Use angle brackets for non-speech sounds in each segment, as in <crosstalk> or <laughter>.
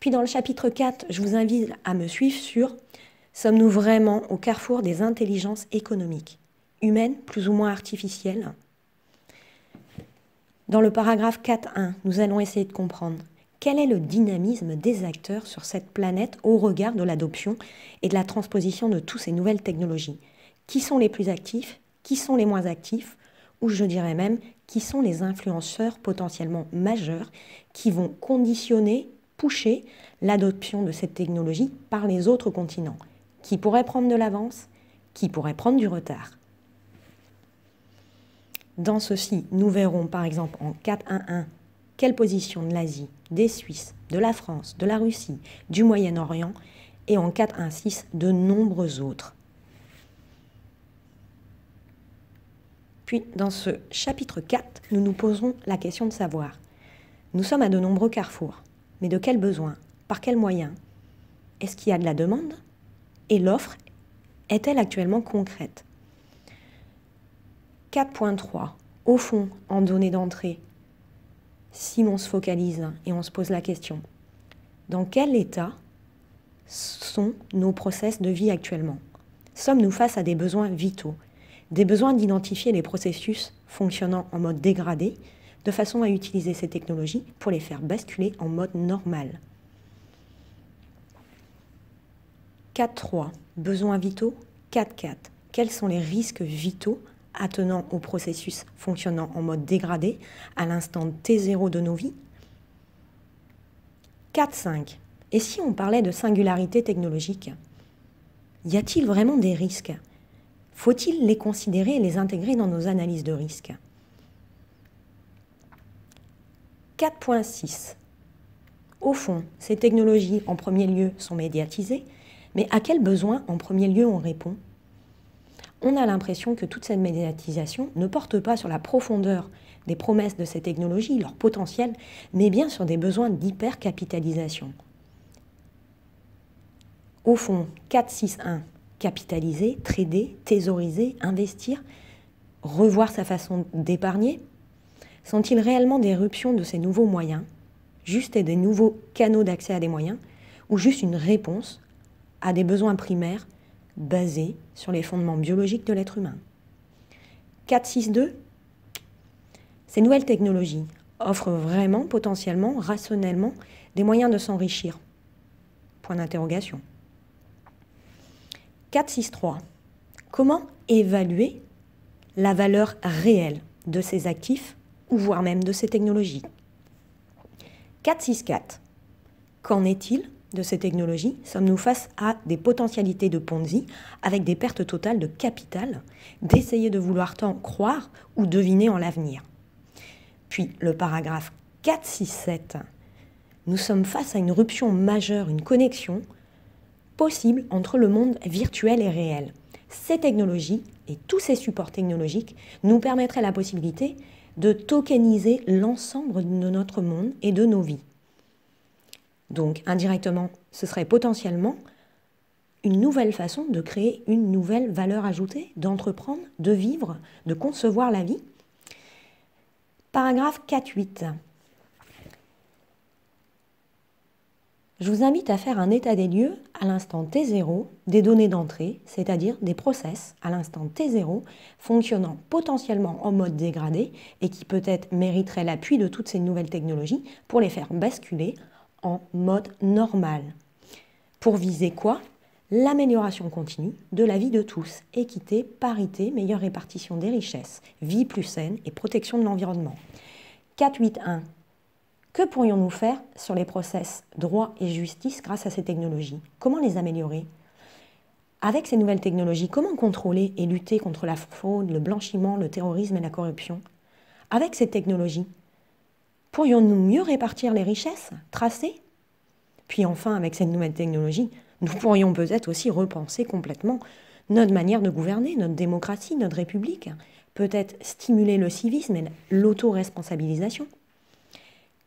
Puis dans le chapitre 4, je vous invite à me suivre sur Sommes-nous vraiment au carrefour des intelligences économiques, humaines plus ou moins artificielles Dans le paragraphe 4.1, nous allons essayer de comprendre quel est le dynamisme des acteurs sur cette planète au regard de l'adoption et de la transposition de toutes ces nouvelles technologies Qui sont les plus actifs Qui sont les moins actifs Ou je dirais même, qui sont les influenceurs potentiellement majeurs qui vont conditionner pousser l'adoption de cette technologie par les autres continents, qui pourraient prendre de l'avance, qui pourraient prendre du retard. Dans ceci, nous verrons par exemple en 4.1.1 quelle position de l'Asie, des Suisses, de la France, de la Russie, du Moyen-Orient et en 4.1.6 de nombreux autres. Puis, dans ce chapitre 4, nous nous posons la question de savoir. Nous sommes à de nombreux carrefours. Mais de quel besoin Par quels moyens Est-ce qu'il y a de la demande Et l'offre est-elle actuellement concrète 4.3. Au fond, en données d'entrée, si on se focalise et on se pose la question, dans quel état sont nos process de vie actuellement Sommes-nous face à des besoins vitaux Des besoins d'identifier les processus fonctionnant en mode dégradé de façon à utiliser ces technologies pour les faire basculer en mode normal. 4.3. Besoins vitaux. 4.4. Quels sont les risques vitaux attenant au processus fonctionnant en mode dégradé à l'instant T0 de nos vies 4.5. Et si on parlait de singularité technologique Y a-t-il vraiment des risques Faut-il les considérer et les intégrer dans nos analyses de risques 4.6. Au fond, ces technologies, en premier lieu, sont médiatisées, mais à quel besoin, en premier lieu, on répond On a l'impression que toute cette médiatisation ne porte pas sur la profondeur des promesses de ces technologies, leur potentiel, mais bien sur des besoins d'hypercapitalisation. Au fond, 4.6.1, capitaliser, trader, thésauriser, investir, revoir sa façon d'épargner, sont-ils réellement des ruptions de ces nouveaux moyens, juste des nouveaux canaux d'accès à des moyens, ou juste une réponse à des besoins primaires basés sur les fondements biologiques de l'être humain 462 Ces nouvelles technologies offrent vraiment, potentiellement, rationnellement, des moyens de s'enrichir Point d'interrogation. 463. Comment évaluer la valeur réelle de ces actifs ou voire même de ces technologies. 464. Qu'en est-il de ces technologies Sommes-nous face à des potentialités de Ponzi avec des pertes totales de capital d'essayer de vouloir tant croire ou deviner en l'avenir Puis le paragraphe 467. Nous sommes face à une rupture majeure, une connexion possible entre le monde virtuel et réel. Ces technologies et tous ces supports technologiques nous permettraient la possibilité de tokeniser l'ensemble de notre monde et de nos vies. Donc indirectement, ce serait potentiellement une nouvelle façon de créer une nouvelle valeur ajoutée, d'entreprendre, de vivre, de concevoir la vie. Paragraphe 4.8. je vous invite à faire un état des lieux à l'instant T0 des données d'entrée, c'est-à-dire des process à l'instant T0 fonctionnant potentiellement en mode dégradé et qui peut-être mériterait l'appui de toutes ces nouvelles technologies pour les faire basculer en mode normal. Pour viser quoi L'amélioration continue de la vie de tous, équité, parité, meilleure répartition des richesses, vie plus saine et protection de l'environnement. 481 que pourrions-nous faire sur les process droit et justice grâce à ces technologies Comment les améliorer Avec ces nouvelles technologies, comment contrôler et lutter contre la fraude, le blanchiment, le terrorisme et la corruption Avec ces technologies, pourrions-nous mieux répartir les richesses tracées Puis enfin, avec ces nouvelles technologies, nous pourrions peut-être aussi repenser complètement notre manière de gouverner, notre démocratie, notre république, peut-être stimuler le civisme et l'autoresponsabilisation.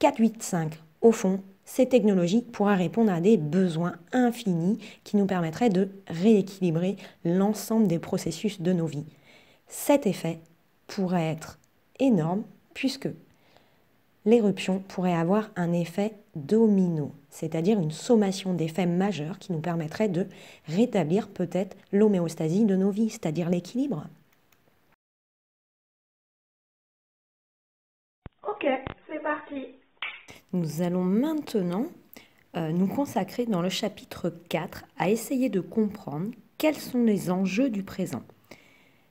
485. Au fond, cette technologie pourra répondre à des besoins infinis qui nous permettraient de rééquilibrer l'ensemble des processus de nos vies. Cet effet pourrait être énorme puisque l'éruption pourrait avoir un effet domino, c'est-à-dire une sommation d'effets majeurs qui nous permettrait de rétablir peut-être l'homéostasie de nos vies, c'est-à-dire l'équilibre. Ok, nous allons maintenant euh, nous consacrer dans le chapitre 4 à essayer de comprendre quels sont les enjeux du présent.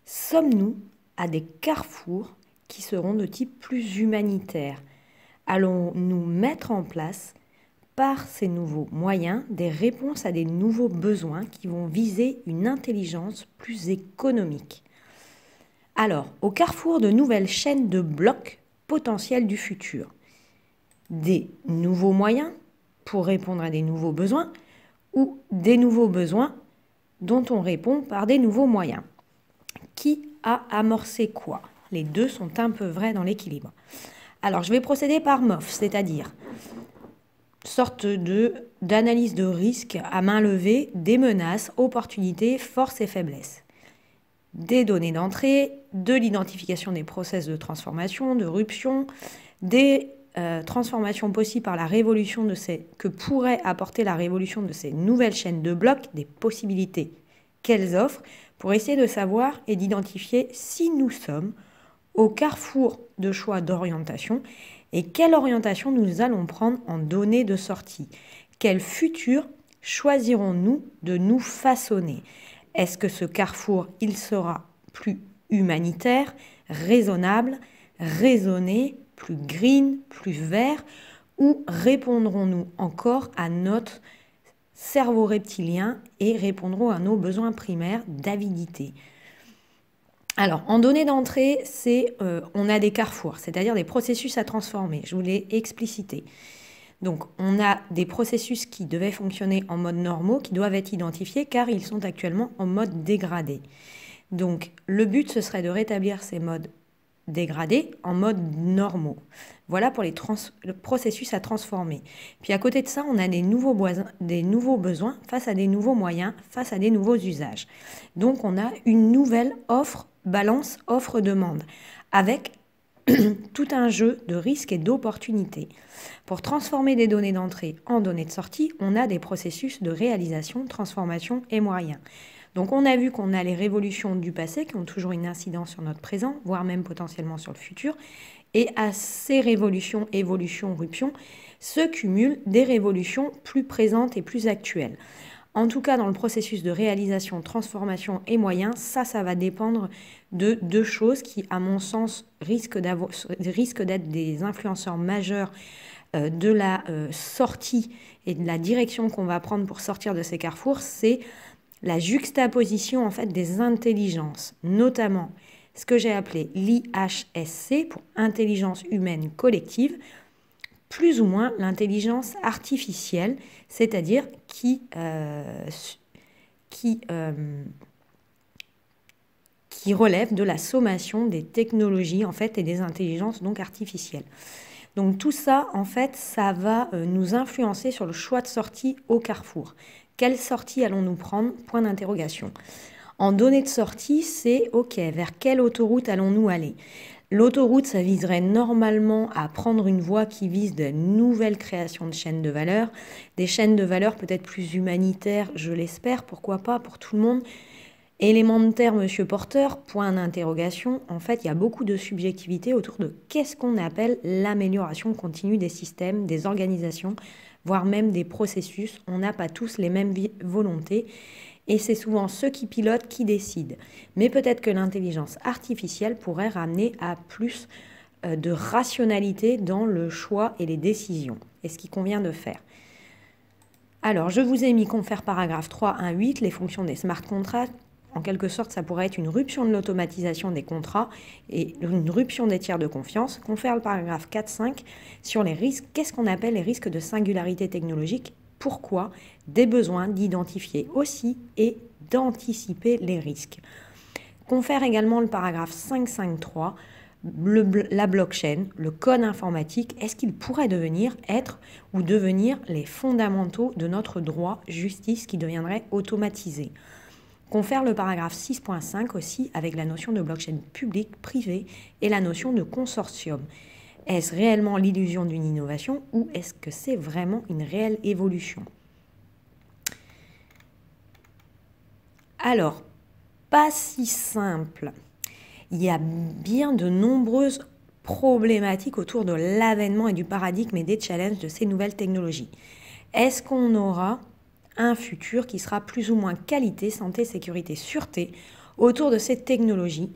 Sommes-nous à des carrefours qui seront de type plus humanitaire Allons-nous mettre en place par ces nouveaux moyens des réponses à des nouveaux besoins qui vont viser une intelligence plus économique. Alors, au carrefour de nouvelles chaînes de blocs potentiels du futur, des nouveaux moyens pour répondre à des nouveaux besoins ou des nouveaux besoins dont on répond par des nouveaux moyens. Qui a amorcé quoi Les deux sont un peu vrais dans l'équilibre. Alors je vais procéder par MOF, c'est-à-dire sorte de d'analyse de risque à main levée des menaces, opportunités, forces et faiblesses. Des données d'entrée, de l'identification des process de transformation, de rupture, des euh, transformation possible par la révolution de ces, que pourrait apporter la révolution de ces nouvelles chaînes de blocs des possibilités qu'elles offrent pour essayer de savoir et d'identifier si nous sommes au carrefour de choix d'orientation et quelle orientation nous allons prendre en données de sortie. Quel futur choisirons-nous de nous façonner Est-ce que ce carrefour, il sera plus humanitaire, raisonnable, raisonné, plus green, plus vert Ou répondrons-nous encore à notre cerveau reptilien et répondrons à nos besoins primaires d'avidité alors, en données d'entrée, c'est euh, on a des carrefours, c'est-à-dire des processus à transformer. Je vous l'ai explicité. Donc, on a des processus qui devaient fonctionner en mode normaux, qui doivent être identifiés car ils sont actuellement en mode dégradé. Donc, le but, ce serait de rétablir ces modes dégradés en mode normaux. Voilà pour les le processus à transformer. Puis à côté de ça, on a des nouveaux, des nouveaux besoins face à des nouveaux moyens, face à des nouveaux usages. Donc on a une nouvelle offre, balance, offre-demande, avec <clears throat> tout un jeu de risques et d'opportunités. Pour transformer des données d'entrée en données de sortie, on a des processus de réalisation, transformation et moyens. Donc on a vu qu'on a les révolutions du passé qui ont toujours une incidence sur notre présent, voire même potentiellement sur le futur. Et à ces révolutions, évolutions, ruptions, se cumulent des révolutions plus présentes et plus actuelles. En tout cas, dans le processus de réalisation, transformation et moyens, ça, ça va dépendre de deux choses qui, à mon sens, risquent d'être des influenceurs majeurs euh, de la euh, sortie et de la direction qu'on va prendre pour sortir de ces carrefours. C'est la juxtaposition en fait des intelligences, notamment ce que j'ai appelé l'IHSC pour intelligence humaine collective, plus ou moins l'intelligence artificielle, c'est-à-dire qui, euh, euh, qui relève de la sommation des technologies en fait et des intelligences donc artificielles. Donc tout ça, en fait, ça va euh, nous influencer sur le choix de sortie au carrefour. Quelle sortie allons-nous prendre Point d'interrogation. En données de sortie, c'est OK, vers quelle autoroute allons-nous aller L'autoroute, ça viserait normalement à prendre une voie qui vise de nouvelles créations de chaînes de valeur, des chaînes de valeur peut-être plus humanitaires, je l'espère, pourquoi pas, pour tout le monde. de terre, monsieur Porter, point d'interrogation. En fait, il y a beaucoup de subjectivité autour de qu'est-ce qu'on appelle l'amélioration continue des systèmes, des organisations, voire même des processus. On n'a pas tous les mêmes volontés et c'est souvent ceux qui pilotent qui décident. Mais peut-être que l'intelligence artificielle pourrait ramener à plus euh, de rationalité dans le choix et les décisions et ce qu'il convient de faire. Alors, je vous ai mis confère paragraphe 3.1.8, les fonctions des smart contracts, en quelque sorte, ça pourrait être une rupture de l'automatisation des contrats et une rupture des tiers de confiance, confère le paragraphe 4.5 sur les risques. Qu'est-ce qu'on appelle les risques de singularité technologique Pourquoi Des besoins d'identifier aussi et d'anticiper les risques. Confère également le paragraphe 5.5.3 la blockchain, le code informatique, est-ce qu'il pourrait devenir, être ou devenir les fondamentaux de notre droit justice qui deviendrait automatisé Confère le paragraphe 6.5 aussi avec la notion de blockchain public, privé et la notion de consortium. Est-ce réellement l'illusion d'une innovation ou est-ce que c'est vraiment une réelle évolution Alors, pas si simple. Il y a bien de nombreuses problématiques autour de l'avènement et du paradigme et des challenges de ces nouvelles technologies. Est-ce qu'on aura un futur qui sera plus ou moins qualité, santé, sécurité, sûreté autour de cette technologie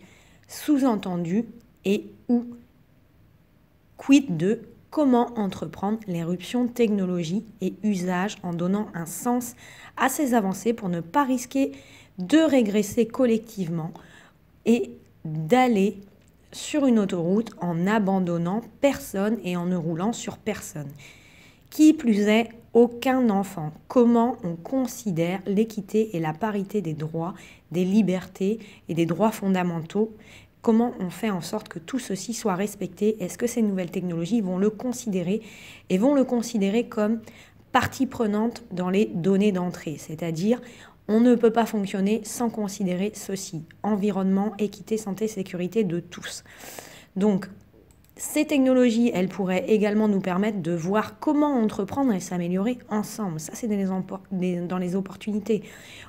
sous-entendu et ou quid de comment entreprendre l'éruption technologie et usage en donnant un sens à ces avancées pour ne pas risquer de régresser collectivement et d'aller sur une autoroute en abandonnant personne et en ne roulant sur personne. Qui plus est, aucun enfant. Comment on considère l'équité et la parité des droits, des libertés et des droits fondamentaux Comment on fait en sorte que tout ceci soit respecté Est-ce que ces nouvelles technologies vont le considérer et vont le considérer comme partie prenante dans les données d'entrée, c'est-à-dire on ne peut pas fonctionner sans considérer ceci, environnement, équité, santé, sécurité de tous. Donc ces technologies, elles pourraient également nous permettre de voir comment entreprendre et s'améliorer ensemble. Ça, c'est dans les opportunités.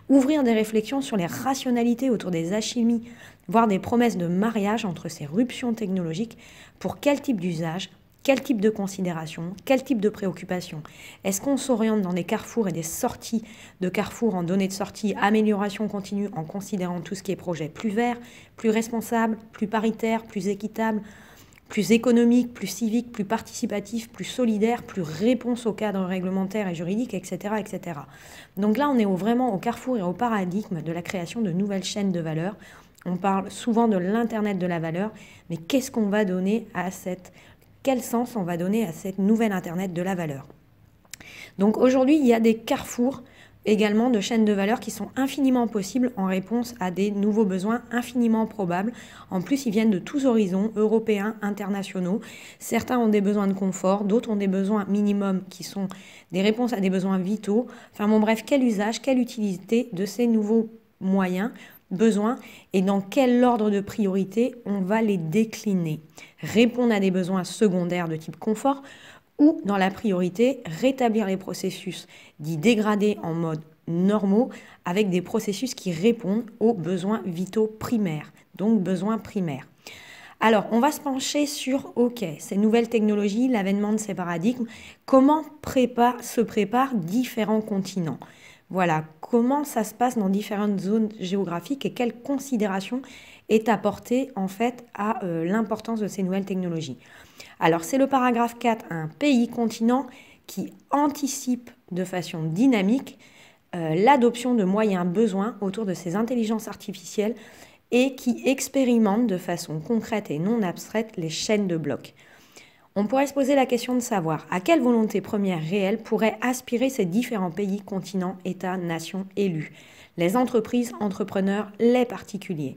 Ouvrir des réflexions sur les rationalités autour des achimies, voir des promesses de mariage entre ces ruptions technologiques, pour quel type d'usage, quel type de considération, quel type de préoccupation Est-ce qu'on s'oriente dans des carrefours et des sorties de carrefours en données de sortie, amélioration continue, en considérant tout ce qui est projet plus vert, plus responsable, plus paritaire, plus équitable plus économique, plus civique, plus participatif, plus solidaire, plus réponse au cadre réglementaire et juridique, etc., etc. Donc là, on est vraiment au carrefour et au paradigme de la création de nouvelles chaînes de valeur. On parle souvent de l'Internet de la valeur, mais qu'est-ce qu'on va donner à cette... Quel sens on va donner à cette nouvelle Internet de la valeur Donc aujourd'hui, il y a des carrefours également de chaînes de valeur qui sont infiniment possibles en réponse à des nouveaux besoins infiniment probables. En plus, ils viennent de tous horizons, européens, internationaux. Certains ont des besoins de confort, d'autres ont des besoins minimums qui sont des réponses à des besoins vitaux. Enfin bon bref, quel usage, quelle utilité de ces nouveaux moyens besoins et dans quel ordre de priorité on va les décliner. Répondre à des besoins secondaires de type confort, ou dans la priorité, rétablir les processus dits dégradés en mode normaux avec des processus qui répondent aux besoins vitaux primaires, donc besoins primaires. Alors, on va se pencher sur, OK, ces nouvelles technologies, l'avènement de ces paradigmes, comment se préparent différents continents Voilà, comment ça se passe dans différentes zones géographiques et quelle considération est apportée en fait à euh, l'importance de ces nouvelles technologies alors c'est le paragraphe 4, un pays continent qui anticipe de façon dynamique euh, l'adoption de moyens besoins autour de ces intelligences artificielles et qui expérimente de façon concrète et non abstraite les chaînes de blocs. On pourrait se poser la question de savoir à quelle volonté première réelle pourraient aspirer ces différents pays, continents, États, nations, élus, les entreprises, entrepreneurs, les particuliers.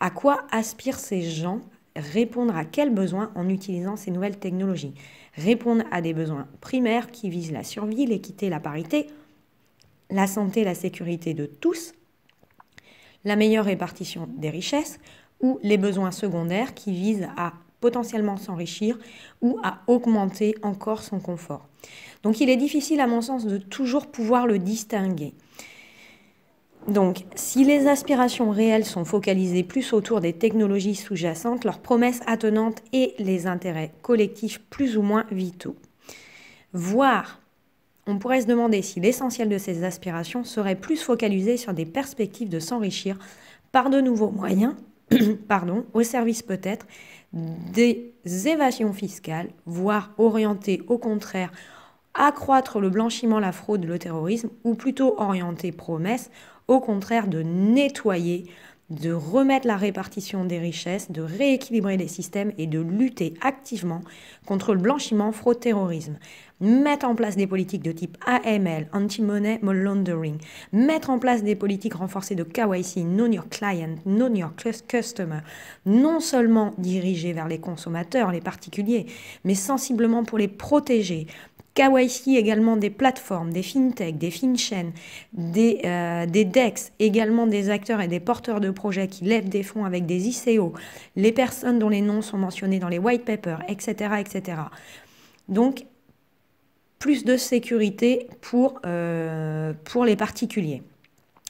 À quoi aspirent ces gens répondre à quels besoins en utilisant ces nouvelles technologies Répondre à des besoins primaires qui visent la survie, l'équité, la parité, la santé, la sécurité de tous, la meilleure répartition des richesses, ou les besoins secondaires qui visent à potentiellement s'enrichir ou à augmenter encore son confort. Donc il est difficile à mon sens de toujours pouvoir le distinguer. Donc, si les aspirations réelles sont focalisées plus autour des technologies sous-jacentes, leurs promesses attenantes et les intérêts collectifs plus ou moins vitaux. Voire, on pourrait se demander si l'essentiel de ces aspirations serait plus focalisé sur des perspectives de s'enrichir par de nouveaux moyens, <coughs> pardon, au service peut-être des évasions fiscales, voire orienté au contraire accroître le blanchiment, la fraude, le terrorisme, ou plutôt orienté promesses au contraire de nettoyer, de remettre la répartition des richesses, de rééquilibrer les systèmes et de lutter activement contre le blanchiment, fraude, terrorisme. Mettre en place des politiques de type AML, anti-money laundering. Mettre en place des politiques renforcées de KYC, non your client, non your customer. Non seulement dirigées vers les consommateurs, les particuliers, mais sensiblement pour les protéger, KYC également des plateformes, des fintech, des finchains, des, euh, des DEX, également des acteurs et des porteurs de projets qui lèvent des fonds avec des ICO, les personnes dont les noms sont mentionnés dans les white papers, etc. etc. Donc, plus de sécurité pour, euh, pour les particuliers.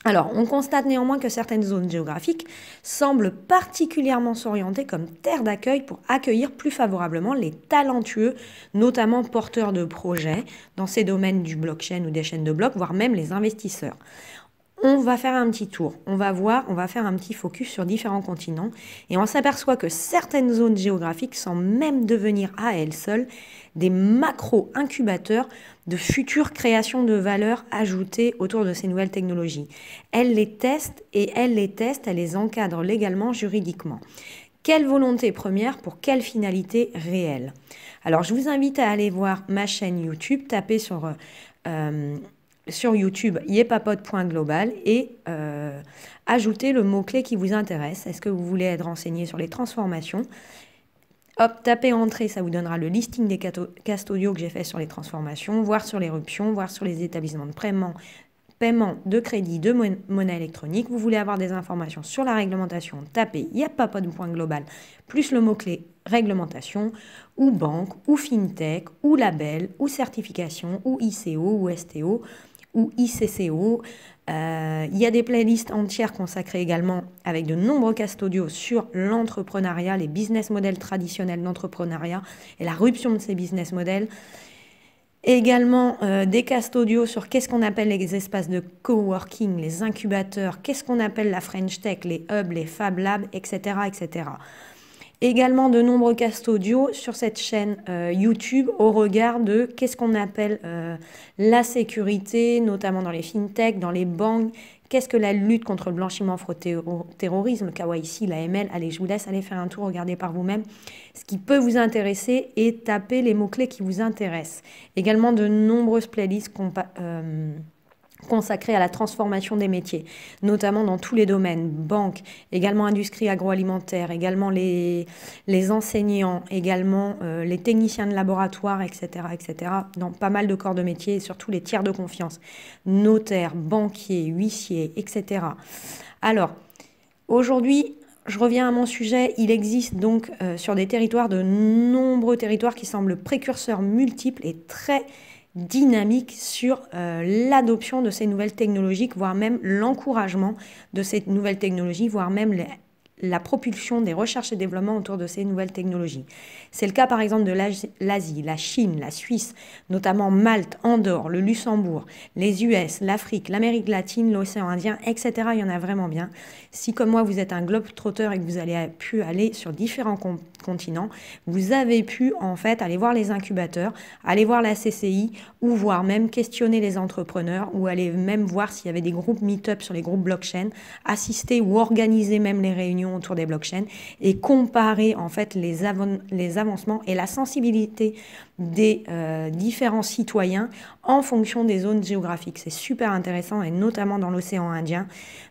Alors, on constate néanmoins que certaines zones géographiques semblent particulièrement s'orienter comme terre d'accueil pour accueillir plus favorablement les talentueux, notamment porteurs de projets dans ces domaines du blockchain ou des chaînes de blocs, voire même les investisseurs. On va faire un petit tour, on va voir, on va faire un petit focus sur différents continents et on s'aperçoit que certaines zones géographiques semblent même devenir à elles seules des macro-incubateurs de futures créations de valeur ajoutées autour de ces nouvelles technologies. Elle les teste et elle les teste, elle les encadre légalement, juridiquement. Quelle volonté première pour quelle finalité réelle Alors je vous invite à aller voir ma chaîne YouTube, taper sur... Euh, YouTube yepapote.global et ajouter euh, ajoutez le mot-clé qui vous intéresse. Est-ce que vous voulez être renseigné sur les transformations Hop, tapez Entrée, ça vous donnera le listing des cas audio que j'ai fait sur les transformations, voire sur l'éruption, voire sur les établissements de paiement, de crédit, de monnaie électronique. Vous voulez avoir des informations sur la réglementation, tapez pas de point global, plus le mot-clé réglementation, ou banque, ou fintech, ou label, ou certification, ou ICO, ou STO ou ICCO. Euh, il y a des playlists entières consacrées également avec de nombreux castes audio sur l'entrepreneuriat, les business models traditionnels d'entrepreneuriat et la rupture de ces business models. Également euh, des castes audio sur qu'est-ce qu'on appelle les espaces de coworking, les incubateurs, qu'est-ce qu'on appelle la French Tech, les hubs, les Fab Labs, etc. etc. Également de nombreux castes audio sur cette chaîne euh, YouTube au regard de qu'est-ce qu'on appelle euh, la sécurité, notamment dans les fintechs, dans les banques, qu'est-ce que la lutte contre le blanchiment, le terrorisme, la l'AML. Allez, je vous laisse aller faire un tour, regarder par vous-même ce qui peut vous intéresser et taper les mots-clés qui vous intéressent. Également de nombreuses playlists euh, consacré à la transformation des métiers, notamment dans tous les domaines, banque, également industrie agroalimentaire, également les, les enseignants, également euh, les techniciens de laboratoire, etc., etc., dans pas mal de corps de métier, et surtout les tiers de confiance, notaires, banquiers, huissiers, etc. Alors, aujourd'hui, je reviens à mon sujet. Il existe donc euh, sur des territoires de nombreux territoires qui semblent précurseurs multiples et très dynamique sur euh, l'adoption de ces nouvelles technologies, voire même l'encouragement de ces nouvelles technologies, voire même les, la propulsion des recherches et développements autour de ces nouvelles technologies. C'est le cas par exemple de l'Asie, la Chine, la Suisse, notamment Malte, Andorre, le Luxembourg, les US, l'Afrique, l'Amérique latine, l'océan Indien, etc. Il y en a vraiment bien. Si comme moi vous êtes un globe trotteur et que vous avez pu aller sur différents continents, vous avez pu en fait aller voir les incubateurs, aller voir la CCI ou voir même questionner les entrepreneurs ou aller même voir s'il y avait des groupes meet-up sur les groupes blockchain, assister ou organiser même les réunions autour des blockchains et comparer en fait les, les avancements et la sensibilité des euh, différents citoyens en fonction des zones géographiques. C'est super intéressant et notamment dans l'océan Indien.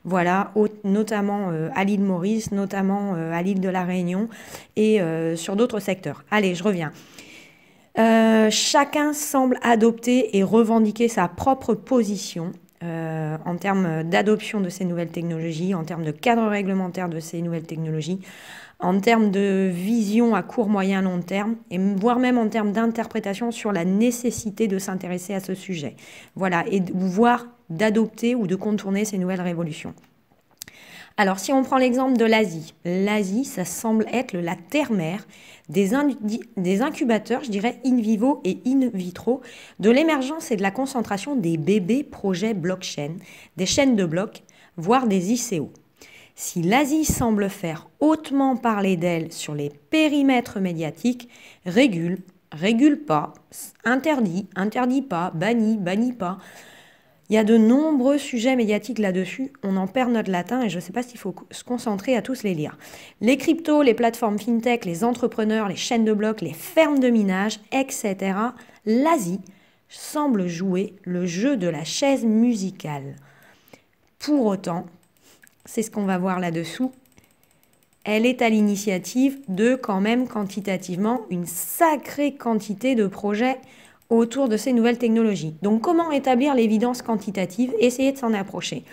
Voilà, notamment euh, à l'île Maurice, notamment euh, à l'île de la Réunion et sur d'autres secteurs. Allez, je reviens. chacun semble adopter et revendiquer sa propre position euh, en termes d'adoption de ces nouvelles technologies, en termes de cadre réglementaire de ces nouvelles technologies, en termes de vision à court, moyen, long terme, et voire même en termes d'interprétation sur la nécessité de s'intéresser à ce sujet. Voilà, et voire d'adopter ou de contourner ces nouvelles révolutions. Alors si on prend l'exemple de l'Asie, l'Asie, ça semble être la terre-mère des, incubateurs, je dirais, in vivo et in vitro, de l'émergence et de la concentration des bébés projets blockchain, des chaînes de blocs, voire des ICO. Si l'Asie semble faire hautement parler d'elle sur les périmètres médiatiques, régule, régule pas, interdit, interdit pas, banni, banni pas, il y a de nombreux sujets médiatiques là-dessus. On en perd notre latin et je ne sais pas s'il faut se concentrer à tous les lire. Les cryptos, les plateformes fintech, les entrepreneurs, les chaînes de blocs, les fermes de minage, etc. L'Asie semble jouer le jeu de la chaise musicale. Pour autant, c'est ce qu'on va voir là-dessous, elle est à l'initiative de quand même quantitativement une sacrée quantité de projets autour de ces nouvelles technologies. Donc comment établir l'évidence quantitative Essayer de s'en approcher.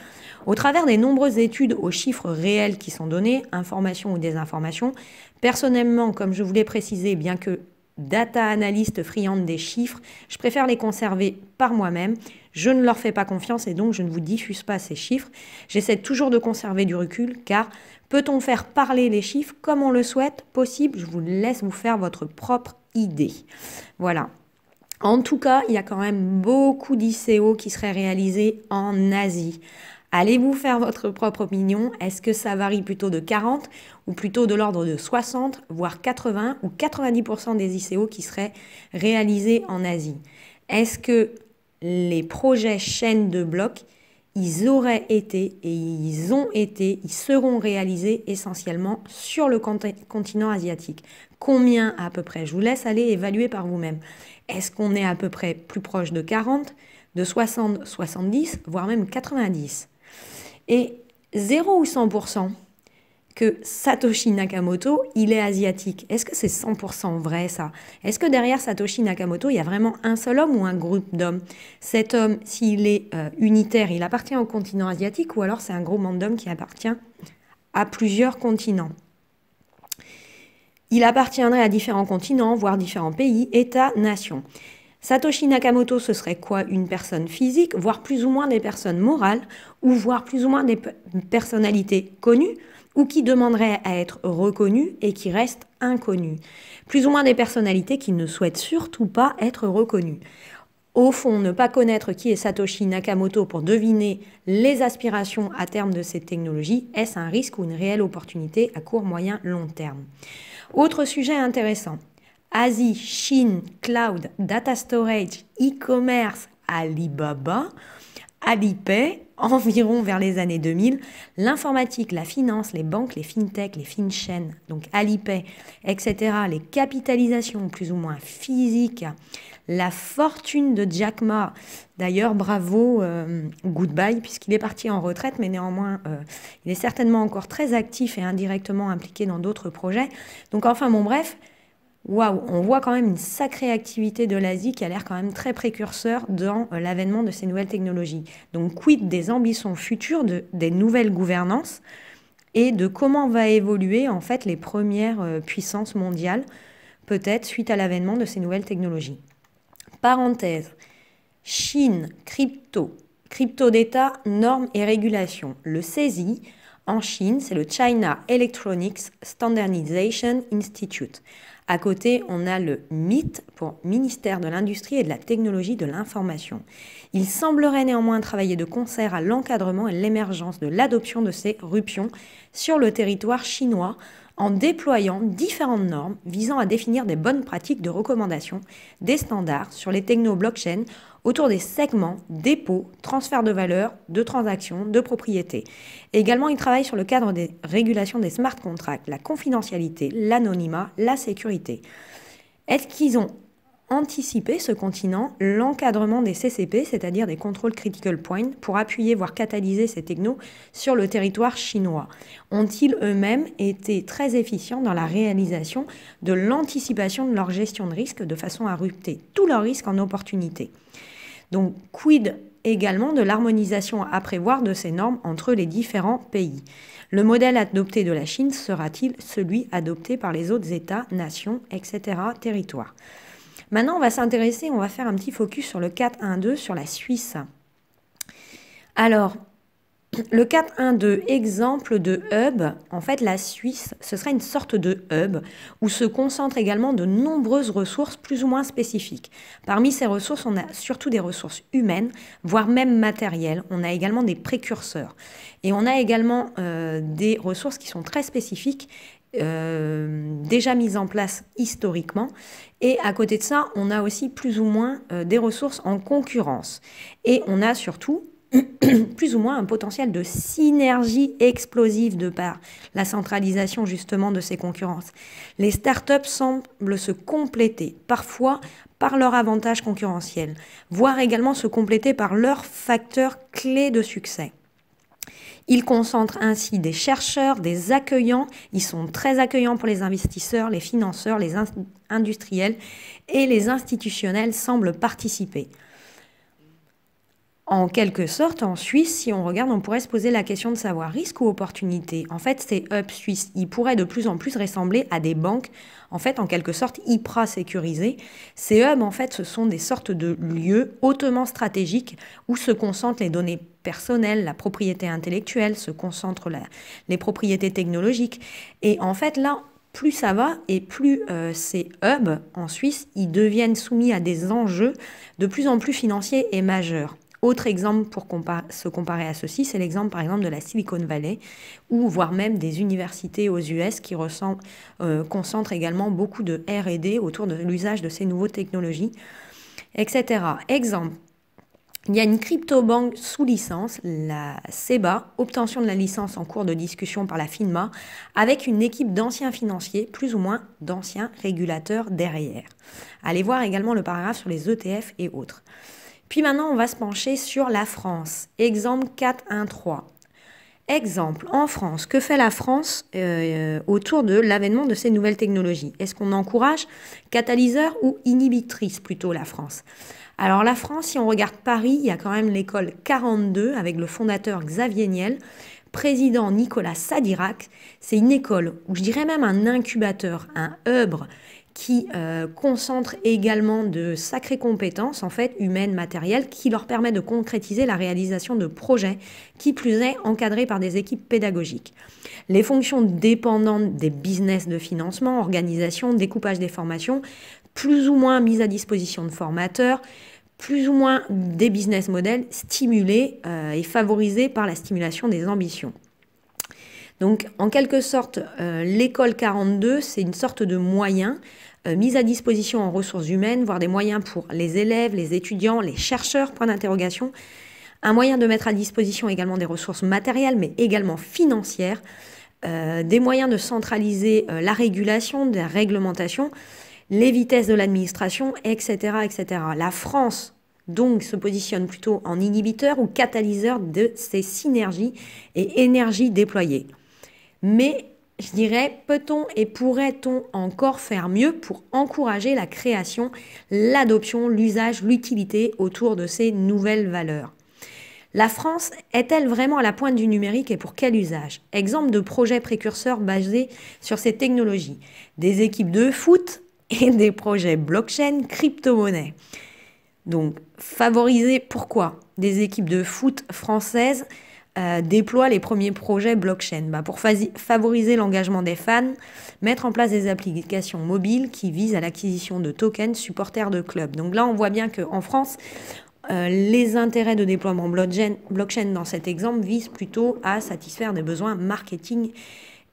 Au travers des nombreuses études aux chiffres réels qui sont donnés, informations ou désinformations, personnellement, comme je voulais préciser, bien que data analyste friande des chiffres, je préfère les conserver par moi-même. Je ne leur fais pas confiance et donc je ne vous diffuse pas ces chiffres. J'essaie toujours de conserver du recul car peut-on faire parler les chiffres comme on le souhaite Possible, je vous laisse vous faire votre propre idée. Voilà. En tout cas, il y a quand même beaucoup d'ICO qui seraient réalisés en Asie. Allez vous faire votre propre opinion. Est-ce que ça varie plutôt de 40 ou plutôt de l'ordre de 60, voire 80 ou 90% des ICO qui seraient réalisés en Asie Est-ce que les projets chaînes de blocs, ils auraient été et ils ont été, ils seront réalisés essentiellement sur le continent asiatique. Combien à peu près Je vous laisse aller évaluer par vous-même. Est-ce qu'on est à peu près plus proche de 40, de 60, 70, voire même 90 Et 0 ou 100% que Satoshi Nakamoto, il est asiatique. Est-ce que c'est 100% vrai ça Est-ce que derrière Satoshi Nakamoto, il y a vraiment un seul homme ou un groupe d'hommes Cet homme, s'il est euh, unitaire, il appartient au continent asiatique ou alors c'est un groupe d'hommes qui appartient à plusieurs continents il appartiendrait à différents continents, voire différents pays, États, nations. Satoshi Nakamoto, ce serait quoi Une personne physique, voire plus ou moins des personnes morales, ou voire plus ou moins des personnalités connues, ou qui demanderaient à être reconnues et qui restent inconnues. Plus ou moins des personnalités qui ne souhaitent surtout pas être reconnues. Au fond, ne pas connaître qui est Satoshi Nakamoto pour deviner les aspirations à terme de cette technologie, est-ce un risque ou une réelle opportunité à court, moyen, long terme autre sujet intéressant. Asie, Chine, cloud, data storage, e-commerce, Alibaba, Alipay, <laughs> environ vers les années 2000, l'informatique, la finance, les banques, les fintech, les fintechs, donc Alipay, etc., les capitalisations plus ou moins physiques, la fortune de Jack Ma. D'ailleurs, bravo, euh, goodbye, puisqu'il est parti en retraite, mais néanmoins, euh, il est certainement encore très actif et indirectement impliqué dans d'autres projets. Donc, enfin, bon, bref, waouh, on voit quand même une sacrée activité de l'Asie qui a l'air quand même très précurseur dans euh, l'avènement de ces nouvelles technologies. Donc, quid des ambitions futures, des nouvelles gouvernances et de comment va évoluer en fait les premières puissances mondiales, peut-être suite à l'avènement de ces nouvelles technologies. Parenthèse. Chine, crypto, crypto d'État, normes et régulations. Le CESI, en Chine, c'est le China Electronics Standardization Institute. À côté, on a le MIT pour Ministère de l'Industrie et de la Technologie de l'Information. Il semblerait néanmoins travailler de concert à l'encadrement et l'émergence de l'adoption de ces rupions sur le territoire chinois en déployant différentes normes visant à définir des bonnes pratiques de recommandation, des standards sur les techno-blockchain autour des segments, dépôts, transferts de valeur, de transactions, de propriétés. Et également, ils travaillent sur le cadre des régulations des smart contracts, la confidentialité, l'anonymat, la sécurité. Est-ce qu'ils ont anticiper ce continent l'encadrement des CCP, c'est-à-dire des contrôles Critical Point, pour appuyer, voire catalyser ces technos sur le territoire chinois. Ont-ils eux-mêmes été très efficients dans la réalisation de l'anticipation de leur gestion de risque de façon à rupter tous leurs risques en opportunité donc, quid également de l'harmonisation à prévoir de ces normes entre les différents pays. Le modèle adopté de la Chine sera-t-il celui adopté par les autres États, nations, etc., territoires Maintenant, on va s'intéresser, on va faire un petit focus sur le 4-1-2, sur la Suisse. Alors, le 4 1 exemple de hub, en fait la Suisse, ce serait une sorte de hub où se concentrent également de nombreuses ressources plus ou moins spécifiques. Parmi ces ressources, on a surtout des ressources humaines, voire même matérielles. On a également des précurseurs. Et on a également euh, des ressources qui sont très spécifiques, euh, déjà mises en place historiquement et à côté de ça, on a aussi plus ou moins euh, des ressources en concurrence. Et on a surtout <clears throat> plus ou moins un potentiel de synergie explosive de par la centralisation justement de ces concurrences. Les startups semblent se compléter, parfois par leur avantage concurrentiel, voire également se compléter par leurs facteurs clés de succès. Ils concentrent ainsi des chercheurs, des accueillants. Ils sont très accueillants pour les investisseurs, les financeurs, les industriels et les institutionnels semblent participer. En quelque sorte, en Suisse, si on regarde, on pourrait se poser la question de savoir risque ou opportunité. En fait, ces hubs suisses, ils pourraient de plus en plus ressembler à des banques, en fait, en quelque sorte, hyper sécurisées. Ces hubs, en fait, ce sont des sortes de lieux hautement stratégiques où se concentrent les données personnelle, la propriété intellectuelle, se concentre les propriétés technologiques. Et en fait, là, plus ça va et plus euh, ces hubs en Suisse, ils deviennent soumis à des enjeux de plus en plus financiers et majeurs. Autre exemple pour se comparer à ceci, c'est l'exemple par exemple de la Silicon Valley, ou voire même des universités aux US qui ressent euh, concentrent également beaucoup de RD autour de l'usage de ces nouvelles technologies, etc. Exemple, il y a une crypto-banque sous licence, la SEBA, obtention de la licence en cours de discussion par la FINMA, avec une équipe d'anciens financiers, plus ou moins d'anciens régulateurs derrière. Allez voir également le paragraphe sur les ETF et autres. Puis maintenant, on va se pencher sur la France. Exemple 4.1.3. Exemple, en France, que fait la France euh, autour de l'avènement de ces nouvelles technologies Est-ce qu'on encourage catalyseur ou inhibitrice plutôt la France alors la France, si on regarde Paris, il y a quand même l'école 42 avec le fondateur Xavier Niel, président Nicolas Sadirac. C'est une école, ou je dirais même un incubateur, un hub qui euh, concentre également de sacrées compétences en fait humaines, matérielles, qui leur permet de concrétiser la réalisation de projets, qui plus est encadrés par des équipes pédagogiques. Les fonctions dépendantes des business de financement, organisation, découpage des formations, plus ou moins mises à disposition de formateurs, plus ou moins des business models stimulés euh, et favorisés par la stimulation des ambitions. Donc en quelque sorte, euh, l'école 42, c'est une sorte de moyen euh, mis à disposition en ressources humaines, voire des moyens pour les élèves, les étudiants, les chercheurs, point d'interrogation, un moyen de mettre à disposition également des ressources matérielles, mais également financières, des moyens de centraliser la régulation, des la réglementation, les vitesses de l'administration, etc., etc. La France, donc, se positionne plutôt en inhibiteur ou catalyseur de ces synergies et énergies déployées. Mais je dirais, peut-on et pourrait-on encore faire mieux pour encourager la création, l'adoption, l'usage, l'utilité autour de ces nouvelles valeurs La France est-elle vraiment à la pointe du numérique et pour quel usage Exemple de projets précurseurs basés sur ces technologies. Des équipes de foot et des projets blockchain crypto-monnaie. Donc favoriser pourquoi des équipes de foot françaises euh, déploient les premiers projets blockchain bah, Pour favoriser l'engagement des fans, mettre en place des applications mobiles qui visent à l'acquisition de tokens supporters de clubs. Donc là, on voit bien qu'en France, euh, les intérêts de déploiement blockchain dans cet exemple visent plutôt à satisfaire des besoins marketing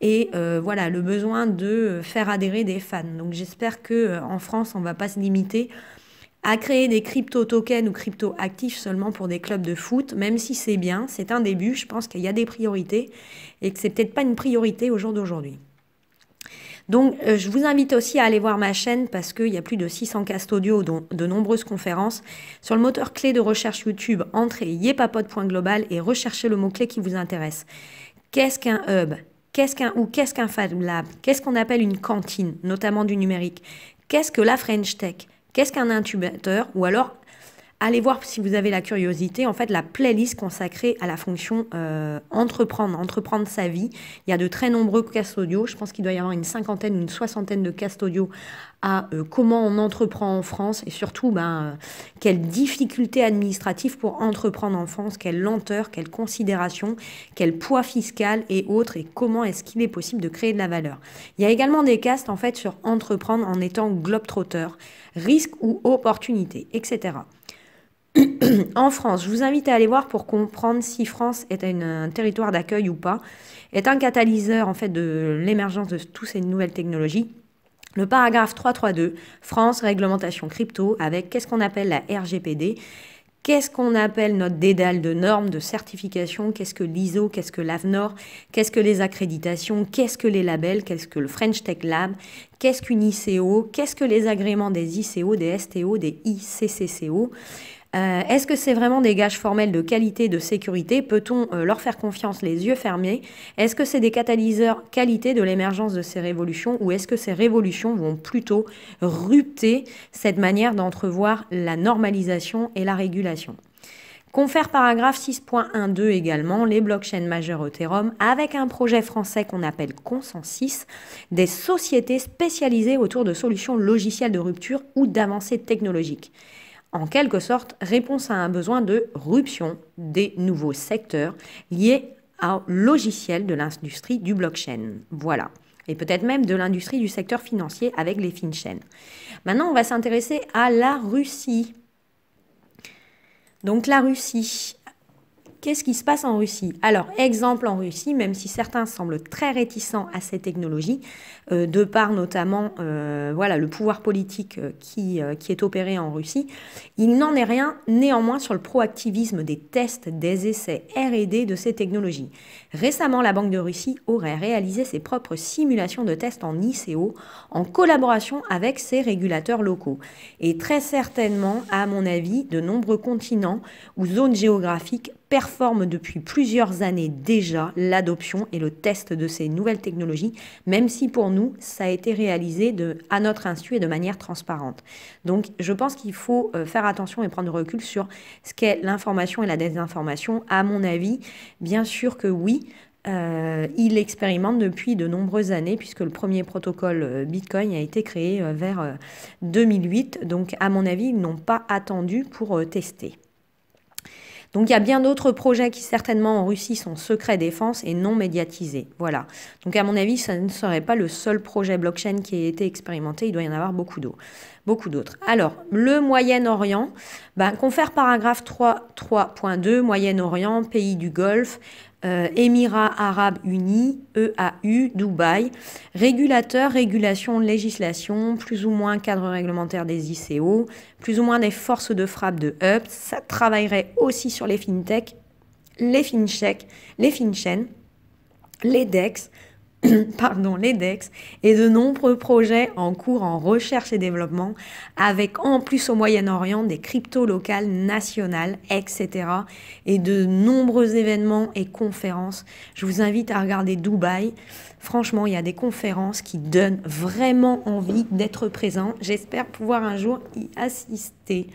et euh, voilà le besoin de faire adhérer des fans. Donc j'espère que euh, en France on va pas se limiter à créer des crypto tokens ou crypto actifs seulement pour des clubs de foot, même si c'est bien, c'est un début, je pense qu'il y a des priorités et que c'est peut-être pas une priorité au jour d'aujourd'hui. Donc, euh, je vous invite aussi à aller voir ma chaîne parce qu'il y a plus de 600 castes audio, dont de nombreuses conférences. Sur le moteur clé de recherche YouTube, entrez yepapote.global et recherchez le mot-clé qui vous intéresse. Qu'est-ce qu'un hub qu'est-ce qu'un ou qu'est-ce qu'un Fab Lab, qu'est-ce qu'on appelle une cantine, notamment du numérique, qu'est-ce que la French Tech, qu'est-ce qu'un incubateur ou alors Allez voir si vous avez la curiosité, en fait, la playlist consacrée à la fonction euh, entreprendre, entreprendre sa vie. Il y a de très nombreux castes audio. Je pense qu'il doit y avoir une cinquantaine, une soixantaine de castes audio à euh, comment on entreprend en France et surtout, ben, euh, quelles difficultés administratives pour entreprendre en France, quelle lenteur, quelle considération, quel poids fiscal et autres, et comment est-ce qu'il est possible de créer de la valeur. Il y a également des castes, en fait, sur entreprendre en étant globe globe-trotteur, risque ou opportunité, etc. <clears throat> en France, je vous invite à aller voir pour comprendre si France est un territoire d'accueil ou pas, est un catalyseur en fait de l'émergence de toutes ces nouvelles technologies. Le paragraphe 332, France, réglementation crypto, avec qu'est-ce qu'on appelle la RGPD, qu'est-ce qu'on appelle notre dédale de normes, de certification, qu'est-ce que l'ISO, qu'est-ce que l'AFNOR, qu'est-ce que les accréditations, qu'est-ce que les labels, qu'est-ce que le French Tech Lab, qu'est-ce qu'une ICO, qu'est-ce que les agréments des ICO, des STO, des ICCCO, euh, est-ce que c'est vraiment des gages formels de qualité, de sécurité Peut-on euh, leur faire confiance les yeux fermés Est-ce que c'est des catalyseurs qualité de l'émergence de ces révolutions ou est-ce que ces révolutions vont plutôt rupter cette manière d'entrevoir la normalisation et la régulation Confère paragraphe 6.1.2 également, les blockchains majeures Ethereum, avec un projet français qu'on appelle Consensus, des sociétés spécialisées autour de solutions logicielles de rupture ou d'avancées technologiques en quelque sorte réponse à un besoin de ruption des nouveaux secteurs liés au logiciel de l'industrie du blockchain. Voilà. Et peut-être même de l'industrie du secteur financier avec les FinChain. Maintenant, on va s'intéresser à la Russie. Donc la Russie, Qu'est-ce qui se passe en Russie Alors, exemple en Russie, même si certains semblent très réticents à ces technologies, euh, de par notamment euh, voilà, le pouvoir politique euh, qui, qui est opéré en Russie, il n'en est rien néanmoins sur le proactivisme des tests, des essais RD de ces technologies. Récemment, la Banque de Russie aurait réalisé ses propres simulations de tests en ICO en collaboration avec ses régulateurs locaux. Et très certainement, à mon avis, de nombreux continents ou zones géographiques performent depuis plusieurs années déjà l'adoption et le test de ces nouvelles technologies, même si pour nous, ça a été réalisé de, à notre insu et de manière transparente. Donc je pense qu'il faut euh, faire attention et prendre recul sur ce qu'est l'information et la désinformation. À mon avis, bien sûr que oui, euh, il expérimente depuis de nombreuses années, puisque le premier protocole euh, Bitcoin a été créé euh, vers 2008. Donc, à mon avis, ils n'ont pas attendu pour tester. Donc il y a bien d'autres projets qui certainement en Russie sont secrets défense et non médiatisés. Voilà. Donc à mon avis, ça ne serait pas le seul projet blockchain qui ait été expérimenté. Il doit y en avoir beaucoup d'autres. Beaucoup d'autres. Alors, le Moyen-Orient, confère ben, paragraphe 3.2, Moyen-Orient, pays du Golfe, euh, Émirats arabes unis, EAU, Dubaï, régulateurs, régulation, législation, plus ou moins cadre réglementaire des ICO, plus ou moins des forces de frappe de HUB. Ça travaillerait aussi sur les fintech, les fintech, les finchen, les DEX, <coughs> pardon, DEX. et de nombreux projets en cours en recherche et développement, avec en plus au Moyen-Orient des cryptos locales, nationales, etc. et de nombreux événements et conférences. Je vous invite à regarder Dubaï. Franchement, il y a des conférences qui donnent vraiment envie d'être présent. J'espère pouvoir un jour y assister.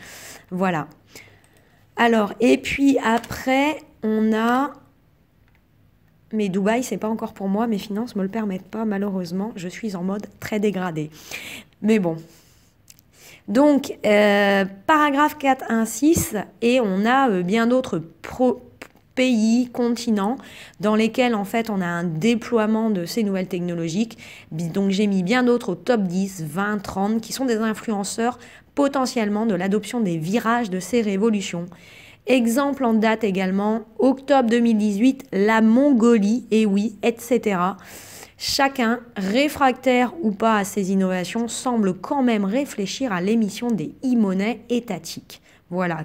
Voilà. Alors, et puis après, on a mais Dubaï, c'est pas encore pour moi, mes finances me le permettent pas, malheureusement, je suis en mode très dégradé. Mais bon. Donc, euh, paragraphe 4, et on a euh, bien d'autres pays, continents, dans lesquels en fait on a un déploiement de ces nouvelles technologies. Donc j'ai mis bien d'autres au top 10, 20, 30, qui sont des influenceurs potentiellement de l'adoption des virages de ces révolutions. Exemple en date également, octobre 2018, la Mongolie, et oui, etc. Chacun, réfractaire ou pas à ces innovations, semble quand même réfléchir à l'émission des e-monnaies étatiques. Voilà.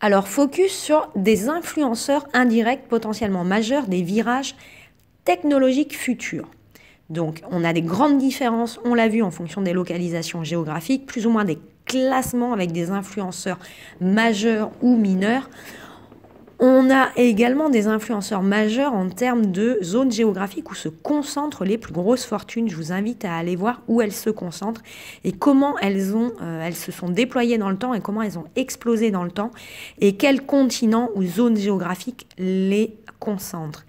Alors, focus sur des influenceurs indirects potentiellement majeurs des virages technologiques futurs. Donc, on a des grandes différences, on l'a vu en fonction des localisations géographiques, plus ou moins des classement avec des influenceurs majeurs ou mineurs. On a également des influenceurs majeurs en termes de zones géographiques où se concentrent les plus grosses fortunes. Je vous invite à aller voir où elles se concentrent et comment elles, ont, euh, elles se sont déployées dans le temps et comment elles ont explosé dans le temps et quels continents ou zones géographiques les concentrent.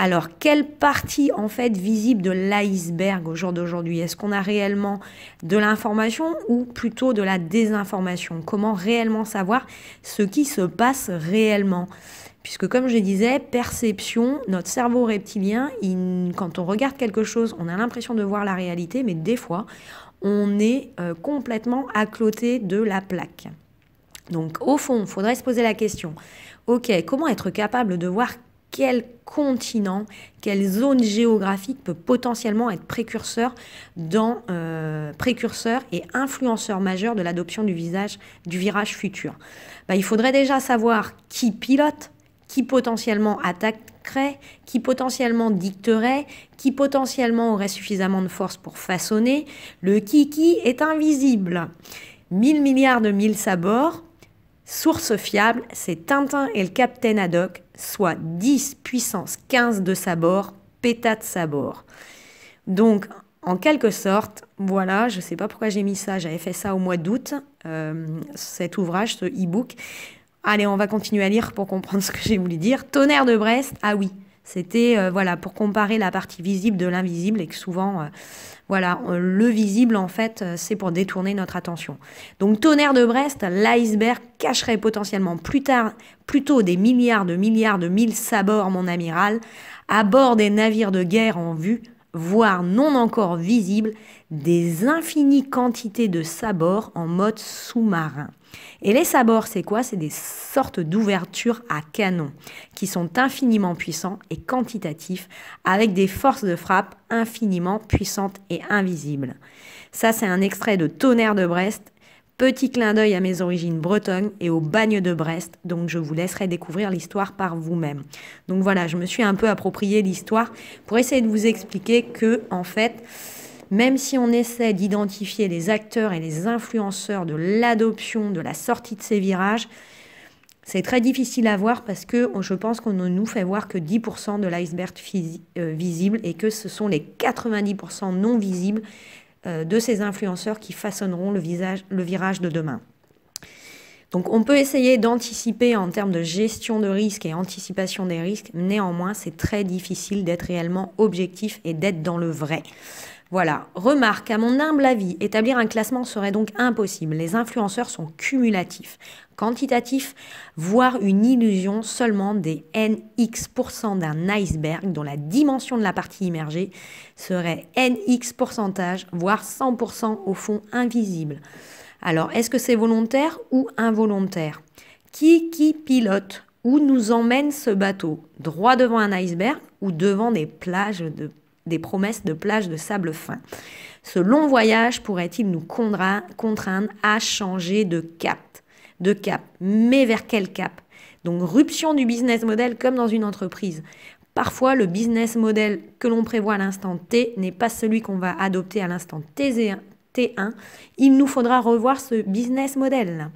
Alors, quelle partie en fait visible de l'iceberg au jour d'aujourd'hui Est-ce qu'on a réellement de l'information ou plutôt de la désinformation Comment réellement savoir ce qui se passe réellement Puisque comme je disais, perception, notre cerveau reptilien, quand on regarde quelque chose, on a l'impression de voir la réalité, mais des fois, on est euh, complètement à côté de la plaque. Donc au fond, il faudrait se poser la question, ok, comment être capable de voir quel continent, quelle zone géographique peut potentiellement être précurseur, dans, euh, précurseur et influenceur majeur de l'adoption du, visage, du virage futur bah, Il faudrait déjà savoir qui pilote, qui potentiellement attaquerait, qui potentiellement dicterait, qui potentiellement aurait suffisamment de force pour façonner. Le qui-qui est invisible. 1000 milliards de mille sabords, Source fiable, c'est Tintin et le Capitaine Haddock, soit 10 puissance 15 de sa bord, péta de sa Donc, en quelque sorte, voilà, je ne sais pas pourquoi j'ai mis ça, j'avais fait ça au mois d'août, euh, cet ouvrage, ce e-book. Allez, on va continuer à lire pour comprendre <laughs> ce que j'ai voulu dire. Tonnerre de Brest, ah oui, c'était euh, voilà pour comparer la partie visible de l'invisible et que souvent euh, voilà euh, le visible en fait c'est pour détourner notre attention. Donc tonnerre de Brest, l'iceberg cacherait potentiellement plus tard plutôt des milliards de milliards de mille sabords mon amiral à bord des navires de guerre en vue voire non encore visibles, des infinies quantités de sabords en mode sous-marin. Et les sabords, c'est quoi C'est des sortes d'ouvertures à canon qui sont infiniment puissants et quantitatifs avec des forces de frappe infiniment puissantes et invisibles. Ça, c'est un extrait de Tonnerre de Brest Petit clin d'œil à mes origines bretonnes et au bagne de Brest, donc je vous laisserai découvrir l'histoire par vous-même. Donc voilà, je me suis un peu approprié l'histoire pour essayer de vous expliquer que, en fait, même si on essaie d'identifier les acteurs et les influenceurs de l'adoption, de la sortie de ces virages, c'est très difficile à voir parce que je pense qu'on ne nous fait voir que 10% de l'iceberg euh, visible et que ce sont les 90% non visibles euh, de ces influenceurs qui façonneront le, visage, le virage de demain. Donc on peut essayer d'anticiper en termes de gestion de risque et anticipation des risques, néanmoins c'est très difficile d'être réellement objectif et d'être dans le vrai. Voilà, remarque, à mon humble avis, établir un classement serait donc impossible. Les influenceurs sont cumulatifs, quantitatifs, voire une illusion seulement des nx% d'un iceberg dont la dimension de la partie immergée serait nx pourcentage, voire 100% au fond invisible. Alors, est-ce que c'est volontaire ou involontaire Qui qui pilote ou nous emmène ce bateau Droit devant un iceberg ou devant des plages de des promesses de plages de sable fin. Ce long voyage pourrait-il nous contraindre à changer de cap De cap. Mais vers quel cap Donc rupture du business model comme dans une entreprise. Parfois, le business model que l'on prévoit à l'instant T n'est pas celui qu'on va adopter à l'instant T1. Il nous faudra revoir ce business model.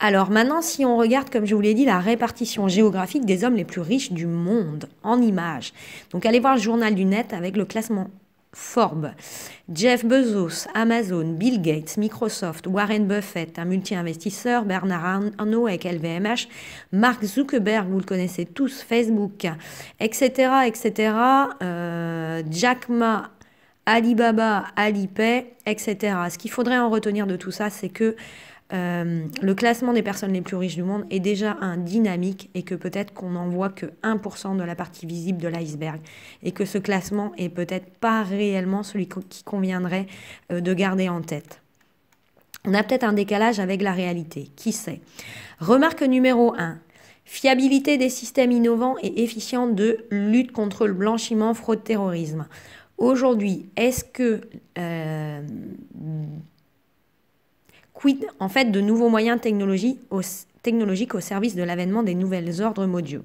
Alors maintenant, si on regarde, comme je vous l'ai dit, la répartition géographique des hommes les plus riches du monde en images. Donc allez voir le journal du net avec le classement Forbes, Jeff Bezos, Amazon, Bill Gates, Microsoft, Warren Buffett, un multi-investisseur, Bernard Arnault avec LVMH, Mark Zuckerberg, vous le connaissez tous, Facebook, etc., etc., euh, Jack Ma, Alibaba, Alipay, etc. Ce qu'il faudrait en retenir de tout ça, c'est que euh, le classement des personnes les plus riches du monde est déjà un dynamique et que peut-être qu'on n'en voit que 1% de la partie visible de l'iceberg et que ce classement est peut-être pas réellement celui qui conviendrait euh, de garder en tête. On a peut-être un décalage avec la réalité, qui sait. Remarque numéro 1. Fiabilité des systèmes innovants et efficients de lutte contre le blanchiment, fraude, terrorisme. Aujourd'hui, est-ce que euh, Quid en fait de nouveaux moyens technologiques au, service de l'avènement des nouvelles ordres mondiaux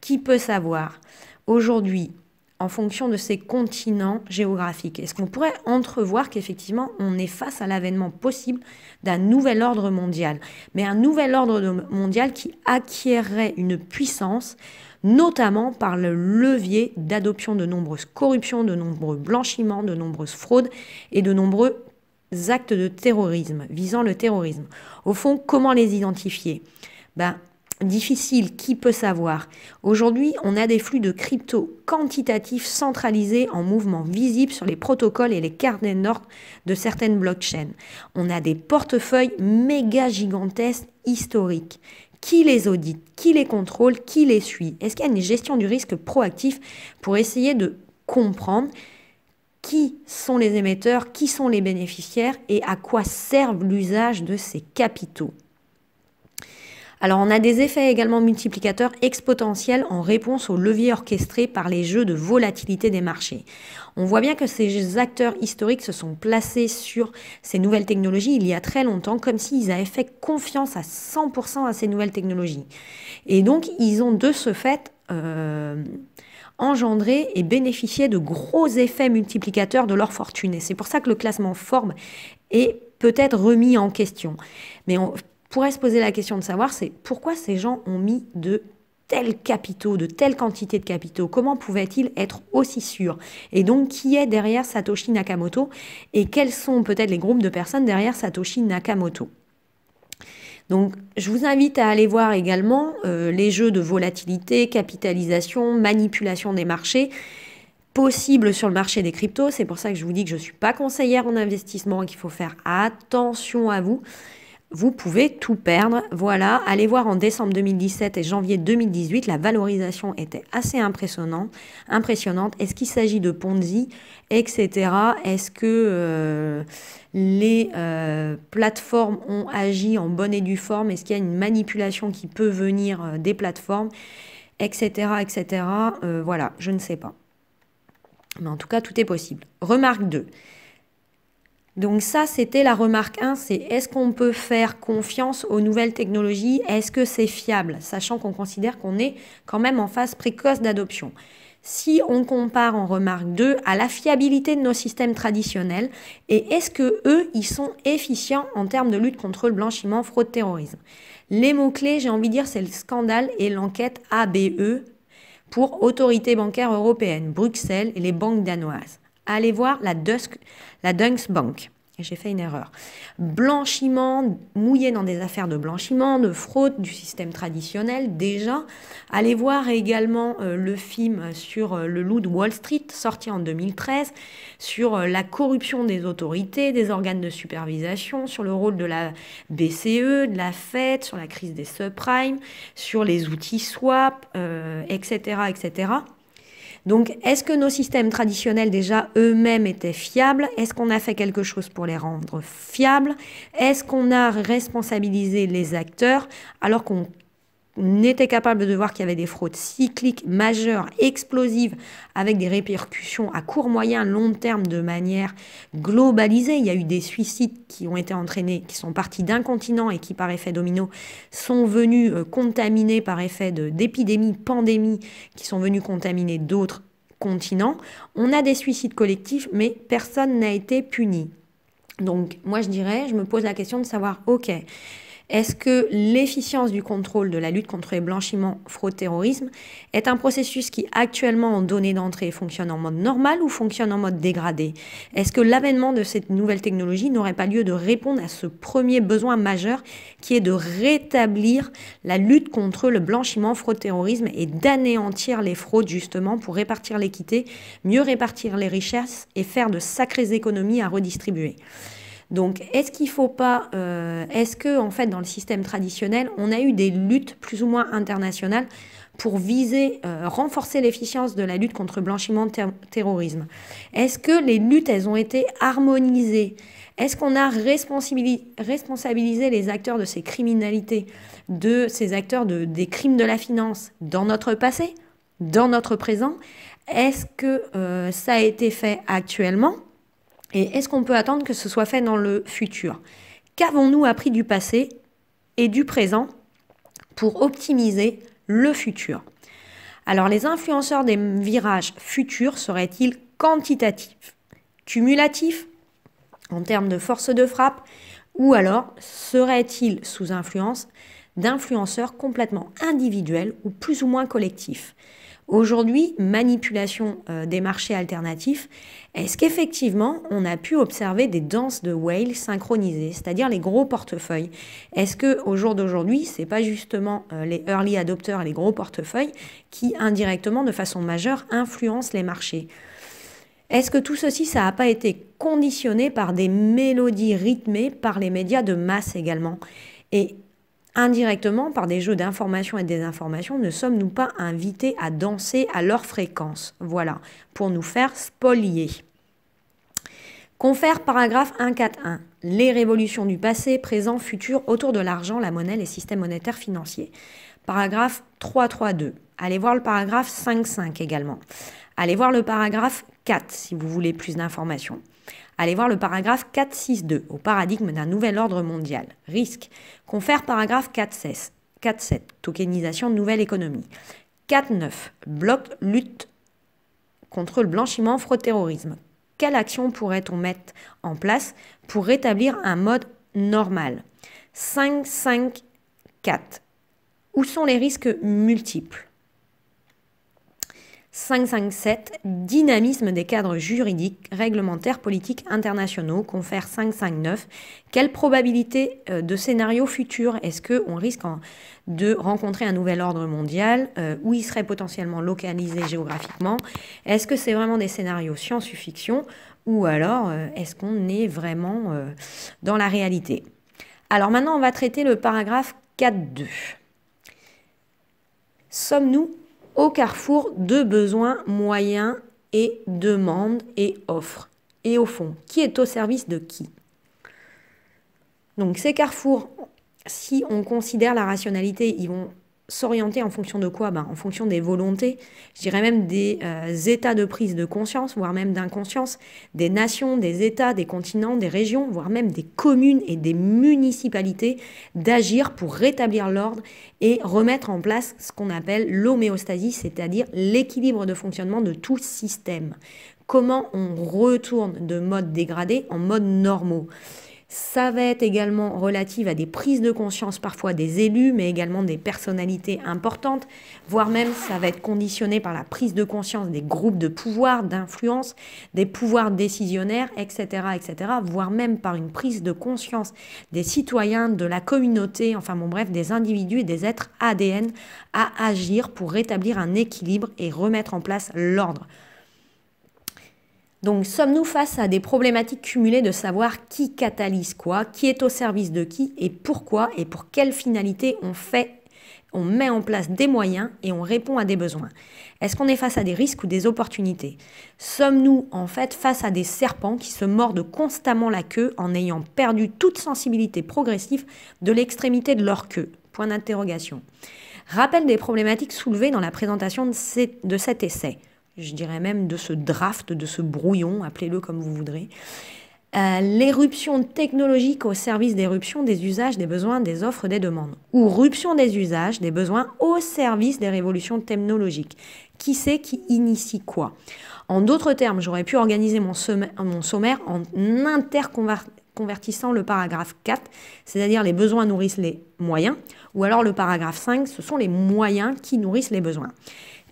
Qui peut savoir aujourd'hui en fonction de ces continents géographiques Est-ce qu'on pourrait entrevoir qu'effectivement on est face à l'avènement possible d'un nouvel ordre mondial, mais un nouvel ordre mondial qui acquérerait une puissance, notamment par le levier d'adoption de nombreuses corruptions, de nombreux blanchiments, de nombreuses fraudes et de nombreux actes de terrorisme, visant le terrorisme. Au fond, comment les identifier ben, Difficile, qui peut savoir Aujourd'hui, on a des flux de crypto quantitatifs centralisés en mouvement visible sur les protocoles et les carnets nord de certaines blockchains. On a des portefeuilles méga gigantesques historiques. Qui les audite Qui les contrôle Qui les suit Est-ce qu'il y a une gestion du risque proactif pour essayer de comprendre qui sont les émetteurs, qui sont les bénéficiaires et à quoi servent l'usage de ces capitaux. Alors on a des effets également multiplicateurs exponentiels en réponse aux leviers orchestrés par les jeux de volatilité des marchés. On voit bien que ces acteurs historiques se sont placés sur ces nouvelles technologies il y a très longtemps, comme s'ils avaient fait confiance à 100% à ces nouvelles technologies. Et donc ils ont de ce fait... Euh, engendrer et bénéficier de gros effets multiplicateurs de leur fortune. Et c'est pour ça que le classement forme est peut-être remis en question. Mais on pourrait se poser la question de savoir, c'est pourquoi ces gens ont mis de tels capitaux, de telles quantités de capitaux Comment pouvaient-ils être aussi sûrs Et donc, qui est derrière Satoshi Nakamoto Et quels sont peut-être les groupes de personnes derrière Satoshi Nakamoto donc je vous invite à aller voir également euh, les jeux de volatilité, capitalisation, manipulation des marchés possibles sur le marché des cryptos. C'est pour ça que je vous dis que je ne suis pas conseillère en investissement et qu'il faut faire attention à vous. Vous pouvez tout perdre. Voilà, allez voir en décembre 2017 et janvier 2018, la valorisation était assez impressionnante. impressionnante. Est-ce qu'il s'agit de Ponzi, etc. Est-ce que, euh, les euh, plateformes ont agi en bonne et due forme, est-ce qu'il y a une manipulation qui peut venir euh, des plateformes, etc. etc. Euh, voilà, je ne sais pas. Mais en tout cas, tout est possible. Remarque 2. Donc ça, c'était la remarque 1, c'est est-ce qu'on peut faire confiance aux nouvelles technologies Est-ce que c'est fiable Sachant qu'on considère qu'on est quand même en phase précoce d'adoption si on compare en remarque 2 à la fiabilité de nos systèmes traditionnels et est-ce que eux ils sont efficients en termes de lutte contre le blanchiment, fraude, terrorisme. Les mots-clés, j'ai envie de dire, c'est le scandale et l'enquête ABE pour Autorité bancaire européenne, Bruxelles et les banques danoises. Allez voir la, Dunks Bank j'ai fait une erreur. Blanchiment, mouillé dans des affaires de blanchiment, de fraude du système traditionnel, déjà. Allez voir également euh, le film sur euh, le loup de Wall Street, sorti en 2013, sur euh, la corruption des autorités, des organes de supervision, sur le rôle de la BCE, de la Fed, sur la crise des subprimes, sur les outils swap, etc., etc. Donc, est-ce que nos systèmes traditionnels déjà eux-mêmes étaient fiables Est-ce qu'on a fait quelque chose pour les rendre fiables Est-ce qu'on a responsabilisé les acteurs alors qu'on n'étaient capables capable de voir qu'il y avait des fraudes cycliques majeures, explosives, avec des répercussions à court, moyen, long terme de manière globalisée. Il y a eu des suicides qui ont été entraînés, qui sont partis d'un continent et qui, par effet domino, sont venus euh, contaminer par effet d'épidémie pandémie qui sont venus contaminer d'autres continents. On a des suicides collectifs, mais personne n'a été puni. Donc moi je dirais, je me pose la question de savoir, ok, est-ce que l'efficience du contrôle de la lutte contre les blanchiments, fraude, terrorisme est un processus qui actuellement en données d'entrée fonctionne en mode normal ou fonctionne en mode dégradé Est-ce que l'avènement de cette nouvelle technologie n'aurait pas lieu de répondre à ce premier besoin majeur qui est de rétablir la lutte contre le blanchiment, fraude, terrorisme et d'anéantir les fraudes justement pour répartir l'équité, mieux répartir les richesses et faire de sacrées économies à redistribuer donc, est-ce qu'il faut pas, euh, est-ce que en fait dans le système traditionnel, on a eu des luttes plus ou moins internationales pour viser, euh, renforcer l'efficience de la lutte contre le blanchiment de terrorisme Est-ce que les luttes, elles ont été harmonisées Est-ce qu'on a responsabilisé les acteurs de ces criminalités, de ces acteurs des crimes de la finance dans notre passé, dans notre présent Est-ce que euh, ça a été fait actuellement et est-ce qu'on peut attendre que ce soit fait dans le futur Qu'avons-nous appris du passé et du présent pour optimiser le futur Alors les influenceurs des virages futurs seraient-ils quantitatifs, cumulatifs en termes de force de frappe ou alors seraient-ils sous influence d'influenceurs complètement individuels ou plus ou moins collectifs Aujourd'hui, manipulation euh, des marchés alternatifs est-ce qu'effectivement on a pu observer des danses de whale synchronisées, c'est-à-dire les gros portefeuilles Est-ce que au jour d'aujourd'hui, c'est pas justement euh, les early adopteurs, les gros portefeuilles, qui indirectement, de façon majeure, influencent les marchés est-ce que tout ceci, ça n'a pas été conditionné par des mélodies rythmées par les médias de masse également Et Indirectement, par des jeux d'informations et désinformations, ne sommes-nous pas invités à danser à leur fréquence Voilà, pour nous faire spolier. Confère paragraphe 141. Les révolutions du passé, présent, futur autour de l'argent, la monnaie, les systèmes monétaires financiers. Paragraphe 332. Allez voir le paragraphe 55 également. Allez voir le paragraphe 4 si vous voulez plus d'informations. Allez voir le paragraphe 462 au paradigme d'un nouvel ordre mondial. Risque. Confère paragraphe 4.7. tokenisation Tokenisation nouvelle économie. 4.9. Bloc lutte contre le blanchiment fraude terrorisme. Quelle action pourrait-on mettre en place pour rétablir un mode normal 5.5.4. Où sont les risques multiples 557 Dynamisme des cadres juridiques, réglementaires, politiques, internationaux, confère 559. Quelle probabilité euh, de scénario futur est-ce qu'on risque de rencontrer un nouvel ordre mondial euh, Où il serait potentiellement localisé géographiquement Est-ce que c'est vraiment des scénarios science-fiction ou alors euh, est-ce qu'on est vraiment dans la réalité Alors maintenant, on va traiter le paragraphe 4.2. Sommes-nous au carrefour de besoins moyens et demande et offre. Et au fond, qui est au service de qui Donc ces carrefours, si on considère la rationalité, ils vont s'orienter en fonction de quoi ben, En fonction des volontés, je dirais même des euh, états de prise de conscience, voire même d'inconscience, des nations, des états, des continents, des régions, voire même des communes et des municipalités, d'agir pour rétablir l'ordre et remettre en place ce qu'on appelle l'homéostasie, c'est-à-dire l'équilibre de fonctionnement de tout système. Comment on retourne de mode dégradé en mode normaux ça va être également relative à des prises de conscience parfois des élus, mais également des personnalités importantes, voire même ça va être conditionné par la prise de conscience des groupes de pouvoir, d'influence, des pouvoirs décisionnaires, etc., etc., voire même par une prise de conscience des citoyens, de la communauté, enfin bon bref, des individus et des êtres ADN à agir pour rétablir un équilibre et remettre en place l'ordre. Donc sommes-nous face à des problématiques cumulées de savoir qui catalyse quoi, qui est au service de qui et pourquoi et pour quelle finalité on fait on met en place des moyens et on répond à des besoins. Est-ce qu'on est face à des risques ou des opportunités Sommes-nous en fait face à des serpents qui se mordent constamment la queue en ayant perdu toute sensibilité progressive de l'extrémité de leur queue Point d'interrogation. Rappel des problématiques soulevées dans la présentation de cet essai je dirais même de ce draft, de ce brouillon, appelez-le comme vous voudrez. Euh, l'éruption technologique au service d'éruption des usages, des besoins, des offres, des demandes. Ou ruption des usages, des besoins au service des révolutions technologiques. Qui sait qui initie quoi En d'autres termes, j'aurais pu organiser mon sommaire en interconvertissant le paragraphe 4, c'est-à-dire les besoins nourrissent les moyens, ou alors le paragraphe 5, ce sont les moyens qui nourrissent les besoins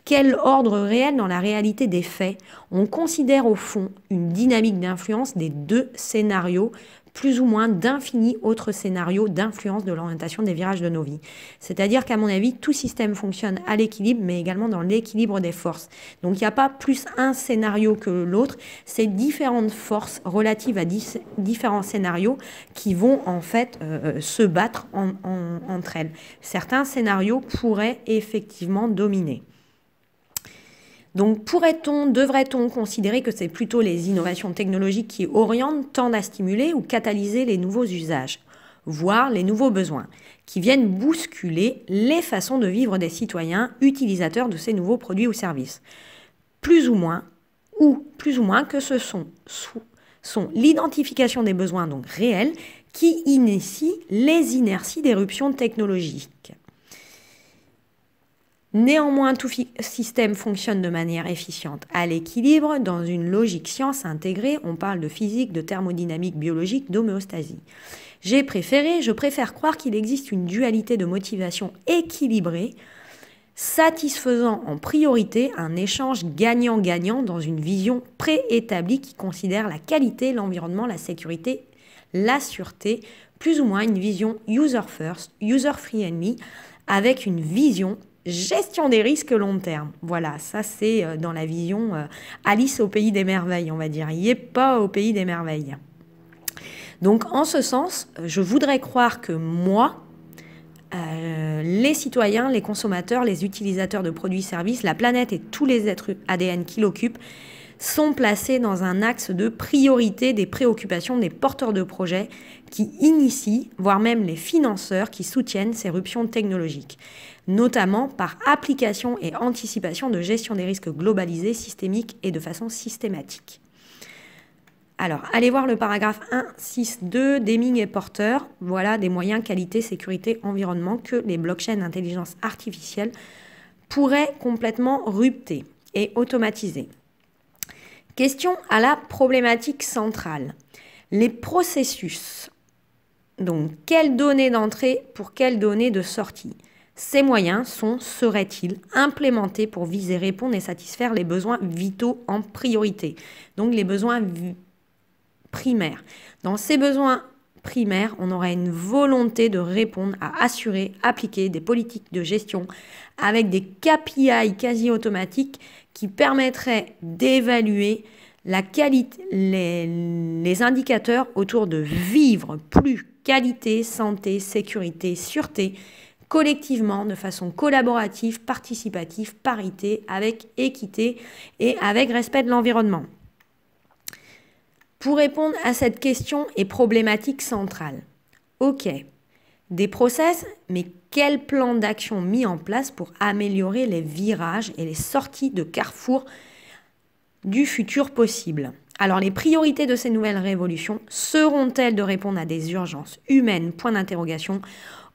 quel ordre réel dans la réalité des faits On considère au fond une dynamique d'influence des deux scénarios plus ou moins d'infinis autres scénarios d'influence de l'orientation des virages de nos vies. C'est-à-dire qu'à mon avis, tout système fonctionne à l'équilibre, mais également dans l'équilibre des forces. Donc il n'y a pas plus un scénario que l'autre, c'est différentes forces relatives à différents scénarios qui vont en fait euh, euh, se battre entre elles. Certains scénarios pourraient effectivement dominer. Donc pourrait-on, devrait-on considérer que c'est plutôt les innovations technologiques qui orientent, tendent à stimuler ou catalyser les nouveaux usages, voire les nouveaux besoins, qui viennent bousculer les façons de vivre des citoyens utilisateurs de ces nouveaux produits ou services Plus ou moins, ou plus ou moins que ce sont, l'identification des besoins donc réels qui initie les inerties d'éruption technologique Néanmoins, tout système fonctionne de manière efficiente à l'équilibre dans une logique science intégrée. On parle de physique, de thermodynamique biologique, d'homéostasie. J'ai préféré, je préfère croire qu'il existe une dualité de motivation équilibrée, satisfaisant en priorité un échange gagnant-gagnant dans une vision préétablie qui considère la qualité, l'environnement, la sécurité, la sûreté, plus ou moins une vision user first, user free ennemi, avec une vision gestion des risques long terme. Voilà, ça c'est euh, dans la vision euh, Alice au pays des merveilles, on va dire. Il est pas au pays des merveilles. Donc en ce sens, je voudrais croire que moi, euh, les citoyens, les consommateurs, les utilisateurs de produits-services, et la planète et tous les êtres ADN qui l'occupent sont placés dans un axe de priorité des préoccupations des porteurs de projets qui initient, voire même les financeurs qui soutiennent ces ruptions technologiques notamment par application et anticipation de gestion des risques globalisés, systémiques et de façon systématique. Alors, allez voir le paragraphe 1, 6, 2 d'Eming et Porter. Voilà des moyens qualité, sécurité, environnement que les blockchains d'intelligence artificielle pourraient complètement rupter et automatiser. Question à la problématique centrale. Les processus. Donc, quelles données d'entrée pour quelles données de sortie ces moyens sont, seraient-ils, implémentés pour viser, répondre et satisfaire les besoins vitaux en priorité, donc les besoins primaires. Dans ces besoins primaires, on aurait une volonté de répondre à assurer, appliquer des politiques de gestion avec des KPI quasi automatiques qui permettraient d'évaluer les, indicateurs autour de vivre plus qualité, santé, sécurité, sûreté, collectivement, de façon collaborative, participative, parité, avec équité et avec respect de l'environnement. Pour répondre à cette question et problématique centrale, ok, des process, mais quel plan d'action mis en place pour améliorer les virages et les sorties de carrefour du futur possible alors les priorités de ces nouvelles révolutions seront-elles de répondre à des urgences humaines, point d'interrogation,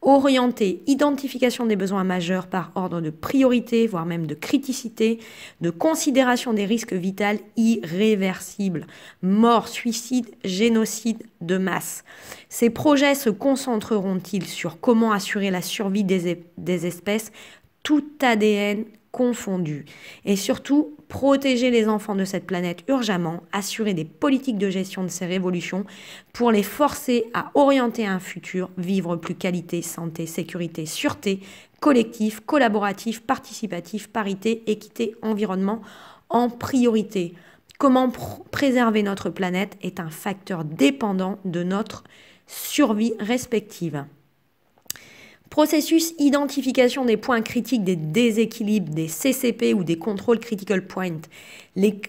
orienter identification des besoins majeurs par ordre de priorité, voire même de criticité, de considération des risques vitaux irréversibles, mort, suicide, génocide de masse. Ces projets se concentreront-ils sur comment assurer la survie des, des espèces, tout ADN confondus. Et surtout, protéger les enfants de cette planète urgemment, assurer des politiques de gestion de ces révolutions pour les forcer à orienter un futur, vivre plus qualité, santé, sécurité, sûreté, collectif, collaboratif, participatif, parité, équité, environnement en priorité. Comment préserver notre planète est un facteur dépendant de notre survie respective. Processus identification des points critiques, des déséquilibres, des CCP ou des contrôles critical points. Les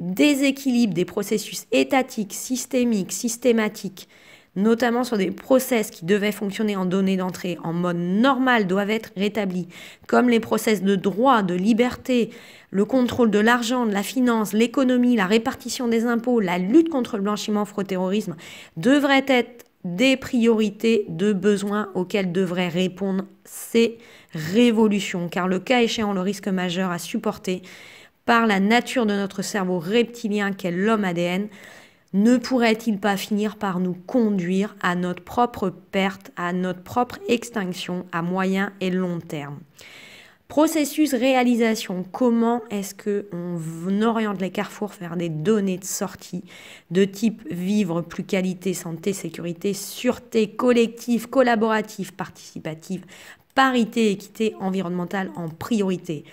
déséquilibres des processus étatiques, systémiques, systématiques, notamment sur des process qui devaient fonctionner en données d'entrée en mode normal, doivent être rétablis, comme les process de droit, de liberté, le contrôle de l'argent, de la finance, l'économie, la répartition des impôts, la lutte contre le blanchiment, fraude, terrorisme, devraient être des priorités de besoins auxquels devraient répondre ces révolutions, car le cas échéant, le risque majeur à supporter par la nature de notre cerveau reptilien qu'est l'homme ADN, ne pourrait-il pas finir par nous conduire à notre propre perte, à notre propre extinction à moyen et long terme Processus réalisation, comment est-ce que on oriente les carrefours vers des données de sortie de type vivre plus qualité, santé, sécurité, sûreté, collectif, collaboratif, participative parité, équité environnementale en priorité.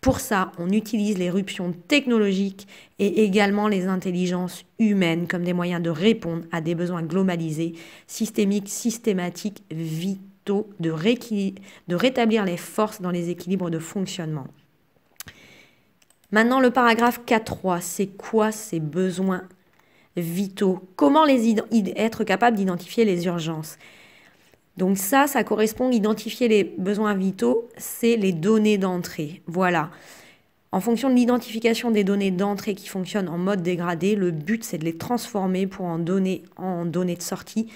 Pour ça, on utilise l'éruption technologique et également les intelligences humaines comme des moyens de répondre à des besoins globalisés, systémiques, systématiques, vitaux de, rétablir les forces dans les équilibres de fonctionnement. Maintenant, le paragraphe 4.3, c'est quoi ces besoins vitaux Comment les être capable d'identifier les urgences Donc ça, ça correspond, identifier les besoins vitaux, c'est les données d'entrée. Voilà. En fonction de l'identification des données d'entrée qui fonctionnent en mode dégradé, le but c'est de les transformer pour en donner en données de sortie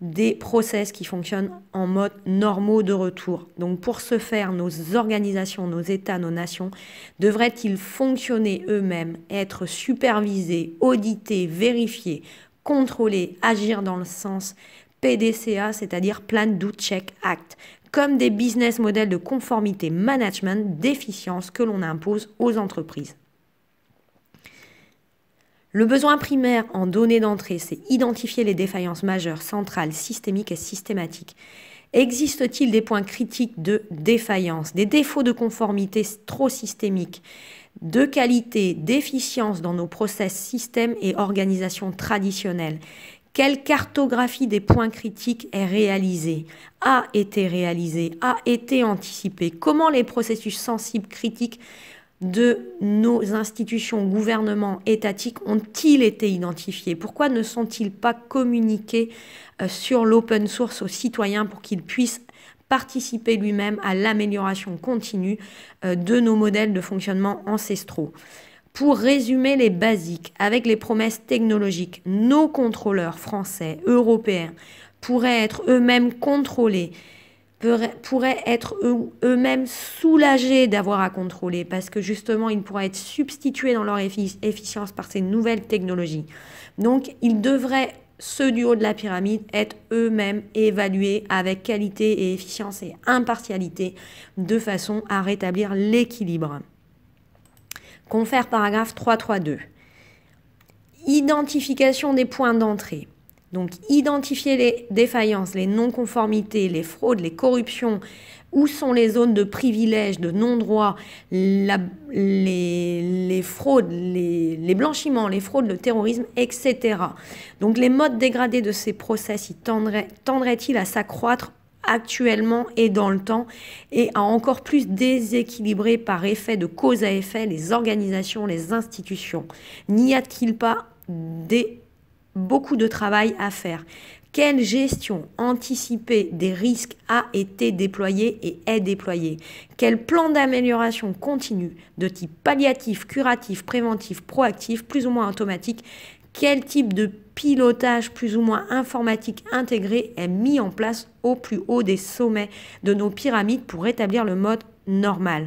des process qui fonctionnent en mode normaux de retour. Donc pour ce faire, nos organisations, nos États, nos nations devraient-ils fonctionner eux-mêmes, être supervisés, audités, vérifiés, contrôlés, agir dans le sens PDCA, c'est-à-dire Plan Do Check Act, comme des business models de conformité management d'efficience que l'on impose aux entreprises. Le besoin primaire en données d'entrée, c'est identifier les défaillances majeures, centrales, systémiques et systématiques. Existe-t-il des points critiques de défaillance, des défauts de conformité trop systémiques, de qualité, d'efficience dans nos process, systèmes et organisations traditionnelles Quelle cartographie des points critiques est réalisée A été réalisée A été anticipée Comment les processus sensibles critiques de nos institutions, gouvernements, étatiques ont-ils été identifiés Pourquoi ne sont-ils pas communiqués euh, sur l'open source aux citoyens pour qu'ils puissent participer lui-même à l'amélioration continue euh, de nos modèles de fonctionnement ancestraux pour résumer les basiques avec les promesses technologiques, nos contrôleurs français, européens pourraient être eux-mêmes contrôlés pourraient être eux-mêmes soulagés d'avoir à contrôler parce que justement ils pourraient être substitués dans leur efficience par ces nouvelles technologies. Donc ils devraient, ceux du haut de la pyramide, être eux-mêmes évalués avec qualité et efficience et impartialité de façon à rétablir l'équilibre. Confère paragraphe 332. Identification des points d'entrée. Donc identifier les défaillances, les non-conformités, les fraudes, les corruptions, où sont les zones de privilèges, de non-droit, les, fraudes, les, blanchiments, les fraudes, le terrorisme, etc. Donc les modes dégradés de ces processus tendraient, tendraient-ils à s'accroître actuellement et dans le temps et à encore plus déséquilibrer par effet de cause à effet les organisations, les institutions N'y a-t-il pas des beaucoup de travail à faire. Quelle gestion anticipée des risques a été déployée et est déployée Quel plan d'amélioration continue de type palliatif, curatif, préventif, proactif, plus ou moins automatique Quel type de pilotage plus ou moins informatique intégré est mis en place au plus haut des sommets de nos pyramides pour rétablir le mode normal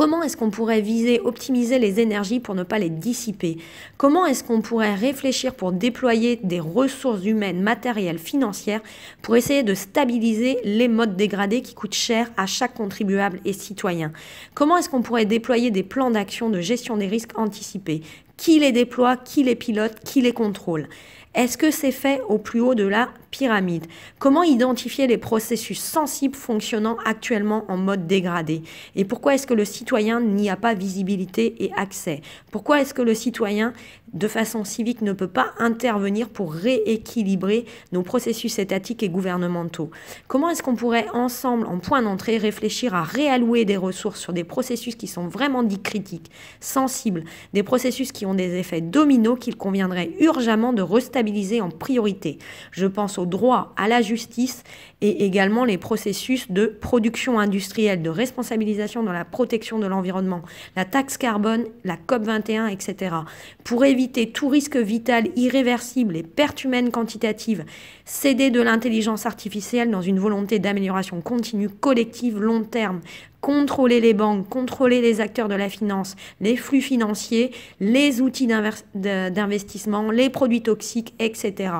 Comment est-ce qu'on pourrait viser, optimiser les énergies pour ne pas les dissiper Comment est-ce qu'on pourrait réfléchir pour déployer des ressources humaines, matérielles, financières pour essayer de stabiliser les modes dégradés qui coûtent cher à chaque contribuable et citoyen Comment est-ce qu'on pourrait déployer des plans d'action de gestion des risques anticipés qui les déploie, qui les pilote, qui les contrôle. Est-ce que c'est fait au plus haut de la pyramide. Comment identifier les processus sensibles fonctionnant actuellement en mode dégradé Et pourquoi est-ce que le citoyen n'y a pas visibilité et accès Pourquoi est-ce que le citoyen, de façon civique, ne peut pas intervenir pour rééquilibrer nos processus étatiques et gouvernementaux Comment est-ce qu'on pourrait ensemble, en point d'entrée, réfléchir à réallouer des ressources sur des processus qui sont vraiment dits critiques, sensibles, des processus qui ont des effets dominos qu'il conviendrait urgemment de restabiliser en priorité Je pense au droit, à la justice et également les processus de production industrielle, de responsabilisation dans la protection de l'environnement, la taxe carbone, la COP21, etc. Pour éviter tout risque vital irréversible et pertes humaines quantitatives, céder de l'intelligence artificielle dans une volonté d'amélioration continue, collective, long terme, contrôler les banques, contrôler les acteurs de la finance, les flux financiers, les outils d'investissement, les produits toxiques, etc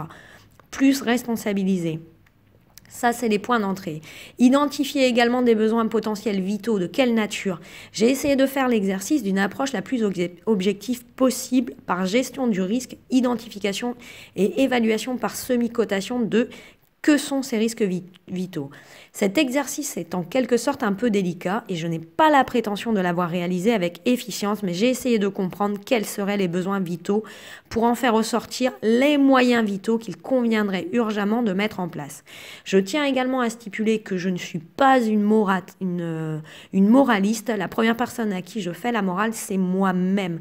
plus responsabiliser. Ça, c'est les points d'entrée. Identifier également des besoins potentiels vitaux, de quelle nature. J'ai essayé de faire l'exercice d'une approche la plus objective possible par gestion du risque, identification et évaluation par semi-cotation de que sont ces risques vitaux Cet exercice est en quelque sorte un peu délicat et je n'ai pas la prétention de l'avoir réalisé avec efficience, mais j'ai essayé de comprendre quels seraient les besoins vitaux pour en faire ressortir les moyens vitaux qu'il conviendrait urgemment de mettre en place. Je tiens également à stipuler que je ne suis pas une, euh, une moraliste. La première personne à qui je fais la morale, c'est moi-même.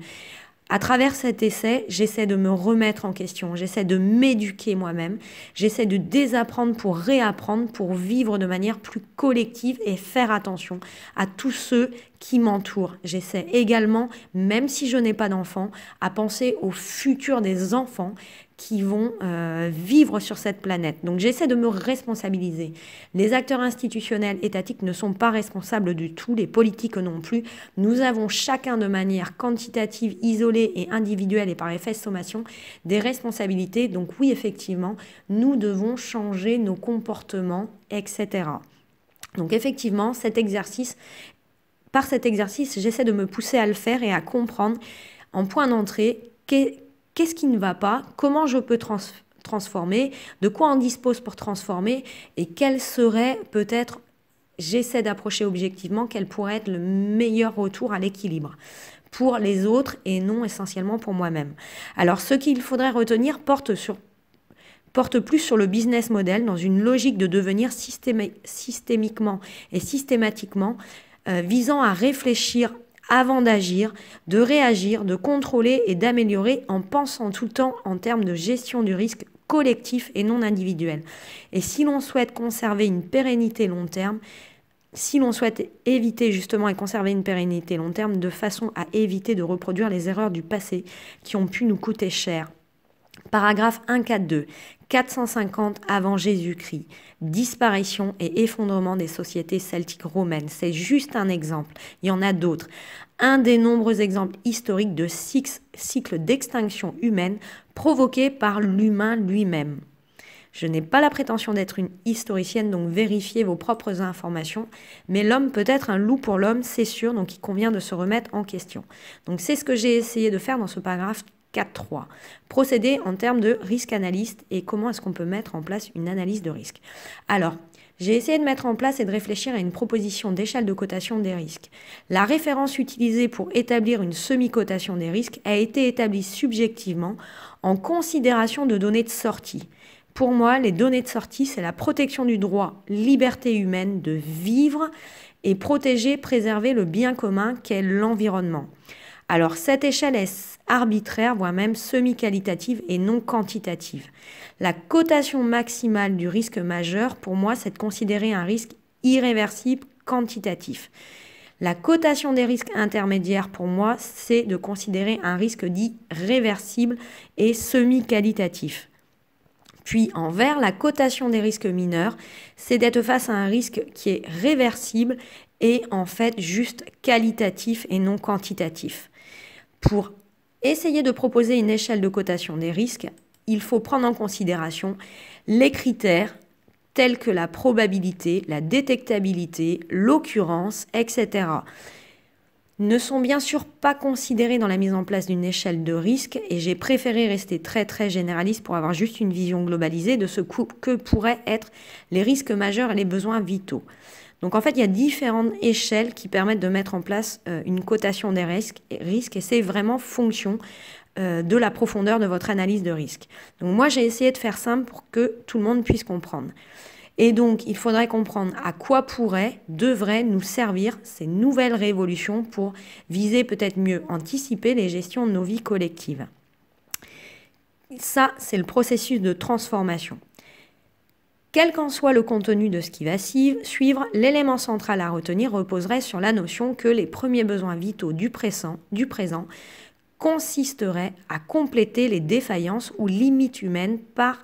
À travers cet essai, j'essaie de me remettre en question, j'essaie de m'éduquer moi-même, j'essaie de désapprendre pour réapprendre, pour vivre de manière plus collective et faire attention à tous ceux qui m'entourent. J'essaie également, même si je n'ai pas d'enfants, à penser au futur des enfants qui vont euh, vivre sur cette planète. Donc j'essaie de me responsabiliser. Les acteurs institutionnels étatiques ne sont pas responsables du tout, les politiques non plus. Nous avons chacun de manière quantitative, isolée et individuelle et par effet de sommation des responsabilités. Donc oui, effectivement, nous devons changer nos comportements, etc. Donc effectivement, cet exercice, par cet exercice, j'essaie de me pousser à le faire et à comprendre en point d'entrée qu'est-ce qui ne va pas, comment je peux transformer, de quoi on dispose pour transformer et quel serait peut-être, j'essaie d'approcher objectivement, quel pourrait être le meilleur retour à l'équilibre pour les autres et non essentiellement pour moi-même. Alors ce qu'il faudrait retenir porte sur porte plus sur le business model dans une logique de devenir systémiquement et systématiquement euh, visant à réfléchir avant d'agir, de réagir, de contrôler et d'améliorer en pensant tout le temps en termes de gestion du risque collectif et non individuel. Et si l'on souhaite conserver une pérennité long terme, si l'on souhaite éviter justement et conserver une pérennité long terme de façon à éviter de reproduire les erreurs du passé qui ont pu nous coûter cher. Paragraphe 142. 450 avant Jésus-Christ, disparition et effondrement des sociétés celtiques romaines. C'est juste un exemple, il y en a d'autres. Un des nombreux exemples historiques de six cycles d'extinction humaine provoqués par l'humain lui-même. Je n'ai pas la prétention d'être une historicienne, donc vérifiez vos propres informations. Mais l'homme peut être un loup pour l'homme, c'est sûr, donc il convient de se remettre en question. Donc c'est ce que j'ai essayé de faire dans ce paragraphe 4.3. Procéder en termes de risque analyste et comment est-ce qu'on peut mettre en place une analyse de risque. Alors, j'ai essayé de mettre en place et de réfléchir à une proposition d'échelle de cotation des risques. La référence utilisée pour établir une semi-cotation des risques a été établie subjectivement en considération de données de sortie. Pour moi, les données de sortie, c'est la protection du droit, liberté humaine de vivre et protéger, préserver le bien commun qu'est l'environnement. Alors cette échelle est arbitraire, voire même semi-qualitative et non quantitative. La cotation maximale du risque majeur, pour moi, c'est de considérer un risque irréversible quantitatif. La cotation des risques intermédiaires, pour moi, c'est de considérer un risque dit réversible et semi-qualitatif. Puis en vert, la cotation des risques mineurs, c'est d'être face à un risque qui est réversible et en fait juste qualitatif et non quantitatif. Pour essayer de proposer une échelle de cotation des risques, il faut prendre en considération les critères tels que la probabilité, la détectabilité, l'occurrence, etc. ne sont bien sûr pas considérés dans la mise en place d'une échelle de risque et j'ai préféré rester très très généraliste pour avoir juste une vision globalisée de ce que pourraient être les risques majeurs et les besoins vitaux. Donc en fait, il y a différentes échelles qui permettent de mettre en place euh, une cotation des risques, et c'est vraiment fonction euh, de la profondeur de votre analyse de risque. Donc moi, j'ai essayé de faire simple pour que tout le monde puisse comprendre. Et donc, il faudrait comprendre à quoi pourraient, devraient nous servir ces nouvelles révolutions pour viser peut-être mieux anticiper les gestions de nos vies collectives. Ça, c'est le processus de transformation. Quel qu'en soit le contenu de ce qui va suivre, l'élément central à retenir reposerait sur la notion que les premiers besoins vitaux du présent, du présent consisteraient à compléter les défaillances ou limites humaines par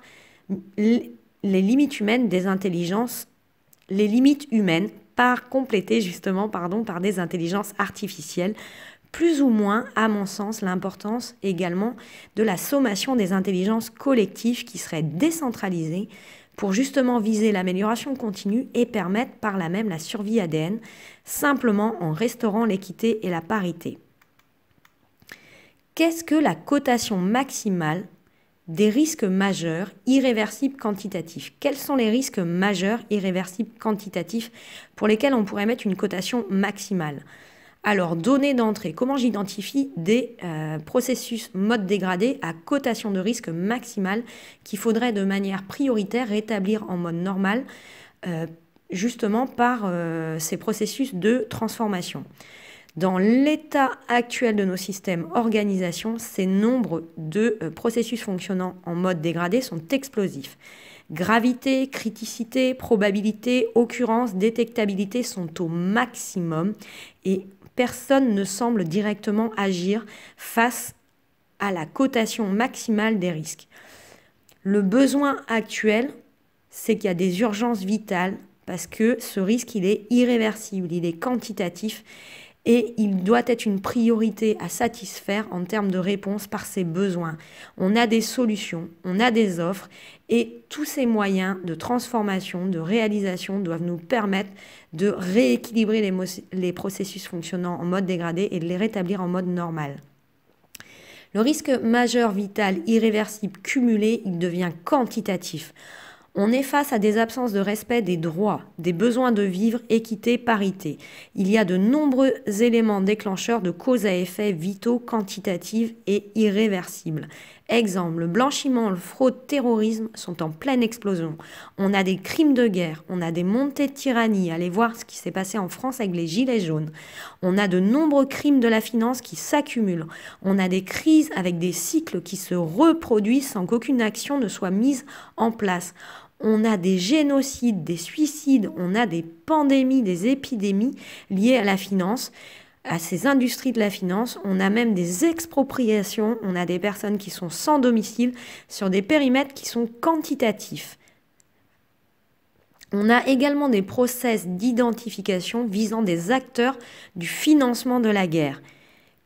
les limites humaines des intelligences, les limites humaines par compléter justement pardon, par des intelligences artificielles, plus ou moins, à mon sens, l'importance également de la sommation des intelligences collectives qui seraient décentralisées pour justement viser l'amélioration continue et permettre par là même la survie ADN, simplement en restaurant l'équité et la parité. Qu'est-ce que la cotation maximale des risques majeurs irréversibles quantitatifs Quels sont les risques majeurs irréversibles quantitatifs pour lesquels on pourrait mettre une cotation maximale alors, données d'entrée, comment j'identifie des euh, processus mode dégradé à cotation de risque maximale qu'il faudrait de manière prioritaire rétablir en mode normal, euh, justement par euh, ces processus de transformation. Dans l'état actuel de nos systèmes organisation, ces nombres de processus fonctionnant en mode dégradé sont explosifs. Gravité, criticité, probabilité, occurrence, détectabilité sont au maximum et personne ne semble directement agir face à la cotation maximale des risques. Le besoin actuel, c'est qu'il y a des urgences vitales parce que ce risque, il est irréversible, il est quantitatif et il doit être une priorité à satisfaire en termes de réponse par ses besoins. On a des solutions, on a des offres et tous ces moyens de transformation, de réalisation doivent nous permettre de rééquilibrer les, processus fonctionnant en mode dégradé et de les rétablir en mode normal. Le risque majeur, vital, irréversible, cumulé, il devient quantitatif. On est face à des absences de respect des droits, des besoins de vivre, équité, parité. Il y a de nombreux éléments déclencheurs de cause à effet vitaux, quantitatifs et irréversibles. Exemple, le blanchiment, le fraude, terrorisme sont en pleine explosion. On a des crimes de guerre, on a des montées de tyrannie. Allez voir ce qui s'est passé en France avec les gilets jaunes. On a de nombreux crimes de la finance qui s'accumulent. On a des crises avec des cycles qui se reproduisent sans qu'aucune action ne soit mise en place on a des génocides, des suicides, on a des pandémies, des épidémies liées à la finance à ces industries de la finance. On a même des expropriations, on a des personnes qui sont sans domicile sur des périmètres qui sont quantitatifs. On a également des process d'identification visant des acteurs du financement de la guerre.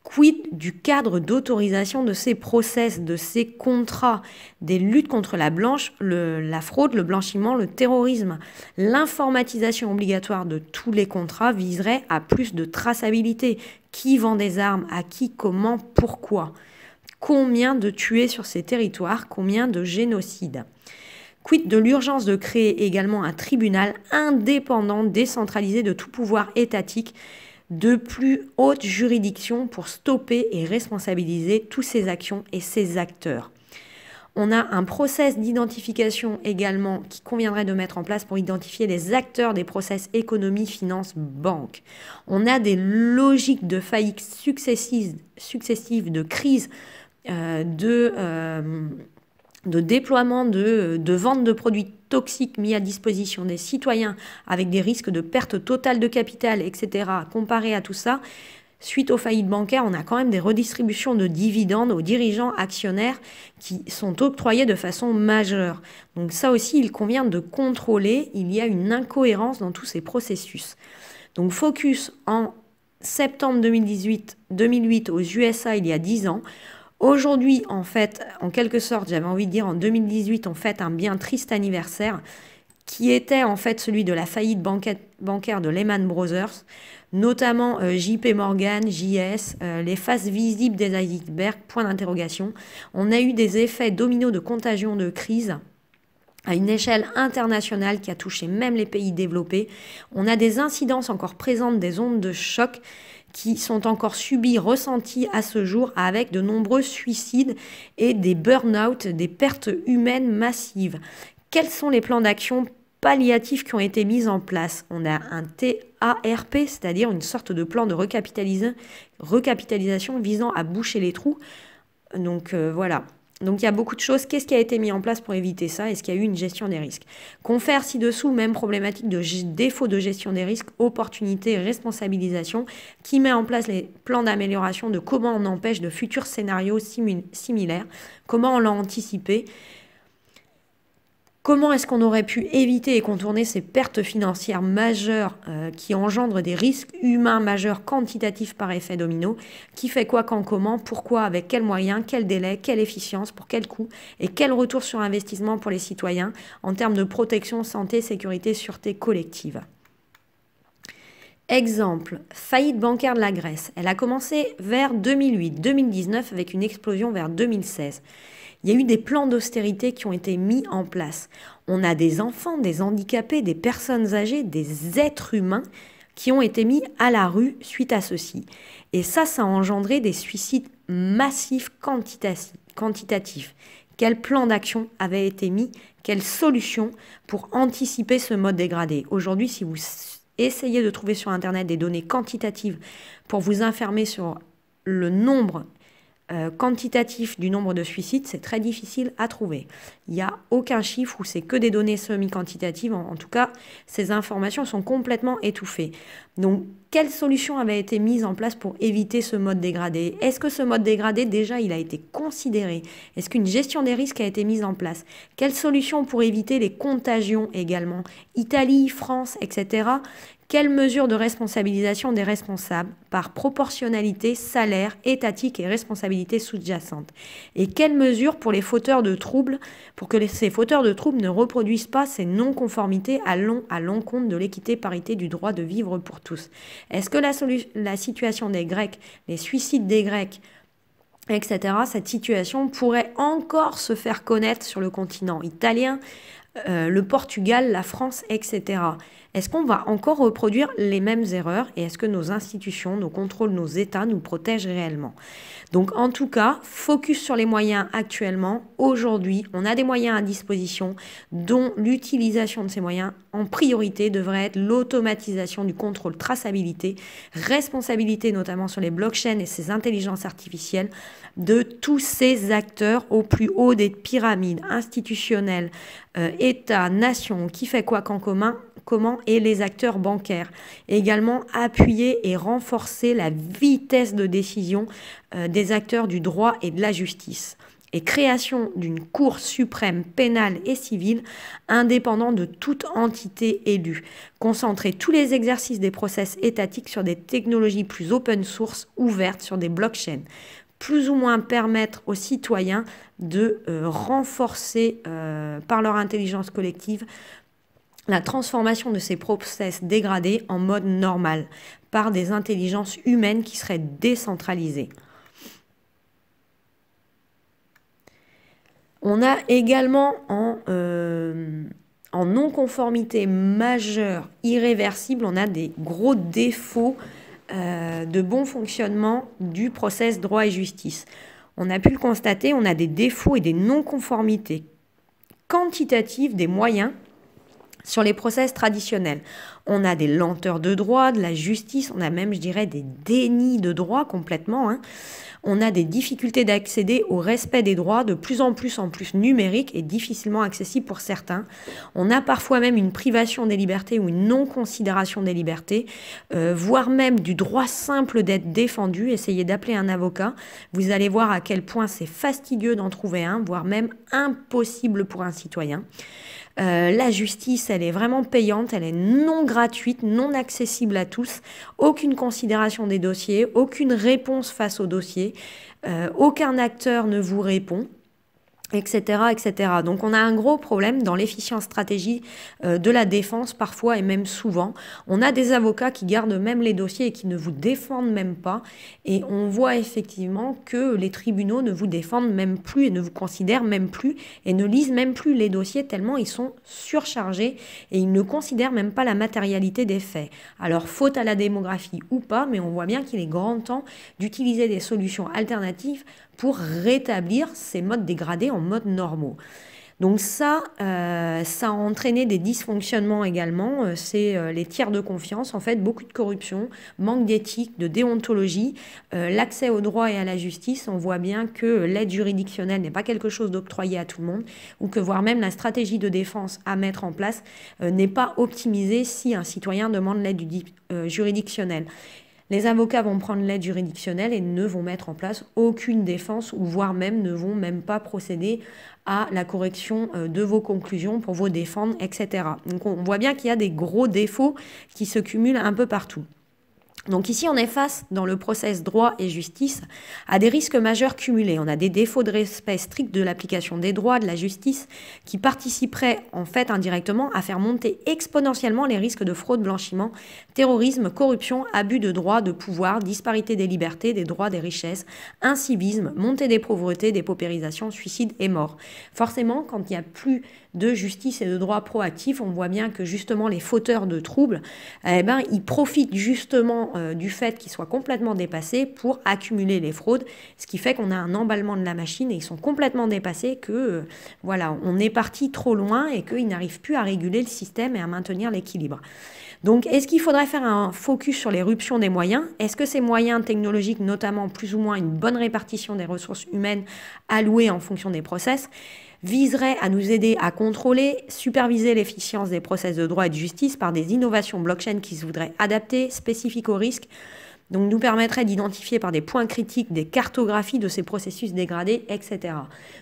Quid du cadre d'autorisation de ces process, de ces contrats, des luttes contre la, blanche, la fraude, le blanchiment, le terrorisme L'informatisation obligatoire de tous les contrats viserait à plus de traçabilité. Qui vend des armes À qui Comment Pourquoi Combien de tués sur ces territoires Combien de génocides Quid de l'urgence de créer également un tribunal indépendant, décentralisé de tout pouvoir étatique de plus haute juridiction pour stopper et responsabiliser tous ces actions et ces acteurs. On a un process d'identification également qui conviendrait de mettre en place pour identifier les acteurs des process économie, finance, banque. On a des logiques de faillite successives, successives de crise, euh, de... Euh, de déploiement de, de vente de produits toxiques mis à disposition des citoyens avec des risques de perte totale de capital, etc., comparé à tout ça, suite aux faillites bancaires, on a quand même des redistributions de dividendes aux dirigeants actionnaires qui sont octroyés de façon majeure. Donc ça aussi, il convient de contrôler, il y a une incohérence dans tous ces processus. Donc focus en septembre 2018, 2008 aux USA il y a 10 ans Aujourd'hui, en fait, en quelque sorte, j'avais envie de dire, en 2018, on fête un bien triste anniversaire qui était en fait celui de la faillite bancaire de Lehman Brothers, notamment euh, JP Morgan, JS, euh, les faces visibles des icebergs, point d'interrogation. On a eu des effets dominos de contagion de crise à une échelle internationale qui a touché même les pays développés. On a des incidences encore présentes des ondes de choc qui sont encore subis, ressentis à ce jour, avec de nombreux suicides et des burn-out, des pertes humaines massives. Quels sont les plans d'action palliatifs qui ont été mis en place On a un TARP, c'est-à-dire une sorte de plan de recapitalisation visant à boucher les trous. Donc euh, voilà. Donc il y a beaucoup de choses. Qu'est-ce qui a été mis en place pour éviter ça Est-ce qu'il y a eu une gestion des risques Confère ci-dessous même problématique de défaut de gestion des risques, opportunité, responsabilisation, qui met en place les plans d'amélioration de comment on empêche de futurs scénarios similaires, comment on l'a anticipé. Comment est-ce qu'on aurait pu éviter et contourner ces pertes financières majeures euh, qui engendrent des risques humains majeurs quantitatifs par effet domino Qui fait quoi, quand, comment, pourquoi, avec quels moyens, quel délai, quelle efficience, pour quel coût et quel retour sur investissement pour les citoyens en termes de protection, santé, sécurité, sûreté collective Exemple, faillite bancaire de la Grèce. Elle a commencé vers 2008-2019 avec une explosion vers 2016. Il y a eu des plans d'austérité qui ont été mis en place. On a des enfants, des handicapés, des personnes âgées, des êtres humains qui ont été mis à la rue suite à ceci. Et ça, ça a engendré des suicides massifs quantitatifs. Quel plan d'action avait été mis Quelle solution pour anticiper ce mode dégradé Aujourd'hui, si vous essayez de trouver sur Internet des données quantitatives pour vous informer sur le nombre euh, quantitatif du nombre de suicides, c'est très difficile à trouver. Il n'y a aucun chiffre où c'est que des données semi-quantitatives. En, tout cas, ces informations sont complètement étouffées. Donc, quelle solution avait été mise en place pour éviter ce mode dégradé Est-ce que ce mode dégradé, déjà, il a été considéré Est-ce qu'une gestion des risques a été mise en place Quelle solution pour éviter les contagions également Italie, France, etc. Quelle mesure de responsabilisation des responsables par proportionnalité, salaire, étatique et responsabilité sous-jacente Et quelles mesures pour les fauteurs de troubles, pour que ces fauteurs de troubles ne reproduisent pas ces non-conformités à long à l'encontre de l'équité parité du droit de vivre pour tous Est-ce que la, situation des Grecs, les suicides des Grecs, etc., cette situation pourrait encore se faire connaître sur le continent italien, euh, le Portugal, la France, etc. Est-ce qu'on va encore reproduire les mêmes erreurs et est-ce que nos institutions, nos contrôles, nos États nous protègent réellement Donc en tout cas, focus sur les moyens actuellement. Aujourd'hui, on a des moyens à disposition dont l'utilisation de ces moyens en priorité devrait être l'automatisation du contrôle traçabilité, responsabilité notamment sur les blockchains et ces intelligences artificielles de tous ces acteurs au plus haut des pyramides institutionnelles, euh, États, nations, qui fait quoi qu'en commun et les acteurs bancaires. Également appuyer et renforcer la vitesse de décision euh, des acteurs du droit et de la justice et création d'une Cour suprême pénale et civile indépendante de toute entité élue. Concentrer tous les exercices des process étatiques sur des technologies plus open source, ouvertes sur des blockchains. Plus ou moins permettre aux citoyens de euh, renforcer euh, par leur intelligence collective la transformation de ces process dégradés en mode normal par des intelligences humaines qui seraient décentralisées. On a également en, euh, non-conformité majeure, irréversible, on a des gros défauts euh, de bon fonctionnement du process droit et justice. On a pu le constater, on a des défauts et des non-conformités quantitatives des moyens sur les procès traditionnels, on a des lenteurs de droit, de la justice, on a même, je dirais, des dénis de droit complètement. Hein. On a des difficultés d'accéder au respect des droits, de plus en plus en plus numériques et difficilement accessibles pour certains. On a parfois même une privation des libertés ou une non-considération des libertés, euh, voire même du droit simple d'être défendu. Essayez d'appeler un avocat. Vous allez voir à quel point c'est fastidieux d'en trouver un, voire même impossible pour un citoyen. Euh, la justice, elle est vraiment payante, elle est non gratuite, non accessible à tous. Aucune considération des dossiers, aucune réponse face aux dossiers. Euh, aucun acteur ne vous répond etc., etc. Donc on a un gros problème dans l'efficience stratégie euh, de la défense parfois et même souvent. On a des avocats qui gardent même les dossiers et qui ne vous défendent même pas. Et on voit effectivement que les tribunaux ne vous défendent même plus et ne vous considèrent même plus et ne lisent même plus les dossiers tellement ils sont surchargés et ils ne considèrent même pas la matérialité des faits. Alors faute à la démographie ou pas, mais on voit bien qu'il est grand temps d'utiliser des solutions alternatives pour rétablir ces modes dégradés en modes normaux. Donc ça, euh, ça a entraîné des dysfonctionnements également. Euh, c'est euh, les tiers de confiance, en fait, beaucoup de corruption, manque d'éthique, de déontologie, l'accès au droit et à la justice. On voit bien que l'aide juridictionnelle n'est pas quelque chose d'octroyé à tout le monde, ou que voire même la stratégie de défense à mettre en place n'est pas optimisée si un citoyen demande l'aide juridictionnelle. Les avocats vont prendre l'aide juridictionnelle et ne vont mettre en place aucune défense ou voire même ne vont même pas procéder à la correction euh, de vos conclusions pour vous défendre, etc. Donc on voit bien qu'il y a des gros défauts qui se cumulent un peu partout. Donc ici, on est face, dans le process droit et justice, à des risques majeurs cumulés. On a des défauts de respect strict de l'application des droits, de la justice, qui participeraient en fait indirectement à faire monter exponentiellement les risques de fraude, blanchiment, terrorisme, corruption, abus de droits, de pouvoir, disparité des libertés, des droits, des richesses, incivisme, montée des pauvretés, des paupérisations, suicides et morts. Forcément, quand il n'y a plus de justice et de droit proactif, on voit bien que justement les fauteurs de troubles, eh ben, ils profitent justement euh, du fait qu'ils soient complètement dépassés pour accumuler les fraudes, ce qui fait qu'on a un emballement de la machine et ils sont complètement dépassés que euh, voilà, on est parti trop loin et qu'ils n'arrivent plus à réguler le système et à maintenir l'équilibre. Donc, est-ce qu'il faudrait faire un focus sur l'éruption des moyens Est-ce que ces moyens technologiques, notamment plus ou moins une bonne répartition des ressources humaines allouées en fonction des process, viserait à nous aider à contrôler, superviser l'efficience des process de droit et de justice par des innovations blockchain qui se voudraient adapter, spécifiques aux risques, donc nous permettrait d'identifier par des points critiques des cartographies de ces processus dégradés, etc.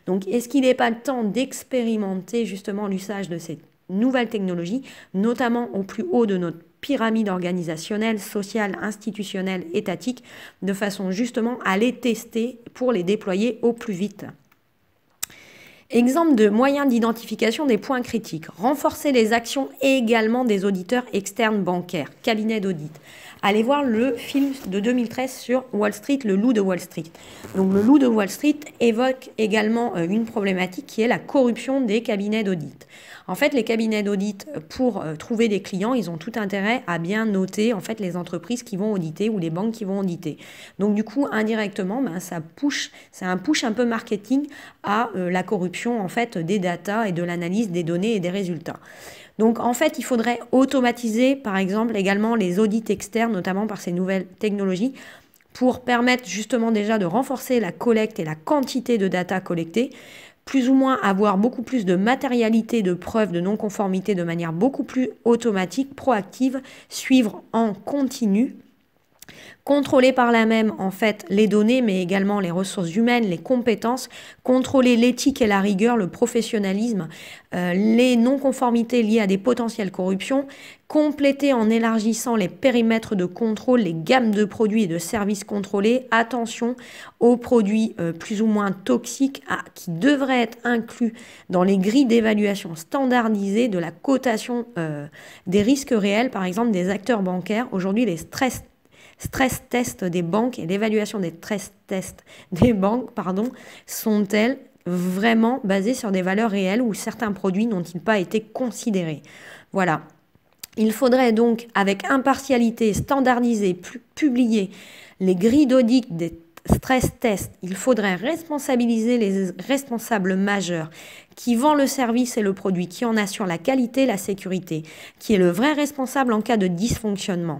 Donc est-ce qu'il n'est pas le temps d'expérimenter justement l'usage de ces nouvelles technologies, notamment au plus haut de notre pyramide organisationnelle, sociale, institutionnelle, étatique, de façon justement à les tester pour les déployer au plus vite. Exemple de moyens d'identification des points critiques. Renforcer les actions également des auditeurs externes bancaires, cabinets d'audit allez voir le film de 2013 sur Wall Street, Le loup de Wall Street. Donc le loup de Wall Street évoque également euh, une problématique qui est la corruption des cabinets d'audit. En fait, les cabinets d'audit, euh, pour euh, trouver des clients, ils ont tout intérêt à bien noter en fait les entreprises qui vont auditer ou les banques qui vont auditer. Donc du coup, indirectement, ben, ça push, c'est un push un peu marketing à la corruption en fait des data et de l'analyse des données et des résultats. Donc en fait, il faudrait automatiser par exemple également les audits externes, notamment par ces nouvelles technologies, pour permettre justement déjà de renforcer la collecte et la quantité de data collectée, plus ou moins avoir beaucoup plus de matérialité de preuves de non-conformité de manière beaucoup plus automatique, proactive, suivre en continu contrôler par la même en fait les données, mais également les ressources humaines, les compétences, contrôler l'éthique et la rigueur, le professionnalisme, euh, les non-conformités liées à des potentielles corruptions, compléter en élargissant les périmètres de contrôle, les gammes de produits et de services contrôlés, attention aux produits euh, plus ou moins toxiques ah, qui devraient être inclus dans les grilles d'évaluation standardisées de la cotation euh, des risques réels, par exemple des acteurs bancaires. Aujourd'hui, les stress stress tests des banques et l'évaluation des stress tests des banques, pardon, sont-elles vraiment basées sur des valeurs réelles ou certains produits n'ont-ils pas été considérés Voilà. Il faudrait donc, avec impartialité, standardiser, publier les grilles d'audit des stress tests. il faudrait responsabiliser les responsables majeurs qui vend le service et le produit, qui en assure la qualité, la sécurité, qui est le vrai responsable en cas de dysfonctionnement.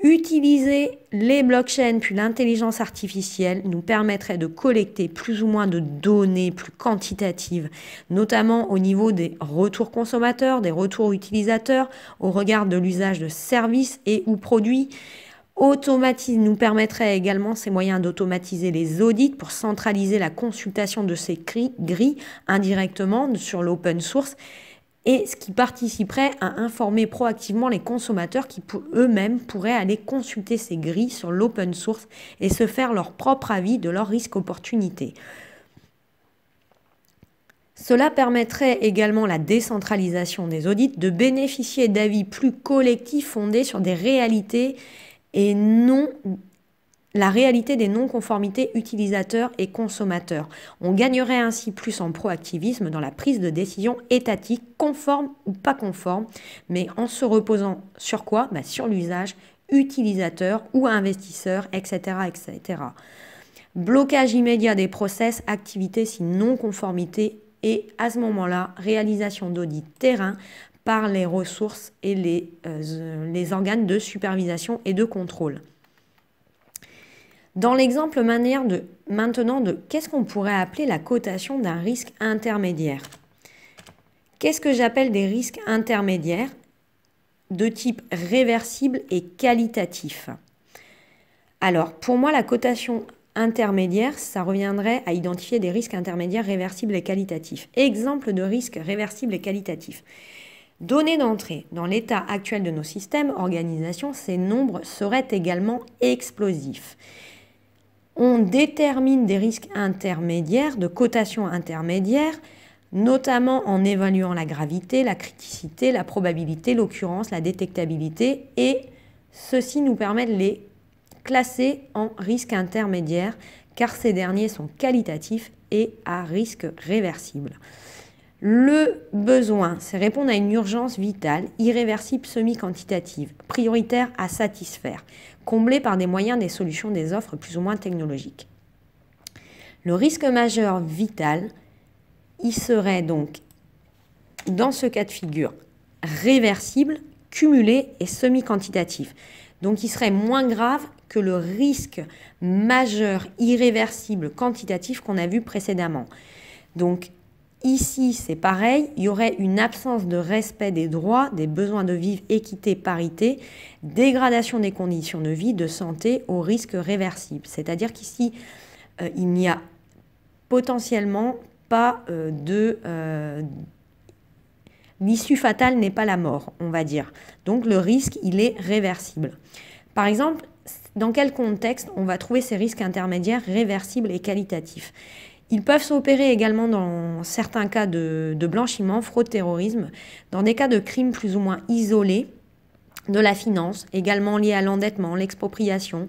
Utiliser les blockchains puis l'intelligence artificielle nous permettrait de collecter plus ou moins de données plus quantitatives, notamment au niveau des retours consommateurs, des retours utilisateurs, au regard de l'usage de services et ou produits. Automatise nous permettrait également ces moyens d'automatiser les audits pour centraliser la consultation de ces gris indirectement sur l'open source et ce qui participerait à informer proactivement les consommateurs qui eux-mêmes pourraient aller consulter ces grilles sur l'open source et se faire leur propre avis de leurs risques opportunités. Cela permettrait également la décentralisation des audits, de bénéficier d'avis plus collectifs fondés sur des réalités et non la réalité des non-conformités utilisateurs et consommateurs. On gagnerait ainsi plus en proactivisme dans la prise de décision étatique, conforme ou pas conforme, mais en se reposant sur quoi bah, Sur l'usage utilisateur ou investisseur, etc., Blocage immédiat des process, activités si non-conformité et à ce moment-là, réalisation d'audits terrain par les ressources et les, euh, les organes de supervision et de contrôle. Dans l'exemple manière de maintenant de qu'est-ce qu'on pourrait appeler la cotation d'un risque intermédiaire Qu'est-ce que j'appelle des risques intermédiaires de type réversible et qualitatif Alors, pour moi, la cotation intermédiaire, ça reviendrait à identifier des risques intermédiaires réversibles et qualitatifs. Exemple de risque réversible et qualitatif. Données d'entrée. Dans l'état actuel de nos systèmes, organisations, ces nombres seraient également explosifs on détermine des risques intermédiaires, de cotation intermédiaire, notamment en évaluant la gravité, la criticité, la probabilité, l'occurrence, la détectabilité, et ceci nous permet de les classer en risques intermédiaires, car ces derniers sont qualitatifs et à risque réversible. Le besoin, c'est répondre à une urgence vitale, irréversible, semi-quantitative, prioritaire à satisfaire, comblée par des moyens, des solutions, des offres plus ou moins technologiques. Le risque majeur vital, il serait donc, dans ce cas de figure, réversible, cumulé et semi-quantitatif. Donc il serait moins grave que le risque majeur irréversible quantitatif qu'on a vu précédemment. Donc Ici, c'est pareil, il y aurait une absence de respect des droits, des besoins de vivre, équité, parité, dégradation des conditions de vie, de santé au risque réversible. C'est-à-dire qu'ici, euh, il n'y a potentiellement pas euh, de... Euh, l'issue fatale n'est pas la mort, on va dire. Donc le risque, il est réversible. Par exemple, dans quel contexte on va trouver ces risques intermédiaires réversibles et qualitatifs ils peuvent s'opérer également dans certains cas de, blanchiment, fraude, terrorisme, dans des cas de crimes plus ou moins isolés de la finance, également liés à l'endettement, l'expropriation,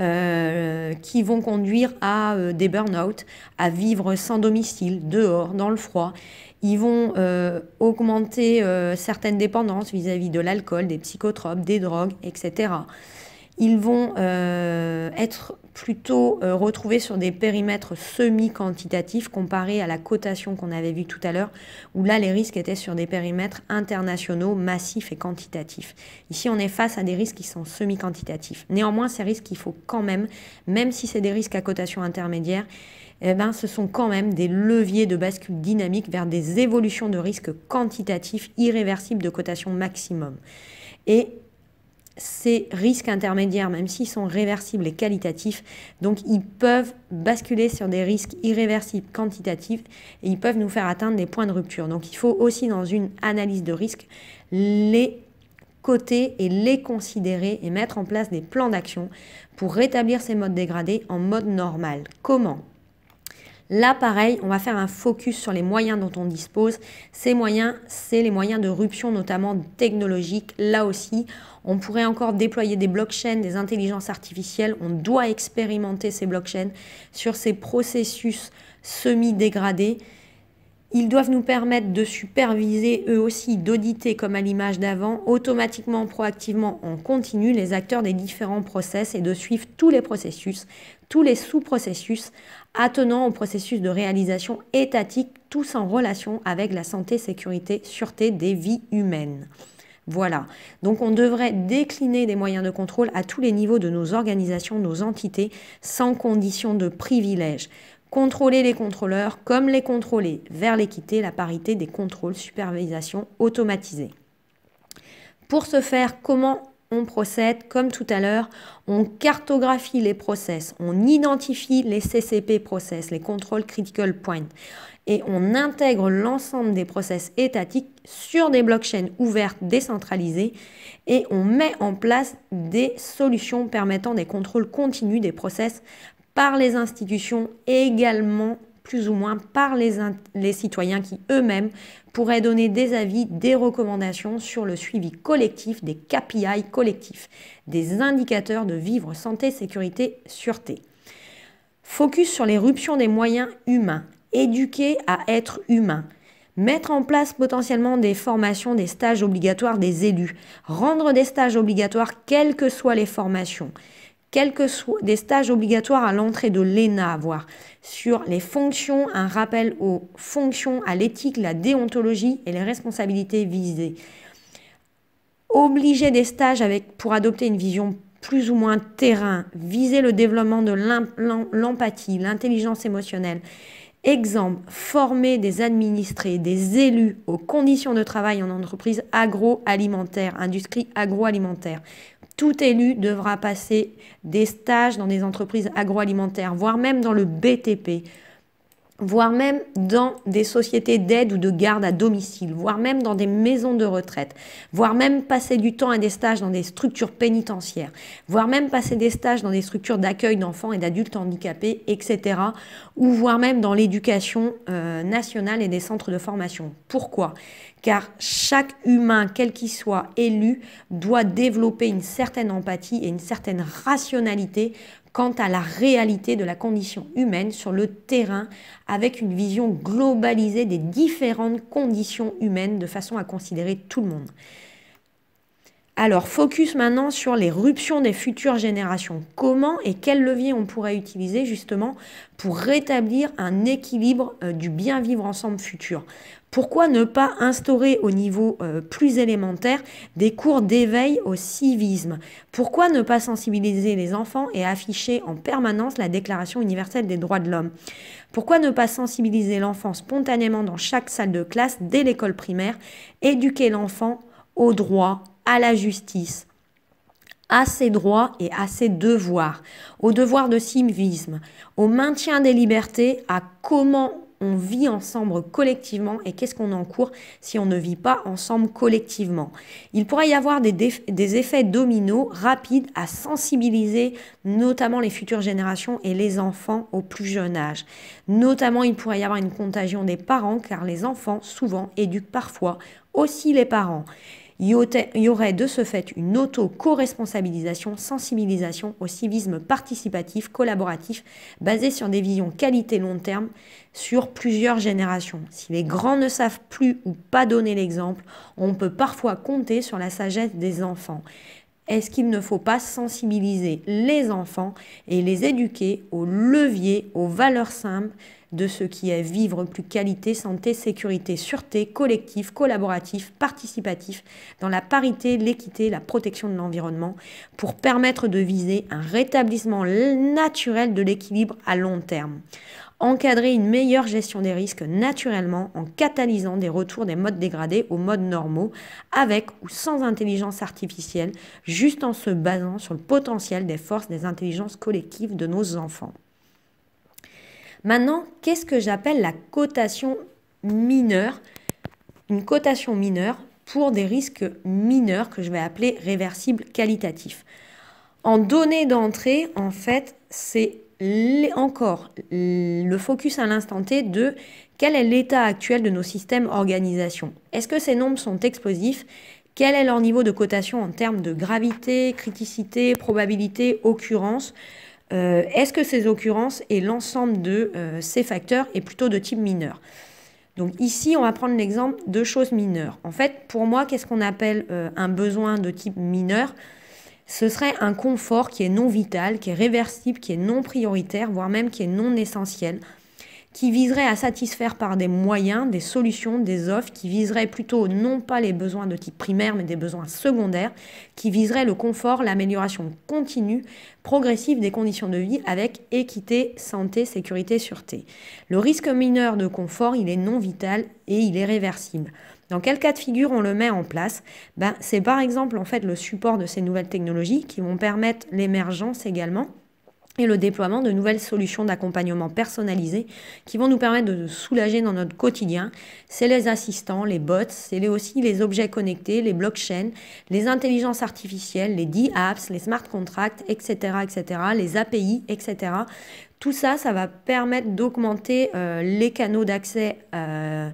euh, qui vont conduire à euh, des burn-out, à vivre sans domicile, dehors, dans le froid. Ils vont euh, augmenter certaines dépendances vis à -vis de l'alcool, des psychotropes, des drogues, etc. Ils vont euh, être plutôt euh, retrouvés sur des périmètres semi-quantitatifs comparés à la cotation qu'on avait vue tout à l'heure, où là les risques étaient sur des périmètres internationaux, massifs et quantitatifs. Ici on est face à des risques qui sont semi-quantitatifs. Néanmoins ces risques il faut quand même, même si c'est des risques à cotation intermédiaire, eh ben, ce sont quand même des leviers de bascule dynamique vers des évolutions de risques quantitatifs irréversibles de cotation maximum. Et ces risques intermédiaires, même s'ils sont réversibles et qualitatifs, donc ils peuvent basculer sur des risques irréversibles quantitatifs et ils peuvent nous faire atteindre des points de rupture. Donc il faut aussi dans une analyse de risque les coter et les considérer et mettre en place des plans d'action pour rétablir ces modes dégradés en mode normal. Comment Là, pareil, on va faire un focus sur les moyens dont on dispose. Ces moyens, c'est les moyens de rupture, notamment technologique. Là aussi, on pourrait encore déployer des blockchains, des intelligences artificielles. On doit expérimenter ces blockchains sur ces processus semi-dégradés. Ils doivent nous permettre de superviser eux aussi, d'auditer comme à l'image d'avant, automatiquement, proactivement, en continu, les acteurs des différents process et de suivre tous les processus, tous les sous-processus attenant au processus de réalisation étatique, tous en relation avec la santé, sécurité, sûreté des vies humaines. Voilà. Donc on devrait décliner des moyens de contrôle à tous les niveaux de nos organisations, nos entités, sans condition de privilège contrôler les contrôleurs comme les contrôler vers l'équité, la parité des contrôles, supervisation automatisée. Pour ce faire, comment on procède Comme tout à l'heure, on cartographie les process, on identifie les CCP process, les contrôles Critical Points, et on intègre l'ensemble des process étatiques sur des blockchains ouvertes décentralisées, et on met en place des solutions permettant des contrôles continus des process par les institutions et également plus ou moins par les, les citoyens qui eux-mêmes pourraient donner des avis, des recommandations sur le suivi collectif des KPI collectifs, des indicateurs de vivre santé, sécurité, sûreté. Focus sur l'éruption des moyens humains, éduquer à être humain, mettre en place potentiellement des formations, des stages obligatoires des élus, rendre des stages obligatoires quelles que soient les formations, quels que des stages obligatoires à l'entrée de l'ENA voire sur les fonctions, un rappel aux fonctions, à l'éthique, la déontologie et les responsabilités visées. Obliger des stages avec, pour adopter une vision plus ou moins terrain, viser le développement de l'empathie, l'intelligence émotionnelle. Exemple, former des administrés, des élus aux conditions de travail en entreprise agroalimentaire, industrie agroalimentaire, tout élu devra passer des stages dans des entreprises agroalimentaires, voire même dans le BTP, voire même dans des sociétés d'aide ou de garde à domicile, voire même dans des maisons de retraite, voire même passer du temps à des stages dans des structures pénitentiaires, voire même passer des stages dans des structures d'accueil d'enfants et d'adultes handicapés, etc., ou voire même dans l'éducation euh, nationale et des centres de formation. Pourquoi Car chaque humain, quel qu'il soit élu, doit développer une certaine empathie et une certaine rationalité quant à la réalité de la condition humaine sur le terrain avec une vision globalisée des différentes conditions humaines de façon à considérer tout le monde. Alors, focus maintenant sur les ruptions des futures générations. Comment et quels leviers on pourrait utiliser justement pour rétablir un équilibre euh, du bien vivre ensemble futur pourquoi ne pas instaurer au niveau euh, plus élémentaire des cours d'éveil au civisme Pourquoi ne pas sensibiliser les enfants et afficher en permanence la Déclaration universelle des droits de l'homme Pourquoi ne pas sensibiliser l'enfant spontanément dans chaque salle de classe dès l'école primaire Éduquer l'enfant au droit, à la justice, à ses droits et à ses devoirs, au devoir de civisme, au maintien des libertés, à comment on vit ensemble collectivement et qu'est-ce qu'on encourt si on ne vit pas ensemble collectivement. Il pourrait y avoir des, des effets dominos rapides à sensibiliser notamment les futures générations et les enfants au plus jeune âge. Notamment, il pourrait y avoir une contagion des parents car les enfants souvent éduquent parfois aussi les parents. Il y aurait de ce fait une auto-co-responsabilisation, sensibilisation au civisme participatif, collaboratif, basé sur des visions qualité long terme sur plusieurs générations. Si les grands ne savent plus ou pas donner l'exemple, on peut parfois compter sur la sagesse des enfants. Est-ce qu'il ne faut pas sensibiliser les enfants et les éduquer aux leviers, aux valeurs simples de ce qui est vivre plus qualité, santé, sécurité, sûreté, collectif, collaboratif, participatif, dans la parité, l'équité, la protection de l'environnement, pour permettre de viser un rétablissement naturel de l'équilibre à long terme encadrer une meilleure gestion des risques naturellement en catalysant des retours des modes dégradés aux modes normaux, avec ou sans intelligence artificielle, juste en se basant sur le potentiel des forces des intelligences collectives de nos enfants. Maintenant, qu'est-ce que j'appelle la cotation mineure Une cotation mineure pour des risques mineurs que je vais appeler réversibles qualitatifs. En données d'entrée, en fait, c'est encore le focus à l'instant T de quel est l'état actuel de nos systèmes organisation. Est-ce que ces nombres sont explosifs Quel est leur niveau de cotation en termes de gravité, criticité, probabilité, occurrence euh, est-ce que ces occurrences et l'ensemble de euh, ces facteurs est plutôt de type mineur donc ici, on va prendre l'exemple de choses mineures. En fait, pour moi, qu'est-ce qu'on appelle euh, un besoin de type mineur Ce serait un confort qui est non vital, qui est réversible, qui est non prioritaire, voire même qui est non essentiel, qui viserait à satisfaire par des moyens, des solutions, des offres, qui viserait plutôt non pas les besoins de type primaire, mais des besoins secondaires, qui viserait le confort, l'amélioration continue, progressive des conditions de vie avec équité, santé, sécurité, sûreté. Le risque mineur de confort, il est non vital et il est réversible. Dans quel cas de figure on le met en place ben, C'est par exemple en fait le support de ces nouvelles technologies qui vont permettre l'émergence également et le déploiement de nouvelles solutions d'accompagnement personnalisées qui vont nous permettre de soulager dans notre quotidien. C'est les assistants, les bots, c'est aussi les objets connectés, les blockchains, les intelligences artificielles, les D-apps, les smart contracts, etc., etc., les API, etc. Tout ça, ça va permettre d'augmenter euh, les canaux d'accès euh,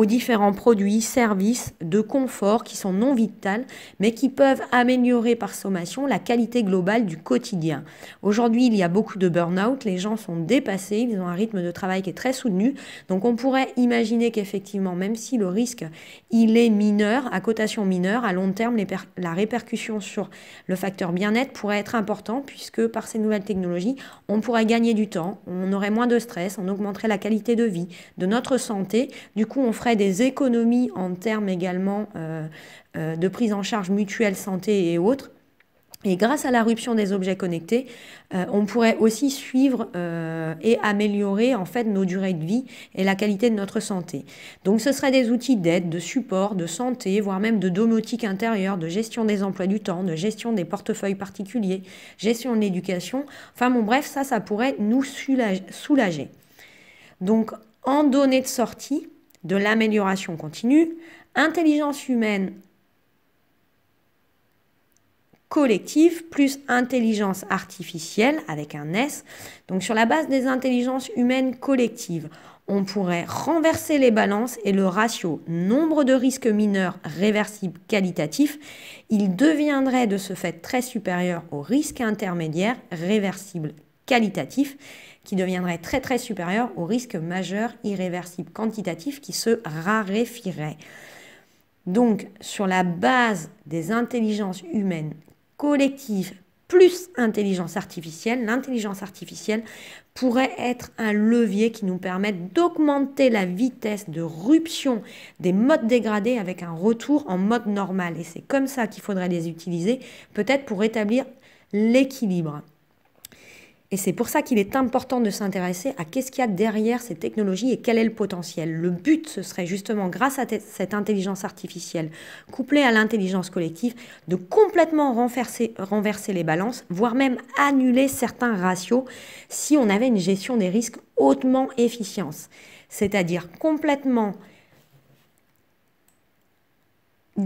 aux différents produits, services de confort qui sont non vitales, mais qui peuvent améliorer par sommation la qualité globale du quotidien. Aujourd'hui, il y a beaucoup de burn-out, les gens sont dépassés, ils ont un rythme de travail qui est très soutenu, donc on pourrait imaginer qu'effectivement, même si le risque, il est mineur, à cotation mineure, à long terme, la répercussion sur le facteur bien-être pourrait être important, puisque par ces nouvelles technologies, on pourrait gagner du temps, on aurait moins de stress, on augmenterait la qualité de vie, de notre santé, du coup on ferait des économies en termes également euh, euh, de prise en charge mutuelle santé et autres. Et grâce à la des objets connectés, euh, on pourrait aussi suivre et améliorer en fait nos durées de vie et la qualité de notre santé. Donc ce seraient des outils d'aide, de support, de santé, voire même de domotique intérieure, de gestion des emplois du temps, de gestion des portefeuilles particuliers, gestion de l'éducation. Enfin bon bref, ça ça pourrait nous soulager. Donc en données de sortie, de l'amélioration continue, intelligence humaine collective plus intelligence artificielle avec un S. Donc sur la base des intelligences humaines collectives, on pourrait renverser les balances et le ratio nombre de risques mineurs réversibles qualitatifs, il deviendrait de ce fait très supérieur au risque intermédiaire réversible qualitatif qui deviendrait très très supérieur au risque majeur irréversible quantitatif qui se raréfierait. Donc, sur la base des intelligences humaines collectives plus intelligence artificielle, l'intelligence artificielle pourrait être un levier qui nous permette d'augmenter la vitesse de ruption des modes dégradés avec un retour en mode normal. Et c'est comme ça qu'il faudrait les utiliser, peut-être pour rétablir l'équilibre. Et c'est pour ça qu'il est important de s'intéresser à qu'est-ce qu'il y a derrière ces technologies et quel est le potentiel. Le but, ce serait justement, grâce à cette intelligence artificielle, couplée à l'intelligence collective, de complètement renverser, renverser les balances, voire même annuler certains ratios si on avait une gestion des risques hautement efficiente. C'est-à-dire complètement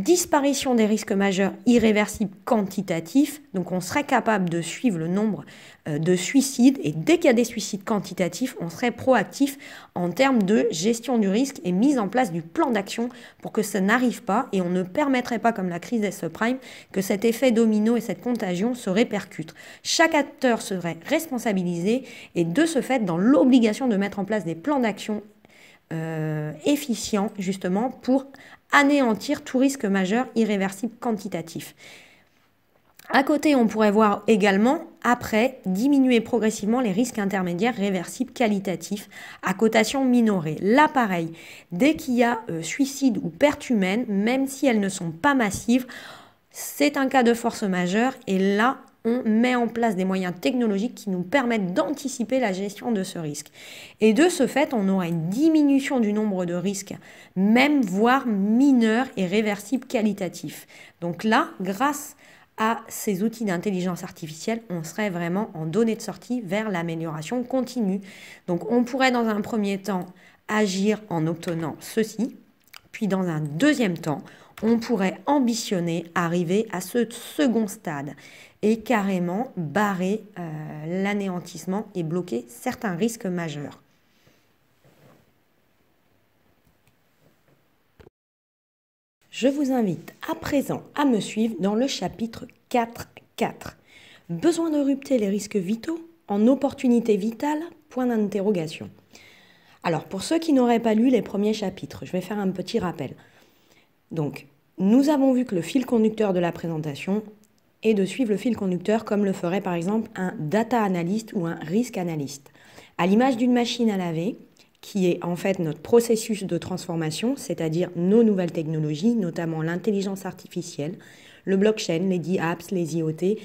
disparition des risques majeurs irréversibles quantitatifs, donc on serait capable de suivre le nombre euh, de suicides, et dès qu'il y a des suicides quantitatifs, on serait proactif en termes de gestion du risque et mise en place du plan d'action pour que ça n'arrive pas, et on ne permettrait pas, comme la crise des subprimes, que cet effet domino et cette contagion se répercutent. Chaque acteur serait responsabilisé, et de ce fait, dans l'obligation de mettre en place des plans d'action euh, efficients, justement pour anéantir tout risque majeur irréversible quantitatif. À côté, on pourrait voir également, après, diminuer progressivement les risques intermédiaires réversibles qualitatifs à cotation minorée. Là, pareil, dès qu'il y a euh, suicide ou perte humaine, même si elles ne sont pas massives, c'est un cas de force majeure et là, on met en place des moyens technologiques qui nous permettent d'anticiper la gestion de ce risque. Et de ce fait, on aura une diminution du nombre de risques, même voire mineurs et réversibles qualitatifs. Donc là, grâce à ces outils d'intelligence artificielle, on serait vraiment en donnée de sortie vers l'amélioration continue. Donc on pourrait dans un premier temps agir en obtenant ceci, puis dans un deuxième temps, on pourrait ambitionner arriver à ce second stade et carrément barrer euh, l'anéantissement et bloquer certains risques majeurs. Je vous invite à présent à me suivre dans le chapitre 4.4. Besoin de rupter les risques vitaux en opportunité vitale Point d'interrogation. Alors pour ceux qui n'auraient pas lu les premiers chapitres, je vais faire un petit rappel. Donc, nous avons vu que le fil conducteur de la présentation est de suivre le fil conducteur comme le ferait par exemple un data analyst ou un risk analyst. À l'image d'une machine à laver, qui est en fait notre processus de transformation, c'est-à-dire nos nouvelles technologies, notamment l'intelligence artificielle, le blockchain, les DApps, les IoT,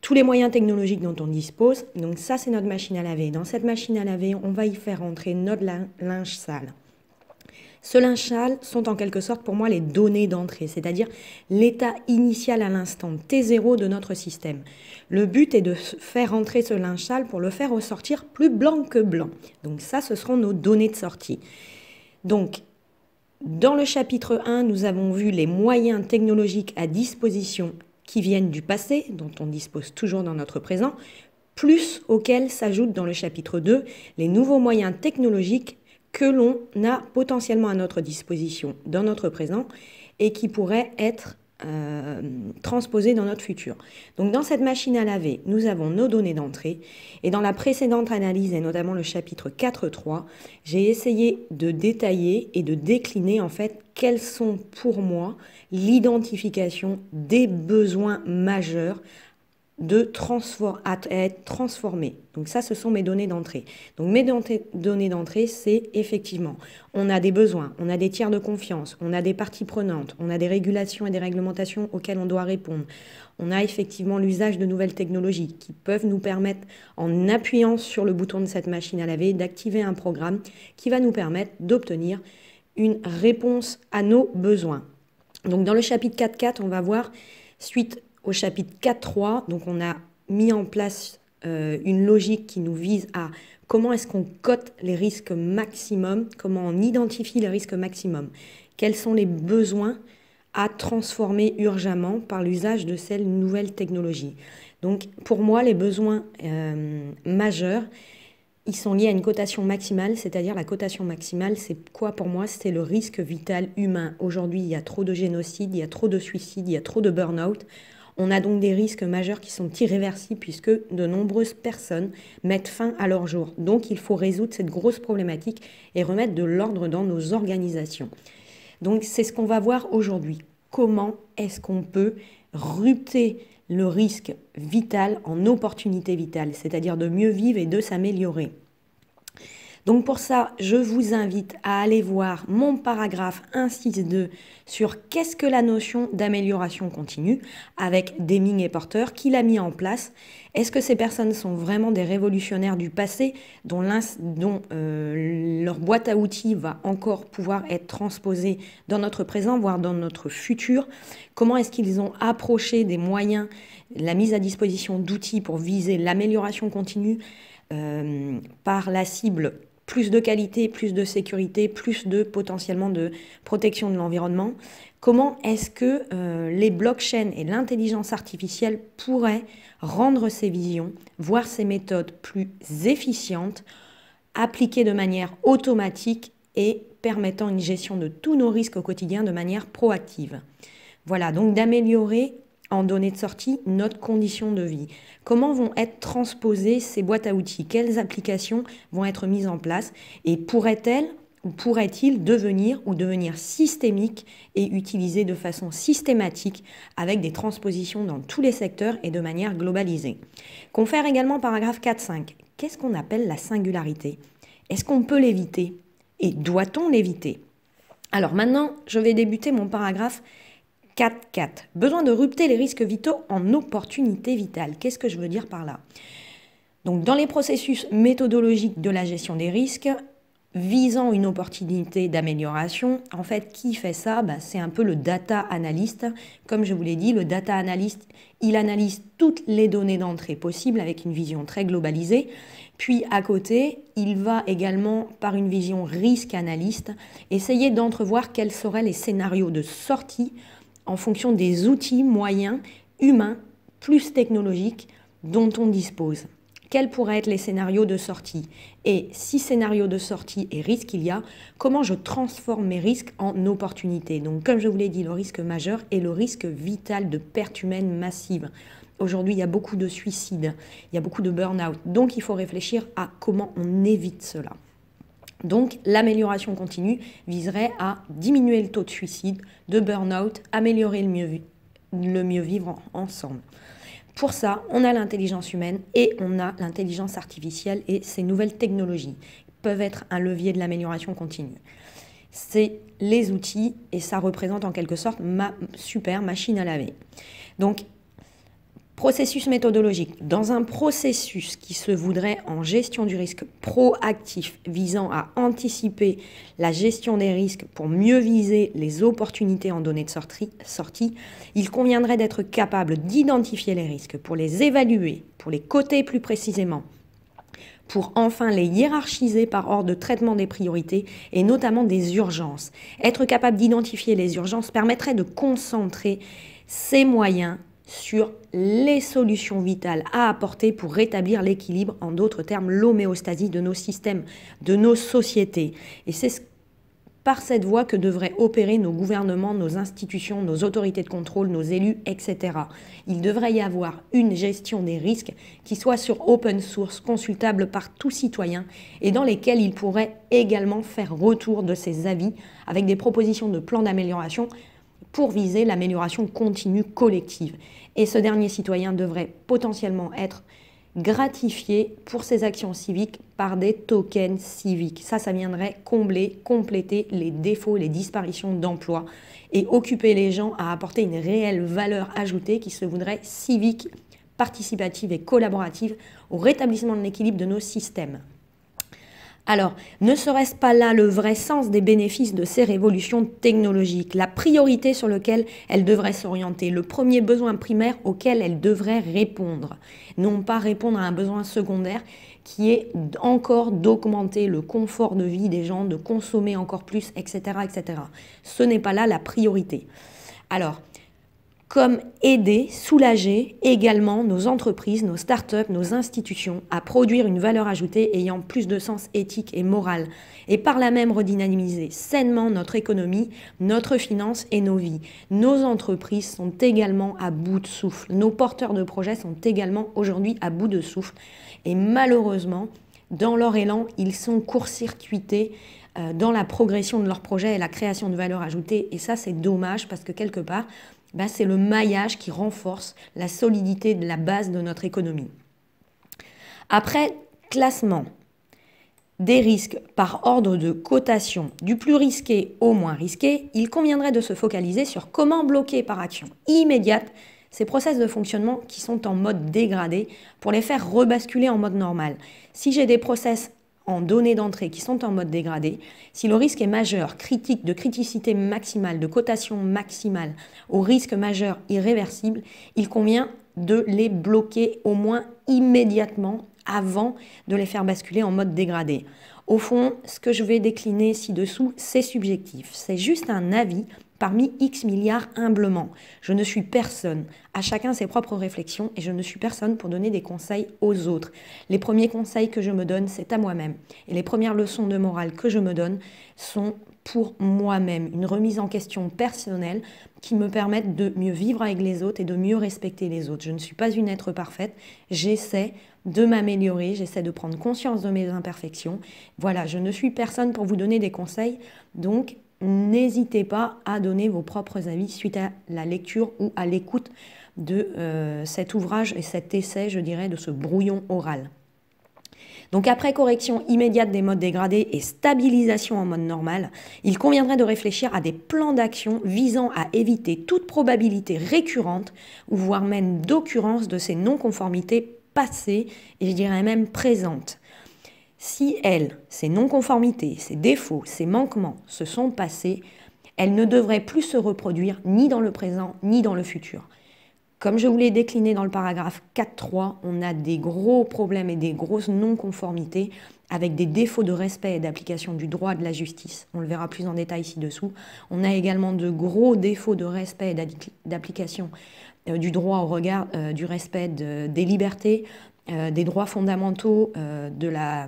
tous les moyens technologiques dont on dispose. Donc ça, c'est notre machine à laver. Dans cette machine à laver, on va y faire entrer notre linge sale. Ce linchal sont en quelque sorte pour moi les données d'entrée, c'est-à-dire l'état initial à l'instant, T0 de notre système. Le but est de faire entrer ce linchal pour le faire ressortir plus blanc que blanc. Donc ça, ce seront nos données de sortie. Donc, dans le chapitre 1, nous avons vu les moyens technologiques à disposition qui viennent du passé, dont on dispose toujours dans notre présent, plus auxquels s'ajoutent dans le chapitre 2 les nouveaux moyens technologiques que l'on a potentiellement à notre disposition dans notre présent et qui pourraient être euh, transposé transposées dans notre futur. Donc dans cette machine à laver, nous avons nos données d'entrée et dans la précédente analyse et notamment le chapitre 4.3, j'ai essayé de détailler et de décliner en fait quelles sont pour moi l'identification des besoins majeurs de transform, à, être transformé. Donc ça, ce sont mes données d'entrée. Donc mes données d'entrée, c'est effectivement, on a des besoins, on a des tiers de confiance, on a des parties prenantes, on a des régulations et des réglementations auxquelles on doit répondre. On a effectivement l'usage de nouvelles technologies qui peuvent nous permettre, en appuyant sur le bouton de cette machine à laver, d'activer un programme qui va nous permettre d'obtenir une réponse à nos besoins. Donc dans le chapitre 4.4, on va voir, suite au chapitre 4.3, donc on a mis en place euh, une logique qui nous vise à comment est-ce qu'on cote les risques maximum, comment on identifie les risques maximum, quels sont les besoins à transformer urgemment par l'usage de ces nouvelles technologies. Donc pour moi, les besoins euh, majeurs, ils sont liés à une cotation maximale, c'est-à-dire la cotation maximale, c'est quoi pour moi C'est le risque vital humain. Aujourd'hui, il y a trop de génocides, il y a trop de suicides, il y a trop de burn-out. On a donc des risques majeurs qui sont irréversibles puisque de nombreuses personnes mettent fin à leur jour. Donc il faut résoudre cette grosse problématique et remettre de l'ordre dans nos organisations. Donc c'est ce qu'on va voir aujourd'hui. Comment est-ce qu'on peut rupter le risque vital en opportunité vitale, c'est-à-dire de mieux vivre et de s'améliorer donc pour ça, je vous invite à aller voir mon paragraphe 162 sur qu'est-ce que la notion d'amélioration continue avec Deming et Porter, qui l'a mis en place. Est-ce que ces personnes sont vraiment des révolutionnaires du passé dont, dont euh, leur boîte à outils va encore pouvoir être transposée dans notre présent, voire dans notre futur Comment est-ce qu'ils ont approché des moyens, la mise à disposition d'outils pour viser l'amélioration continue euh, par la cible plus de qualité, plus de sécurité, plus de potentiellement de protection de l'environnement. Comment est-ce que euh, les blockchains et l'intelligence artificielle pourraient rendre ces visions, voire ces méthodes plus efficientes, appliquées de manière automatique et permettant une gestion de tous nos risques au quotidien de manière proactive Voilà, donc d'améliorer en données de sortie notre condition de vie. Comment vont être transposées ces boîtes à outils Quelles applications vont être mises en place Et pourraient-elles ou pourraient-ils devenir ou devenir systémiques et utilisées de façon systématique avec des transpositions dans tous les secteurs et de manière globalisée. Confère également paragraphe 4.5. Qu'est-ce qu'on appelle la singularité Est-ce qu'on peut l'éviter Et doit-on l'éviter Alors maintenant, je vais débuter mon paragraphe 4-4. Besoin de rupter les risques vitaux en opportunités vitales. Qu'est-ce que je veux dire par là Donc, dans les processus méthodologiques de la gestion des risques, visant une opportunité d'amélioration. En fait, qui fait ça bah, C'est un peu le data analyst. Comme je vous l'ai dit, le data analyst, il analyse toutes les données d'entrée possibles avec une vision très globalisée. Puis à côté, il va également, par une vision risque analyste, essayer d'entrevoir quels seraient les scénarios de sortie en fonction des outils, moyens, humains, plus technologiques dont on dispose. Quels pourraient être les scénarios de sortie Et si scénario de sortie et risque il y a, comment je transforme mes risques en opportunités Donc comme je vous l'ai dit, le risque majeur est le risque vital de perte humaine massive. Aujourd'hui, il y a beaucoup de suicides, il y a beaucoup de burn-out. Donc il faut réfléchir à comment on évite cela. Donc l'amélioration continue viserait à diminuer le taux de suicide, de burn-out, améliorer le mieux, le mieux vivre ensemble. Pour ça, on a l'intelligence humaine et on a l'intelligence artificielle et ces nouvelles technologies peuvent être un levier de l'amélioration continue. C'est les outils et ça représente en quelque sorte ma super machine à laver. Donc Processus méthodologique. Dans un processus qui se voudrait en gestion du risque proactif visant à anticiper la gestion des risques pour mieux viser les opportunités en données de sortie, il conviendrait d'être capable d'identifier les risques pour les évaluer, pour les coter plus précisément, pour enfin les hiérarchiser par ordre de traitement des priorités et notamment des urgences. Être capable d'identifier les urgences permettrait de concentrer ses moyens sur les solutions vitales à apporter pour rétablir l'équilibre, en d'autres termes, l'homéostasie de nos systèmes, de nos sociétés. Et c'est par cette voie que devraient opérer nos gouvernements, nos institutions, nos autorités de contrôle, nos élus, etc. Il devrait y avoir une gestion des risques qui soit sur open source, consultable par tout citoyen et dans lesquels il pourrait également faire retour de ses avis avec des propositions de plans d'amélioration pour viser l'amélioration continue collective. Et ce dernier citoyen devrait potentiellement être gratifié pour ses actions civiques par des tokens civiques. Ça, ça viendrait combler, compléter les défauts, les disparitions d'emplois et occuper les gens à apporter une réelle valeur ajoutée qui se voudrait civique, participative et collaborative au rétablissement de l'équilibre de nos systèmes. Alors, ne serait-ce pas là le vrai sens des bénéfices de ces révolutions technologiques, la priorité sur laquelle elles devraient s'orienter, le premier besoin primaire auquel elles devraient répondre, non pas répondre à un besoin secondaire qui est encore d'augmenter le confort de vie des gens, de consommer encore plus, etc. etc. Ce n'est pas là la priorité. Alors, comme aider, soulager également nos entreprises, nos startups, nos institutions à produire une valeur ajoutée ayant plus de sens éthique et moral, et par la même redynamiser sainement notre économie, notre finance et nos vies. Nos entreprises sont également à bout de souffle, nos porteurs de projets sont également aujourd'hui à bout de souffle, et malheureusement, dans leur élan, ils sont court-circuités euh, dans la progression de leurs projets et la création de valeur ajoutée. Et ça, c'est dommage parce que quelque part, bah, c'est le maillage qui renforce la solidité de la base de notre économie. Après, classement des risques par ordre de cotation du plus risqué au moins risqué, il conviendrait de se focaliser sur comment bloquer par action immédiate ces process de fonctionnement qui sont en mode dégradé pour les faire rebasculer en mode normal. Si j'ai des process en données d'entrée qui sont en mode dégradé, si le risque est majeur, critique, de criticité maximale, de cotation maximale, au risque majeur irréversible, il convient de les bloquer au moins immédiatement avant de les faire basculer en mode dégradé. Au fond, ce que je vais décliner ci-dessous, c'est subjectif. C'est juste un avis parmi X milliards humblement. Je ne suis personne. À chacun ses propres réflexions et je ne suis personne pour donner des conseils aux autres. Les premiers conseils que je me donne, c'est à moi-même. Et les premières leçons de morale que je me donne sont pour moi-même, une remise en question personnelle qui me permette de mieux vivre avec les autres et de mieux respecter les autres. Je ne suis pas une être parfaite, j'essaie de m'améliorer, j'essaie de prendre conscience de mes imperfections. Voilà, je ne suis personne pour vous donner des conseils, donc n'hésitez pas à donner vos propres avis suite à la lecture ou à l'écoute de euh, cet ouvrage et cet essai, je dirais, de ce brouillon oral. Donc après correction immédiate des modes dégradés et stabilisation en mode normal, il conviendrait de réfléchir à des plans d'action visant à éviter toute probabilité récurrente ou voire même d'occurrence de ces non-conformités passées et je dirais même présentes. Si elles, ces non-conformités, ces défauts, ces manquements se sont passés, elles ne devraient plus se reproduire ni dans le présent ni dans le futur. Comme je vous l'ai décliné dans le paragraphe 4.3, on a des gros problèmes et des grosses non-conformités avec des défauts de respect et d'application du droit de la justice. On le verra plus en détail ci-dessous. On a également de gros défauts de respect et d'application euh, du droit au regard euh, du respect des libertés, euh, des droits fondamentaux euh, de la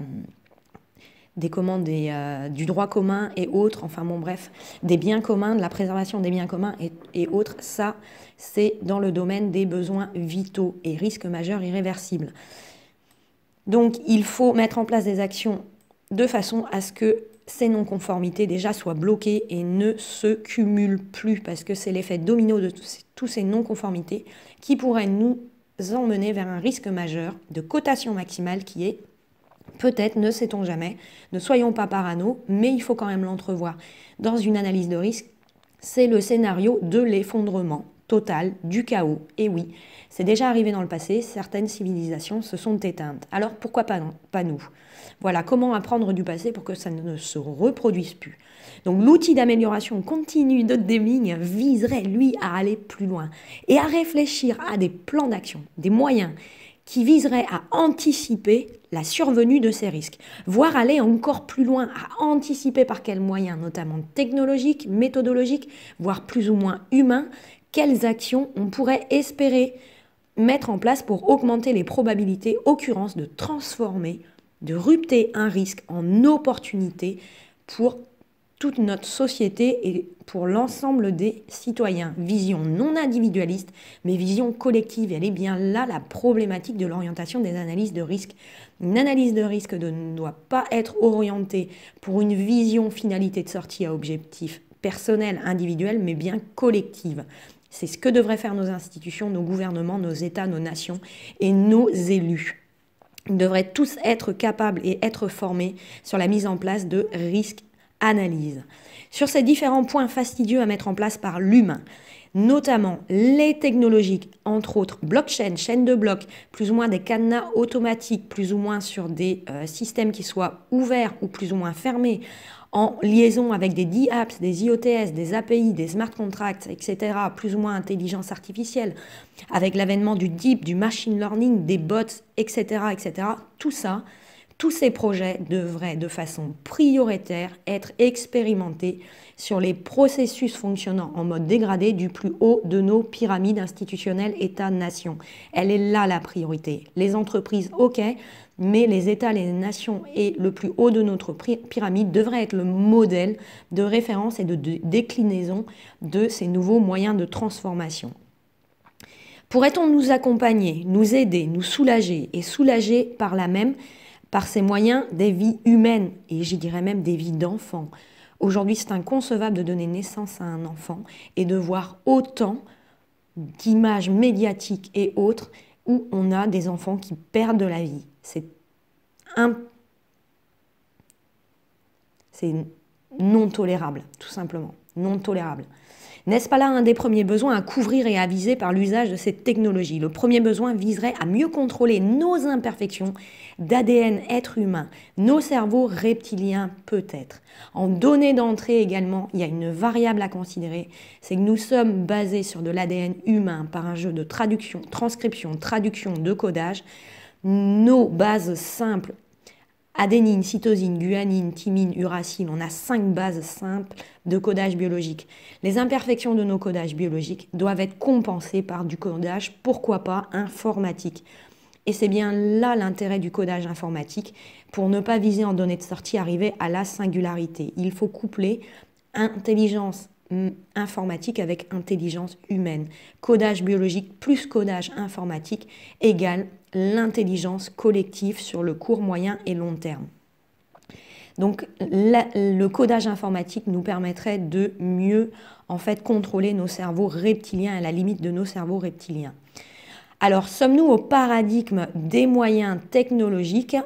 des commandes euh, du droit commun et autres, enfin bon bref, des biens communs, de la préservation des biens communs et, autres, ça c'est dans le domaine des besoins vitaux et risques majeurs irréversibles. Donc il faut mettre en place des actions de façon à ce que ces non-conformités déjà soient bloquées et ne se cumulent plus, parce que c'est l'effet domino de tous ces, tous ces non-conformités qui pourraient nous emmener vers un risque majeur de cotation maximale qui est Peut-être, ne sait-on jamais. Ne soyons pas parano, mais il faut quand même l'entrevoir. Dans une analyse de risque, c'est le scénario de l'effondrement total, du chaos. Et oui, c'est déjà arrivé dans le passé, certaines civilisations se sont éteintes. Alors pourquoi pas, pas nous voilà comment apprendre du passé pour que ça ne se reproduise plus. Donc l'outil d'amélioration continue de Deming viserait lui à aller plus loin et à réfléchir à des plans d'action, des moyens qui viseraient à anticiper la survenue de ces risques, voire aller encore plus loin, à anticiper par quels moyens, notamment technologiques, méthodologiques, voire plus ou moins humains, quelles actions on pourrait espérer mettre en place pour augmenter les probabilités occurrences de transformer de rupter un risque en opportunité pour toute notre société et pour l'ensemble des citoyens. Vision non individualiste, mais vision collective. Elle est bien là la problématique de l'orientation des analyses de risque. Une analyse de risque ne doit pas être orientée pour une vision finalité de sortie à objectif personnel, individuel, mais bien collective. C'est ce que devraient faire nos institutions, nos gouvernements, nos États, nos nations et nos élus devraient tous être capables et être formés sur la mise en place de risques analyse. Sur ces différents points fastidieux à mettre en place par l'humain, notamment les technologiques, entre autres blockchain, chaîne de blocs, plus ou moins des cadenas automatiques, plus ou moins sur des euh, systèmes qui soient ouverts ou plus ou moins fermés, en liaison avec des DApps, des IOTS, des API, des smart contracts, etc., plus ou moins intelligence artificielle, avec l'avènement du deep, du machine learning, des bots, etc., etc., tout ça, tous ces projets devraient de façon prioritaire être expérimentés sur les processus fonctionnant en mode dégradé du plus haut de nos pyramides institutionnelles État-nation. Elle est là la priorité. Les entreprises, ok, mais les États, les nations et le plus haut de notre pyramide devraient être le modèle de référence et de déclinaison de ces nouveaux moyens de transformation. Pourrait-on nous accompagner, nous aider, nous soulager et soulager par la même par ces moyens des vies humaines et j'y dirais même des vies d'enfants. Aujourd'hui, c'est inconcevable de donner naissance à un enfant et de voir autant d'images médiatiques et autres où on a des enfants qui perdent la vie. C'est non tolérable, tout simplement, non tolérable. N'est-ce pas là un des premiers besoins à couvrir et à viser par l'usage de cette technologie Le premier besoin viserait à mieux contrôler nos imperfections d'ADN être humain, nos cerveaux reptiliens peut-être. En données d'entrée également, il y a une variable à considérer, c'est que nous sommes basés sur de l'ADN humain par un jeu de traduction, transcription, traduction, de codage. Nos bases simples Adénine, cytosine, guanine, thymine, uracine, on a cinq bases simples de codage biologique. Les imperfections de nos codages biologiques doivent être compensées par du codage, pourquoi pas, informatique. Et c'est bien là l'intérêt du codage informatique, pour ne pas viser en données de sortie, arriver à la singularité. Il faut coupler intelligence informatique avec intelligence humaine. Codage biologique plus codage informatique égale l'intelligence collective sur le court, moyen et long terme. Donc le codage informatique nous permettrait de mieux en fait contrôler nos cerveaux reptiliens à la limite de nos cerveaux reptiliens. Alors sommes-nous au paradigme des moyens technologiques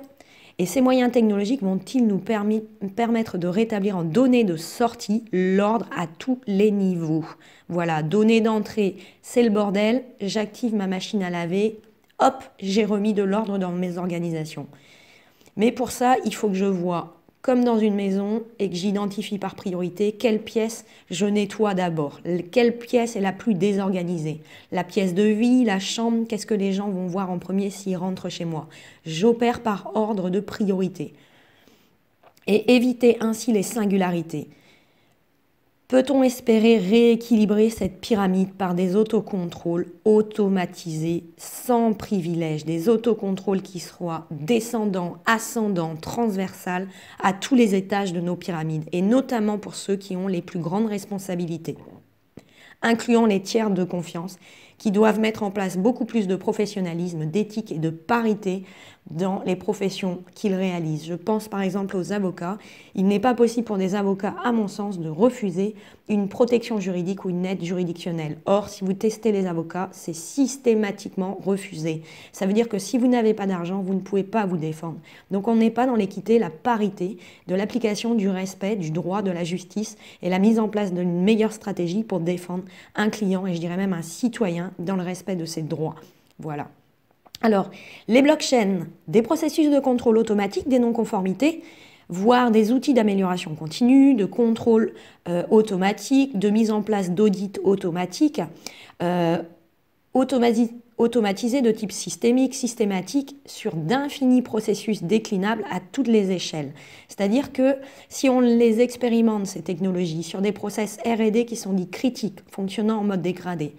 et ces moyens technologiques vont-ils nous permettre de rétablir en données de sortie l'ordre à tous les niveaux Voilà, données d'entrée, c'est le bordel, j'active ma machine à laver, hop, j'ai remis de l'ordre dans mes organisations. Mais pour ça, il faut que je vois comme dans une maison, et que j'identifie par priorité quelle pièce je nettoie d'abord, quelle pièce est la plus désorganisée. La pièce de vie, la chambre, qu'est-ce que les gens vont voir en premier s'ils rentrent chez moi. J'opère par ordre de priorité. Et éviter ainsi les singularités. Peut-on espérer rééquilibrer cette pyramide par des autocontrôles automatisés, sans privilèges, des autocontrôles qui soient descendants, ascendants, transversales à tous les étages de nos pyramides, et notamment pour ceux qui ont les plus grandes responsabilités, incluant les tiers de confiance, qui doivent mettre en place beaucoup plus de professionnalisme, d'éthique et de parité dans les professions qu'ils réalisent. Je pense par exemple aux avocats. Il n'est pas possible pour des avocats, à mon sens, de refuser une protection juridique ou une aide juridictionnelle. Or, si vous testez les avocats, c'est systématiquement refusé. Ça veut dire que si vous n'avez pas d'argent, vous ne pouvez pas vous défendre. Donc on n'est pas dans l'équité, la parité de l'application du respect, du droit, de la justice et la mise en place d'une meilleure stratégie pour défendre un client et je dirais même un citoyen dans le respect de ses droits. Voilà. Alors, les blockchains, des processus de contrôle automatique des non-conformités, voire des outils d'amélioration continue, de contrôle euh, automatique, de mise en place d'audits automatiques, euh, automatisés de type systémique, systématique, sur d'infinis processus déclinables à toutes les échelles. C'est-à-dire que si on les expérimente, ces technologies, sur des process RD qui sont dits critiques, fonctionnant en mode dégradé,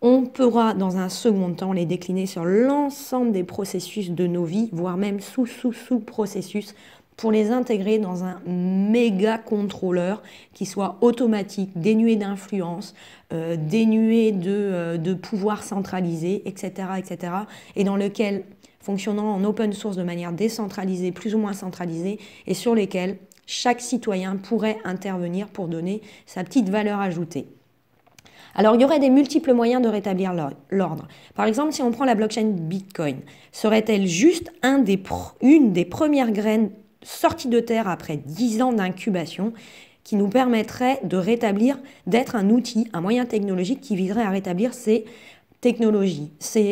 on pourra dans un second temps les décliner sur l'ensemble des processus de nos vies, voire même sous sous sous processus pour les intégrer dans un méga contrôleur qui soit automatique, dénué d'influence, euh, dénué de, euh, de pouvoir centralisé, etc., etc., et dans lequel fonctionnant en open source de manière décentralisée, plus ou moins centralisée, et sur lesquels chaque citoyen pourrait intervenir pour donner sa petite valeur ajoutée. Alors il y aurait des multiples moyens de rétablir l'ordre. Par exemple, si on prend la blockchain Bitcoin, serait-elle juste une des premières graines sorties de terre après 10 ans d'incubation qui nous permettrait de rétablir, d'être un outil, un moyen technologique qui viserait à rétablir ces technologie,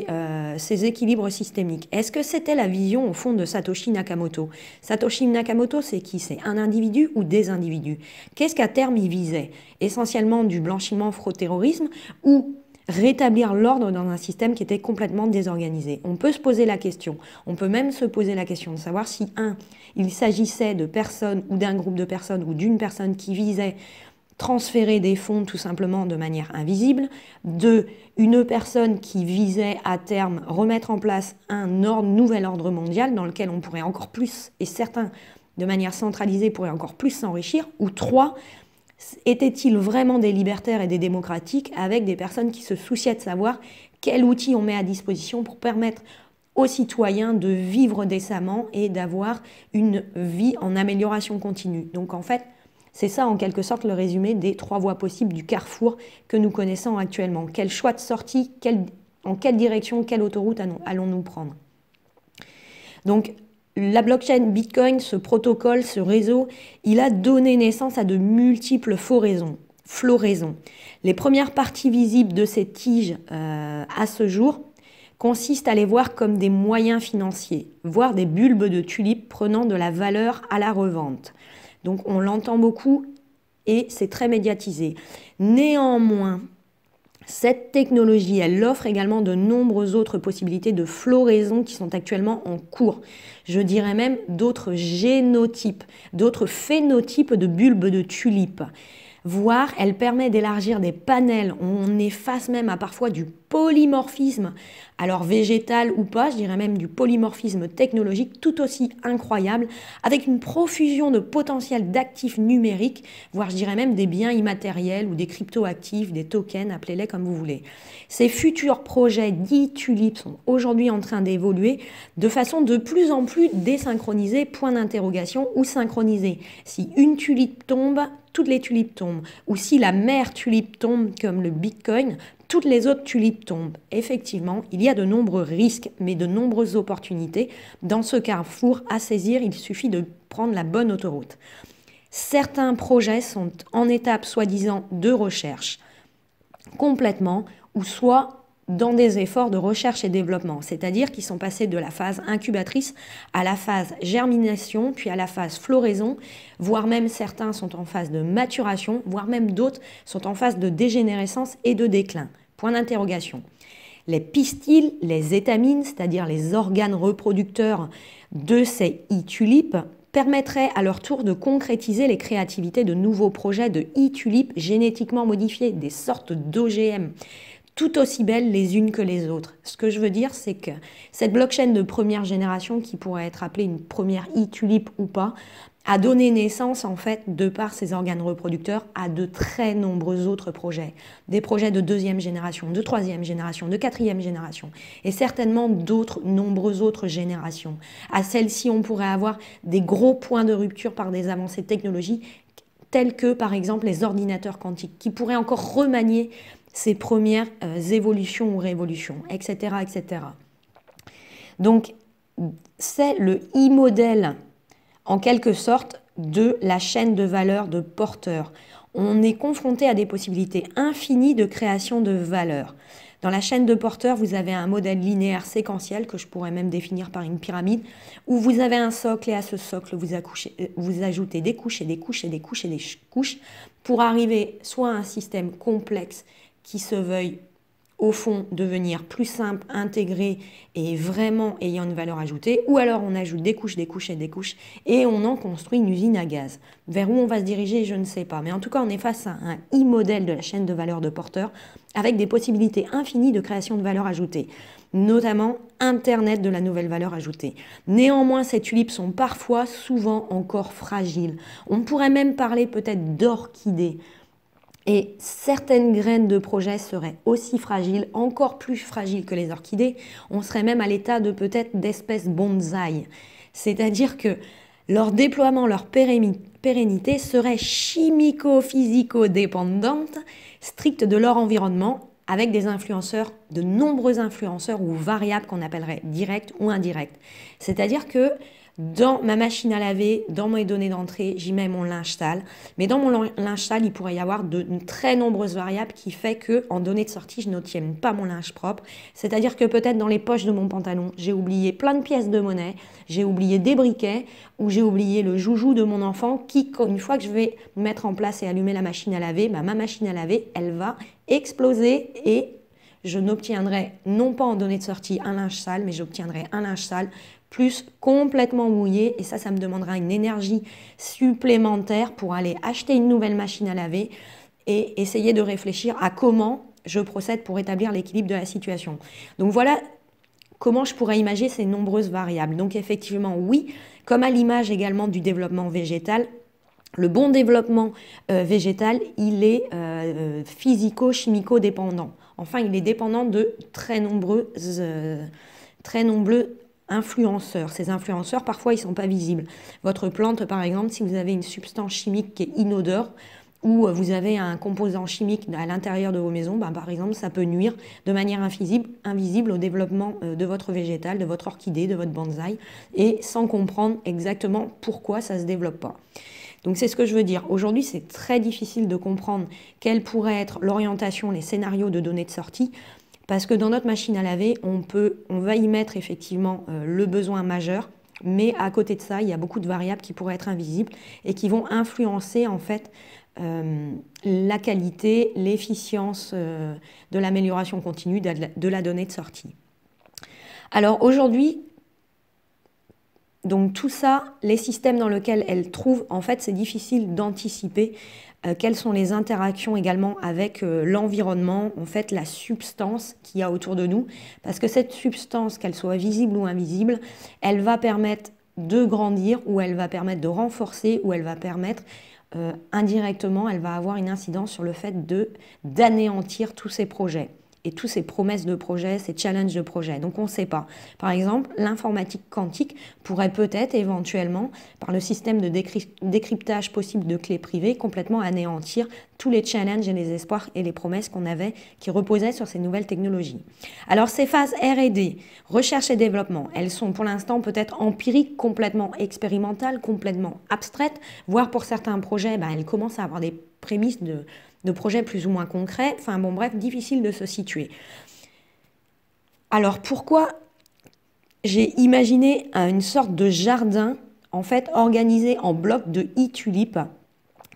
euh, ces, équilibres systémiques. Est-ce que c'était la vision au fond de Satoshi Nakamoto Satoshi Nakamoto, c'est qui C'est un individu ou des individus Qu'est-ce qu'à terme il visait Essentiellement du blanchiment fraud terrorisme ou rétablir l'ordre dans un système qui était complètement désorganisé. On peut se poser la question, on peut même se poser la question de savoir si, un, il s'agissait de personnes ou d'un groupe de personnes ou d'une personne qui visait transférer des fonds tout simplement de manière invisible, de une personne qui visait à terme remettre en place un nouvel ordre mondial dans lequel on pourrait encore plus, et certains de manière centralisée pourraient encore plus s'enrichir, ou trois, étaient-ils vraiment des libertaires et des démocratiques avec des personnes qui se souciaient de savoir quel outil on met à disposition pour permettre aux citoyens de vivre décemment et d'avoir une vie en amélioration continue. Donc en fait, c'est ça en quelque sorte le résumé des trois voies possibles du carrefour que nous connaissons actuellement. Quel choix de sortie, en quelle direction, quelle autoroute allons-nous prendre Donc la blockchain Bitcoin, ce protocole, ce réseau, il a donné naissance à de multiples floraisons. Les premières parties visibles de ces tiges euh, à ce jour consistent à les voir comme des moyens financiers, voire des bulbes de tulipes prenant de la valeur à la revente. Donc on l'entend beaucoup et c'est très médiatisé. Néanmoins, cette technologie, elle offre également de nombreuses autres possibilités de floraison qui sont actuellement en cours. Je dirais même d'autres génotypes, d'autres phénotypes de bulbes de tulipes voire elle permet d'élargir des panels. On efface même à parfois du polymorphisme, alors végétal ou pas, je dirais même du polymorphisme technologique tout aussi incroyable, avec une profusion de potentiel d'actifs numériques, voire je dirais même des biens immatériels ou des cryptoactifs, des tokens, appelez-les comme vous voulez. Ces futurs projets dits tulipes sont aujourd'hui en train d'évoluer de façon de plus en plus désynchronisée, point d'interrogation, ou synchronisée. Si une tulipe tombe, toutes les tulipes tombent. Ou si la mère tulipe tombe comme le Bitcoin, toutes les autres tulipes tombent. Effectivement, il y a de nombreux risques, mais de nombreuses opportunités. Dans ce carrefour à saisir, il suffit de prendre la bonne autoroute. Certains projets sont en étape soi-disant de recherche complètement ou soit dans des efforts de recherche et développement, c'est-à-dire qu'ils sont passés de la phase incubatrice à la phase germination, puis à la phase floraison, voire même certains sont en phase de maturation, voire même d'autres sont en phase de dégénérescence et de déclin. Point d'interrogation. Les pistils, les étamines, c'est-à-dire les organes reproducteurs de ces e-tulipes, permettraient à leur tour de concrétiser les créativités de nouveaux projets de e-tulipes génétiquement modifiés, des sortes d'OGM, tout aussi belles les unes que les autres. Ce que je veux dire, c'est que cette blockchain de première génération, qui pourrait être appelée une première e tulip ou pas, a donné naissance, en fait, de par ses organes reproducteurs, à de très nombreux autres projets. Des projets de deuxième génération, de troisième génération, de quatrième génération, et certainement d'autres, nombreuses autres générations. À celles-ci, on pourrait avoir des gros points de rupture par des avancées technologiques tels que par exemple les ordinateurs quantiques, qui pourraient encore remanier ses premières euh, évolutions ou révolutions, etc. etc. Donc, c'est le e-modèle, en quelque sorte, de la chaîne de valeur de porteur. On est confronté à des possibilités infinies de création de valeur. Dans la chaîne de porteur, vous avez un modèle linéaire séquentiel que je pourrais même définir par une pyramide, où vous avez un socle et à ce socle, vous, euh, vous ajoutez des couches et des couches et des couches et des couches pour arriver soit à un système complexe qui se veuille au fond devenir plus simple, intégrés et vraiment ayant une valeur ajoutée, ou alors on ajoute des couches, des couches et des couches, et on en construit une usine à gaz. Vers où on va se diriger, je ne sais pas, mais en tout cas on est face à un e-modèle de la chaîne de valeur de porteur, avec des possibilités infinies de création de valeur ajoutée, notamment Internet de la nouvelle valeur ajoutée. Néanmoins, ces tulipes sont parfois, souvent encore fragiles. On pourrait même parler peut-être d'orchidées. Et certaines graines de projet seraient aussi fragiles, encore plus fragiles que les orchidées. On serait même à l'état de peut-être d'espèces bonsaï. C'est-à-dire que leur déploiement, leur pérennité serait chimico-physico-dépendante, stricte de leur environnement, avec des influenceurs, de nombreux influenceurs ou variables qu'on appellerait directs ou indirects. C'est-à-dire que dans ma machine à laver, dans mes données d'entrée, j'y mets mon linge sale. Mais dans mon linge sale, il pourrait y avoir de, très nombreuses variables qui fait que en données de sortie, je n'obtiens pas mon linge propre. C'est-à-dire que peut-être dans les poches de mon pantalon, j'ai oublié plein de pièces de monnaie, j'ai oublié des briquets ou j'ai oublié le joujou de mon enfant qui, une fois que je vais mettre en place et allumer la machine à laver, bah, ma machine à laver, elle va exploser et je n'obtiendrai non pas en données de sortie un linge sale, mais j'obtiendrai un linge sale complètement mouillé. Et ça, ça me demandera une énergie supplémentaire pour aller acheter une nouvelle machine à laver et essayer de réfléchir à comment je procède pour établir l'équilibre de la situation. Donc voilà comment je pourrais imaginer ces nombreuses variables. Donc effectivement, oui, comme à l'image également du développement végétal, le bon développement euh, végétal, il est euh, euh, physico-chimico-dépendant. Enfin, il est dépendant de très nombreuses... très nombreux influenceurs. Ces influenceurs, parfois, ils ne sont pas visibles. Votre plante, par exemple, si vous avez une substance chimique qui est inodore, ou euh, vous avez un composant chimique à l'intérieur de vos maisons, ben, par exemple, ça peut nuire de manière invisible, invisible au développement euh, de votre végétal, de votre orchidée, de votre bonsaï, et sans comprendre exactement pourquoi ça ne se développe pas. Donc c'est ce que je veux dire. Aujourd'hui, c'est très difficile de comprendre quelle pourrait être l'orientation, les scénarios de données de sortie. Parce que dans notre machine à laver, on, peut, on va y mettre effectivement euh, le besoin majeur, mais à côté de ça, il y a beaucoup de variables qui pourraient être invisibles et qui vont influencer en fait euh, la qualité, l'efficience euh, de l'amélioration continue de la, donnée de sortie. Alors aujourd'hui, donc tout ça, les systèmes dans lesquels elle trouve, en fait, c'est difficile d'anticiper euh, quelles sont les interactions également avec euh, l'environnement, en fait la substance qu'il y a autour de nous, parce que cette substance, qu'elle soit visible ou invisible, elle va permettre de grandir ou elle va permettre de renforcer ou elle va permettre euh, indirectement, elle va avoir une incidence sur le fait d'anéantir tous ces projets et tous ces promesses de projets, ces challenges de projets. Donc on ne sait pas. Par exemple, l'informatique quantique pourrait peut-être éventuellement, par le système de décryptage possible de clés privées, complètement anéantir tous les challenges et les espoirs et les promesses qu'on avait qui reposaient sur ces nouvelles technologies. Alors ces phases RD, recherche et développement, elles sont pour l'instant peut-être empiriques, complètement expérimentales, complètement abstraites, voire pour certains projets, ben, elles commencent à avoir des prémices de, de projets plus ou moins concrets. Enfin bon, bref, difficile de se situer. Alors pourquoi j'ai imaginé une sorte de jardin, en fait, organisé en blocs de e-tulipes,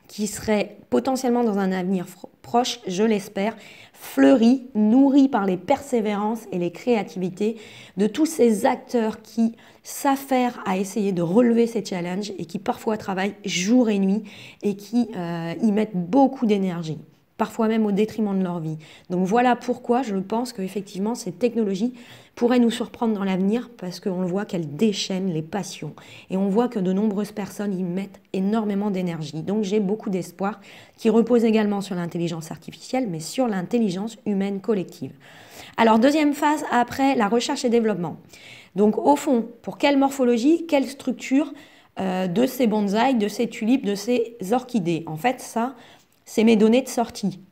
qui serait potentiellement dans un avenir proche, je l'espère, fleurie, nourrie par les persévérances et les créativités de tous ces acteurs qui s'affairent à essayer de relever ces challenges et qui parfois travaillent jour et nuit et qui euh, y mettent beaucoup d'énergie parfois même au détriment de leur vie. Donc voilà pourquoi je pense qu'effectivement ces technologies pourrait nous surprendre dans l'avenir parce qu'on voit qu'elle déchaîne les passions. Et on voit que de nombreuses personnes y mettent énormément d'énergie. Donc j'ai beaucoup d'espoir qui repose également sur l'intelligence artificielle, mais sur l'intelligence humaine collective. Alors deuxième phase, après la recherche et développement. Donc au fond, pour quelle morphologie, quelle structure euh, de ces bonsaïs, de ces tulipes, de ces orchidées En fait, ça, c'est mes données de sortie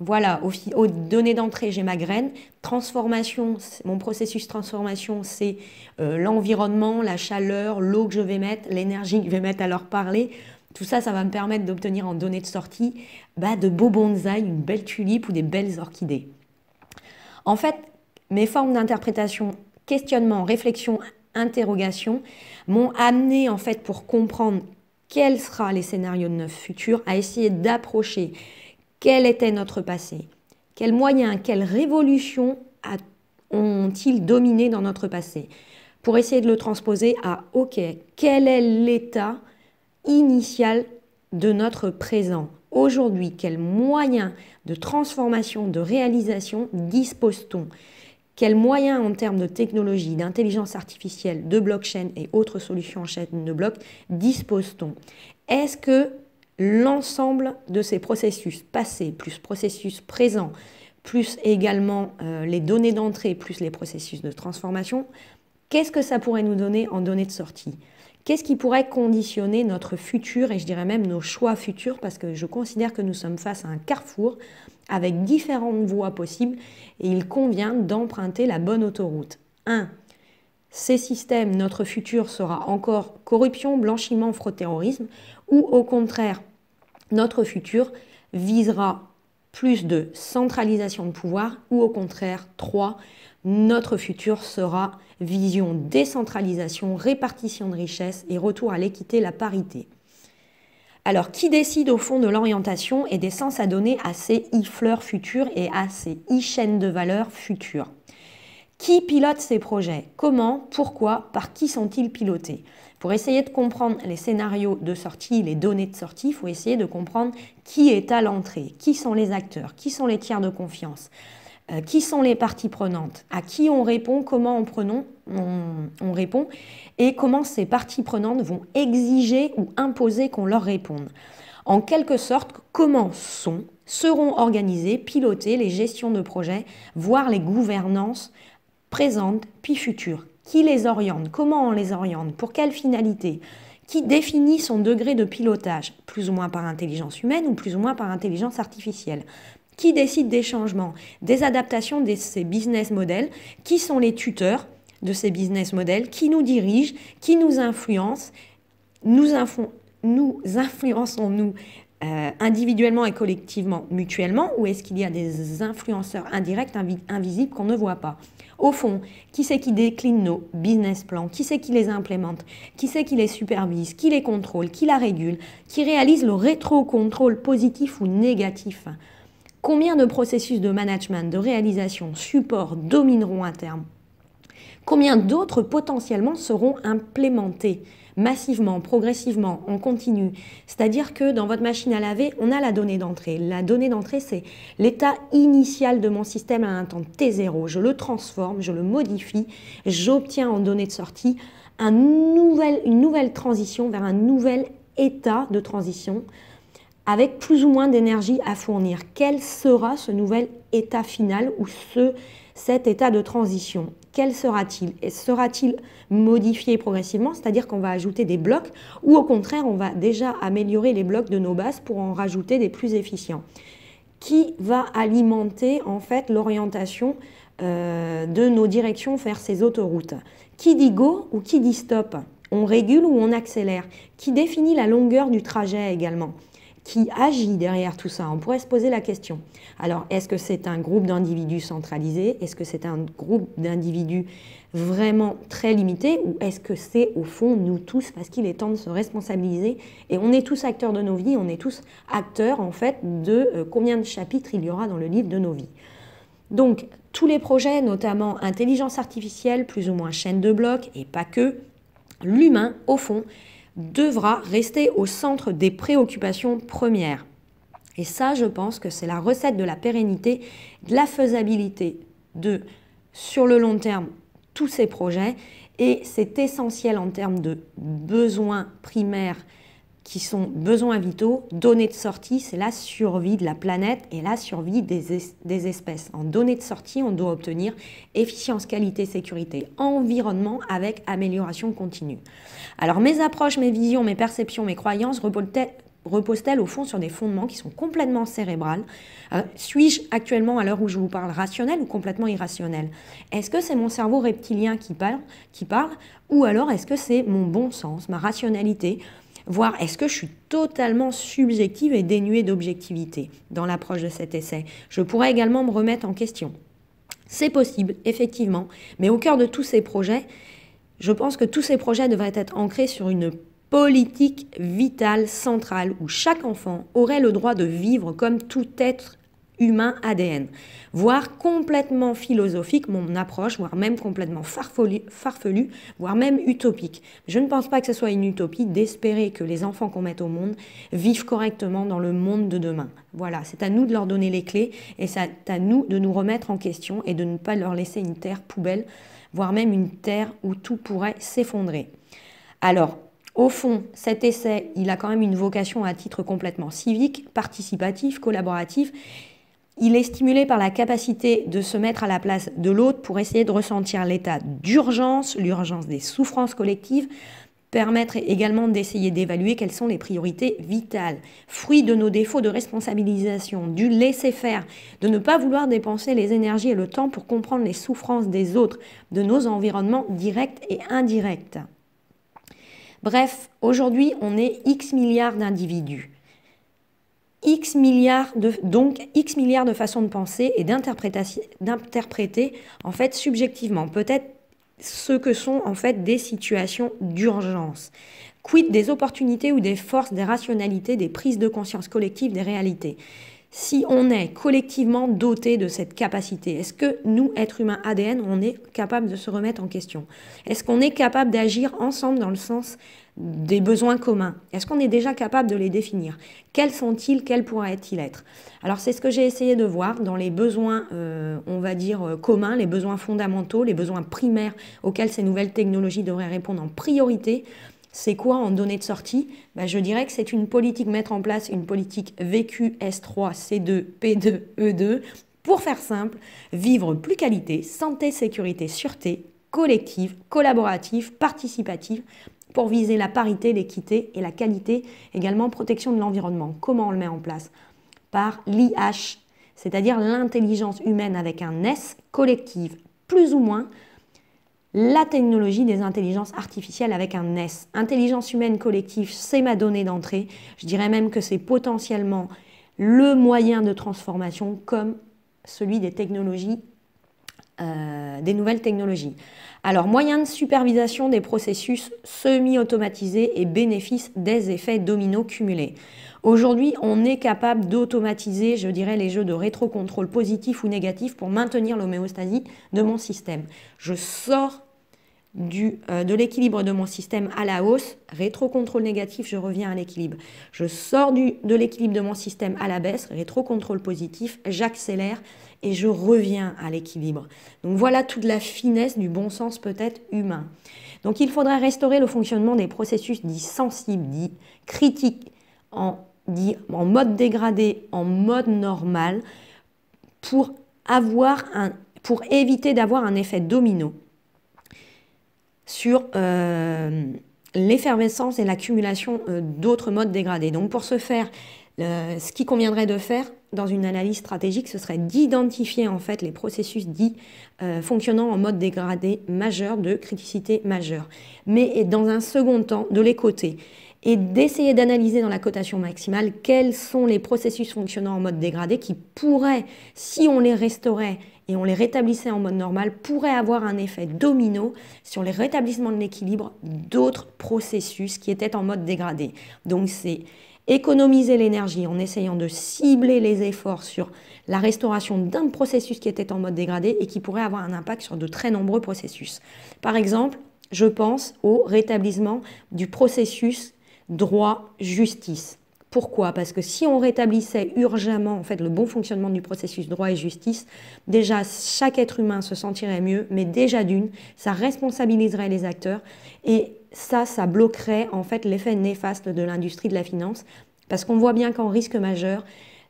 voilà, aux, données d'entrée, j'ai ma graine. Transformation, mon processus transformation, c'est euh, l'environnement, la chaleur, l'eau que je vais mettre, l'énergie que je vais mettre à leur parler. Tout ça, ça va me permettre d'obtenir en données de sortie bah, de beaux bonsaïs, une belle tulipe ou des belles orchidées. En fait, mes formes d'interprétation, questionnement, réflexion, interrogation m'ont amené en fait pour comprendre quels seront les scénarios de neuf futurs à essayer d'approcher quel était notre passé Quels moyens, quelles révolutions ont-ils dominé dans notre passé Pour essayer de le transposer à OK, quel est l'état initial de notre présent Aujourd'hui, quels moyens de transformation, de réalisation dispose-t-on quels moyens en termes de technologie, d'intelligence artificielle, de blockchain et autres solutions en chaîne de blocs dispose-t-on Est-ce que l'ensemble de ces processus passés, plus processus présents, plus également euh, les données d'entrée, plus les processus de transformation, qu'est-ce que ça pourrait nous donner en données de sortie Qu'est-ce qui pourrait conditionner notre futur et je dirais même nos choix futurs parce que je considère que nous sommes face à un carrefour avec différentes voies possibles et il convient d'emprunter la bonne autoroute. 1. Ces systèmes, notre futur sera encore corruption, blanchiment, fraude, terrorisme ou au contraire notre futur visera plus de centralisation de pouvoir ou au contraire 3 notre futur sera vision décentralisation, répartition de richesses et retour à l'équité, la parité. Alors qui décide au fond de l'orientation et des sens à donner à ces e-fleurs futures et à ces e-chaînes de valeur futures Qui pilote ces projets Comment Pourquoi Par qui sont-ils pilotés pour essayer de comprendre les scénarios de sortie, les données de sortie, il faut essayer de comprendre qui est à l'entrée, qui sont les acteurs, qui sont les tiers de confiance, euh, qui sont les parties prenantes, à qui on répond, comment on, on répond et comment ces parties prenantes vont exiger ou imposer qu'on leur réponde. En quelque sorte, comment sont, seront organisées, pilotées les gestions de projets, voire les gouvernances présentes puis futures qui les oriente Comment on les oriente Pour quelle finalité Qui définit son degré de pilotage Plus ou moins par intelligence humaine ou plus ou moins par intelligence artificielle Qui décide des changements, des adaptations de ces business models Qui sont les tuteurs de ces business models Qui nous dirigent, Qui nous influence nous, nous influençons-nous euh, individuellement et collectivement, mutuellement, ou est-ce qu'il y a des influenceurs indirects, invisibles qu'on ne voit pas au fond, qui c'est qui décline nos business plans Qui c'est qui les implémente Qui c'est qui les supervise Qui les contrôle Qui la régule Qui réalise le rétro-contrôle positif ou négatif Combien de processus de management, de réalisation, support domineront à terme Combien d'autres potentiellement seront implémentés massivement, progressivement, on continue. C'est-à-dire que dans votre machine à laver, on a la donnée d'entrée. La donnée d'entrée, c'est l'état initial de mon système à un temps T0. Je le transforme, je le modifie, j'obtiens en donnée de sortie une nouvelle transition vers un nouvel état de transition avec plus ou moins d'énergie à fournir. Quel sera ce nouvel état final ou ce, cet état de transition quel sera-t-il sera-t-il modifié progressivement, c'est-à-dire qu'on va ajouter des blocs, ou au contraire, on va déjà améliorer les blocs de nos bases pour en rajouter des plus efficients Qui va alimenter en fait l'orientation euh, de nos directions vers ces autoroutes Qui dit go ou qui dit stop on régule ou on accélère Qui définit la longueur du trajet également qui agit derrière tout ça On pourrait se poser la question. Alors, est-ce que c'est un groupe d'individus centralisé Est-ce que c'est un groupe d'individus vraiment très limité Ou est-ce que c'est au fond nous tous parce qu'il est temps de se responsabiliser Et on est tous acteurs de nos vies, on est tous acteurs en fait de euh, combien de chapitres il y aura dans le livre de nos vies. Donc, tous les projets, notamment intelligence artificielle, plus ou moins chaîne de blocs, et pas que, l'humain, au fond, devra rester au centre des préoccupations premières. Et ça, je pense que c'est la recette de la pérennité, de la faisabilité de, sur le long terme, tous ces projets. Et c'est essentiel en termes de besoins primaires qui sont besoins vitaux, données de sortie, c'est la survie de la planète et la survie des, espèces. En données de sortie, on doit obtenir efficience, qualité, sécurité, environnement avec amélioration continue. Alors mes approches, mes visions, mes perceptions, mes croyances reposent-elles au fond sur des fondements qui sont complètement cérébrales euh, Suis-je actuellement à l'heure où je vous parle rationnel ou complètement irrationnel Est-ce que c'est mon cerveau reptilien qui parle, qui parle ou alors est-ce que c'est mon bon sens, ma rationalité voir est-ce que je suis totalement subjective et dénuée d'objectivité dans l'approche de cet essai. Je pourrais également me remettre en question. C'est possible, effectivement, mais au cœur de tous ces projets, je pense que tous ces projets devraient être ancrés sur une politique vitale centrale où chaque enfant aurait le droit de vivre comme tout être humain ADN, voire complètement philosophique mon approche, voire même complètement farfelu, farfelu, voire même utopique. Je ne pense pas que ce soit une utopie d'espérer que les enfants qu'on met au monde vivent correctement dans le monde de demain. Voilà, c'est à nous de leur donner les clés et c'est à nous de nous remettre en question et de ne pas leur laisser une terre poubelle, voire même une terre où tout pourrait s'effondrer. Alors, au fond, cet essai, il a quand même une vocation à titre complètement civique, participatif, collaboratif, il est stimulé par la capacité de se mettre à la place de l'autre pour essayer de ressentir l'état d'urgence, l'urgence des souffrances collectives, permettre également d'essayer d'évaluer quelles sont les priorités vitales. Fruit de nos défauts de responsabilisation, du laisser-faire, de ne pas vouloir dépenser les énergies et le temps pour comprendre les souffrances des autres, de nos environnements directs et indirects. Bref, aujourd'hui, on est X milliards d'individus. X milliards de, donc X milliards de façons de penser et d'interpréter en fait subjectivement peut-être ce que sont en fait des situations d'urgence. Quid des opportunités ou des forces, des rationalités, des prises de conscience collectives des réalités si on est collectivement doté de cette capacité Est-ce que nous, êtres humains ADN, on est capable de se remettre en question Est-ce qu'on est capable d'agir ensemble dans le sens des besoins communs. Est-ce qu'on est déjà capable de les définir Quels sont-ils Quels pourraient-ils être Alors c'est ce que j'ai essayé de voir dans les besoins, euh, on va dire, euh, communs, les besoins fondamentaux, les besoins primaires auxquels ces nouvelles technologies devraient répondre en priorité. C'est quoi en données de sortie ben, Je dirais que c'est une politique, mettre en place une politique vécu S3, C2, P2, E2, pour faire simple, vivre plus qualité, santé, sécurité, sûreté, collective, collaborative, participative, pour viser la parité, l'équité et la qualité, également protection de l'environnement. Comment on le met en place Par l'IH, c'est-à-dire l'intelligence humaine avec un S collective, plus ou moins la technologie des intelligences artificielles avec un S. Intelligence humaine collective, c'est ma donnée d'entrée. Je dirais même que c'est potentiellement le moyen de transformation comme celui des technologies euh, des nouvelles technologies. Alors, moyen de supervision des processus semi-automatisés et bénéfice des effets domino cumulés. Aujourd'hui, on est capable d'automatiser, je dirais, les jeux de rétro-contrôle positif ou négatif pour maintenir l'homéostasie de mon système. Je sors du, euh, de l'équilibre de mon système à la hausse, rétro-contrôle négatif, je reviens à l'équilibre. Je sors du, de l'équilibre de mon système à la baisse, rétro-contrôle positif, j'accélère et je reviens à l'équilibre. Donc voilà toute la finesse du bon sens peut-être humain. Donc il faudrait restaurer le fonctionnement des processus dits sensibles, dits critiques, en, dits en mode dégradé, en mode normal, pour, avoir un, pour éviter d'avoir un effet domino sur euh, l'effervescence et l'accumulation euh, d'autres modes dégradés. Donc pour ce faire, ce qui conviendrait de faire dans une analyse stratégique, ce serait d'identifier en fait les processus dits euh, fonctionnant en mode dégradé majeur de criticité majeure, mais dans un second temps de les coter et d'essayer d'analyser dans la cotation maximale quels sont les processus fonctionnant en mode dégradé qui pourraient, si on les restaurait et on les rétablissait en mode normal, pourraient avoir un effet domino sur les rétablissements de l'équilibre d'autres processus qui étaient en mode dégradé. Donc c'est économiser l'énergie en essayant de cibler les efforts sur la restauration d'un processus qui était en mode dégradé et qui pourrait avoir un impact sur de très nombreux processus. Par exemple, je pense au rétablissement du processus droit-justice. Pourquoi Parce que si on rétablissait urgemment en fait le bon fonctionnement du processus droit et justice, déjà chaque être humain se sentirait mieux, mais déjà d'une, ça responsabiliserait les acteurs et ça, ça bloquerait en fait l'effet néfaste de l'industrie de la finance, parce qu'on voit bien qu'en risque majeur,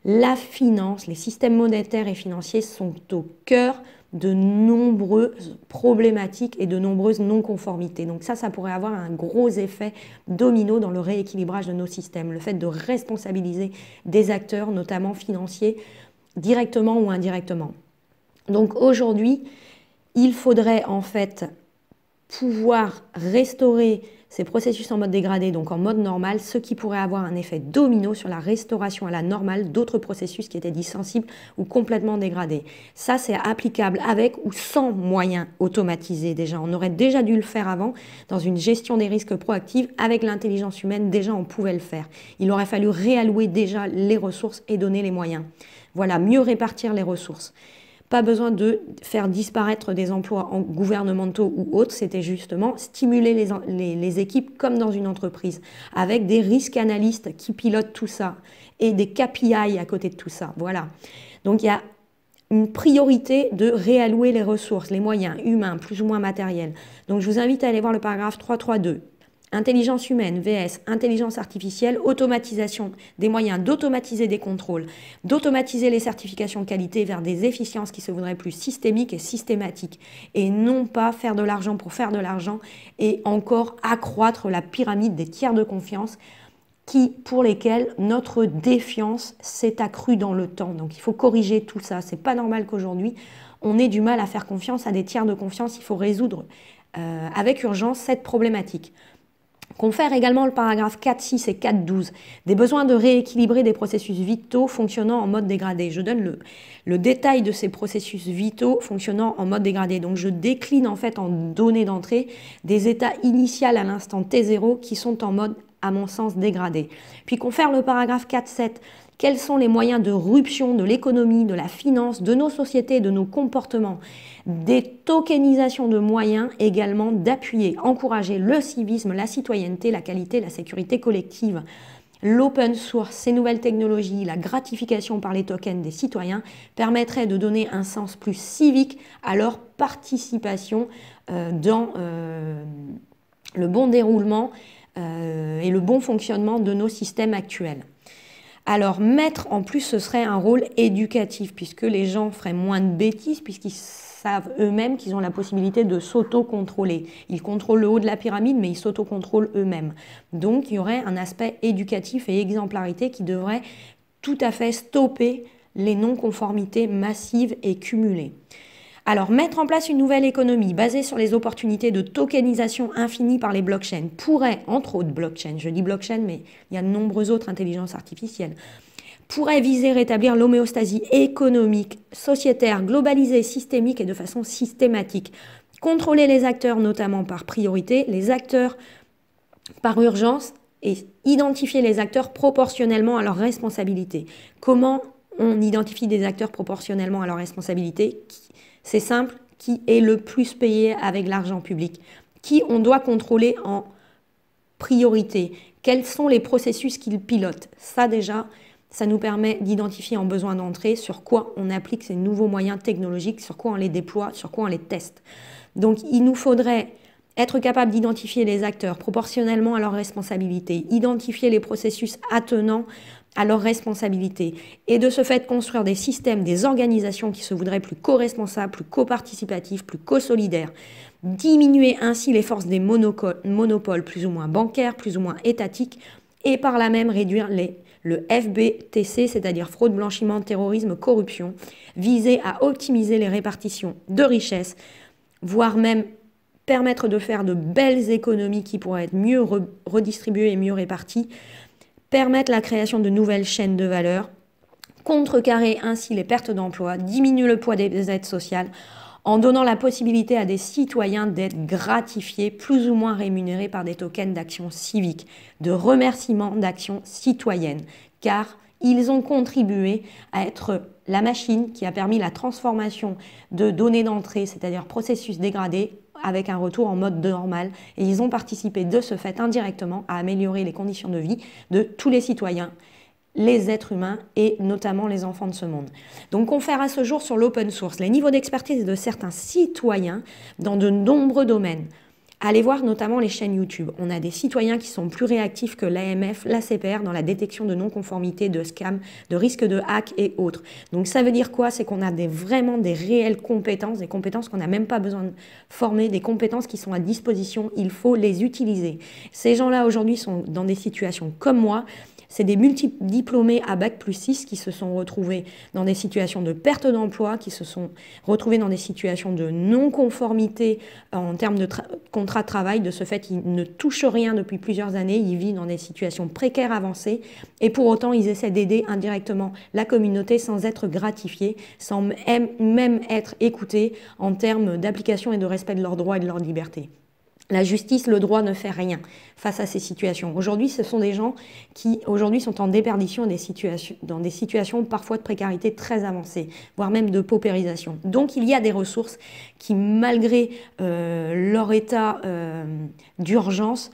la finance, les systèmes monétaires et financiers sont au cœur de nombreuses problématiques et de nombreuses non-conformités. Donc ça, ça pourrait avoir un gros effet domino dans le rééquilibrage de nos systèmes. Le fait de responsabiliser des acteurs, notamment financiers, directement ou indirectement. Donc aujourd'hui, il faudrait en fait pouvoir restaurer ces processus en mode dégradé, donc en mode normal, ce qui pourrait avoir un effet domino sur la restauration à la normale d'autres processus qui étaient dits sensibles ou complètement dégradés. Ça, c'est applicable avec ou sans moyens automatisés déjà. On aurait déjà dû le faire avant dans une gestion des risques proactive avec l'intelligence humaine. Déjà, on pouvait le faire. Il aurait fallu réallouer déjà les ressources et donner les moyens. Voilà, mieux répartir les ressources. Pas besoin de faire disparaître des emplois gouvernementaux ou autres, c'était justement stimuler les, les, les équipes comme dans une entreprise, avec des risques analystes qui pilotent tout ça et des KPI à côté de tout ça. Voilà. Donc il y a une priorité de réallouer les ressources, les moyens humains, plus ou moins matériels. Donc je vous invite à aller voir le paragraphe 332 intelligence humaine, VS, intelligence artificielle, automatisation, des moyens d'automatiser des contrôles, d'automatiser les certifications qualité vers des efficiences qui se voudraient plus systémiques et systématiques, et non pas faire de l'argent pour faire de l'argent et encore accroître la pyramide des tiers de confiance qui, pour lesquels notre défiance s'est accrue dans le temps. Donc il faut corriger tout ça. C'est pas normal qu'aujourd'hui on ait du mal à faire confiance à des tiers de confiance. Il faut résoudre euh, avec urgence cette problématique. Confère également le paragraphe 4.6 et 4.12, des besoins de rééquilibrer des processus vitaux fonctionnant en mode dégradé. Je donne le, détail de ces processus vitaux fonctionnant en mode dégradé. Donc je décline en fait en données d'entrée des états initiaux à l'instant T0 qui sont en mode à mon sens dégradé. Puis confère le paragraphe 4.7 quels sont les moyens de rupture de l'économie, de la finance, de nos sociétés, de nos comportements, des tokenisations de moyens également d'appuyer, encourager le civisme, la citoyenneté, la qualité, la sécurité collective. L'open source, ces nouvelles technologies, la gratification par les tokens des citoyens permettraient de donner un sens plus civique à leur participation euh, dans euh, le bon déroulement euh, et le bon fonctionnement de nos systèmes actuels. Alors mettre en plus, ce serait un rôle éducatif, puisque les gens feraient moins de bêtises, puisqu'ils savent eux-mêmes qu'ils ont la possibilité de s'autocontrôler. Ils contrôlent le haut de la pyramide, mais ils sauto eux-mêmes. Donc il y aurait un aspect éducatif et exemplarité qui devrait tout à fait stopper les non-conformités massives et cumulées. Alors mettre en place une nouvelle économie basée sur les opportunités de tokenisation infinie par les blockchains pourrait, entre autres blockchains, je dis blockchain mais il y a de nombreuses autres intelligences artificielles, pourrait viser rétablir l'homéostasie économique, sociétaire, globalisée, systémique et de façon systématique. Contrôler les acteurs notamment par priorité, les acteurs par urgence et identifier les acteurs proportionnellement à leurs responsabilités. Comment on identifie des acteurs proportionnellement à leurs responsabilités c'est simple, qui est le plus payé avec l'argent public Qui on doit contrôler en priorité Quels sont les processus qu'il pilote Ça déjà, ça nous permet d'identifier en besoin d'entrée sur quoi on applique ces nouveaux moyens technologiques, sur quoi on les déploie, sur quoi on les teste. Donc il nous faudrait être capable d'identifier les acteurs proportionnellement à leurs responsabilités, identifier les processus attenants à leurs responsabilités et de ce fait construire des systèmes, des organisations qui se voudraient plus co-responsables, plus co plus co-solidaires, diminuer ainsi les forces des monopoles plus ou moins bancaires, plus ou moins étatiques, et par là même réduire les, le FBTC, c'est-à-dire fraude, blanchiment, terrorisme, corruption, visé à optimiser les répartitions de richesses, voire même permettre de faire de belles économies qui pourraient être mieux redistribuées et mieux réparties permettre la création de nouvelles chaînes de valeur, contrecarrer ainsi les pertes d'emplois, diminuer le poids des aides sociales, en donnant la possibilité à des citoyens d'être gratifiés, plus ou moins rémunérés par des tokens d'action civique, de remerciement d'action citoyenne, car ils ont contribué à être la machine qui a permis la transformation de données d'entrée, c'est-à-dire processus dégradé, avec un retour en mode normal. Et ils ont participé de ce fait indirectement à améliorer les conditions de vie de tous les citoyens les êtres humains et notamment les enfants de ce monde. Donc on à ce jour sur l'open source les niveaux d'expertise de certains citoyens dans de nombreux domaines. Allez voir notamment les chaînes YouTube. On a des citoyens qui sont plus réactifs que l'AMF, la CPR dans la détection de non-conformité, de scams, de risques de hack et autres. Donc ça veut dire quoi C'est qu'on a des, vraiment des réelles compétences, des compétences qu'on n'a même pas besoin de former, des compétences qui sont à disposition. Il faut les utiliser. Ces gens-là aujourd'hui sont dans des situations comme moi c'est des multi-diplômés à bac plus 6 qui se sont retrouvés dans des situations de perte d'emploi, qui se sont retrouvés dans des situations de non-conformité euh, en termes de contrat de travail. De ce fait, ils ne touchent rien depuis plusieurs années, ils vivent dans des situations précaires avancées et pour autant, ils essaient d'aider indirectement la communauté sans être gratifiés, sans même être écoutés en termes d'application et de respect de leurs droits et de leurs libertés. La justice, le droit ne fait rien face à ces situations. Aujourd'hui, ce sont des gens qui, aujourd'hui, sont en déperdition des situations, dans des situations parfois de précarité très avancée, voire même de paupérisation. Donc, il y a des ressources qui, malgré euh, leur état euh, d'urgence,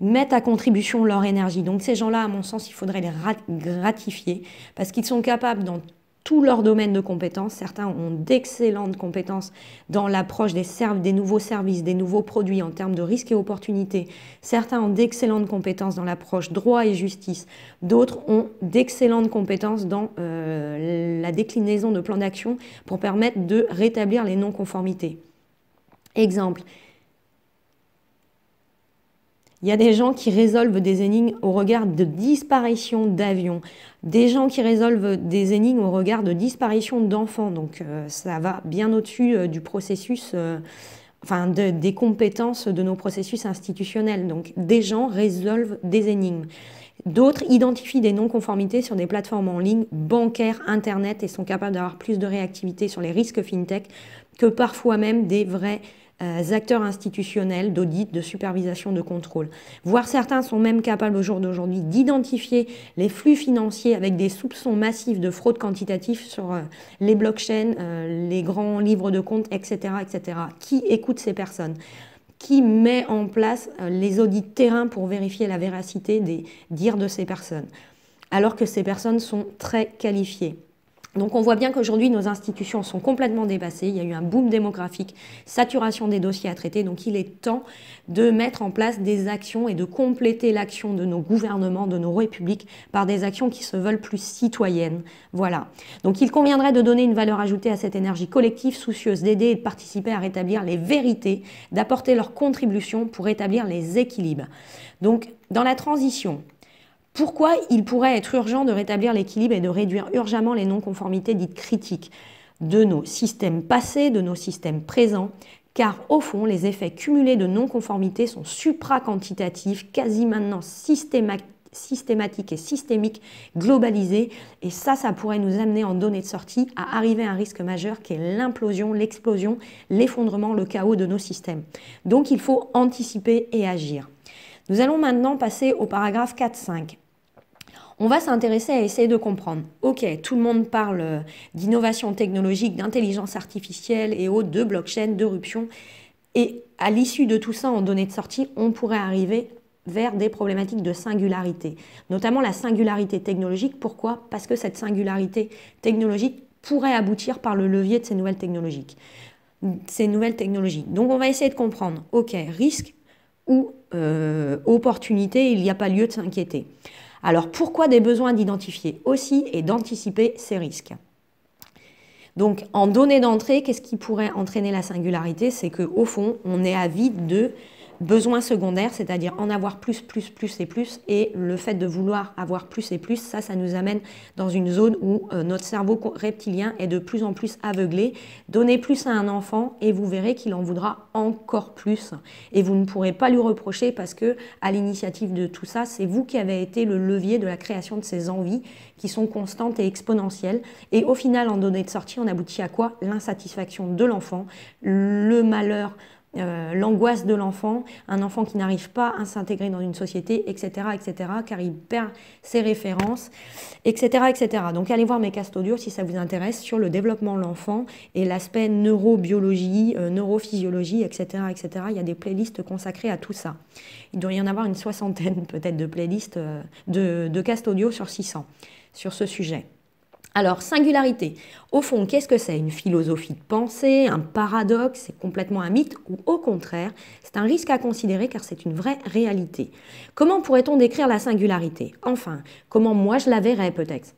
mettent à contribution leur énergie. Donc ces gens-là, à mon sens, il faudrait les gratifier parce qu'ils sont capables, dans tous leurs domaines de compétences. Certains ont d'excellentes compétences dans l'approche des, des, nouveaux services, des nouveaux produits en termes de risques et opportunités. Certains ont d'excellentes compétences dans l'approche droit et justice. D'autres ont d'excellentes compétences dans euh, la déclinaison de plans d'action pour permettre de rétablir les non-conformités. Exemple, il y a des gens qui résolvent des énigmes au regard de disparition d'avions, des gens qui résolvent des énigmes au regard de disparition d'enfants. Donc euh, ça va bien au-dessus euh, du processus, euh, enfin des compétences de nos processus institutionnels. Donc des gens résolvent des énigmes. D'autres identifient des non-conformités sur des plateformes en ligne, bancaires, Internet et sont capables d'avoir plus de réactivité sur les risques fintech que parfois même des vrais euh, acteurs institutionnels d'audit, de supervision, de contrôle. Voire certains sont même capables au jour d'aujourd'hui d'identifier les flux financiers avec des soupçons massifs de fraude quantitative sur euh, les blockchains, euh, les grands livres de comptes, etc., etc. Qui écoute ces personnes qui met en place les audits terrain pour vérifier la véracité des dires de ces personnes, alors que ces personnes sont très qualifiées. Donc on voit bien qu'aujourd'hui, nos institutions sont complètement dépassées, il y a eu un boom démographique, saturation des dossiers à traiter, donc il est temps de mettre en place des actions et de compléter l'action de nos gouvernements, de nos républiques, par des actions qui se veulent plus citoyennes. Voilà. Donc il conviendrait de donner une valeur ajoutée à cette énergie collective, soucieuse d'aider et de participer à rétablir les vérités, d'apporter leur contribution pour rétablir les équilibres. Donc dans la transition, pourquoi il pourrait être urgent de rétablir l'équilibre et de réduire urgemment les non-conformités dites critiques de nos systèmes passés, de nos systèmes présents, car au fond, les effets cumulés de non conformités sont supra-quantitatifs, quasi maintenant systématiques et systémiques, globalisés, et ça, ça pourrait nous amener en données de sortie à arriver à un risque majeur qui est l'implosion, l'explosion, l'effondrement, le chaos de nos systèmes. Donc il faut anticiper et agir. Nous allons maintenant passer au paragraphe 4.5 on va s'intéresser à essayer de comprendre. Ok, tout le monde parle euh, d'innovation technologique, d'intelligence artificielle et autres, de blockchain, d'éruption. Et à l'issue de tout ça, en données de sortie, on pourrait arriver vers des problématiques de singularité, notamment la singularité technologique. Pourquoi Parce que cette singularité technologique pourrait aboutir par le levier de ces nouvelles technologies. Ces nouvelles technologies. Donc on va essayer de comprendre, ok, risque ou euh, opportunité, il n'y a pas lieu de s'inquiéter. Alors pourquoi des besoins d'identifier aussi et d'anticiper ces risques donc en données d'entrée, qu'est-ce qui pourrait entraîner la singularité C'est qu'au fond, on est avide de besoin secondaire, c'est-à-dire en avoir plus, plus, plus et plus, et le fait de vouloir avoir plus et plus, ça, ça nous amène dans une zone où euh, notre cerveau reptilien est de plus en plus aveuglé. Donnez plus à un enfant et vous verrez qu'il en voudra encore plus, et vous ne pourrez pas lui reprocher parce que à l'initiative de tout ça, c'est vous qui avez été le levier de la création de ces envies qui sont constantes et exponentielles. Et au final, en données de sortie, on aboutit à quoi L'insatisfaction de l'enfant, le malheur euh, l'angoisse de l'enfant, un enfant qui n'arrive pas à s'intégrer dans une société, etc., etc., car il perd ses références, etc., etc. Donc allez voir mes castes audio si ça vous intéresse sur le développement de l'enfant et l'aspect neurobiologie, euh, neurophysiologie, etc., etc. Il y a des playlists consacrées à tout ça. Il doit y en avoir une soixantaine <laughs> peut-être de playlists euh, de, de castes audio sur 600 sur ce sujet. Alors, singularité. Au fond, qu'est-ce que c'est Une philosophie de pensée, un paradoxe, c'est complètement un mythe ou au contraire, c'est un risque à considérer car c'est une vraie réalité. Comment pourrait-on décrire la singularité Enfin, comment moi je la verrais peut-être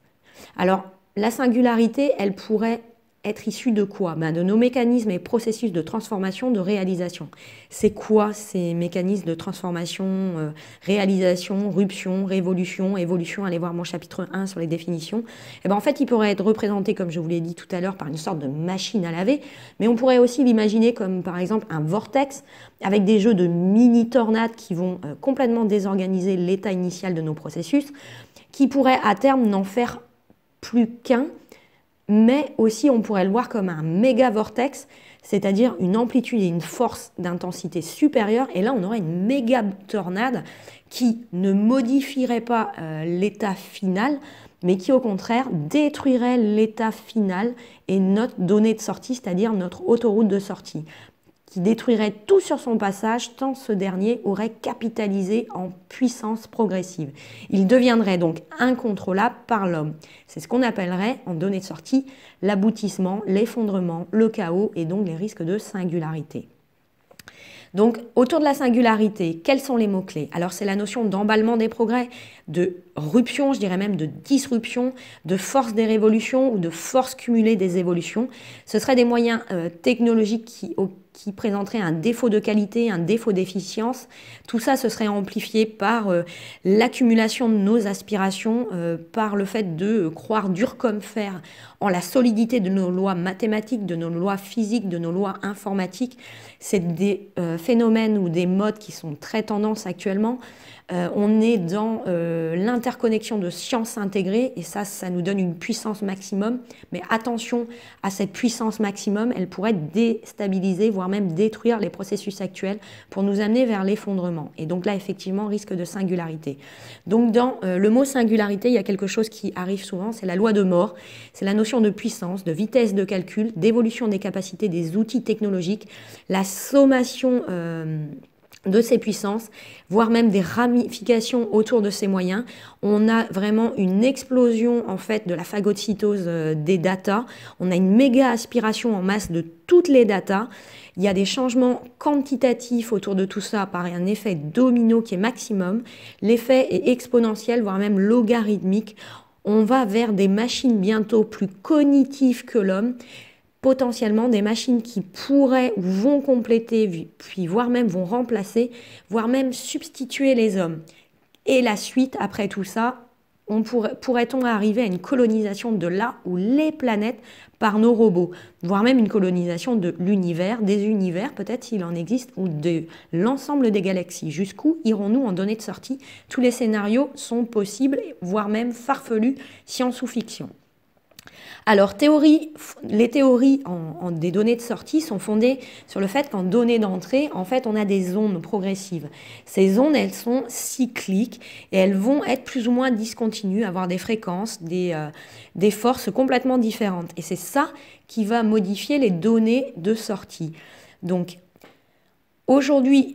Alors, la singularité, elle pourrait être issu de quoi ben, De nos mécanismes et processus de transformation, de réalisation. C'est quoi ces mécanismes de transformation, euh, réalisation, rupture, révolution, évolution Allez voir mon chapitre 1 sur les définitions. Et eh ben en fait, il pourrait être représenté, comme je vous l'ai dit tout à l'heure, par une sorte de machine à laver, mais on pourrait aussi l'imaginer comme par exemple un vortex avec des jeux de mini-tornades qui vont euh, complètement désorganiser l'état initial de nos processus, qui pourraient à terme n'en faire plus qu'un mais aussi on pourrait le voir comme un méga vortex, c'est-à-dire une amplitude et une force d'intensité supérieure, et là on aurait une méga tornade qui ne modifierait pas euh, l'état final, mais qui au contraire détruirait l'état final et notre donnée de sortie, c'est-à-dire notre autoroute de sortie qui détruirait tout sur son passage tant ce dernier aurait capitalisé en puissance progressive. Il deviendrait donc incontrôlable par l'homme. C'est ce qu'on appellerait, en données de sortie, l'aboutissement, l'effondrement, le chaos et donc les risques de singularité. Donc, autour de la singularité, quels sont les mots-clés Alors, c'est la notion d'emballement des progrès, de ruption, je dirais même de disruption, de force des révolutions ou de force cumulée des évolutions. Ce seraient des moyens euh, technologiques qui, qui présenterait un défaut de qualité, un défaut d'efficience, tout ça se serait amplifié par euh, l'accumulation de nos aspirations, euh, par le fait de euh, croire dur comme fer en la solidité de nos lois mathématiques, de nos lois physiques, de nos lois informatiques, c'est des euh, phénomènes ou des modes qui sont très tendances actuellement. Euh, on est dans euh, l'interconnexion de sciences intégrées et ça, ça nous donne une puissance maximum. Mais attention à cette puissance maximum, elle pourrait déstabiliser, voire même détruire les processus actuels pour nous amener vers l'effondrement. Et donc là, effectivement, risque de singularité. Donc dans le mot singularité, il y a quelque chose qui arrive souvent, c'est la loi de mort, c'est la notion de puissance, de vitesse de calcul, d'évolution des capacités des outils technologiques, la sommation euh, de ces puissances, voire même des ramifications autour de ces moyens. On a vraiment une explosion en fait de la phagocytose euh, des data. On a une méga aspiration en masse de toutes les data. Il y a des changements quantitatifs autour de tout ça par un effet domino qui est maximum. L'effet est exponentiel, voire même logarithmique. On va vers des machines bientôt plus cognitives que l'homme potentiellement des machines qui pourraient ou vont compléter, puis voire même vont remplacer, voire même substituer les hommes. Et la suite, après tout ça, on pourrait, pourrait-on arriver à une colonisation de là ou les planètes par nos robots, voire même une colonisation de l'univers, des univers peut-être s'il en existe, ou de l'ensemble des galaxies. Jusqu'où irons-nous en données de sortie Tous les scénarios sont possibles, voire même farfelus, science ou fiction. Alors, théorie, les théories en, des données de sortie sont fondées sur le fait qu'en données d'entrée, en fait, on a des ondes progressives. Ces ondes, elles sont cycliques et elles vont être plus ou moins discontinues, avoir des fréquences, des, euh, des forces complètement différentes. Et c'est ça qui va modifier les données de sortie. Donc, Aujourd'hui,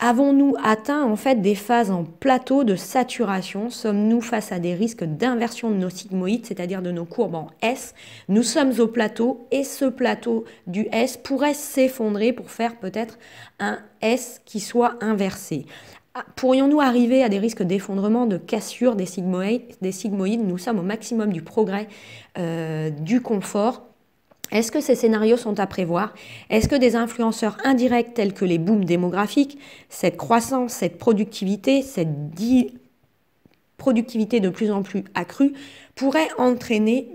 avons-nous atteint en fait des phases en plateau de saturation Sommes-nous face à des risques d'inversion de nos sigmoïdes, c'est-à-dire de nos courbes en S Nous sommes au plateau et ce plateau du S pourrait s'effondrer pour faire peut-être un S qui soit inversé. Ah, pourrions-nous arriver à des risques d'effondrement, de cassure des sigmoïdes, Nous sommes au maximum du progrès, euh, du confort est-ce que ces scénarios sont à prévoir Est-ce que des influenceurs indirects tels que les booms démographiques, cette croissance, cette productivité, cette productivité de plus en plus accrue pourrait entraîner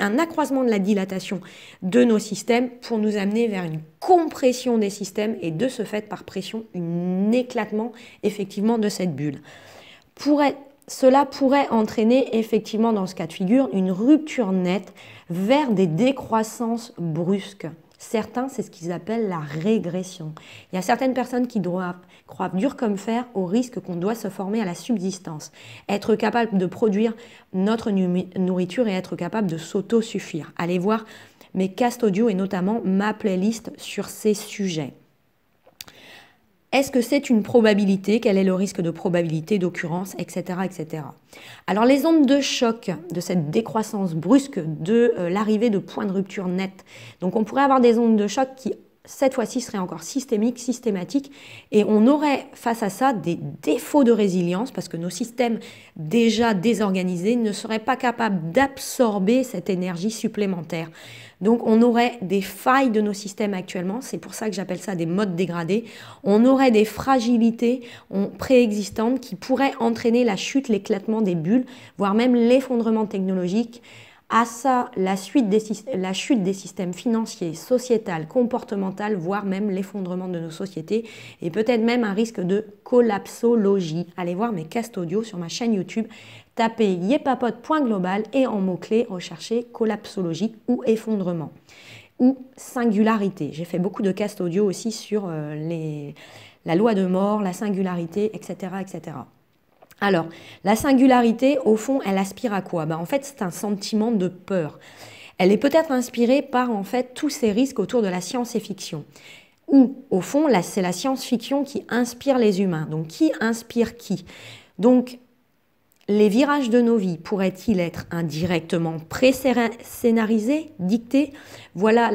un accroissement de la dilatation de nos systèmes pour nous amener vers une compression des systèmes et de ce fait par pression un éclatement effectivement de cette bulle. Pourrait, cela pourrait entraîner effectivement dans ce cas de figure une rupture nette vers des décroissances brusques. Certains, c'est ce qu'ils appellent la régression. Il y a certaines personnes qui doivent croire dur comme fer au risque qu'on doit se former à la subsistance, être capable de produire notre nourriture et être capable de s'auto-suffire. Allez voir mes castes audio et notamment ma playlist sur ces sujets. Est-ce que c'est une probabilité Quel est le risque de probabilité, d'occurrence, etc., etc. Alors les ondes de choc de cette décroissance brusque de euh, l'arrivée de points de rupture net. Donc on pourrait avoir des ondes de choc qui cette fois-ci seraient encore systémiques, systématiques. et on aurait face à ça des défauts de résilience, parce que nos systèmes déjà désorganisés ne seraient pas capables d'absorber cette énergie supplémentaire. Donc on aurait des failles de nos systèmes actuellement, c'est pour ça que j'appelle ça des modes dégradés. On aurait des fragilités préexistantes qui pourraient entraîner la chute, l'éclatement des bulles, voire même l'effondrement technologique à ça, la, suite la chute des systèmes financiers, sociétal, comportemental, voire même l'effondrement de nos sociétés et peut-être même un risque de collapsologie. Allez voir mes castes audio sur ma chaîne YouTube. Tapez yepapote.global et en mots-clés, recherchez collapsologie ou effondrement ou singularité. J'ai fait beaucoup de castes audio aussi sur euh, la loi de mort, la singularité, etc. etc. Alors, la singularité, au fond, elle aspire à quoi bah, En fait, c'est un sentiment de peur. Elle est peut-être inspirée par, en fait, tous ces risques autour de la science et fiction. Ou, au fond, c'est la science-fiction qui inspire les humains. Donc, qui inspire qui Donc, les virages de nos vies pourraient-ils être indirectement pré-scénarisés, dictés Voilà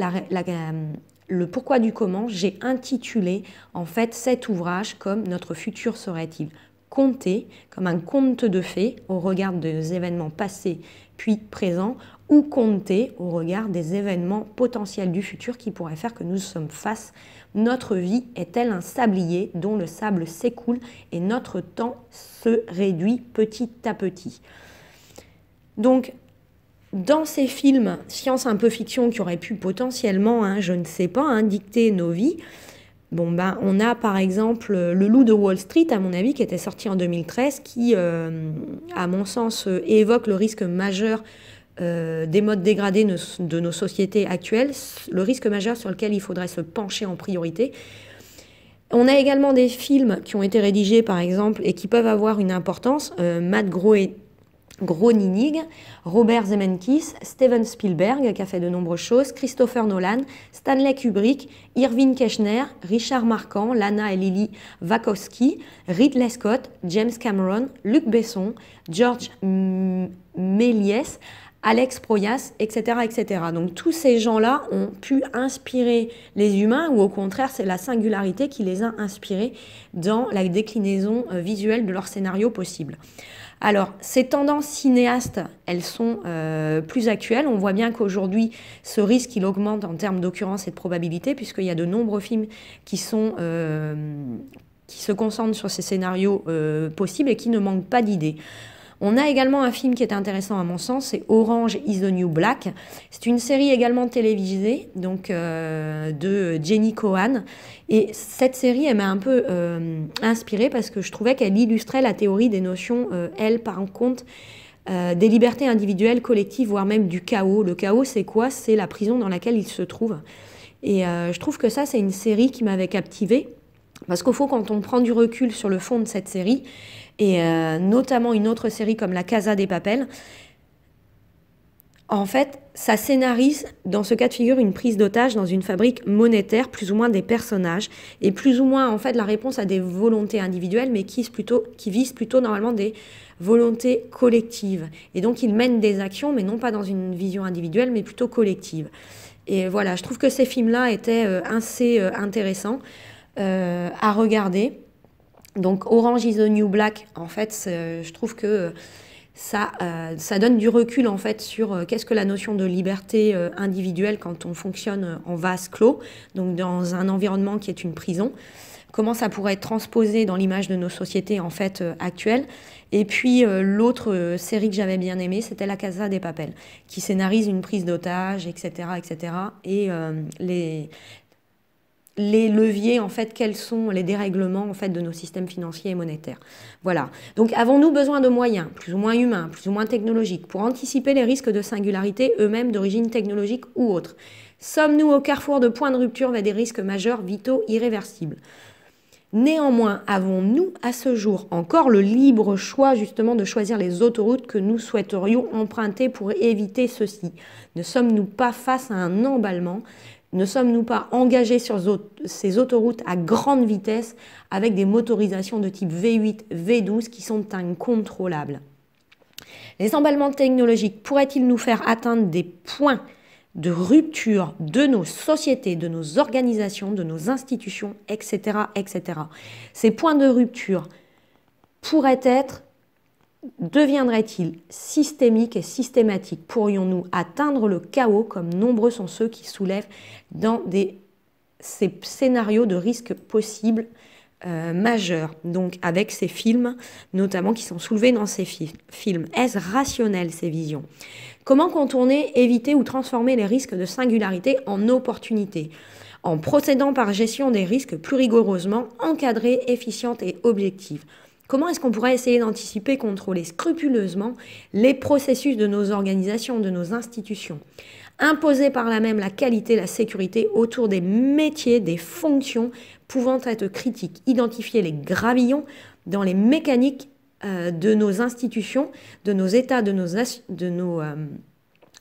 le pourquoi du comment. J'ai intitulé en fait cet ouvrage comme Notre futur serait-il compter comme un conte de fées au regard des événements passés puis présents, ou compter au regard des événements potentiels du futur qui pourraient faire que nous sommes face. Notre vie est elle un sablier dont le sable s'écoule et notre temps se réduit petit à petit. Donc, dans ces films science un peu fiction qui auraient pu potentiellement, hein, je ne sais pas, hein, dicter nos vies, Bon, ben, on a par exemple euh, Le Loup de Wall Street, à mon avis, qui était sorti en 2013, qui, euh, à mon sens, euh, évoque le risque majeur des modes dégradés de, nos sociétés actuelles, le risque majeur sur lequel il faudrait se pencher en priorité. On a également des films qui ont été rédigés, par exemple, et qui peuvent avoir une importance. Mad Matt et Ninig, Robert Zemenkis, Steven Spielberg, qui a fait de nombreuses choses, Christopher Nolan, Stanley Kubrick, Irving Keschner, Richard Marquand, Lana et Lily Wakowski, Ridley Scott, James Cameron, Luc Besson, George Méliès, Alex Proyas, etc., etc. Donc tous ces gens-là ont pu inspirer les humains ou au contraire c'est la singularité qui les a inspirés dans la déclinaison euh, visuelle de leur scénario possible. Alors, ces tendances cinéastes, elles sont euh, plus actuelles. On voit bien qu'aujourd'hui, ce risque, il augmente en termes d'occurrence et de probabilité, puisqu'il y a de nombreux films qui euh, se concentrent sur ces scénarios euh, possibles et qui ne manquent pas d'idées. On a également un film qui est intéressant à mon sens, c'est Orange is the New Black. C'est une série également télévisée, donc de Jenny Cohan, et cette série, elle m'a un peu euh, inspirée parce que je trouvais qu'elle illustrait la théorie des notions, euh, elle, par en compte, euh, des libertés individuelles, collectives, voire même du chaos. Le chaos, c'est quoi C'est la prison dans laquelle il se trouve. Et je trouve que ça, c'est une série qui m'avait captivée. Parce qu'au fond, quand on prend du recul sur le fond de cette série, et notamment une autre série comme La Casa des Papels, en fait, ça scénarise, dans ce cas de figure, une prise d'otage dans une fabrique monétaire, plus ou moins des personnages, et plus ou moins, en fait, la réponse à des volontés individuelles, mais qui, plutôt, qui visent plutôt normalement des volontés collectives. Et donc, ils mènent des actions, mais non pas dans une vision individuelle, mais plutôt collective. Et voilà, je trouve que ces films-là étaient euh, assez euh, intéressants euh, à regarder. Donc, Orange is the New Black, en fait, je trouve que ça, euh, ça donne du recul en fait sur euh, qu'est-ce que la notion de liberté euh, individuelle quand on fonctionne en vase clos, donc dans un environnement qui est une prison, comment ça pourrait être transposé dans l'image de nos sociétés en fait actuelles. Et puis l'autre série que j'avais bien aimée, c'était La Casa des Papels, qui scénarise une prise d'otage, etc., etc. Et les, les leviers, en fait, quels sont les dérèglements en fait, de nos systèmes financiers et monétaires. Voilà. Donc, avons-nous besoin de moyens, plus ou moins humains, plus ou moins technologiques, pour anticiper les risques de singularité, eux-mêmes d'origine technologique ou autre Sommes-nous au carrefour de points de rupture vers des risques majeurs, vitaux, irréversibles Néanmoins, avons-nous à ce jour encore le libre choix justement de choisir les autoroutes que nous souhaiterions emprunter pour éviter ceci Ne sommes-nous pas face à un emballement ne sommes-nous pas engagés sur ces autoroutes à grande vitesse avec des motorisations de type V8, V12 qui sont incontrôlables Les emballements technologiques pourraient-ils nous faire atteindre des points de rupture de nos sociétés, de nos organisations, de nos institutions, etc. etc. Ces points de rupture pourraient être deviendrait-il systémique et systématique Pourrions-nous atteindre le chaos comme nombreux sont ceux qui soulèvent dans ces scénarios de risques possibles euh, majeurs, donc avec ces films, notamment qui sont soulevés dans ces films Est-ce rationnel ces visions Comment contourner, éviter ou transformer les risques de singularité en opportunités en procédant par gestion des risques plus rigoureusement, encadrés, efficientes et objectifs? Comment est-ce qu'on pourrait essayer d'anticiper, contrôler scrupuleusement les processus de nos organisations, de nos institutions Imposer par là même la qualité, la sécurité autour des métiers, des fonctions pouvant être critiques. Identifier les gravillons dans les mécaniques euh, de nos institutions, de nos États, de nos... De nos euh,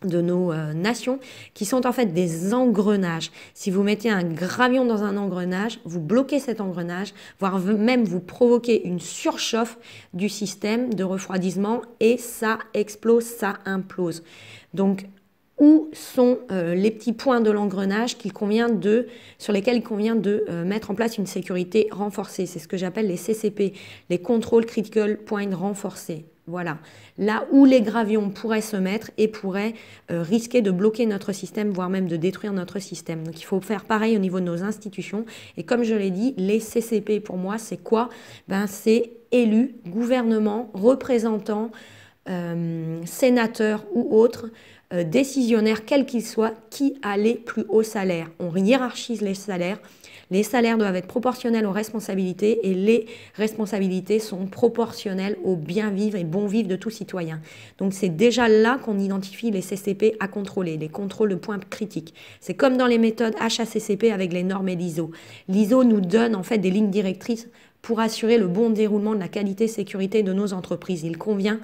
de nos euh, nations, qui sont en fait des engrenages. Si vous mettez un gravion dans un engrenage, vous bloquez cet engrenage, voire même vous provoquez une surchauffe du système de refroidissement et ça explose, ça implose. Donc, où sont euh, les petits points de l'engrenage qu'il convient de, sur lesquels il convient de euh, mettre en place une sécurité renforcée C'est ce que j'appelle les CCP, les Control Critical Points renforcés. Voilà, là où les gravions pourraient se mettre et pourraient euh, risquer de bloquer notre système, voire même de détruire notre système. Donc il faut faire pareil au niveau de nos institutions. Et comme je l'ai dit, les CCP pour moi, c'est quoi ben, C'est élus, gouvernement, représentants, euh, sénateurs ou autres, euh, décisionnaires, quel qu'ils soient, qui a les plus hauts salaires. On hiérarchise les salaires les salaires doivent être proportionnels aux responsabilités et les responsabilités sont proportionnelles au bien vivre et bon vivre de tout citoyen. Donc c'est déjà là qu'on identifie les CCP à contrôler, les contrôles de points critiques. C'est comme dans les méthodes HACCP avec les normes et l'ISO. L'ISO nous donne en fait des lignes directrices pour assurer le bon déroulement de la qualité sécurité de nos entreprises. Il convient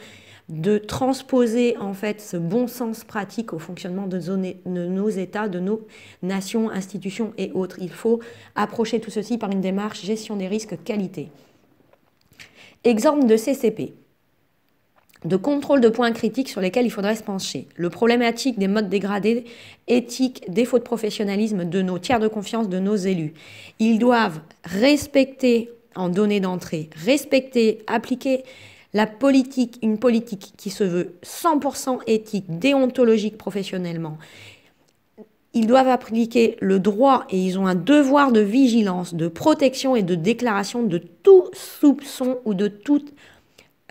de transposer en fait ce bon sens pratique au fonctionnement de, nos États, de nos nations, institutions et autres. Il faut approcher tout ceci par une démarche gestion des risques qualité. Exemple de CCP de contrôle de points critiques sur lesquels il faudrait se pencher. Le problématique des modes dégradés, éthique, défauts de professionnalisme de nos tiers de confiance, de nos élus. Ils doivent respecter en données d'entrée, respecter, appliquer la politique, une politique qui se veut 100% éthique, déontologique professionnellement. Ils doivent appliquer le droit et ils ont un devoir de vigilance, de protection et de déclaration de tout soupçon ou de toute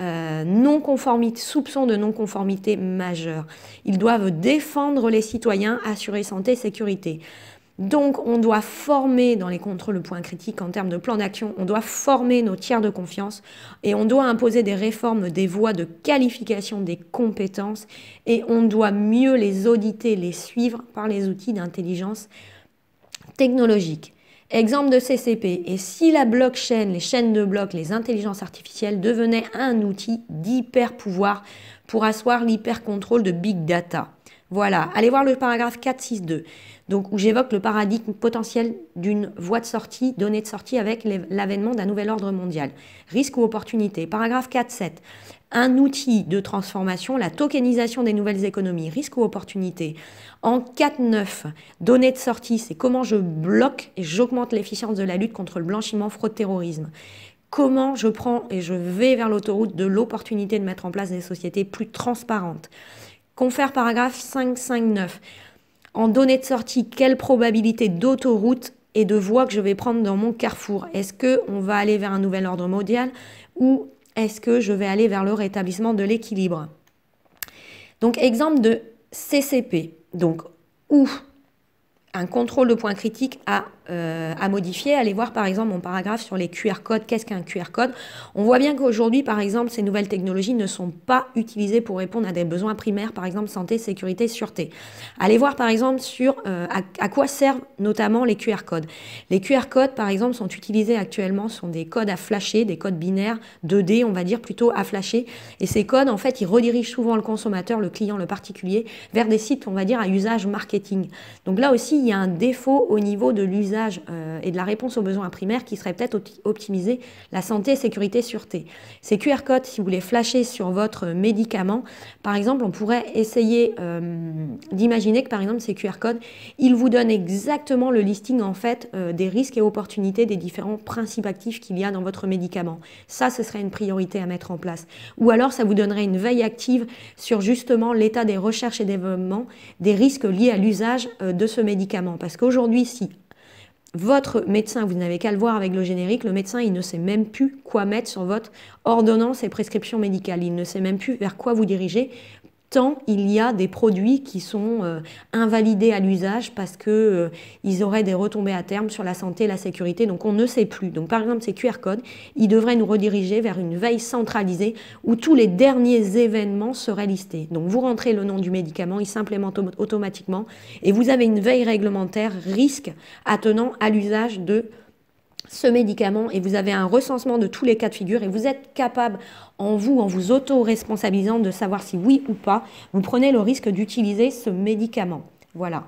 euh, non-conformité, soupçon de non-conformité majeure. Ils doivent défendre les citoyens, assurer santé, sécurité. Donc on doit former dans les contrôles le point critique en termes de plan d'action, on doit former nos tiers de confiance et on doit imposer des réformes des voies de qualification des compétences et on doit mieux les auditer, les suivre par les outils d'intelligence technologique. Exemple de CCP, et si la blockchain, les chaînes de blocs, les intelligences artificielles devenaient un outil d'hyper pouvoir pour asseoir l'hyper contrôle de big data voilà, allez voir le paragraphe 4.6.2, donc où j'évoque le paradigme potentiel d'une voie de sortie, donnée de sortie avec l'avènement d'un nouvel ordre mondial. Risque ou opportunité. Paragraphe 4.7. Un outil de transformation, la tokenisation des nouvelles économies. Risque ou opportunité. En 4.9, donnée de sortie, c'est comment je bloque et j'augmente l'efficience de la lutte contre le blanchiment, fraude, terrorisme comment je prends et je vais vers l'autoroute de l'opportunité de mettre en place des sociétés plus transparentes. Confère paragraphe 559. En données de sortie, quelle probabilité d'autoroute et de voie que je vais prendre dans mon carrefour Est-ce que on va aller vers un nouvel ordre mondial ou est-ce que je vais aller vers le rétablissement de l'équilibre Donc exemple de CCP. Donc ou un contrôle de point critique à euh, à modifier. Allez voir par exemple mon paragraphe sur les QR codes. Qu'est-ce qu'un QR code On voit bien qu'aujourd'hui, par exemple, ces nouvelles technologies ne sont pas utilisées pour répondre à des besoins primaires, par exemple santé, sécurité, sûreté. Allez voir par exemple sur euh, à, quoi servent notamment les QR codes. Les QR codes, par exemple, sont utilisés actuellement, sont des codes à flasher, des codes binaires 2D, on va dire plutôt à flasher. Et ces codes, en fait, ils redirigent souvent le consommateur, le client, le particulier vers des sites, on va dire, à usage marketing. Donc là aussi, il y a un défaut au niveau de l'usage euh, et de la réponse aux besoins primaires qui serait peut-être optimiser la santé, sécurité, sûreté. Ces QR codes, si vous les flashez sur votre médicament, par exemple, on pourrait essayer euh, d'imaginer que par exemple ces QR codes, ils vous donnent exactement le listing en fait euh, des risques et opportunités des différents principes actifs qu'il y a dans votre médicament. Ça, ce serait une priorité à mettre en place. Ou alors, ça vous donnerait une veille active sur justement l'état des recherches et développements des risques liés à l'usage de ce médicament. Parce qu'aujourd'hui, si votre médecin, vous n'avez qu'à le voir avec le générique, le médecin, il ne sait même plus quoi mettre sur votre ordonnance et prescription médicale. Il ne sait même plus vers quoi vous diriger tant il y a des produits qui sont euh, invalidés à l'usage parce qu'ils euh, ils auraient des retombées à terme sur la santé et la sécurité. Donc on ne sait plus. Donc par exemple ces QR codes, ils devraient nous rediriger vers une veille centralisée où tous les derniers événements seraient listés. Donc vous rentrez le nom du médicament, il s'implémente automatiquement et vous avez une veille réglementaire risque attenant à l'usage de ce médicament et vous avez un recensement de tous les cas de figure et vous êtes capable en vous, en vous auto-responsabilisant de savoir si oui ou pas, vous prenez le risque d'utiliser ce médicament. Voilà.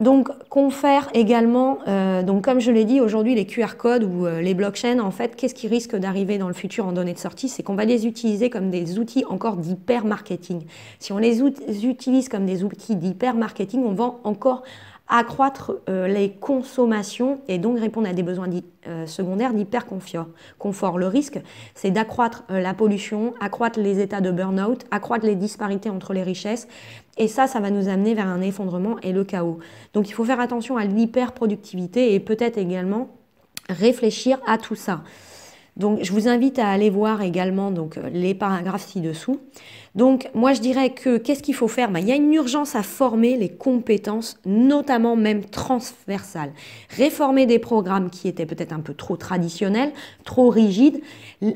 Donc, confère également, euh, donc comme je l'ai dit, aujourd'hui les QR codes ou euh, les blockchains, en fait, qu'est-ce qui risque d'arriver dans le futur en données de sortie C'est qu'on va les utiliser comme des outils encore d'hyper-marketing. Si on les utilise comme des outils d'hyper-marketing, on vend encore accroître euh, les consommations et donc répondre à des besoins euh, secondaires d'hyperconfort. Le risque, c'est d'accroître euh, la pollution, accroître les états de burn-out, accroître les disparités entre les richesses. Et ça, ça va nous amener vers un effondrement et le chaos. Donc il faut faire attention à l'hyperproductivité et peut-être également réfléchir à tout ça. Donc je vous invite à aller voir également donc, euh, les paragraphes ci-dessous. Donc moi je dirais que qu'est-ce qu'il faut faire ben, Il y a une urgence à former les compétences, notamment même transversales. Réformer des programmes qui étaient peut-être un peu trop traditionnels, trop rigides.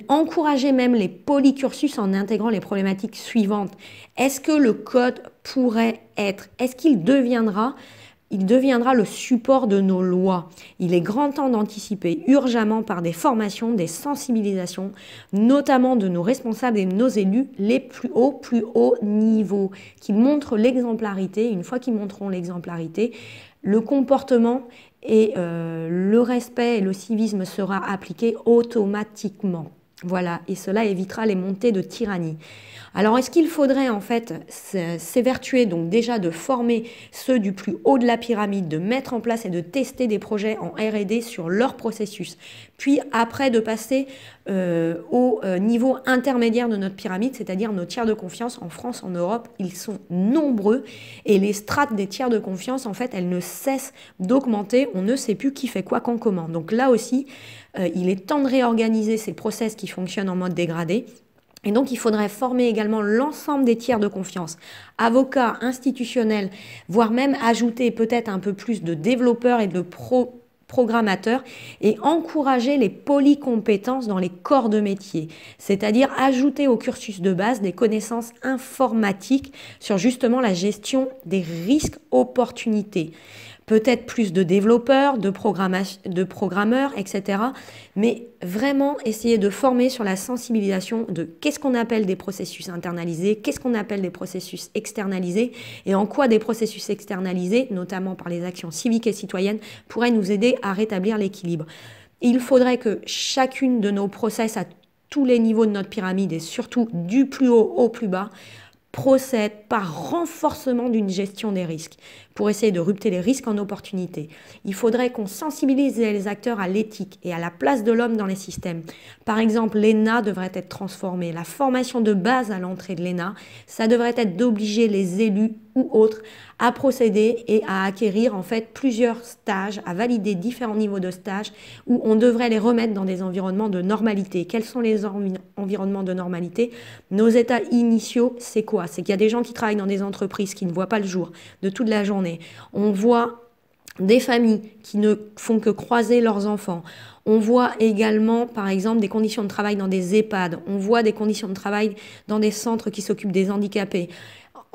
Encourager même les polycursus en intégrant les problématiques suivantes. Est-ce que le code pourrait être Est-ce qu'il deviendra il deviendra le support de nos lois. Il est grand temps d'anticiper urgemment par des formations, des sensibilisations, notamment de nos responsables et de nos élus, les plus hauts, plus hauts niveaux, qui montrent l'exemplarité. Une fois qu'ils montreront l'exemplarité, le comportement et euh, le respect et le civisme sera appliqué automatiquement. Voilà, et cela évitera les montées de tyrannie. Alors est-ce qu'il faudrait en fait s'évertuer donc déjà de former ceux du plus haut de la pyramide, de mettre en place et de tester des projets en RD sur leur processus, puis après de passer euh, au euh, niveau intermédiaire de notre pyramide, c'est-à-dire nos tiers de confiance en France, en Europe, ils sont nombreux et les strates des tiers de confiance en fait elles ne cessent d'augmenter, on ne sait plus qui fait quoi quand comment. Donc là aussi, euh, il est temps de réorganiser ces process qui fonctionnent en mode dégradé et donc, il faudrait former également l'ensemble des tiers de confiance, avocats, institutionnels, voire même ajouter peut-être un peu plus de développeurs et de programmateurs et encourager les polycompétences dans les corps de métier, c'est-à-dire ajouter au cursus de base des connaissances informatiques sur justement la gestion des risques opportunités peut-être plus de développeurs, de, programmeurs, etc. Mais vraiment essayer de former sur la sensibilisation de qu'est-ce qu'on appelle des processus internalisés, qu'est-ce qu'on appelle des processus externalisés et en quoi des processus externalisés, notamment par les actions civiques et citoyennes, pourraient nous aider à rétablir l'équilibre. Il faudrait que chacune de nos process à tous les niveaux de notre pyramide et surtout du plus haut au plus bas procède par renforcement d'une gestion des risques pour essayer de rupter les risques en opportunités. Il faudrait qu'on sensibilise les acteurs à l'éthique et à la place de l'homme dans les systèmes. Par exemple, l'ENA devrait être transformée. La formation de base à l'entrée de l'ENA, ça devrait être d'obliger les élus ou autres à procéder et à acquérir en fait plusieurs stages, à valider différents niveaux de stages où on devrait les remettre dans des environnements de normalité. Quels sont les environnements de normalité Nos états initiaux, c'est quoi C'est qu'il y a des gens qui travaillent dans des entreprises qui ne voient pas le jour de toute la journée on voit des familles qui ne font que croiser leurs enfants. On voit également, par exemple, des conditions de travail dans des EHPAD. On voit des conditions de travail dans des centres qui s'occupent des handicapés.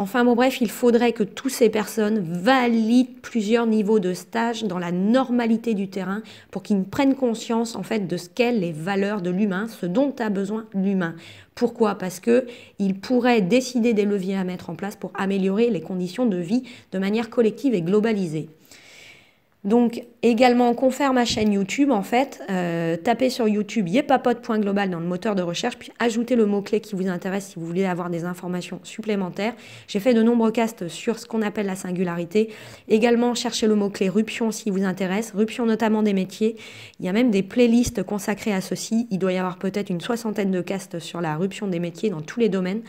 Enfin bon bref, il faudrait que toutes ces personnes valident plusieurs niveaux de stage dans la normalité du terrain pour qu'ils prennent conscience en fait de ce qu'est les valeurs de l'humain, ce dont a besoin l'humain. Pourquoi Parce que ils pourraient décider des leviers à mettre en place pour améliorer les conditions de vie de manière collective et globalisée. Donc également, confère ma chaîne YouTube, en fait, euh, tapez sur YouTube yepapote.global dans le moteur de recherche, puis ajoutez le mot-clé qui vous intéresse si vous voulez avoir des informations supplémentaires. J'ai fait de nombreux casts sur ce qu'on appelle la singularité. Également, cherchez le mot-clé ruption si vous intéresse, ruption notamment des métiers. Il y a même des playlists consacrées à ceci. Il doit y avoir peut-être une soixantaine de casts sur la ruption des métiers dans tous les domaines.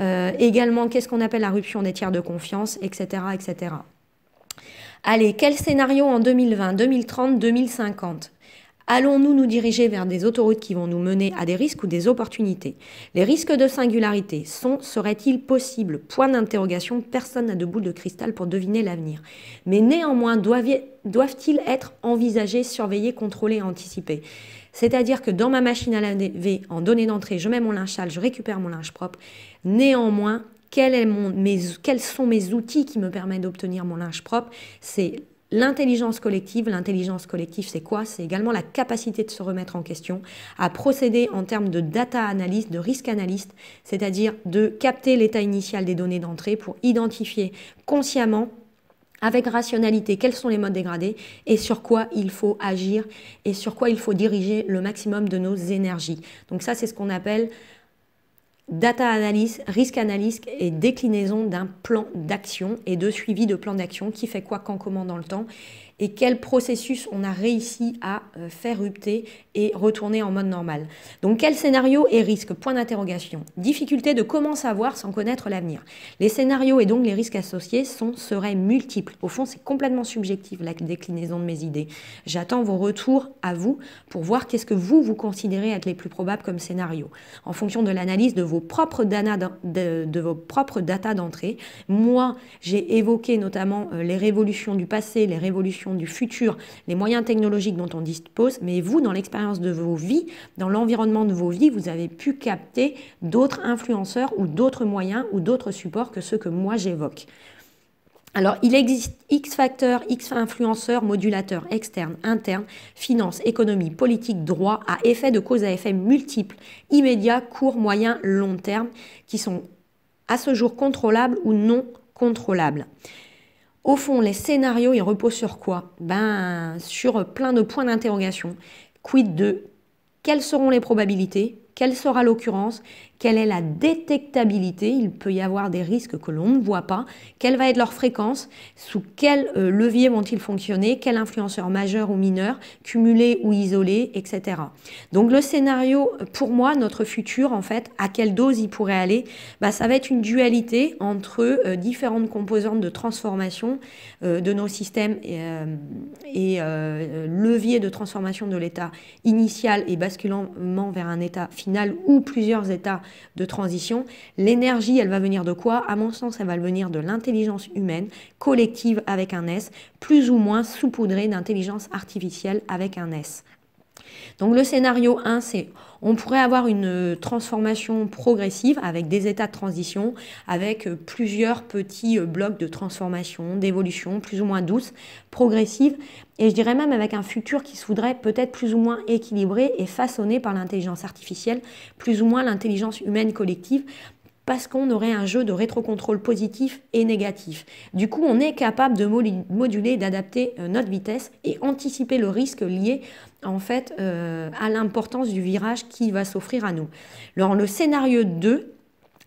Euh, également, qu'est-ce qu'on appelle la ruption des tiers de confiance, etc. etc. Allez, quel scénario en 2020, 2030, 2050 Allons-nous nous diriger vers des autoroutes qui vont nous mener à des risques ou des opportunités Les risques de singularité sont, seraient-ils possibles Point d'interrogation, personne n'a de boule de cristal pour deviner l'avenir. Mais néanmoins, doivent-ils être envisagés, surveillés, contrôlés, anticipés c'est-à-dire que dans ma machine à laver, en données d'entrée, je mets mon linge sale, je récupère mon linge propre. Néanmoins, quels sont mes outils qui me permettent d'obtenir mon linge propre C'est L'intelligence collective, l'intelligence collective, c'est quoi C'est également la capacité de se remettre en question, à procéder en termes de data analyst, de risque analyst, c'est-à-dire de capter l'état initial des données d'entrée pour identifier consciemment avec rationalité quels sont les modes dégradés et sur quoi il faut agir et sur quoi il faut diriger le maximum de nos énergies. Donc ça, c'est ce qu'on appelle data analyse, risque analyse et déclinaison d'un plan d'action et de suivi de plan d'action qui fait quoi, quand, comment dans le temps et quel processus on a réussi à euh, faire rupter et retourner en mode normal. Donc quel scénario et risque Point d'interrogation. Difficulté de comment savoir sans connaître l'avenir. Les scénarios et donc les risques associés sont, seraient multiples. Au fond, c'est complètement subjectif la déclinaison de mes idées. J'attends vos retours à vous pour voir qu'est-ce que vous, vous considérez être les plus probables comme scénario. En fonction de l'analyse de vos propres de vos propres data d'entrée, moi, j'ai évoqué notamment euh, les révolutions du passé, les révolutions du futur, les moyens technologiques dont on dispose, mais vous, dans l'expérience de vos vies, dans l'environnement de vos vies, vous avez pu capter d'autres influenceurs ou d'autres moyens ou d'autres supports que ceux que moi j'évoque. Alors, il existe X facteurs, X influenceurs, modulateurs externes, internes, finances, économie, politique, droit, à effet de cause à effet multiples, immédiats, court, moyen, long terme, qui sont à ce jour contrôlables ou non contrôlables. Au fond, les scénarios, ils reposent sur quoi Ben, sur plein de points d'interrogation. Quid de Quelles seront les probabilités Quelle sera l'occurrence quelle est la détectabilité, il peut y avoir des risques que l'on ne voit pas, quelle va être leur fréquence, sous quel euh, levier vont-ils fonctionner, quel influenceurs majeur ou mineurs, cumulé ou isolés, etc. Donc le scénario, pour moi, notre futur, en fait, à quelle dose il pourrait aller, bah, ça va être une dualité entre euh, différentes composantes de transformation euh, de nos systèmes et, leviers de transformation de l'état initial et basculant vers un état final ou plusieurs états de transition. L'énergie, elle va venir de quoi À mon sens, elle va venir de l'intelligence humaine, collective avec un S, plus ou moins saupoudrée d'intelligence artificielle avec un S. Donc le scénario 1, c'est on pourrait avoir une euh, transformation progressive avec des états de transition, avec euh, plusieurs petits euh, blocs de transformation, d'évolution, plus ou moins douce, progressive, et je dirais même avec un futur qui se voudrait peut-être plus ou moins équilibré et façonné par l'intelligence artificielle, plus ou moins l'intelligence humaine collective, parce qu'on aurait un jeu de rétrocontrôle positif et négatif. Du coup, on est capable de moduler, d'adapter notre vitesse et anticiper le risque lié en fait euh, à l'importance du virage qui va s'offrir à nous. Dans le scénario 2,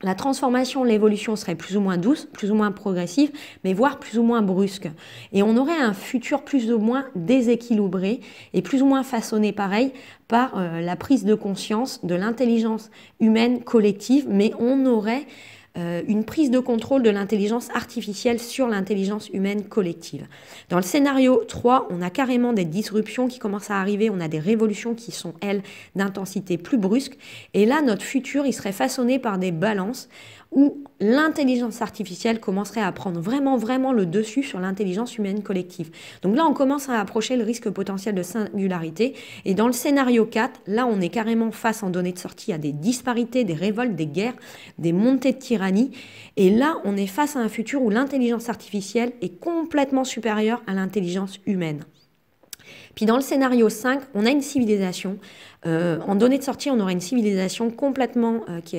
la transformation, l'évolution serait plus ou moins douce, plus ou moins progressive, mais voire plus ou moins brusque. Et on aurait un futur plus ou moins déséquilibré et plus ou moins façonné pareil par euh, la prise de conscience de l'intelligence humaine collective, mais on aurait euh, une prise de contrôle de l'intelligence artificielle sur l'intelligence humaine collective. Dans le scénario 3, on a carrément des disruptions qui commencent à arriver, on a des révolutions qui sont, elles, d'intensité plus brusque. Et là, notre futur, il serait façonné par des balances où l'intelligence artificielle commencerait à prendre vraiment, vraiment le dessus sur l'intelligence humaine collective. Donc là, on commence à approcher le risque potentiel de singularité. Et dans le scénario 4, là, on est carrément face en données de sortie à des disparités, des révoltes, des guerres, des montées de tyrannie. Et là, on est face à un futur où l'intelligence artificielle est complètement supérieure à l'intelligence humaine. Puis dans le scénario 5, on a une civilisation euh, en données de sortie, on aurait une civilisation complètement euh, qui,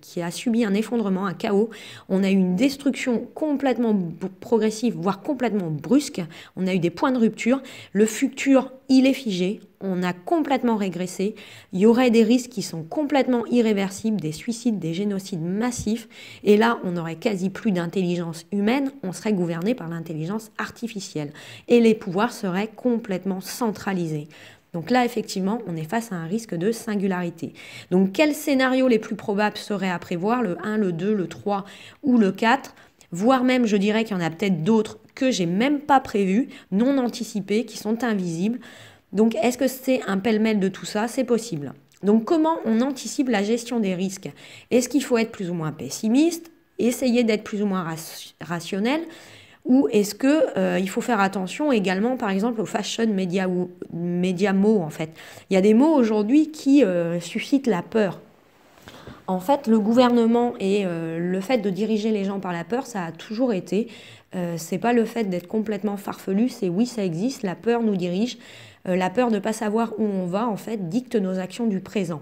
qui, a subi un effondrement, un chaos. On a eu une destruction complètement progressive, voire complètement brusque. On a eu des points de rupture. Le futur, il est figé. On a complètement régressé. Il y aurait des risques qui sont complètement irréversibles, des suicides, des génocides massifs. Et là, on n'aurait quasi plus d'intelligence humaine. On serait gouverné par l'intelligence artificielle. Et les pouvoirs seraient complètement centralisés. Donc là, effectivement, on est face à un risque de singularité. Donc quels scénarios les plus probables seraient à prévoir Le 1, le 2, le 3 ou le 4 voire même je dirais qu'il y en a peut-être d'autres que j'ai même pas prévus, non anticipés, qui sont invisibles. Donc est-ce que c'est un pêle-mêle de tout ça C'est possible. Donc comment on anticipe la gestion des risques Est-ce qu'il faut être plus ou moins pessimiste Essayer d'être plus ou moins rationnel ou est-ce que euh, il faut faire attention également, par exemple, aux fashion media, ou, media mots en fait Il y a des mots aujourd'hui qui euh, suscitent la peur. En fait, le gouvernement et euh, le fait de diriger les gens par la peur, ça a toujours été. c'est pas le fait d'être complètement farfelu, c'est oui, ça existe. La peur nous dirige. la peur de ne pas savoir où on va, en fait, dicte nos actions du présent.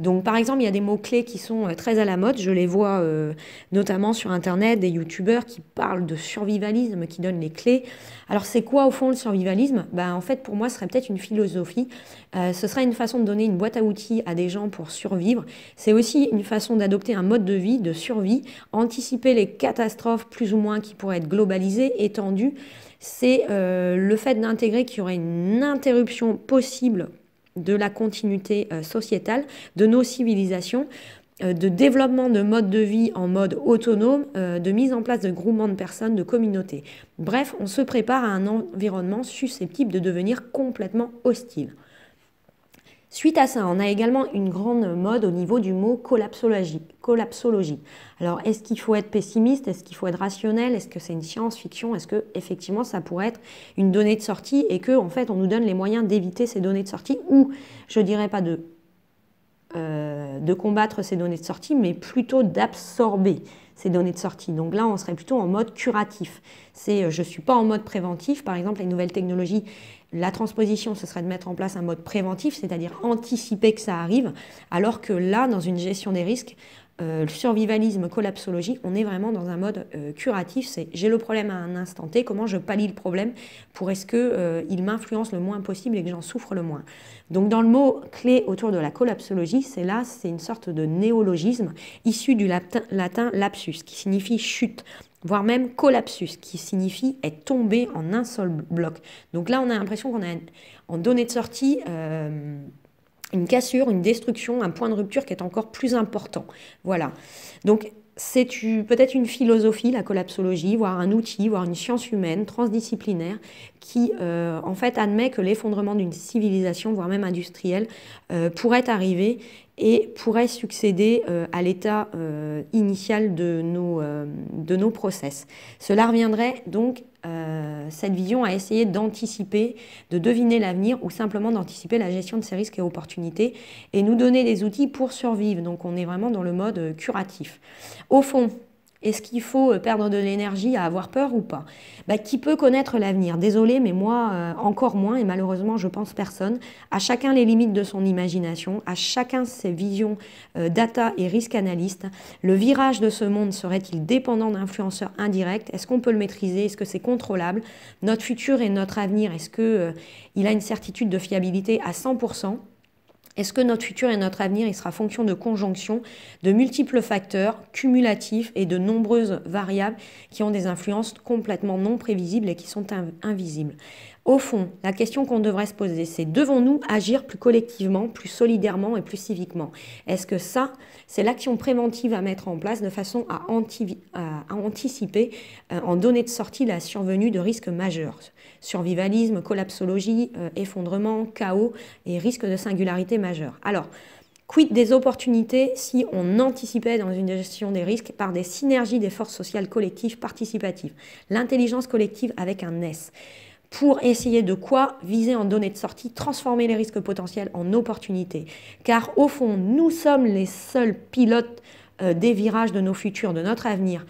Donc, par exemple, il y a des mots-clés qui sont euh, très à la mode. Je les vois euh, notamment sur Internet, des youtubeurs qui parlent de survivalisme, qui donnent les clés. Alors, c'est quoi au fond le survivalisme ben, En fait, pour moi, ce serait peut-être une philosophie. Euh, ce serait une façon de donner une boîte à outils à des gens pour survivre. C'est aussi une façon d'adopter un mode de vie, de survie, anticiper les catastrophes plus ou moins qui pourraient être globalisées, étendues. C'est le fait d'intégrer qu'il y aurait une interruption possible de la continuité euh, sociétale, de nos civilisations, euh, de développement de modes de vie en mode autonome, euh, de mise en place de groupements de personnes, de communautés. Bref, on se prépare à un environnement susceptible de devenir complètement hostile. Suite à ça, on a également une grande mode au niveau du mot collapsologie. Alors, est-ce qu'il faut être pessimiste Est-ce qu'il faut être rationnel Est-ce que c'est une science-fiction Est-ce que effectivement ça pourrait être une donnée de sortie et que en fait on nous donne les moyens d'éviter ces données de sortie ou, je dirais pas de euh, de combattre ces données de sortie, mais plutôt d'absorber ces données de sortie. Donc là, on serait plutôt en mode curatif. C'est, euh, je ne suis pas en mode préventif. Par exemple, les nouvelles technologies la transposition, ce serait de mettre en place un mode préventif, c'est-à-dire anticiper que ça arrive, alors que là, dans une gestion des risques, euh, le survivalisme, collapsologie, on est vraiment dans un mode euh, curatif. C'est j'ai le problème à un instant T, comment je pallie le problème pour est-ce qu'il euh, m'influence le moins possible et que j'en souffre le moins. Donc dans le mot clé autour de la collapsologie, c'est là, c'est une sorte de néologisme issu du latin lapsus, qui signifie chute voire même collapsus, qui signifie être tombé en un seul bloc. Donc là, on a l'impression qu'on a en donnée de sortie euh, une cassure, une destruction, un point de rupture qui est encore plus important. Voilà. Donc c'est peut-être une philosophie, la collapsologie, voire un outil, voire une science humaine transdisciplinaire qui, euh, en fait, admet que l'effondrement d'une civilisation, voire même industrielle, euh, pourrait arriver et pourrait succéder euh, à l'état initial de nos, de nos process. Cela reviendrait donc euh, cette vision à essayer d'anticiper, de deviner l'avenir ou simplement d'anticiper la gestion de ces risques et opportunités et nous donner des outils pour survivre. Donc on est vraiment dans le mode curatif. Au fond, est-ce qu'il faut euh, perdre de l'énergie à avoir peur ou pas bah, Qui peut connaître l'avenir Désolé, mais moi euh, encore moins, et malheureusement je pense personne. À chacun les limites de son imagination, à chacun ses visions euh, data et risque analyste. Le virage de ce monde serait-il dépendant d'influenceurs indirects Est-ce qu'on peut le maîtriser Est-ce que c'est contrôlable Notre futur et notre avenir, est-ce qu'il a une certitude de fiabilité à 100% est-ce que notre futur et notre avenir, il sera fonction de conjonctions, de multiples facteurs cumulatifs et de nombreuses variables qui ont des influences complètement non prévisibles et qui sont invisibles au fond, la question qu'on devrait se poser, c'est devons-nous agir plus collectivement, plus solidairement et plus civiquement Est-ce que ça, c'est l'action préventive à mettre en place de façon à, anticiper euh, en données de sortie la survenue de risques majeurs Survivalisme, collapsologie, euh, effondrement, chaos et risques de singularité majeure. Alors, Quid des opportunités si on anticipait dans une gestion des risques par des synergies des forces sociales collectives participatives L'intelligence collective avec un S pour essayer de quoi viser en données de sortie, transformer les risques potentiels en opportunités. Car au fond, nous sommes les seuls pilotes euh, des virages de nos futurs, de notre avenir.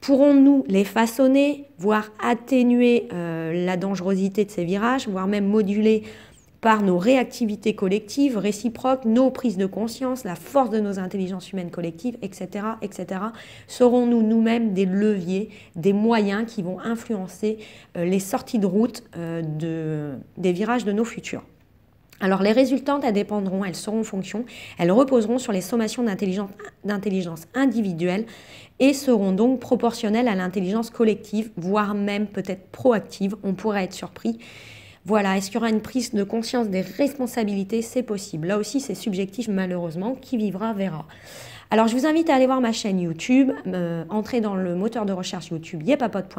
Pourrons-nous les façonner, voire atténuer euh, la dangerosité de ces virages, voire même moduler par nos réactivités collectives, réciproques, nos prises de conscience, la force de nos intelligences humaines collectives, etc. etc. Serons-nous nous-mêmes des leviers, des moyens qui vont influencer euh, les sorties de route euh, des virages de nos futurs alors les résultantes, elles dépendront, elles seront en fonction, elles reposeront sur les sommations d'intelligence individuelle et seront donc proportionnelles à l'intelligence collective, voire même peut-être proactive, on pourrait être surpris. Voilà, est-ce qu'il y aura une prise de conscience des responsabilités C'est possible. Là aussi, c'est subjectif malheureusement. Qui vivra verra. Alors, je vous invite à aller voir ma chaîne YouTube, euh, entrer dans le moteur de recherche YouTube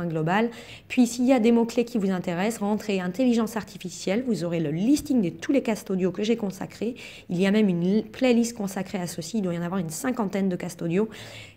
global. Puis, s'il y a des mots-clés qui vous intéressent, rentrez intelligence artificielle. Vous aurez le listing de tous les castes audio que j'ai consacrés. Il y a même une playlist consacrée à ceci. Il doit y en avoir une cinquantaine de castes audio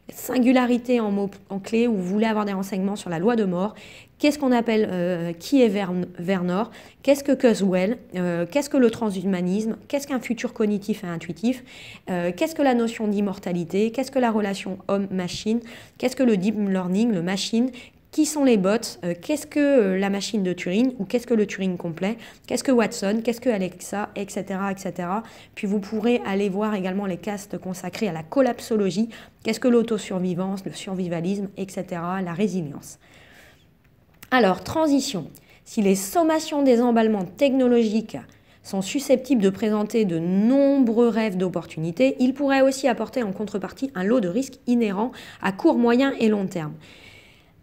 singularité en mots en clé où vous voulez avoir des renseignements sur la loi de mort, qu'est-ce qu'on appelle euh, qui est Vernor, qu'est-ce que Cuswell euh, qu'est-ce que le transhumanisme, qu'est-ce qu'un futur cognitif et intuitif, euh, qu'est-ce que la notion d'immortalité, qu'est-ce que la relation homme-machine, qu'est-ce que le deep learning, le machine, qui sont les bots, euh, qu'est-ce que euh, la machine de Turing ou qu'est-ce que le Turing complet, qu'est-ce que Watson, qu'est-ce que Alexa, etc., etc. Puis vous pourrez aller voir également les castes consacrés à la collapsologie, qu'est-ce que l'autosurvivance, le survivalisme, etc., la résilience. Alors, transition. Si les sommations des emballements technologiques sont susceptibles de présenter de nombreux rêves d'opportunités, ils pourraient aussi apporter en contrepartie un lot de risques inhérents à court, moyen et long terme.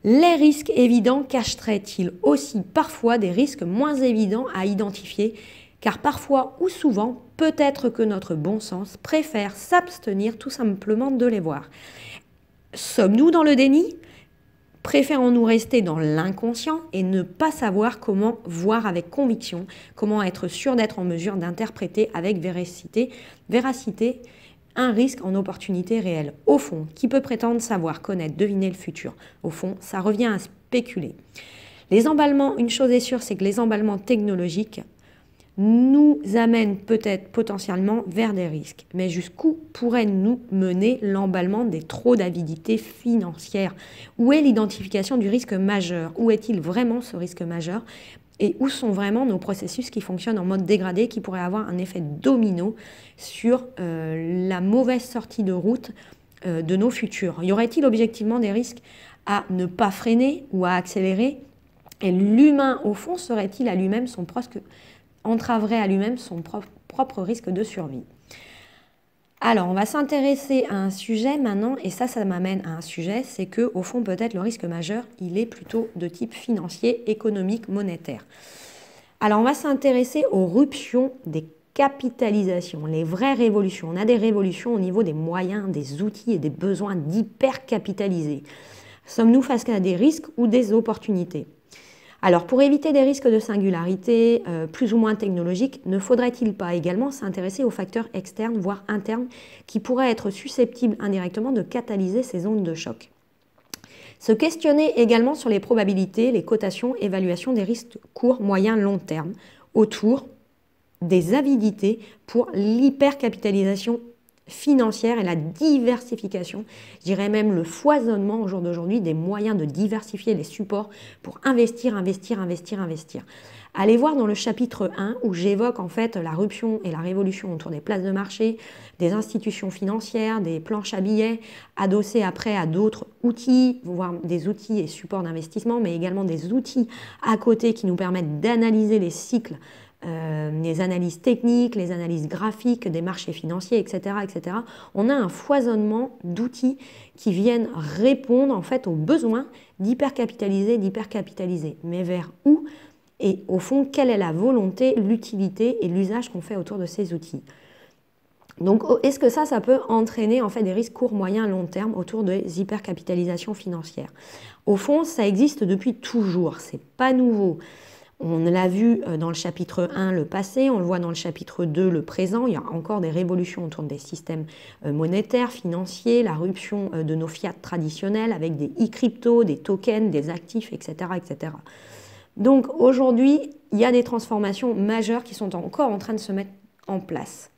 Les risques évidents cacheraient-ils aussi parfois des risques moins évidents à identifier Car parfois ou souvent, peut-être que notre bon sens préfère s'abstenir tout simplement de les voir. Sommes-nous dans le déni Préférons-nous rester dans l'inconscient et ne pas savoir comment voir avec conviction, comment être sûr d'être en mesure d'interpréter avec véracité, véracité un risque en opportunité réelle. Au fond, qui peut prétendre savoir, connaître, deviner le futur Au fond, ça revient à spéculer. Les emballements, une chose est sûre, c'est que les emballements technologiques nous amènent peut-être potentiellement vers des risques. Mais jusqu'où pourrait nous mener l'emballement des trop d'avidité financière Où est l'identification du risque majeur Où est-il vraiment ce risque majeur et où sont vraiment nos processus qui fonctionnent en mode dégradé, qui pourraient avoir un effet domino sur euh, la mauvaise sortie de route euh, de nos futurs. Y aurait-il objectivement des risques à ne pas freiner ou à accélérer Et l'humain, au fond, serait-il à lui-même son entraverait à lui-même son propre risque de survie alors, on va s'intéresser à un sujet maintenant, et ça, ça m'amène à un sujet, c'est que, au fond, peut-être le risque majeur, il est plutôt de type financier, économique, monétaire. Alors, on va s'intéresser aux ruptions des capitalisations, les vraies révolutions. On a des révolutions au niveau des moyens, des outils et des besoins d'hypercapitaliser. Sommes-nous face à des risques ou des opportunités alors pour éviter des risques de singularité euh, plus ou moins technologiques, ne faudrait-il pas également s'intéresser aux facteurs externes, voire internes, qui pourraient être susceptibles indirectement de catalyser ces ondes de choc se questionner également sur les probabilités, les cotations, évaluations des risques courts, moyens, long terme autour des avidités pour l'hypercapitalisation financière et la diversification, je dirais même le foisonnement au jour d'aujourd'hui des moyens de diversifier les supports pour investir, investir, investir, investir. Allez voir dans le chapitre 1 où j'évoque en fait la ruption et la révolution autour des places de marché, des institutions financières, des planches à billets, adossées après à d'autres outils, voire des outils et supports d'investissement, mais également des outils à côté qui nous permettent d'analyser les cycles euh, les analyses techniques, les analyses graphiques des marchés financiers, etc. etc. On a un foisonnement d'outils qui viennent répondre en fait aux besoins d'hypercapitaliser, d'hypercapitaliser. Mais vers où et au fond, quelle est la volonté, l'utilité et l'usage qu'on fait autour de ces outils donc, oh, est-ce que ça, ça peut entraîner en fait des risques courts, moyens, long terme autour des hypercapitalisations financières Au fond, ça existe depuis toujours, c'est pas nouveau. On l'a vu euh, dans le chapitre 1, le passé, on le voit dans le chapitre 2, le présent. Il y a encore des révolutions autour des systèmes euh, monétaires, financiers, la ruption euh, de nos fiat traditionnels avec des e-crypto, des tokens, des actifs, etc. etc. Donc aujourd'hui, il y a des transformations majeures qui sont encore en train de se mettre en place.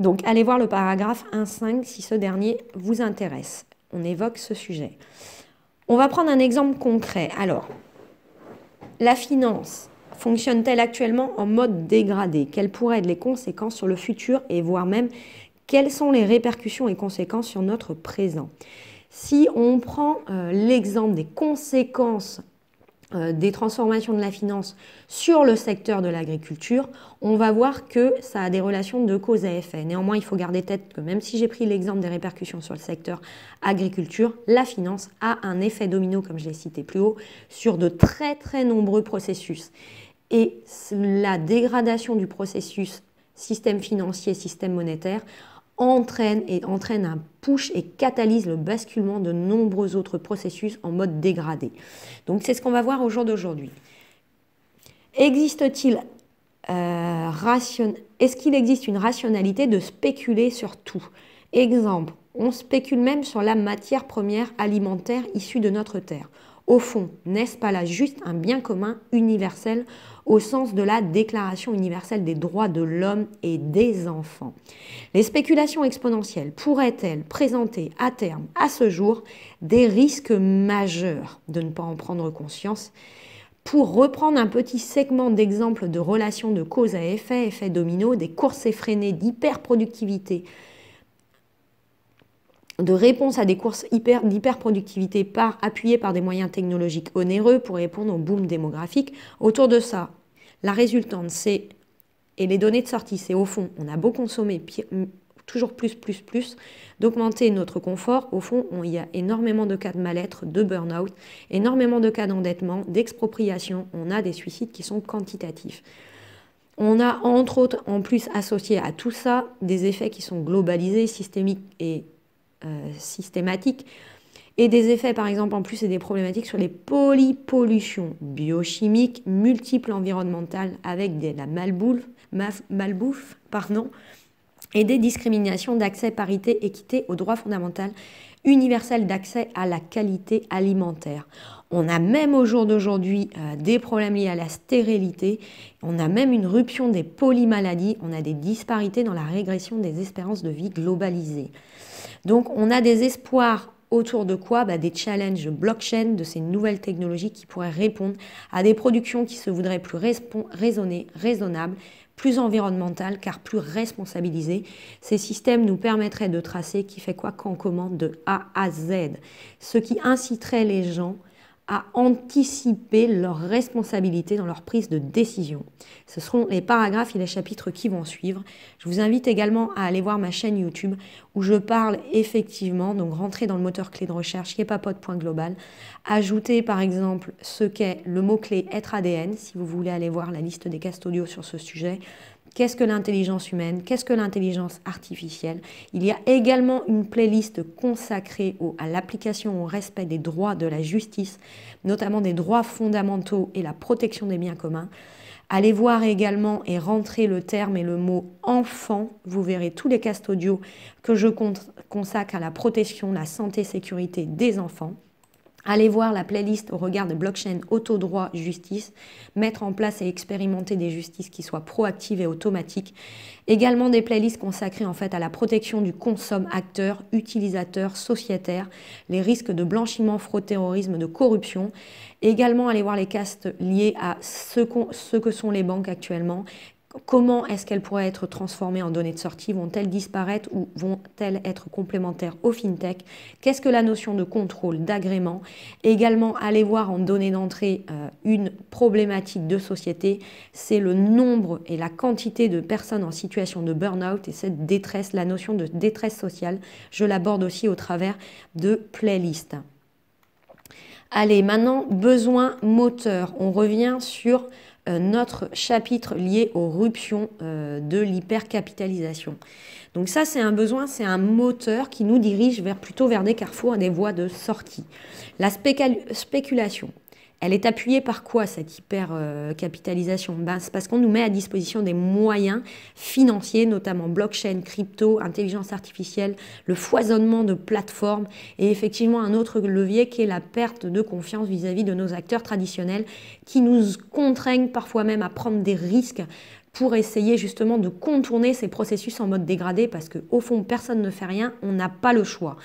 Donc allez voir le paragraphe 1.5 si ce dernier vous intéresse. On évoque ce sujet. On va prendre un exemple concret. Alors, la finance fonctionne-t-elle actuellement en mode dégradé Quelles pourraient être les conséquences sur le futur et voire même quelles sont les répercussions et conséquences sur notre présent si on prend euh, l'exemple des conséquences euh, des transformations de la finance sur le secteur de l'agriculture, on va voir que ça a des relations de cause à effet. Néanmoins, il faut garder tête que même si j'ai pris l'exemple des répercussions sur le secteur agriculture, la finance a un effet domino, comme je l'ai cité plus haut, sur de très très nombreux processus. Et la dégradation du processus système financier, système monétaire, entraîne et entraîne un push et catalyse le basculement de nombreux autres processus en mode dégradé. Donc c'est ce qu'on va voir au jour d'aujourd'hui. Existe-t-il euh, Est-ce qu'il existe une rationalité de spéculer sur tout Exemple, on spécule même sur la matière première alimentaire issue de notre terre. Au fond, n'est-ce pas là juste un bien commun universel au sens de la Déclaration universelle des droits de l'homme et des enfants Les spéculations exponentielles pourraient-elles présenter à terme, à ce jour, des risques majeurs de ne pas en prendre conscience pour reprendre un petit segment d'exemple de relations de cause à effet, effet domino, des courses effrénées d'hyperproductivité de réponse à des courses d'hyperproductivité par, appuyées par des moyens technologiques onéreux pour répondre au boom démographique. Autour de ça, la résultante, c'est, et les données de sortie, c'est au fond, on a beau consommer toujours plus, plus, plus, d'augmenter notre confort, au fond, il y a énormément de cas de mal-être, de burn-out, énormément de cas d'endettement, d'expropriation, on a des suicides qui sont quantitatifs. On a entre autres, en plus associé à tout ça, des effets qui sont globalisés, systémiques et euh, systématiques Et des effets, par exemple, en plus, et des problématiques sur les polypollutions biochimiques, multiples environnementales, avec de la malbouffe, pardon, et des discriminations d'accès, parité, équité au droit fondamental universel d'accès à la qualité alimentaire. On a même au jour d'aujourd'hui euh, des problèmes liés à la stérilité, on a même une rupture des polymaladies, on a des disparités dans la régression des espérances de vie globalisées. Donc on a des espoirs autour de quoi bah, Des challenges blockchain, de ces nouvelles technologies qui pourraient répondre à des productions qui se voudraient plus raisonnées, raisonnables, plus environnementales, car plus responsabilisées. Ces systèmes nous permettraient de tracer qui fait quoi, quand, comment, de A à Z, ce qui inciterait les gens à anticiper leurs responsabilités dans leur prise de décision. Ce seront les paragraphes et les chapitres qui vont suivre. Je vous invite également à aller voir ma chaîne YouTube où je parle effectivement, donc rentrer dans le moteur clé de recherche qui est papote.global, ajouter par exemple ce qu'est le mot-clé être ADN si vous voulez aller voir la liste des castes audio sur ce sujet, Qu'est-ce que l'intelligence humaine Qu'est-ce que l'intelligence artificielle Il y a également une playlist consacrée à l'application au respect des droits de la justice, notamment des droits fondamentaux et la protection des biens communs. Allez voir également et rentrez le terme et le mot enfant. Vous verrez tous les castes audio que je consacre à la protection, la santé, sécurité des enfants. Allez voir la playlist au regard de blockchain auto droit justice, mettre en place et expérimenter des justices qui soient proactives et automatiques. Également des playlists consacrées en fait à la protection du consomme acteur, utilisateur, sociétaire, les risques de blanchiment, fraude, terrorisme, de corruption. Également aller voir les castes liés à ce que sont les banques actuellement Comment est-ce qu'elles pourraient être transformées en données de sortie Vont-elles disparaître ou vont-elles être complémentaires au FinTech Qu'est-ce que la notion de contrôle, d'agrément Également, aller voir en données d'entrée euh, une problématique de société, c'est le nombre et la quantité de personnes en situation de burn-out et cette détresse, la notion de détresse sociale. Je l'aborde aussi au travers de playlists. Allez, maintenant, besoin moteur. On revient sur euh, notre chapitre lié aux ruptions euh, de l'hypercapitalisation. Donc ça, c'est un besoin, c'est un moteur qui nous dirige vers, plutôt vers des carrefours, des voies de sortie. La spéculation. Elle est appuyée par quoi cette hyper-capitalisation ben, C'est parce qu'on nous met à disposition des moyens financiers, notamment blockchain, crypto, intelligence artificielle, le foisonnement de plateformes et effectivement un autre levier qui est la perte de confiance vis-à-vis -vis de nos acteurs traditionnels qui nous contraignent parfois même à prendre des risques pour essayer justement de contourner ces processus en mode dégradé parce qu'au fond, personne ne fait rien, on n'a pas le choix.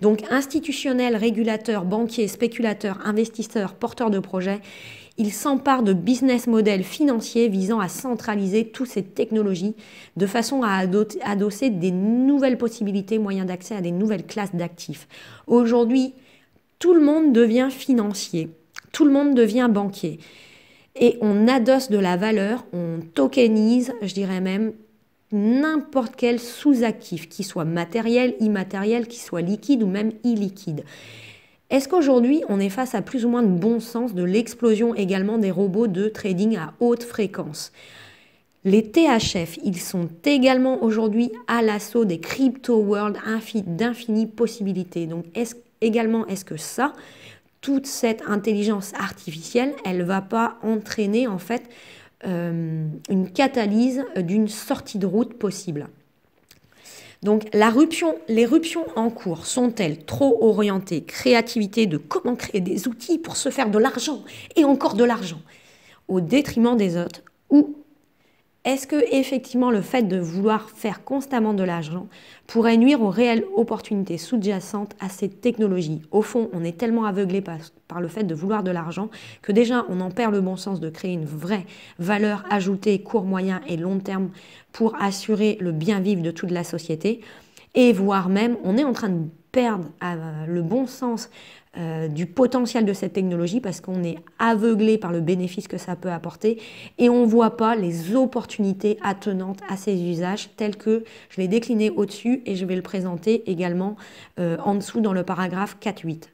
Donc institutionnels, régulateurs, banquiers, spéculateurs, investisseurs, porteurs de projets, ils s'emparent de business models financiers visant à centraliser toutes ces technologies de façon à adosser des nouvelles possibilités, moyens d'accès à des nouvelles classes d'actifs. Aujourd'hui, tout le monde devient financier, tout le monde devient banquier et on adosse de la valeur, on tokenise, je dirais même, n'importe quel sous-actif, qu'il soit matériel, immatériel, qu'il soit liquide ou même illiquide. Est-ce qu'aujourd'hui, on est face à plus ou moins de bon sens de l'explosion également des robots de trading à haute fréquence les THF, ils sont également aujourd'hui à l'assaut des crypto world d'infinies possibilités. Donc également, est-ce que ça, toute cette intelligence artificielle, elle ne va pas entraîner en fait euh, une catalyse d'une sortie de route possible. Donc les ruptions en cours sont-elles trop orientées créativité de comment créer des outils pour se faire de l'argent et encore de l'argent au détriment des autres ou est-ce que effectivement le fait de vouloir faire constamment de l'argent pourrait nuire aux réelles opportunités sous-jacentes à ces technologies Au fond, on est tellement aveuglé par, le fait de vouloir de l'argent que déjà on en perd le bon sens de créer une vraie valeur ajoutée court, moyen et long terme pour assurer le bien vivre de toute la société et voire même on est en train de perdre euh, le bon sens euh, du potentiel de cette technologie parce qu'on est aveuglé par le bénéfice que ça peut apporter et on ne voit pas les opportunités attenantes à ces usages tels que je l'ai décliné au-dessus et je vais le présenter également euh, en dessous dans le paragraphe 4.8.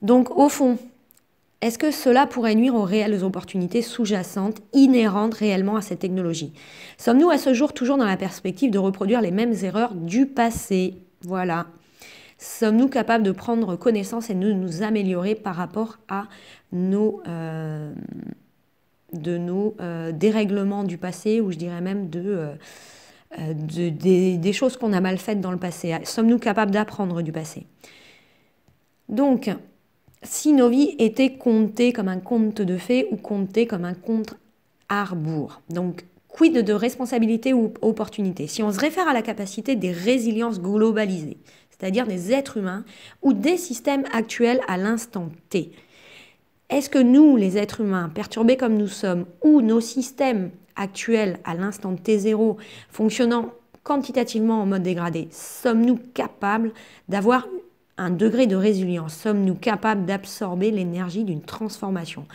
Donc au fond, est-ce que cela pourrait nuire aux réelles opportunités sous-jacentes, inhérentes réellement à cette technologie Sommes-nous à ce jour toujours dans la perspective de reproduire les mêmes erreurs du passé Voilà sommes-nous capables de prendre connaissance et de nous améliorer par rapport à nos, euh, de nos euh, dérèglements du passé ou je dirais même euh, des, choses qu'on a mal faites dans le passé Sommes-nous capables d'apprendre du passé Donc, si nos vies étaient comptées comme un conte de fées ou comptées comme un conte à rebours, donc quid de responsabilité ou opportunité Si on se réfère à la capacité des résiliences globalisées, c'est-à-dire des êtres humains, ou des systèmes actuels à l'instant T. Est-ce que nous, les êtres humains, perturbés comme nous sommes, ou nos systèmes actuels à l'instant T0, fonctionnant quantitativement en mode dégradé, sommes-nous capables d'avoir un degré de résilience Sommes-nous capables d'absorber l'énergie d'une transformation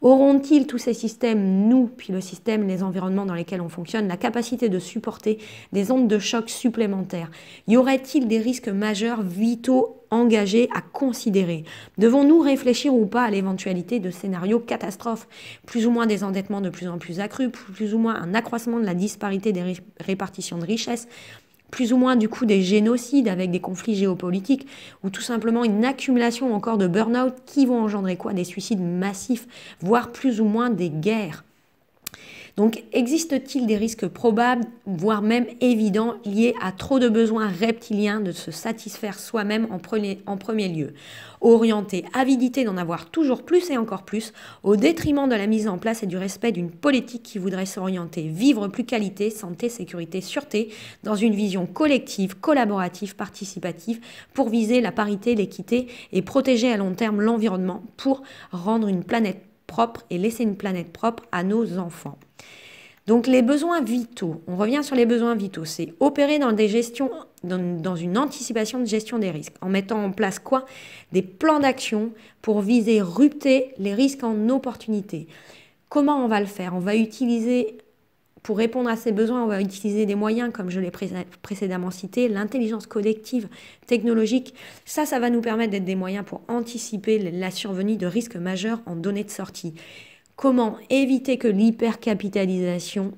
Auront-ils tous ces systèmes, nous, puis le système, les environnements dans lesquels on fonctionne, la capacité de supporter des ondes de choc supplémentaires Y aurait-il des risques majeurs vitaux engagés à considérer Devons-nous réfléchir ou pas à l'éventualité de scénarios catastrophes Plus ou moins des endettements de plus en plus accrus, plus ou moins un accroissement de la disparité des répartitions de richesses plus ou moins du coup des génocides avec des conflits géopolitiques ou tout simplement une accumulation encore de burn-out qui vont engendrer quoi Des suicides massifs, voire plus ou moins des guerres. Donc existe-t-il des risques probables, voire même évidents, liés à trop de besoins reptiliens de se satisfaire soi-même en, premier, lieu Orienter avidité d'en avoir toujours plus et encore plus, au détriment de la mise en place et du respect d'une politique qui voudrait s'orienter, vivre plus qualité, santé, sécurité, sûreté, dans une vision collective, collaborative, participative, pour viser la parité, l'équité et protéger à long terme l'environnement pour rendre une planète propre et laisser une planète propre à nos enfants. Donc les besoins vitaux, on revient sur les besoins vitaux, c'est opérer dans, des gestions, dans, une anticipation de gestion des risques, en mettant en place quoi Des plans d'action pour viser, rupter les risques en opportunités. Comment on va le faire On va utiliser pour répondre à ces besoins, on va utiliser des moyens, comme je l'ai précédemment cité, l'intelligence collective, technologique. Ça, ça va nous permettre d'être des moyens pour anticiper la survenue de risques majeurs en données de sortie. Comment éviter que l'hypercapitalisation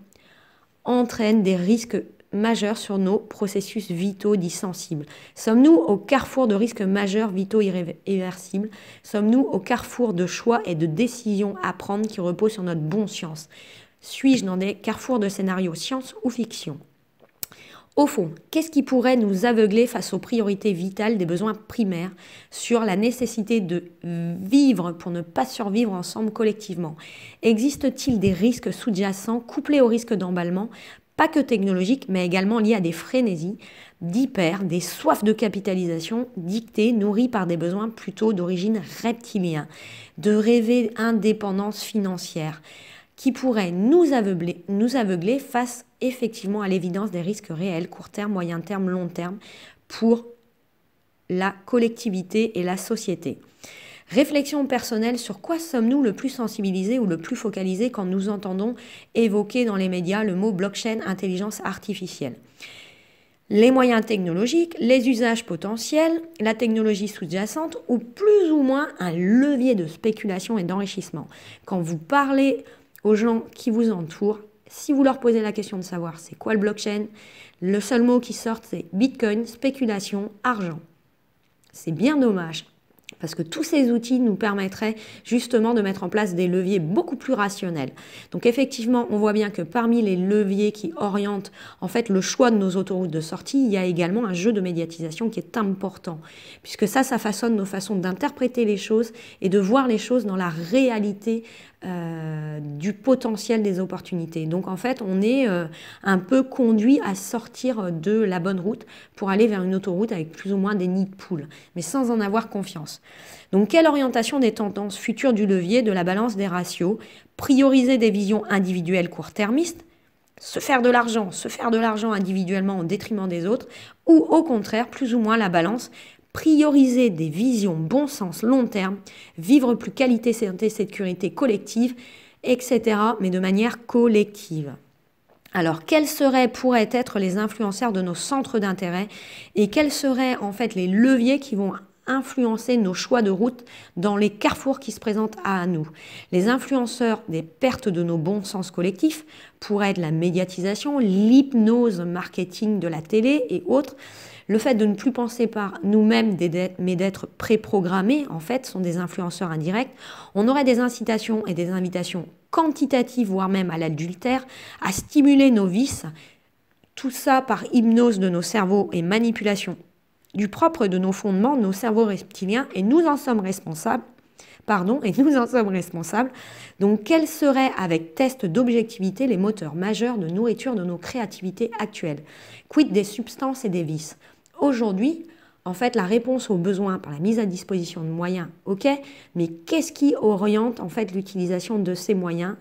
entraîne des risques majeurs sur nos processus vitaux dits sensibles Sommes-nous au carrefour de risques majeurs vitaux irréversibles Sommes-nous au carrefour de choix et de décisions à prendre qui reposent sur notre bon science suis-je dans des carrefours de scénarios science ou fiction au fond, qu'est-ce qui pourrait nous aveugler face aux priorités vitales des besoins primaires sur la nécessité de vivre pour ne pas survivre ensemble collectivement Existe-t-il des risques sous-jacents couplés aux risques d'emballement pas que technologiques, mais également liés à des frénésies, d'hyper, des soifs de capitalisation dictées, nourries par des besoins plutôt d'origine reptilien, de rêver indépendance financière, qui pourrait nous aveugler, nous aveugler face effectivement à l'évidence des risques réels, court terme, moyen terme, long terme, pour la collectivité et la société. Réflexion personnelle sur quoi sommes-nous le plus sensibilisés ou le plus focalisés quand nous entendons évoquer dans les médias le mot blockchain, intelligence artificielle. Les moyens technologiques, les usages potentiels, la technologie sous-jacente ou plus ou moins un levier de spéculation et d'enrichissement. Quand vous parlez aux gens qui vous entourent. Si vous leur posez la question de savoir c'est quoi le blockchain, le seul mot qui sort c'est Bitcoin, spéculation, argent. C'est bien dommage parce que tous ces outils nous permettraient justement de mettre en place des leviers beaucoup plus rationnels. Donc effectivement, on voit bien que parmi les leviers qui orientent en fait le choix de nos autoroutes de sortie, il y a également un jeu de médiatisation qui est important, puisque ça, ça façonne nos façons d'interpréter les choses et de voir les choses dans la réalité euh, du potentiel des opportunités. Donc en fait, on est euh, un peu conduit à sortir de la bonne route pour aller vers une autoroute avec plus ou moins des nids de poules, mais sans en avoir confiance. Donc quelle orientation des tendances futures du levier de la balance des ratios Prioriser des visions individuelles court-termistes se faire de l'argent, se faire de l'argent individuellement au détriment des autres, ou au contraire, plus ou moins la balance, prioriser des visions bon sens long terme, vivre plus qualité, santé, sécurité collective, etc., mais de manière collective. Alors, quels seraient, pourraient être les influenceurs de nos centres d'intérêt et quels seraient en fait les leviers qui vont influencer nos choix de route dans les carrefours qui se présentent à nous. Les influenceurs des pertes de nos bons sens collectifs pourraient être la médiatisation, l'hypnose marketing de la télé et autres, le fait de ne plus penser par nous-mêmes, mais d'être préprogrammés, en fait, sont des influenceurs indirects. On aurait des incitations et des invitations quantitatives, voire même à l'adultère, à stimuler nos vices. Tout ça par hypnose de nos cerveaux et manipulation du propre de nos fondements, nos cerveaux reptiliens, et nous en sommes responsables. Pardon, et nous en sommes responsables. Donc, quels seraient, avec test d'objectivité, les moteurs majeurs de nourriture de nos créativités actuelles Quid des substances et des vices Aujourd'hui, en fait, la réponse aux besoins par la mise à disposition de moyens, ok, mais qu'est-ce qui oriente en fait l'utilisation de ces moyens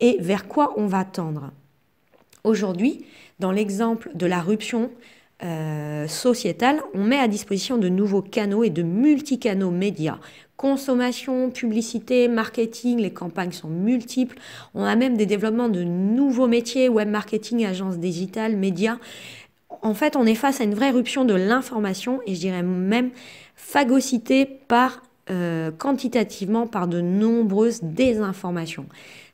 et vers quoi on va tendre Aujourd'hui, dans l'exemple de la ruption euh, sociétale, on met à disposition de nouveaux canaux et de multicanaux médias. Consommation, publicité, marketing, les campagnes sont multiples. On a même des développements de nouveaux métiers, web marketing, agences digitales, médias en fait, on est face à une vraie éruption de l'information et je dirais même phagocytée par euh, quantitativement par de nombreuses désinformations.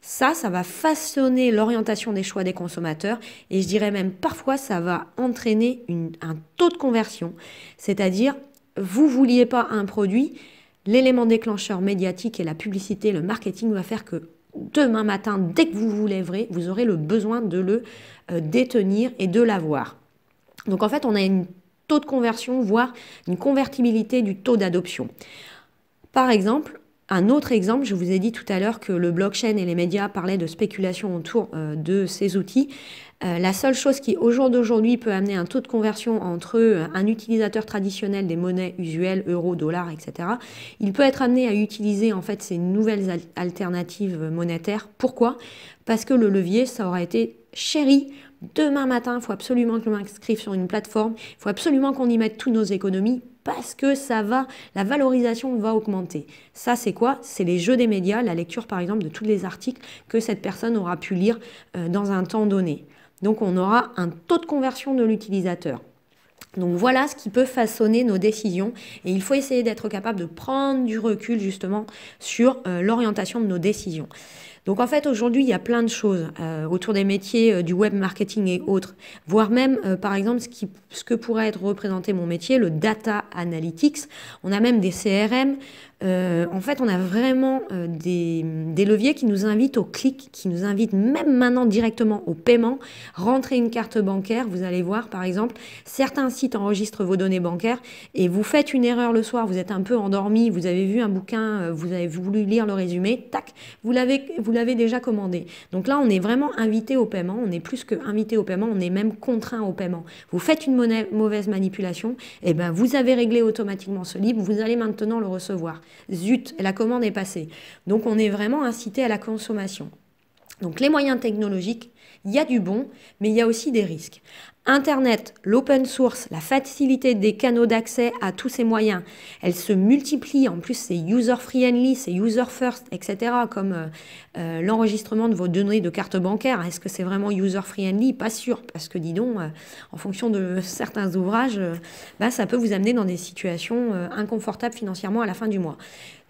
Ça, ça va façonner l'orientation des choix des consommateurs et je dirais même parfois ça va entraîner un taux de conversion. C'est-à-dire, vous vouliez pas un produit, l'élément déclencheur médiatique et la publicité, le marketing va faire que demain matin, dès que vous vous lèverez, vous aurez le besoin de le euh, détenir et de l'avoir. Donc en fait, on a un taux de conversion, voire une convertibilité du taux d'adoption. Par exemple, un autre exemple, je vous ai dit tout à l'heure que le blockchain et les médias parlaient de spéculation autour euh, de ces outils. Euh, la seule chose qui, au jour d'aujourd'hui, peut amener un taux de conversion entre euh, un utilisateur traditionnel des monnaies usuelles, euros, dollars, etc., il peut être amené à utiliser en fait ces nouvelles alternatives monétaires. Pourquoi Parce que le levier, ça aura été chéri demain matin, il faut absolument que l'on m'inscrive sur une plateforme, il faut absolument qu'on y mette toutes nos économies parce que ça va, la valorisation va augmenter. Ça, c'est quoi C'est les jeux des médias, la lecture par exemple de tous les articles que cette personne aura pu lire euh, dans un temps donné. Donc on aura un taux de conversion de l'utilisateur. Donc voilà ce qui peut façonner nos décisions et il faut essayer d'être capable de prendre du recul justement sur euh, l'orientation de nos décisions. Donc en fait, aujourd'hui, il y a plein de choses euh, autour des métiers euh, du web marketing et autres, voire même, euh, par exemple, ce, qui, ce que pourrait être représenté mon métier, le data analytics. On a même des CRM, euh, en fait, on a vraiment euh, des, leviers qui nous invitent au clic, qui nous invitent même maintenant directement au paiement. Rentrez une carte bancaire, vous allez voir par exemple, certains sites enregistrent vos données bancaires et vous faites une erreur le soir, vous êtes un peu endormi, vous avez vu un bouquin, euh, vous avez voulu lire le résumé, tac, vous l'avez déjà commandé. Donc là, on est vraiment invité au paiement, on est plus que invité au paiement, on est même contraint au paiement. Vous faites une mauvaise manipulation, et eh ben vous avez réglé automatiquement ce livre, vous allez maintenant le recevoir. Zut, la commande est passée. Donc on est vraiment incité à la consommation. Donc les moyens technologiques, il y a du bon, mais il y a aussi des risques. Internet, l'open source, la facilité des canaux d'accès à tous ces moyens, elles se multiplient. En plus, c'est user-friendly, c'est user-first, etc. Comme euh, euh, l'enregistrement de vos données de carte bancaire. Est-ce que c'est vraiment user-friendly Pas sûr, parce que dis donc, euh, en fonction de <laughs> certains ouvrages, bah, ça peut vous amener dans des situations inconfortables financièrement à la fin du mois.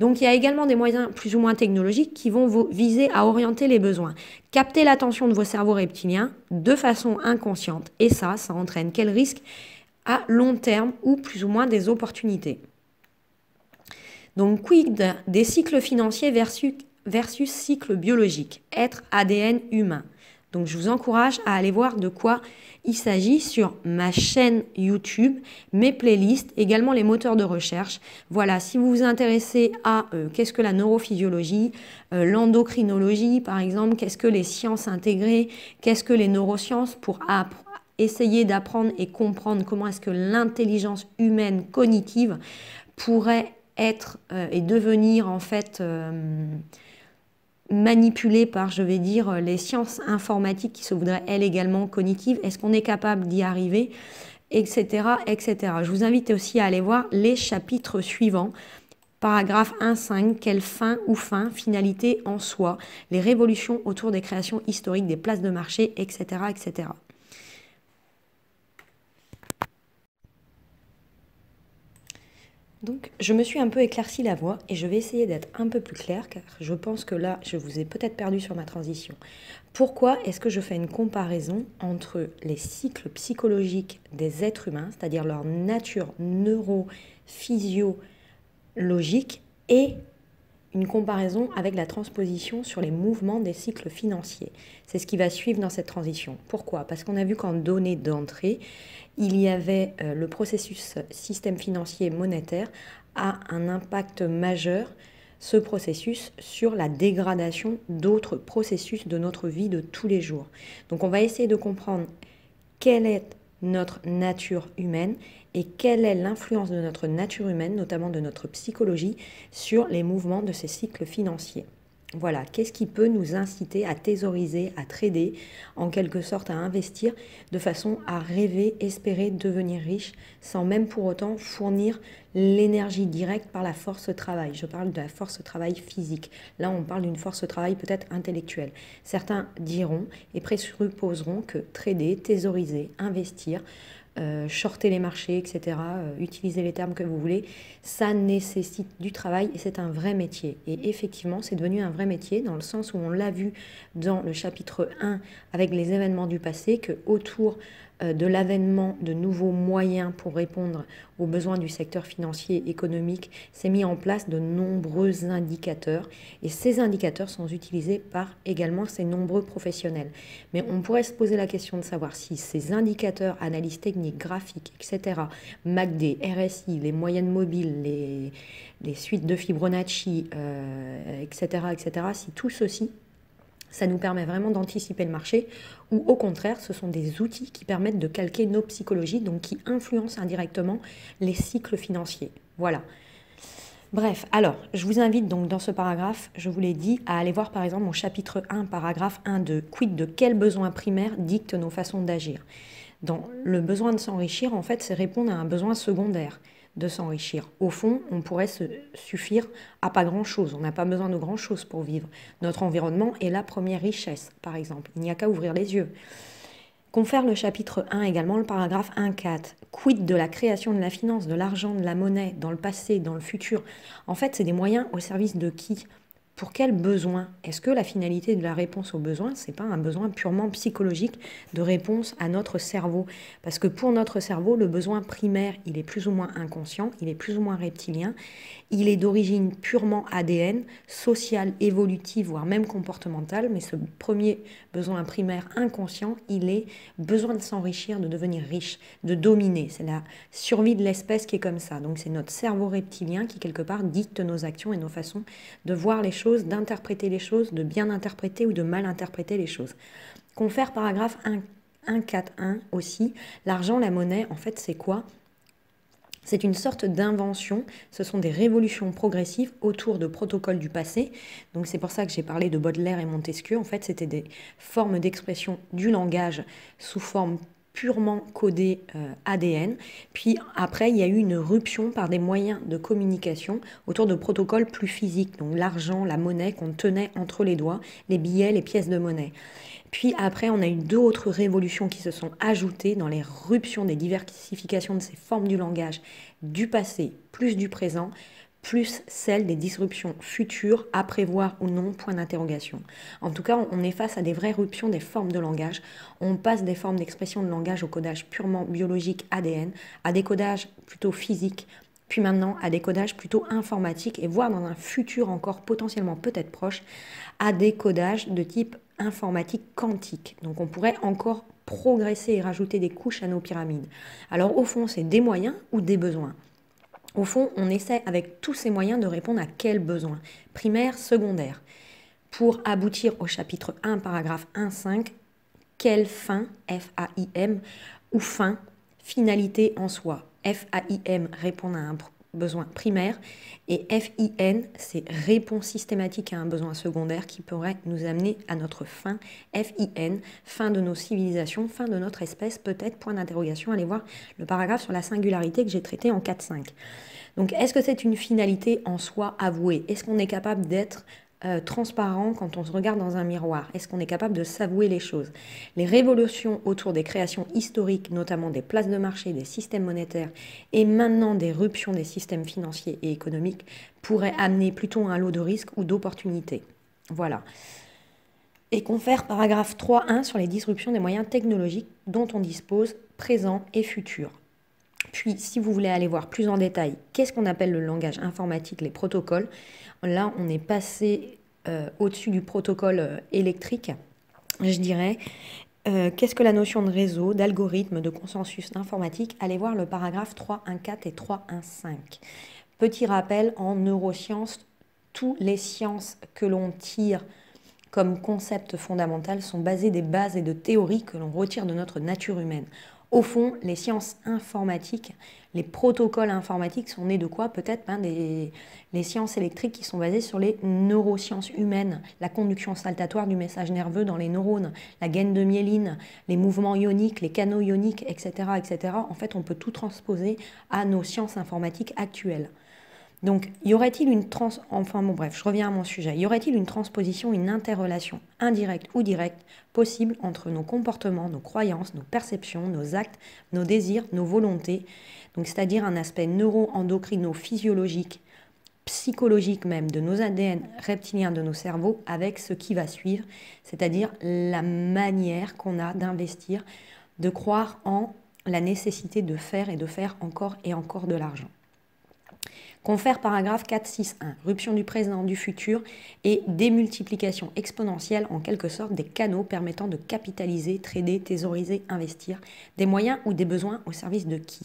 Donc il y a également des moyens plus ou moins technologiques qui vont vous viser à orienter les besoins, capter l'attention de vos cerveaux reptiliens de façon inconsciente. Et ça, ça entraîne quel risque à long terme ou plus ou moins des opportunités. Donc quid des cycles financiers versus, versus cycles biologiques, être ADN humain. Donc je vous encourage à aller voir de quoi il s'agit sur ma chaîne YouTube, mes playlists, également les moteurs de recherche. Voilà, si vous vous intéressez à euh, qu'est-ce que la neurophysiologie, euh, l'endocrinologie par exemple, qu'est-ce que les sciences intégrées, qu'est-ce que les neurosciences pour essayer d'apprendre et comprendre comment est-ce que l'intelligence humaine cognitive pourrait être euh, et devenir en fait manipulée par, je vais dire, euh, les sciences informatiques qui se voudraient elles également cognitives Est-ce qu'on est capable d'y arriver Etc. Etc. Je vous invite aussi à aller voir les chapitres suivants. Paragraphe 1.5, quelle fin ou fin, finalité en soi, les révolutions autour des créations historiques, des places de marché, etc. etc. Donc, je me suis un peu éclairci la voix et je vais essayer d'être un peu plus claire car je pense que là, je vous ai peut-être perdu sur ma transition. Pourquoi est-ce que je fais une comparaison entre les cycles psychologiques des êtres humains, c'est-à-dire leur nature neuro et une comparaison avec la transposition sur les mouvements des cycles financiers. C'est ce qui va suivre dans cette transition. Pourquoi Parce qu'on a vu qu'en données d'entrée, il y avait euh, le processus système financier monétaire a un impact majeur ce processus sur la dégradation d'autres processus de notre vie de tous les jours. Donc on va essayer de comprendre quelle est notre nature humaine et quelle est l'influence de notre nature humaine, notamment de notre psychologie, sur les mouvements de ces cycles financiers. Voilà, qu'est-ce qui peut nous inciter à thésauriser, à trader, en quelque sorte à investir, de façon à rêver, espérer devenir riche, sans même pour autant fournir l'énergie directe par la force travail. Je parle de la force travail physique. Là, on parle d'une force travail peut-être intellectuelle. Certains diront et présupposeront que trader, thésauriser, investir, euh, shorter les marchés, etc., utilisez euh, utiliser les termes que vous voulez, ça nécessite du travail et c'est un vrai métier. Et effectivement, c'est devenu un vrai métier dans le sens où on l'a vu dans le chapitre 1 avec les événements du passé, que autour euh, de l'avènement de nouveaux moyens pour répondre aux besoins du secteur financier et économique, s'est mis en place de nombreux indicateurs. Et ces indicateurs sont utilisés par également ces nombreux professionnels. Mais on pourrait se poser la question de savoir si ces indicateurs, analyse technique, graphique, etc., MACD, RSI, les moyennes mobiles, les, suites de Fibonacci, etc., euh, etc., si tout ceci ça nous permet vraiment d'anticiper le marché, ou au contraire, ce sont des outils qui permettent de calquer nos psychologies, donc qui influencent indirectement les cycles financiers. Voilà. Bref, alors, je vous invite donc dans ce paragraphe, je vous l'ai dit, à aller voir par exemple mon chapitre 1, paragraphe 1-2, quid de quels besoins primaires dictent nos façons d'agir. Dans le besoin de s'enrichir, en fait, c'est répondre à un besoin secondaire de s'enrichir. Au fond, on pourrait se suffire à pas grand-chose. On n'a pas besoin de grand-chose pour vivre. Notre environnement est la première richesse, par exemple. Il n'y a qu'à ouvrir les yeux. Confère le chapitre 1 également, le paragraphe 1.4. Quid de la création de la finance, de l'argent, de la monnaie, dans le passé, dans le futur En fait, c'est des moyens au service de qui pour quel besoin Est-ce que la finalité de la réponse au besoin, c'est pas un besoin purement psychologique de réponse à notre cerveau Parce que pour notre cerveau, le besoin primaire, il est plus ou moins inconscient, il est plus ou moins reptilien, il est d'origine purement ADN, sociale, évolutive, voire même comportementale, mais ce premier besoin primaire inconscient, il est besoin de s'enrichir, de devenir riche, de dominer. C'est la survie de l'espèce qui est comme ça. Donc c'est notre cerveau reptilien qui, quelque part, dicte nos actions et nos façons de voir les choses d'interpréter les choses, de bien interpréter ou de mal interpréter les choses. Confère paragraphe 1.4.1 aussi, l'argent, la monnaie, en fait, c'est quoi c'est une sorte d'invention, ce sont des révolutions progressives autour de protocoles du passé. Donc c'est pour ça que j'ai parlé de Baudelaire et Montesquieu. En fait, c'était des formes d'expression du langage sous forme purement codé euh, ADN. Puis après, il y a eu une ruption par des moyens de communication autour de protocoles plus physiques, donc l'argent, la monnaie qu'on tenait entre les doigts, les billets, les pièces de monnaie. Puis après, on a eu deux autres révolutions qui se sont ajoutées dans les ruptions des diversifications de ces formes du langage du passé plus du présent, plus celle des disruptions futures à prévoir ou non, point d'interrogation. En tout cas, on est face à des vraies ruptions des formes de langage. On passe des formes d'expression de langage au codage purement biologique ADN, à des codages plutôt physiques, puis maintenant à des codages plutôt informatiques et voire dans un futur encore potentiellement peut-être proche, à des codages de type informatique quantique. Donc on pourrait encore progresser et rajouter des couches à nos pyramides. Alors au fond, c'est des moyens ou des besoins au fond, on essaie avec tous ces moyens de répondre à quels besoins. primaires, secondaire, pour aboutir au chapitre 1, paragraphe 1.5, quelle fin, F-A-I-M, ou fin, finalité en soi. F-A-I-M, répondre à un besoin primaire, et FIN, c'est réponse systématique à un besoin secondaire qui pourrait nous amener à notre fin. FIN, fin de nos civilisations, fin de notre espèce, peut-être, point d'interrogation, allez voir le paragraphe sur la singularité que j'ai traité en 4-5. Donc est-ce que c'est une finalité en soi avouée Est-ce qu'on est capable d'être euh, transparent quand on se regarde dans un miroir Est-ce qu'on est capable de s'avouer les choses Les révolutions autour des créations historiques, notamment des places de marché, des systèmes monétaires et maintenant des ruptions des systèmes financiers et économiques pourraient amener plutôt un lot de risques ou d'opportunités. Voilà. Et confère paragraphe 3.1 sur les disruptions des moyens technologiques dont on dispose, présents et futurs. Puis, si vous voulez aller voir plus en détail qu'est-ce qu'on appelle le langage informatique, les protocoles, là, on est passé euh, au-dessus du protocole euh, électrique, je dirais. Euh, qu'est-ce que la notion de réseau, d'algorithme, de consensus informatique Allez voir le paragraphe 3.1.4 et 3.1.5. Petit rappel, en neurosciences, toutes les sciences que l'on tire comme concept fondamental sont basées des bases et de théories que l'on retire de notre nature humaine. Au fond, les sciences informatiques, les protocoles informatiques sont nés de quoi Peut-être ben, des les sciences électriques qui sont basées sur les neurosciences humaines, la conduction saltatoire du message nerveux dans les neurones, la gaine de myéline, les mouvements ioniques, les canaux ioniques, etc., etc. En fait, on peut tout transposer à nos sciences informatiques actuelles. Donc, y aurait-il une Enfin bon, bref, je reviens à mon sujet. Y aurait-il une transposition, une interrelation indirecte ou directe possible entre nos comportements, nos croyances, nos perceptions, nos actes, nos désirs, nos volontés Donc, c'est-à-dire un aspect neuro-endocrino-physiologique, psychologique même de nos ADN reptiliens de nos cerveaux avec ce qui va suivre, c'est-à-dire la manière qu'on a d'investir, de croire en la nécessité de faire et de faire encore et encore de l'argent. Confère paragraphe 461, rupture du présent, du futur et démultiplication exponentielle en quelque sorte des canaux permettant de capitaliser, trader, thésauriser, investir, des moyens ou des besoins au service de qui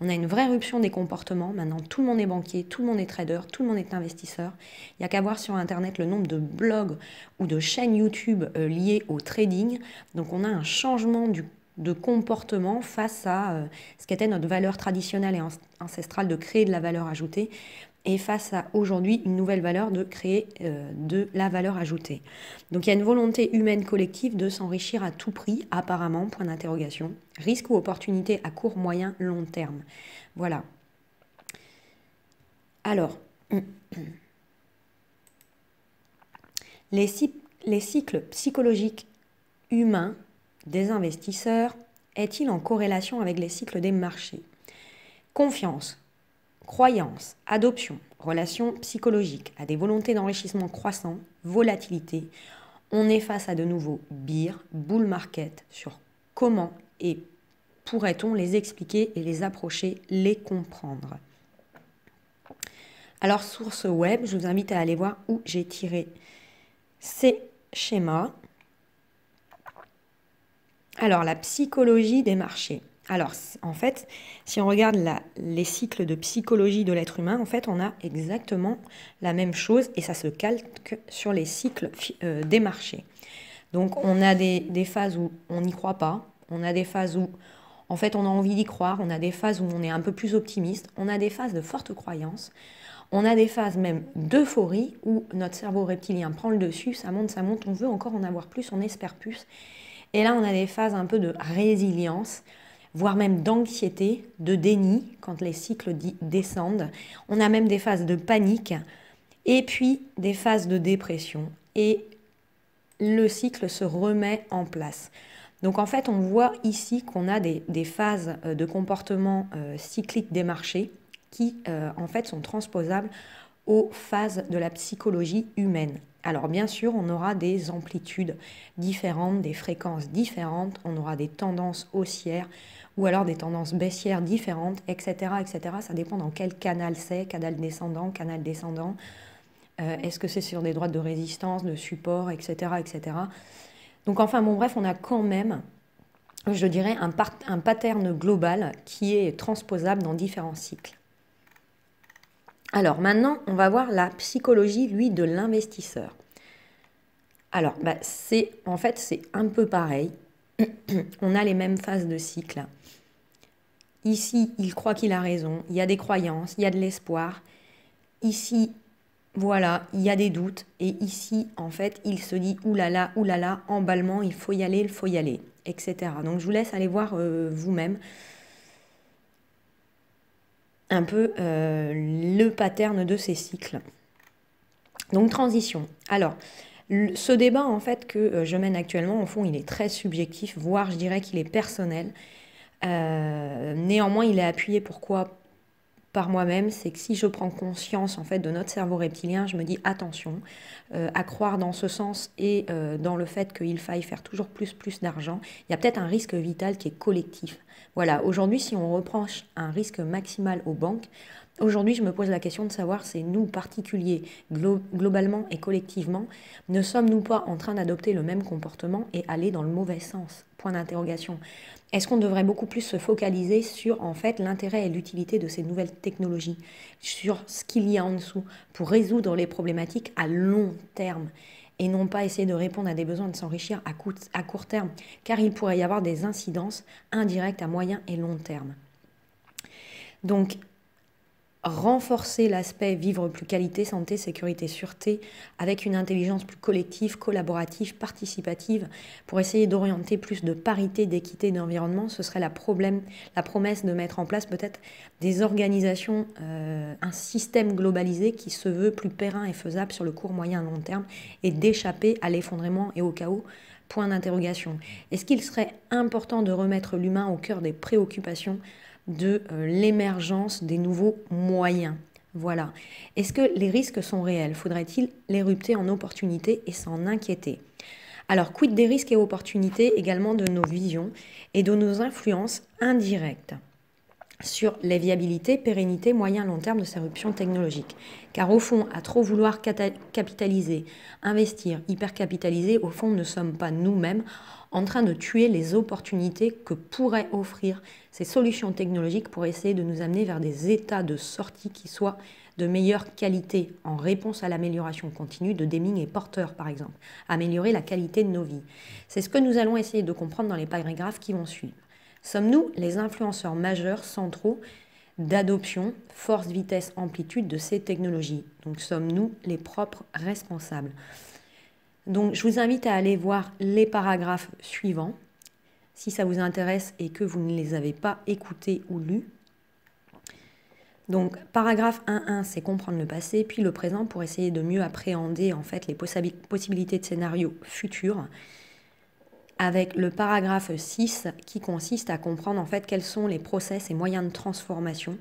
On a une vraie rupture des comportements, maintenant tout le monde est banquier, tout le monde est trader, tout le monde est investisseur. Il n'y a qu'à voir sur Internet le nombre de blogs ou de chaînes YouTube euh, liées au trading. Donc on a un changement du de comportement face à euh, ce qu'était notre valeur traditionnelle et ancestrale de créer de la valeur ajoutée et face à aujourd'hui une nouvelle valeur de créer euh, de la valeur ajoutée. Donc il y a une volonté humaine collective de s'enrichir à tout prix, apparemment, point d'interrogation, risque ou opportunité à court, moyen, long terme. Voilà. Alors, <clears throat> les cycles psychologiques humains des investisseurs est-il en corrélation avec les cycles des marchés Confiance, croyance, adoption, relation psychologique à des volontés d'enrichissement croissant, volatilité, on est face à de nouveaux beer, bull market sur comment et pourrait-on les expliquer et les approcher, les comprendre. Alors source web, je vous invite à aller voir où j'ai tiré ces schémas alors, la psychologie des marchés. Alors, en fait, si on regarde les cycles de psychologie de l'être humain, en fait, on a exactement la même chose et ça se calque sur les cycles euh, des marchés. Donc, on a des, des phases où on n'y croit pas, on a des phases où, en fait, on a envie d'y croire, on a des phases où on est un peu plus optimiste, on a des phases de forte croyance, on a des phases même d'euphorie où notre cerveau reptilien prend le dessus, ça monte, ça monte, on veut encore en avoir plus, on espère plus. Et là, on a des phases un peu de résilience voire même d'anxiété, de déni quand les cycles descendent. On a même des phases de panique et puis des phases de dépression. Et le cycle se remet en place. Donc en fait, on voit ici qu'on a des, phases euh, de comportement euh, cyclique des marchés qui euh, en fait sont transposables aux phases de la psychologie humaine. Alors bien sûr, on aura des amplitudes différentes, des fréquences différentes, on aura des tendances haussières ou alors des tendances baissières différentes, etc. etc. Ça dépend dans quel canal c'est, canal descendant, canal descendant. Euh, est-ce que c'est sur des droites de résistance, de support, etc. etc. Donc enfin, bon bref, on a quand même, je dirais, un pattern global qui est transposable dans différents cycles. Alors maintenant, on va voir la psychologie, lui, de l'investisseur. Alors, bah, c'est en fait, c'est un peu pareil. <clears throat> on a les mêmes phases de cycle. Ici, il croit qu'il a raison, il y a des croyances, il y a de l'espoir. Ici, voilà, il y a des doutes. Et ici, en fait, il se dit oulala, oulala, emballement, il faut y aller, il faut y aller, etc. Donc, je vous laisse aller voir euh, vous-même un peu euh, le pattern de ces cycles. Donc transition. Alors, ce débat en fait que euh, je mène actuellement, au fond, il est très subjectif, voire je dirais qu'il est personnel. Euh, néanmoins, il est appuyé pourquoi par moi-même, c'est que si je prends conscience en fait de notre cerveau reptilien, je me dis attention à croire dans ce sens et dans le fait qu'il faille faire toujours plus plus d'argent. Il y a peut-être un risque vital qui est collectif. Voilà, aujourd'hui, si on reproche un risque maximal aux banques, aujourd'hui, je me pose la question de savoir si nous, particuliers, globalement et collectivement, ne sommes-nous pas en train d'adopter le même comportement et aller dans le mauvais sens Point d'interrogation. Est-ce qu'on devrait beaucoup plus se focaliser sur en fait l'intérêt et l'utilité de ces nouvelles technologies, sur ce qu'il y a en dessous pour résoudre les problématiques à long terme et non pas essayer de répondre à des besoins de s'enrichir à, à court terme, car il pourrait y avoir des incidences indirectes à moyen et long terme. Donc renforcer l'aspect vivre plus qualité, santé, sécurité, sûreté, avec une intelligence plus collective, collaborative, participative, pour essayer d'orienter plus de parité, d'équité d'environnement. Ce serait la, la promesse de mettre en place peut-être des organisations, euh, un système globalisé qui se veut plus périn et faisable sur le court, moyen, long terme, et d'échapper à l'effondrement et au chaos Point d'interrogation. Est-ce qu'il serait important de remettre l'humain au cœur des préoccupations de euh, l'émergence des nouveaux moyens. Voilà. Est-ce que les risques sont réels Faudrait-il les rupter en opportunités et s'en inquiéter Alors, quid des risques et opportunités également de nos visions et de nos influences indirectes sur les viabilités, pérennité, moyen, long terme de ces rupture technologiques. Car au fond, à trop vouloir capitaliser, investir, hypercapitaliser, au fond, ne sommes pas nous-mêmes en train de tuer les opportunités que pourraient offrir ces solutions technologiques pour essayer de nous amener vers des états de sortie qui soient de meilleure qualité en réponse à l'amélioration continue de Deming et Porter, par exemple. Améliorer la qualité de nos vies. C'est ce que nous allons essayer de comprendre dans les paragraphes qui vont suivre. Sommes-nous les influenceurs majeurs centraux d'adoption, force, vitesse, amplitude de ces technologies Donc sommes-nous les propres responsables Donc je vous invite à aller voir les paragraphes suivants si ça vous intéresse et que vous ne les avez pas écoutés ou lus. Donc, paragraphe 1.1, c'est comprendre le passé, puis le présent pour essayer de mieux appréhender en fait les possibilités de scénarios futurs avec le paragraphe 6 qui consiste à comprendre en fait quels sont les process et moyens de transformation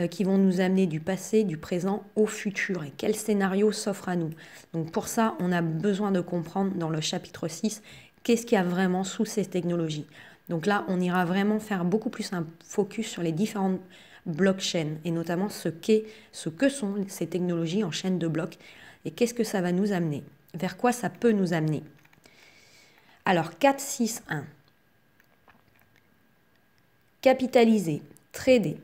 euh, qui vont nous amener du passé, du présent au futur et quel scénario s'offre à nous. Donc pour ça, on a besoin de comprendre dans le chapitre 6 qu'est-ce qu'il y a vraiment sous ces technologies. Donc là, on ira vraiment faire beaucoup plus un focus sur les différentes blockchains et notamment ce, qu'est, ce que sont ces technologies en chaîne de blocs et qu'est-ce que ça va nous amener, vers quoi ça peut nous amener. Alors 4, 6, 1. Capitaliser, trader,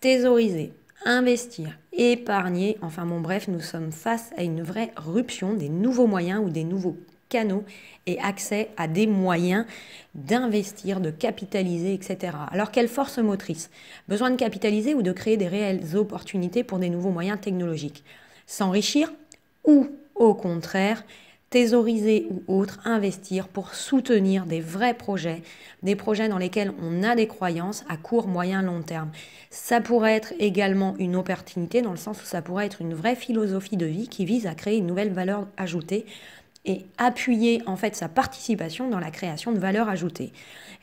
thésauriser, investir, épargner, enfin mon bref, nous sommes face à une vraie rupture des nouveaux moyens ou des nouveaux canaux et accès à des moyens d'investir, de capitaliser, etc. Alors quelle force motrice Besoin de capitaliser ou de créer des réelles opportunités pour des nouveaux moyens technologiques S'enrichir ou au contraire thésauriser ou autre, investir pour soutenir des vrais projets, des projets dans lesquels on a des croyances à court, moyen, long terme. Ça pourrait être également une opportunité dans le sens où ça pourrait être une vraie philosophie de vie qui vise à créer une nouvelle valeur ajoutée et appuyer en fait sa participation dans la création de valeur ajoutée.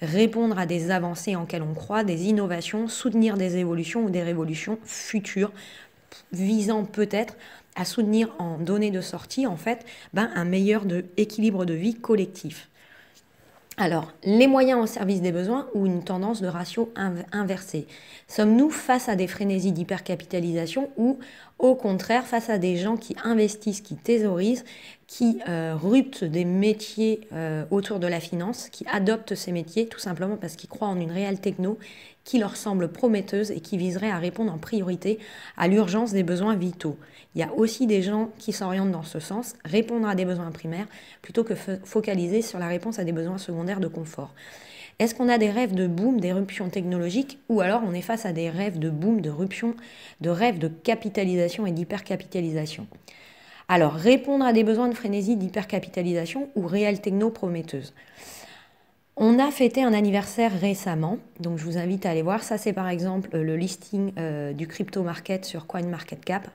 Répondre à des avancées en quelles on croit, des innovations, soutenir des évolutions ou des révolutions futures visant peut-être à soutenir en données de sortie, en fait, ben, un meilleur de, équilibre de vie collectif. Alors, les moyens au service des besoins ou une tendance de ratio inversée Sommes-nous face à des frénésies d'hypercapitalisation ou au contraire face à des gens qui investissent, qui thésaurisent, qui euh, ruptent des métiers euh, autour de la finance, qui adoptent ces métiers tout simplement parce qu'ils croient en une réelle techno qui leur semble prometteuse et qui viserait à répondre en priorité à l'urgence des besoins vitaux. Il y a aussi des gens qui s'orientent dans ce sens, répondre à des besoins primaires plutôt que focaliser sur la réponse à des besoins secondaires de confort. Est-ce qu'on a des rêves de boom, d'éruption technologique, ou alors on est face à des rêves de boom, de ruption, de rêves de capitalisation et d'hypercapitalisation alors, répondre à des besoins de frénésie d'hypercapitalisation ou réelle techno prometteuse. On a fêté un anniversaire récemment, donc je vous invite à aller voir. Ça, c'est par exemple euh, le listing euh, du crypto market sur CoinMarketCap.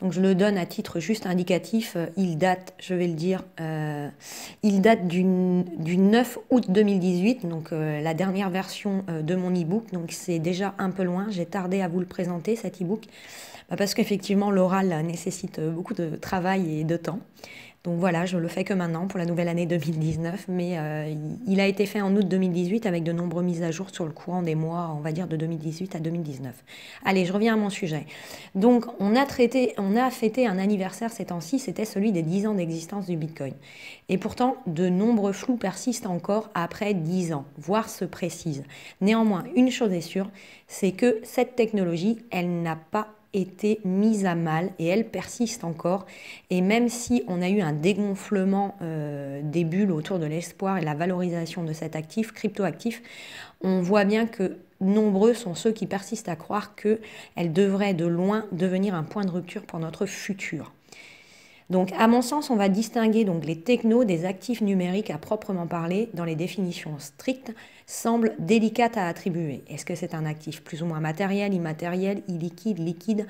Donc je le donne à titre juste indicatif. Euh, il date, je vais le dire, il date du, 9 août 2018, donc la dernière version de mon e-book. Donc c'est déjà un peu loin. J'ai tardé à vous le présenter, cet e-book. Bah, parce qu'effectivement, l'oral nécessite euh, beaucoup de travail et de temps. Donc voilà, je le fais que maintenant pour la nouvelle année 2019, mais euh, il a été fait en août 2018 avec de nombreuses mises à jour sur le courant des mois, on va dire de 2018 à 2019. Allez, je reviens à mon sujet. Donc on a traité, on a fêté un anniversaire ces temps-ci, c'était celui des 10 ans d'existence du Bitcoin. Et pourtant, de nombreux flous persistent encore après 10 ans, voire se précisent. Néanmoins, une chose est sûre, c'est que cette technologie, elle n'a pas était mise à mal et elle persiste encore. Et même si on a eu un dégonflement euh, des bulles autour de l'espoir et la valorisation de cet actif, cryptoactif, on voit bien que nombreux sont ceux qui persistent à croire qu'elle devrait de loin devenir un point de rupture pour notre futur. Donc, à mon sens, on va distinguer donc les technos des actifs numériques à proprement parler dans les définitions strictes semblent délicates à attribuer. Est-ce que c'est un actif plus ou moins matériel, immatériel, illiquide, liquide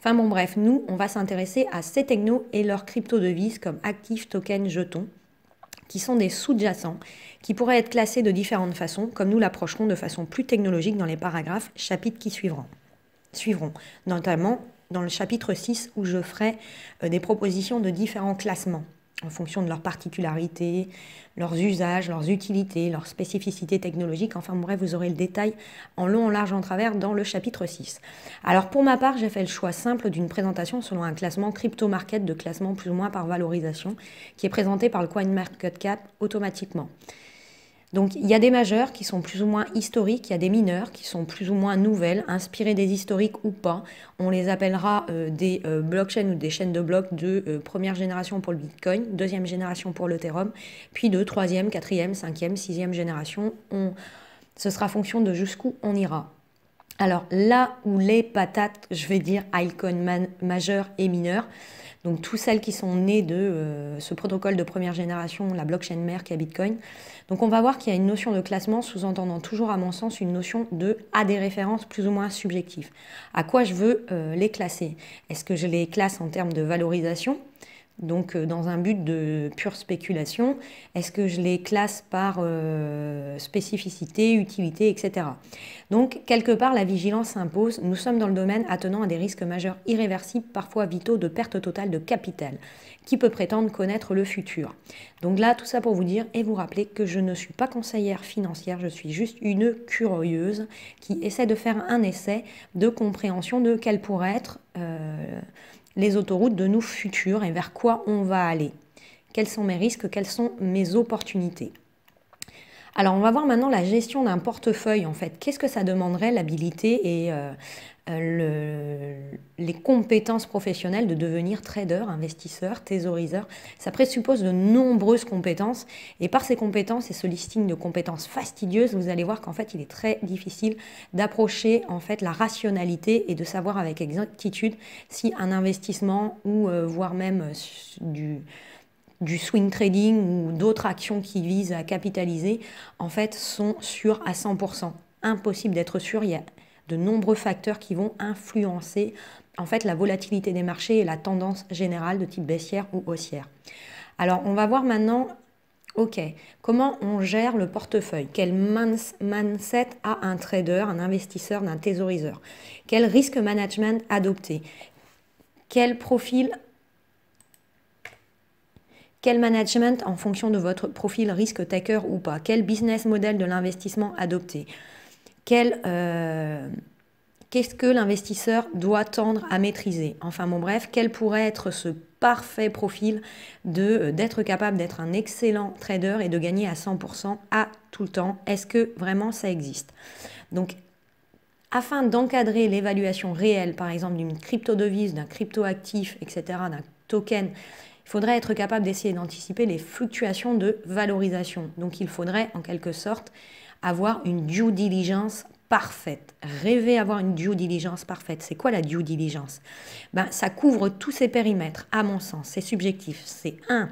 Enfin bon, bref, nous, on va s'intéresser à ces technos et leurs crypto-devises comme actifs, tokens, jetons qui sont des sous-jacents, qui pourraient être classés de différentes façons, comme nous l'approcherons de façon plus technologique dans les paragraphes, chapitres qui suivront. Suivront, notamment dans le chapitre 6 où je ferai euh, des propositions de différents classements en fonction de leurs particularités, leurs usages, leurs utilités, leurs spécificités technologiques. Enfin bref, vous aurez le détail en long, en large, en travers dans le chapitre 6. Alors pour ma part, j'ai fait le choix simple d'une présentation selon un classement crypto market de classement plus ou moins par valorisation qui est présenté par le CoinMarketCap automatiquement. Donc il y a des majeures qui sont plus ou moins historiques, il y a des mineurs qui sont plus ou moins nouvelles, inspirées des historiques ou pas. On les appellera euh, des euh, blockchains ou des chaînes de blocs de euh, première génération pour le Bitcoin, deuxième génération pour l'Ethereum, puis de troisième, quatrième, cinquième, sixième génération. On... Ce sera fonction de jusqu'où on ira. Alors là où les patates, je vais dire icon majeures et mineures, donc toutes celles qui sont nées de ce protocole de première génération, la blockchain mère qui est Bitcoin, donc on va voir qu'il y a une notion de classement sous-entendant toujours à mon sens une notion de à des références plus ou moins subjectives. À quoi je veux euh, les classer Est-ce que je les classe en termes de valorisation donc euh, dans un but de pure spéculation, est-ce que je les classe par euh, spécificité, utilité, etc. Donc quelque part la vigilance s'impose, nous sommes dans le domaine attenant à des risques majeurs irréversibles, parfois vitaux, de perte totale de capital qui peut prétendre connaître le futur. Donc là, tout ça pour vous dire et vous rappeler que je ne suis pas conseillère financière, je suis juste une curieuse qui essaie de faire un essai de compréhension de quelles pourraient être euh, les autoroutes de nos futurs et vers quoi on va aller. Quels sont mes risques, quelles sont mes opportunités. Alors on va voir maintenant la gestion d'un portefeuille en fait. Qu'est-ce que ça demanderait l'habilité et euh, euh, le, les compétences professionnelles de devenir trader, investisseur, thésauriseur. Ça présuppose de nombreuses compétences et par ces compétences et ce listing de compétences fastidieuses, vous allez voir qu'en fait, il est très difficile d'approcher en fait la rationalité et de savoir avec exactitude si un investissement ou euh, voire même euh, du du swing trading ou d'autres actions qui visent à capitaliser, en fait, sont sûres à 100%. Impossible d'être sûr, il y a de nombreux facteurs qui vont influencer en fait la volatilité des marchés et la tendance générale de type baissière ou haussière. Alors on va voir maintenant, ok, comment on gère le portefeuille Quel mindset a un trader, un investisseur, un thésauriseur Quel risque management adopter Quel profil quel management en fonction de votre profil risque taker ou pas Quel business model de l'investissement adopter quel, euh, qu'est-ce que l'investisseur doit tendre à maîtriser Enfin bon bref, quel pourrait être ce parfait profil de, euh, d'être capable d'être un excellent trader et de gagner à 100% à tout le temps Est-ce que vraiment ça existe Donc afin d'encadrer l'évaluation réelle, par exemple d'une crypto-devise, d'un crypto-actif, etc., d'un token, il faudrait être capable d'essayer d'anticiper les fluctuations de valorisation. Donc il faudrait en quelque sorte avoir une due diligence parfaite. Rêver avoir une due diligence parfaite. C'est quoi la due diligence ben, Ça couvre tous ces périmètres, à mon sens. C'est subjectif. C'est un,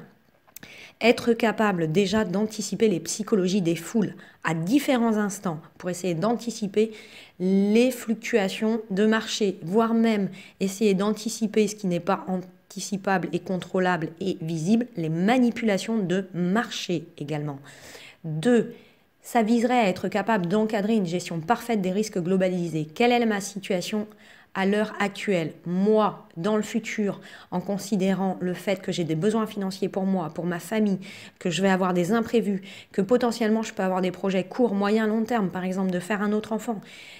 Être capable déjà d'anticiper les psychologies des foules à différents instants pour essayer d'anticiper les fluctuations de marché, voire même essayer d'anticiper ce qui n'est pas anticipable et contrôlable et visible, les manipulations de marché également. 2. Ça viserait à être capable d'encadrer une gestion parfaite des risques globalisés. Quelle est ma situation à l'heure actuelle, moi, dans le futur, en considérant le fait que j'ai des besoins financiers pour moi, pour ma famille, que je vais avoir des imprévus, que potentiellement je peux avoir des projets courts, moyens, long terme, par exemple de faire un autre enfant.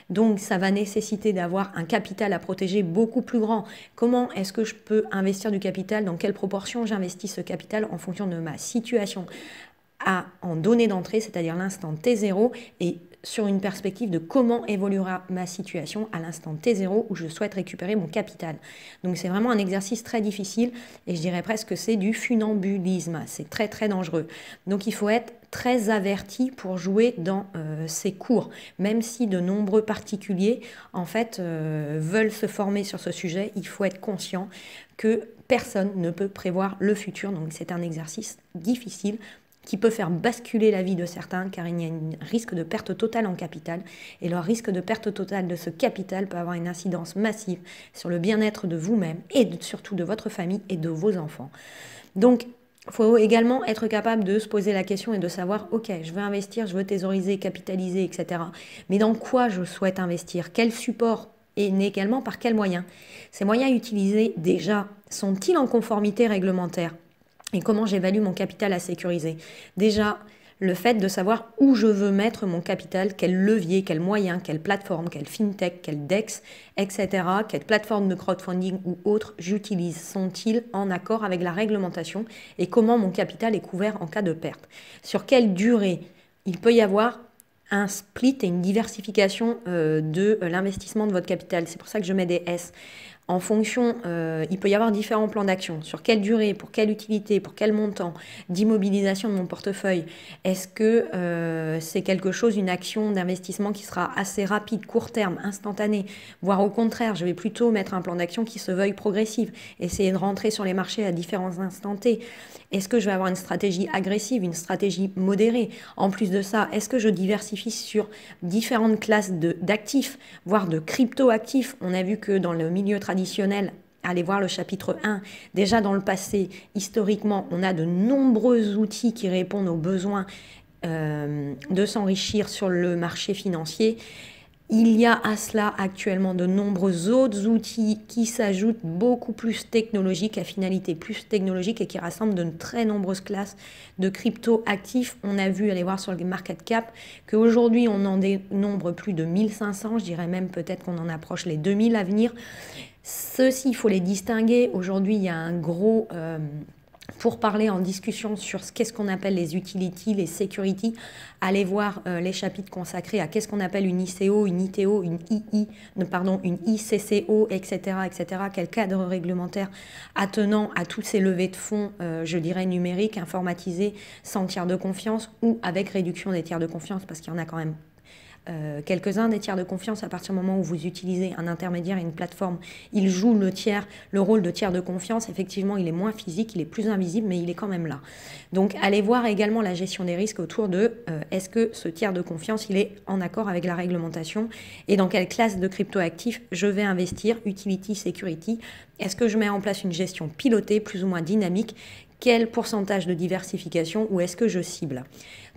Donc ça va nécessiter d'avoir un capital à protéger beaucoup plus grand. Comment est-ce que je peux investir du capital Dans quelle proportion j'investis ce capital en fonction de ma situation à en données d'entrée, c'est-à-dire l'instant T0, et sur une perspective de comment évoluera ma situation à l'instant T0 où je souhaite récupérer mon capital. Donc c'est vraiment un exercice très difficile et je dirais presque que c'est du funambulisme, c'est très très dangereux. Donc il faut être très averti pour jouer dans euh, ces cours, même si de nombreux particuliers en fait euh, veulent se former sur ce sujet, il faut être conscient que personne ne peut prévoir le futur, donc c'est un exercice difficile qui peut faire basculer la vie de certains car il y a un risque de perte totale en capital et le risque de perte totale de ce capital peut avoir une incidence massive sur le bien-être de vous-même et surtout de votre famille et de vos enfants. Donc il faut également être capable de se poser la question et de savoir, ok, je veux investir, je veux thésauriser, capitaliser, etc. Mais dans quoi je souhaite investir Quel support et également par quels moyens Ces moyens utilisés déjà sont-ils en conformité réglementaire et comment j'évalue mon capital à sécuriser. Déjà, le fait de savoir où je veux mettre mon capital, quel levier, quel moyen, quelle plateforme, quel fintech, quel DEX, etc., quelle plateforme de crowdfunding ou autre j'utilise, sont-ils en accord avec la réglementation et comment mon capital est couvert en cas de perte. Sur quelle durée il peut y avoir un split et une diversification euh, de euh, l'investissement de votre capital. C'est pour ça que je mets des S en fonction, euh, il peut y avoir différents plans d'action. Sur quelle durée, pour quelle utilité, pour quel montant d'immobilisation de mon portefeuille Est-ce que euh, c'est quelque chose, une action d'investissement qui sera assez rapide, court terme, instantanée Voire au contraire, je vais plutôt mettre un plan d'action qui se veuille progressive, essayer de rentrer sur les marchés à différents instants Est-ce que je vais avoir une stratégie agressive, une stratégie modérée En plus de ça, est-ce que je diversifie sur différentes classes d'actifs, voire de crypto-actifs On a vu que dans le milieu traditionnel, allez voir le chapitre 1. Déjà dans le passé, historiquement, on a de nombreux outils qui répondent aux besoins euh, de s'enrichir sur le marché financier. Il y a à cela actuellement de nombreux autres outils qui s'ajoutent beaucoup plus technologiques, à finalité plus technologique et qui rassemblent de très nombreuses classes de crypto-actifs. On a vu, allez voir sur le market cap, qu'aujourd'hui on en dénombre plus de 1500, je dirais même peut-être qu'on en approche les 2000 à venir. Ceux-ci, il faut les distinguer. Aujourd'hui, il y a un gros... Euh, pour parler en discussion sur ce qu'est-ce qu'on appelle les utilities, les security, allez voir euh, les chapitres consacrés à qu'est-ce qu'on appelle une ICO, une ITO, une II, pardon, une ICCO, etc., etc. Quel cadre réglementaire attenant à toutes ces levées de fonds, euh, je dirais numériques, informatisées, sans tiers de confiance ou avec réduction des tiers de confiance, parce qu'il y en a quand même euh, quelques-uns des tiers de confiance à partir du moment où vous utilisez un intermédiaire et une plateforme. Il joue le tiers, le rôle de tiers de confiance. Effectivement, il est moins physique, il est plus invisible, mais il est quand même là. Donc, allez voir également la gestion des risques autour de euh, est-ce que ce tiers de confiance, il est en accord avec la réglementation et dans quelle classe de cryptoactifs je vais investir, utility, security. Est-ce que je mets en place une gestion pilotée, plus ou moins dynamique Quel pourcentage de diversification ou est-ce que je cible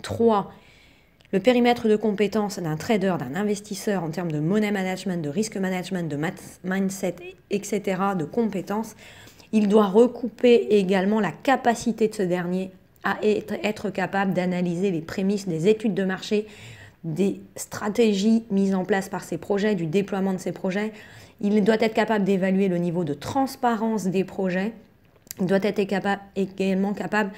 3. Le périmètre de compétences d'un trader, d'un investisseur en termes de money management, de risk management, de mindset, etc., de compétences, il doit recouper également la capacité de ce dernier à être capable d'analyser les prémices des études de marché, des stratégies mises en place par ses projets, du déploiement de ses projets. Il doit être capable d'évaluer le niveau de transparence des projets. Il doit être également capable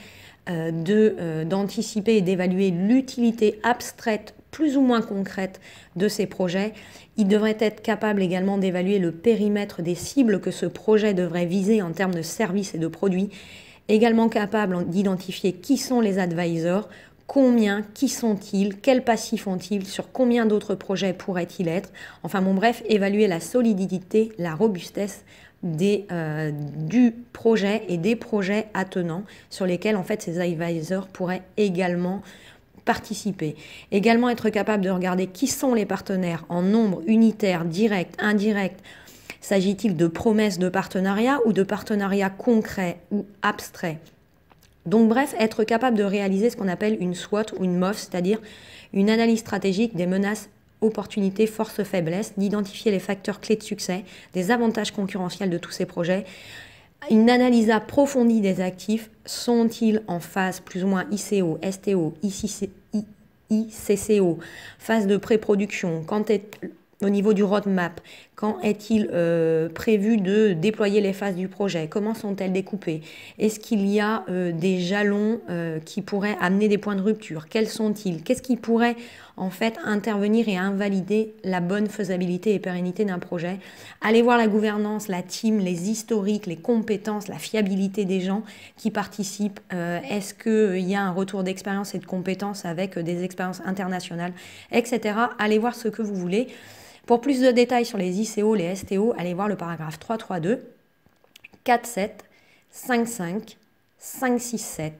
euh, euh, d'anticiper et d'évaluer l'utilité abstraite plus ou moins concrète de ces projets. Il devrait être capable également d'évaluer le périmètre des cibles que ce projet devrait viser en termes de services et de produits. Également capable d'identifier qui sont les advisors, combien, qui sont-ils, quels passifs ont-ils, sur combien d'autres projets pourraient-ils être. Enfin bon bref, évaluer la solidité, la robustesse des, euh, du projet et des projets attenants sur lesquels en fait ces advisors pourraient également participer. Également être capable de regarder qui sont les partenaires en nombre unitaire, direct, indirect. S'agit-il de promesses de partenariat ou de partenariat concret ou abstraits donc bref, être capable de réaliser ce qu'on appelle une SWOT ou une MOF, c'est-à-dire une analyse stratégique des menaces opportunités, forces, faiblesses, d'identifier les facteurs clés de succès, des avantages concurrentiels de tous ces projets, une analyse approfondie des actifs, sont-ils en phase plus ou moins ICO, STO, ICCO, phase de pré-production, quand est au niveau du roadmap, quand est-il euh, prévu de déployer les phases du projet Comment sont-elles découpées Est-ce qu'il y a euh, des jalons euh, qui pourraient amener des points de rupture Quels sont-ils Qu'est-ce qui pourrait en fait intervenir et invalider la bonne faisabilité et pérennité d'un projet Allez voir la gouvernance, la team, les historiques, les compétences, la fiabilité des gens qui participent. est-ce qu'il y a un retour d'expérience et de compétences avec des expériences internationales, etc. Allez voir ce que vous voulez. Pour plus de détails sur les ICO, les STO, allez voir le paragraphe 5, 47, 55, 567.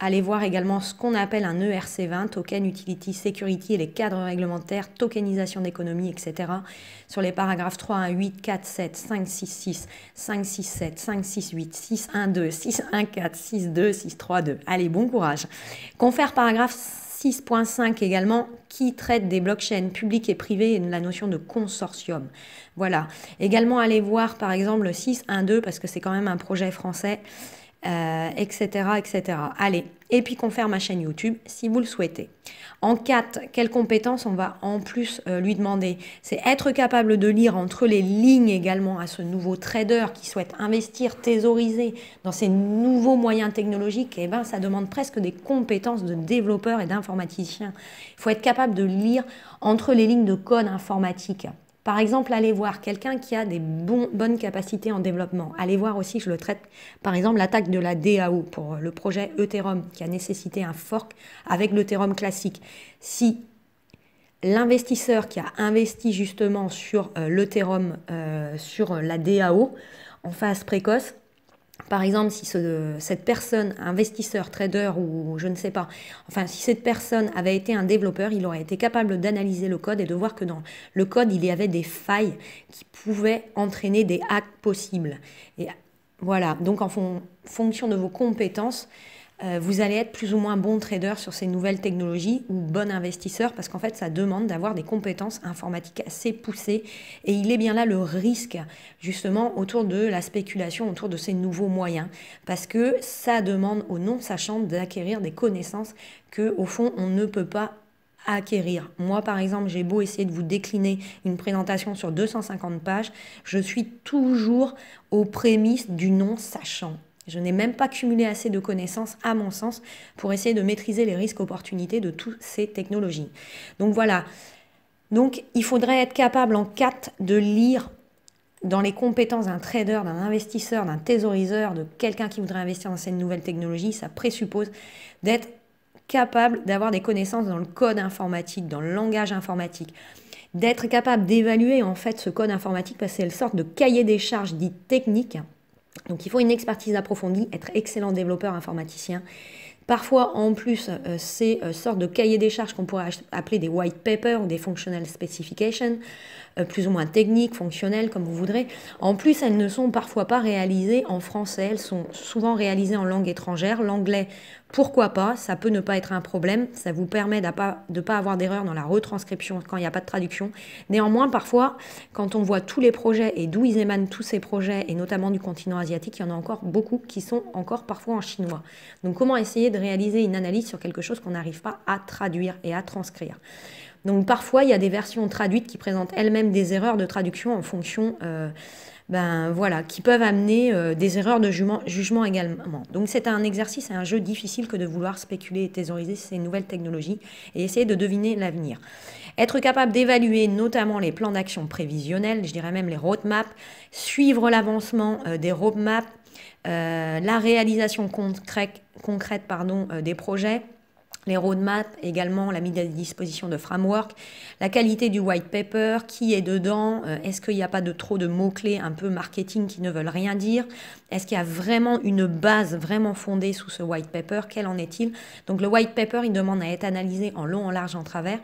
Allez voir également ce qu'on appelle un ERC20, Token Utility Security et les cadres réglementaires, tokenisation d'économie, etc. sur les paragraphes 3, 1, 8, 4, 7, 5, 6, 6, 5, 6, 7, 5, 6, 8, 6, 1, 2, 6, 1, 4, 6, 2, 6, 3, 2. Allez, bon courage. Confère paragraphe 6.5 également qui traite des blockchains publiques et privés, et la notion de consortium. Voilà. Également, allez voir par exemple le 6.1.2 parce que c'est quand même un projet français, etc., euh, etc. Allez, et puis confère ma chaîne YouTube si vous le souhaitez. En 4, quelles compétences on va en plus euh, lui demander C'est être capable de lire entre les lignes également à ce nouveau trader qui souhaite investir, thésauriser dans ces nouveaux moyens technologiques. Et eh ben, ça demande presque des compétences de développeur et d'informaticien. Il faut être capable de lire entre les lignes de code informatique. Par exemple, allez voir quelqu'un qui a des bonnes capacités en développement. Allez voir aussi, je le traite, par exemple, l'attaque de la DAO pour le projet Ethereum qui a nécessité un fork avec l'Ethereum classique. Si l'investisseur qui a investi justement sur euh, l'Ethereum, euh, sur la DAO en phase précoce, par exemple, si cette personne, investisseur, trader ou je ne sais pas, enfin si cette personne avait été un développeur, il aurait été capable d'analyser le code et de voir que dans le code, il y avait des failles qui pouvaient entraîner des hacks possibles. Et voilà, donc en fonction de vos compétences, euh, vous allez être plus ou moins bon trader sur ces nouvelles technologies ou bon investisseur parce qu'en fait ça demande d'avoir des compétences informatiques assez poussées et il est bien là le risque justement autour de la spéculation, autour de ces nouveaux moyens parce que ça demande au non sachant d'acquérir des connaissances que fond on ne peut pas acquérir. Moi, par exemple, j'ai beau essayer de vous décliner une présentation sur 250 pages, je suis toujours aux prémices du non-sachant. Je n'ai même pas cumulé assez de connaissances, à mon sens, pour essayer de maîtriser les risques opportunités de toutes ces technologies. Donc voilà. Donc il faudrait être capable en 4 de lire dans les compétences d'un trader, d'un investisseur, d'un thésauriseur, de quelqu'un qui voudrait investir dans cette nouvelle technologie. Ça présuppose d'être capable d'avoir des connaissances dans le code informatique, dans le langage informatique, d'être capable d'évaluer en fait ce code informatique parce que c'est une sorte de cahier des charges dit technique donc il faut une expertise approfondie, être excellent développeur informaticien. Parfois, en plus, euh, ces euh, sortes de cahiers des charges qu'on pourrait appeler des white papers ou des functional specifications euh, plus ou moins techniques, fonctionnelles, comme vous voudrez. En plus, elles ne sont parfois pas réalisées en français, elles sont souvent réalisées en langue étrangère. L'anglais, pourquoi pas, ça peut ne pas être un problème, ça vous permet de ne pas, avoir d'erreur dans la retranscription quand il n'y a pas de traduction. Néanmoins, parfois, quand on voit tous les projets et d'où ils émanent tous ces projets, et notamment du continent asiatique, il y en a encore beaucoup qui sont encore parfois en chinois. Donc comment essayer de réaliser une analyse sur quelque chose qu'on n'arrive pas à traduire et à transcrire donc parfois, il y a des versions traduites qui présentent elles-mêmes des erreurs de traduction en fonction, euh, ben voilà, qui peuvent amener euh, des erreurs de jugement, également. Donc c'est un exercice et un jeu difficile que de vouloir spéculer et thésauriser ces nouvelles technologies et essayer de deviner l'avenir. Être capable d'évaluer notamment les plans d'action prévisionnels, je dirais même les roadmaps, suivre l'avancement euh, des roadmaps, la réalisation concrète, concrète pardon, des projets, les roadmaps également, la mise à disposition de framework, la qualité du white paper, qui est dedans, euh, est-ce qu'il n'y a pas de trop de mots-clés un peu marketing qui ne veulent rien dire, est-ce qu'il y a vraiment une base vraiment fondée sous ce white paper, quel en est-il Donc le white paper, il demande à être analysé en long, en large, en travers.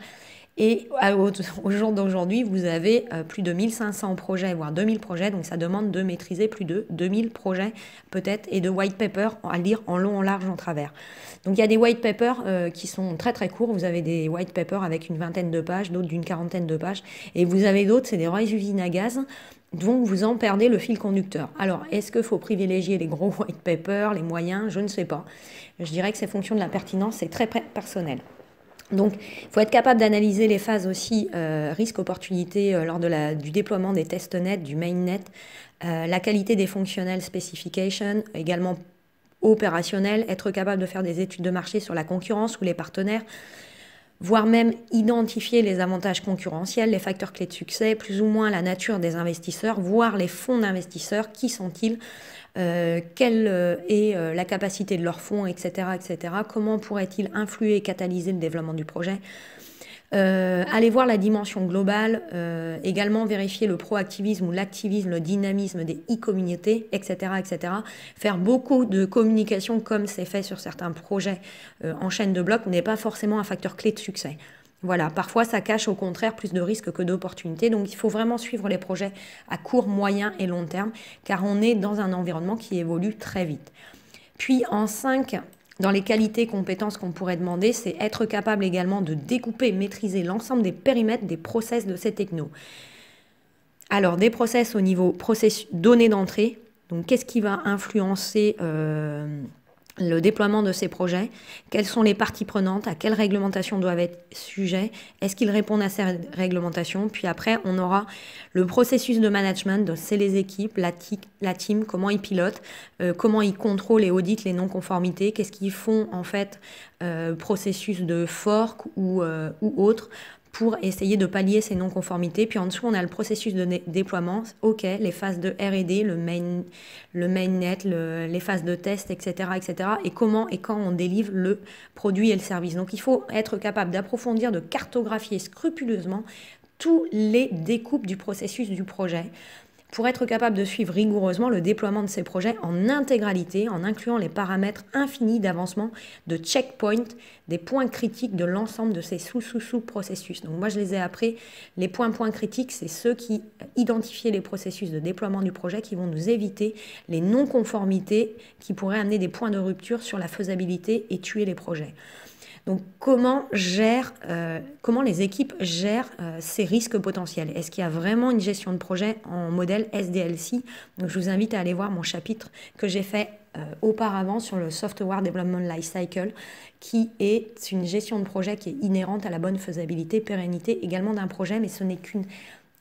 Et euh, au jour d'aujourd'hui, vous avez euh, plus de 1500 projets, voire 2000 projets, donc ça demande de maîtriser plus de 2000 projets peut-être et de white paper à lire en long, en large, en travers. Donc il y a des white papers euh, qui sont très très courts, vous avez des white papers avec une vingtaine de pages, d'autres d'une quarantaine de pages, et vous avez d'autres, c'est des résumés à gaz, dont vous en perdez le fil conducteur. Alors, est-ce qu'il faut privilégier les gros white papers, les moyens Je ne sais pas. Je dirais que c'est fonction de la pertinence, c'est très personnel. Donc, il faut être capable d'analyser les phases aussi euh, risque-opportunité euh, lors de la, du déploiement des tests nets, du mainnet, net, euh, la qualité des fonctionnels specification, également opérationnels, être capable de faire des études de marché sur la concurrence ou les partenaires, voire même identifier les avantages concurrentiels, les facteurs clés de succès, plus ou moins la nature des investisseurs, voire les fonds d'investisseurs, qui sont-ils euh, quelle euh, est euh, la capacité de leurs fonds, etc., etc. Comment pourrait-il influer et catalyser le développement du projet Aller voir la dimension globale, également vérifier le proactivisme ou l'activisme, le dynamisme des e-communautés, etc., etc. Faire beaucoup de communication comme c'est fait sur certains projets en chaîne de blocs n'est pas forcément un facteur clé de succès. Voilà, parfois ça cache au contraire plus de risques que d'opportunités. Donc il faut vraiment suivre les projets à court, moyen et long terme, car on est dans un environnement qui évolue très vite. Puis en 5, dans les qualités, compétences qu'on pourrait demander, c'est être capable également de découper, maîtriser l'ensemble des périmètres des process de ces technos. Alors des process au niveau process, données d'entrée, donc qu'est-ce qui va influencer... Euh, le déploiement de ces projets, quelles sont les parties prenantes, à quelles réglementations doivent être sujets, est-ce qu'ils répondent à ces réglementations, puis après on aura le processus de management, c'est les équipes, la, team, comment ils pilotent, euh, comment ils contrôlent et auditent les non-conformités, qu'est-ce qu'ils font en fait, euh, processus de fork ou euh, autre, pour essayer de pallier ces non-conformités. Puis en dessous, on a le processus de déploiement, OK, les phases de RD, le main, le mainnet, les phases de test, etc., etc. Et comment et quand on délivre le produit et le service. Donc il faut être capable d'approfondir, de cartographier scrupuleusement tous les découpes du processus du projet pour être capable de suivre rigoureusement le déploiement de ces projets en intégralité, en incluant les paramètres infinis d'avancement, de checkpoint, des points critiques de l'ensemble de ces sous-sous-sous processus. Donc moi je les ai appris, les points-points critiques, c'est ceux qui identifient les processus de déploiement du projet qui vont nous éviter les non-conformités qui pourraient amener des points de rupture sur la faisabilité et tuer les projets. Donc comment, gère, euh, comment les équipes gèrent euh, ces risques potentiels Est-ce qu'il y a vraiment une gestion de projet en modèle SDLC Donc je vous invite à aller voir mon chapitre que j'ai fait euh, auparavant sur le Software Development Lifecycle, qui est une gestion de projet qui est inhérente à la bonne faisabilité, pérennité également d'un projet, mais ce n'est qu'une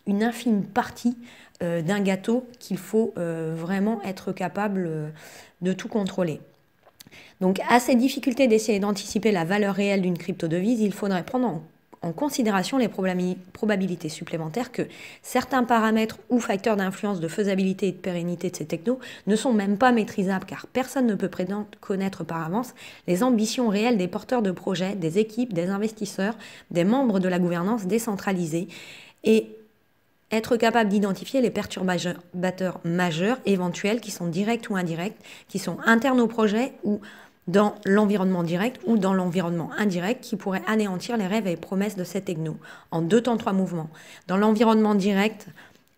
infime partie d'un gâteau qu'il faut vraiment être capable de tout contrôler. Donc à ces difficultés d'essayer d'anticiper la valeur réelle d'une crypto-devise, il faudrait prendre en considération les probabilités supplémentaires que certains paramètres ou facteurs d'influence de faisabilité et de pérennité de ces technos ne sont même pas maîtrisables car personne ne peut connaître par avance les ambitions réelles des porteurs de projets, des équipes, des investisseurs, des membres de la gouvernance décentralisée et être capable d'identifier les perturbateurs majeurs éventuels qui sont directs ou indirects, qui sont internes au projet ou dans l'environnement direct ou dans l'environnement indirect qui pourraient anéantir les rêves et promesses de ces technos en deux temps trois mouvements. Dans l'environnement direct,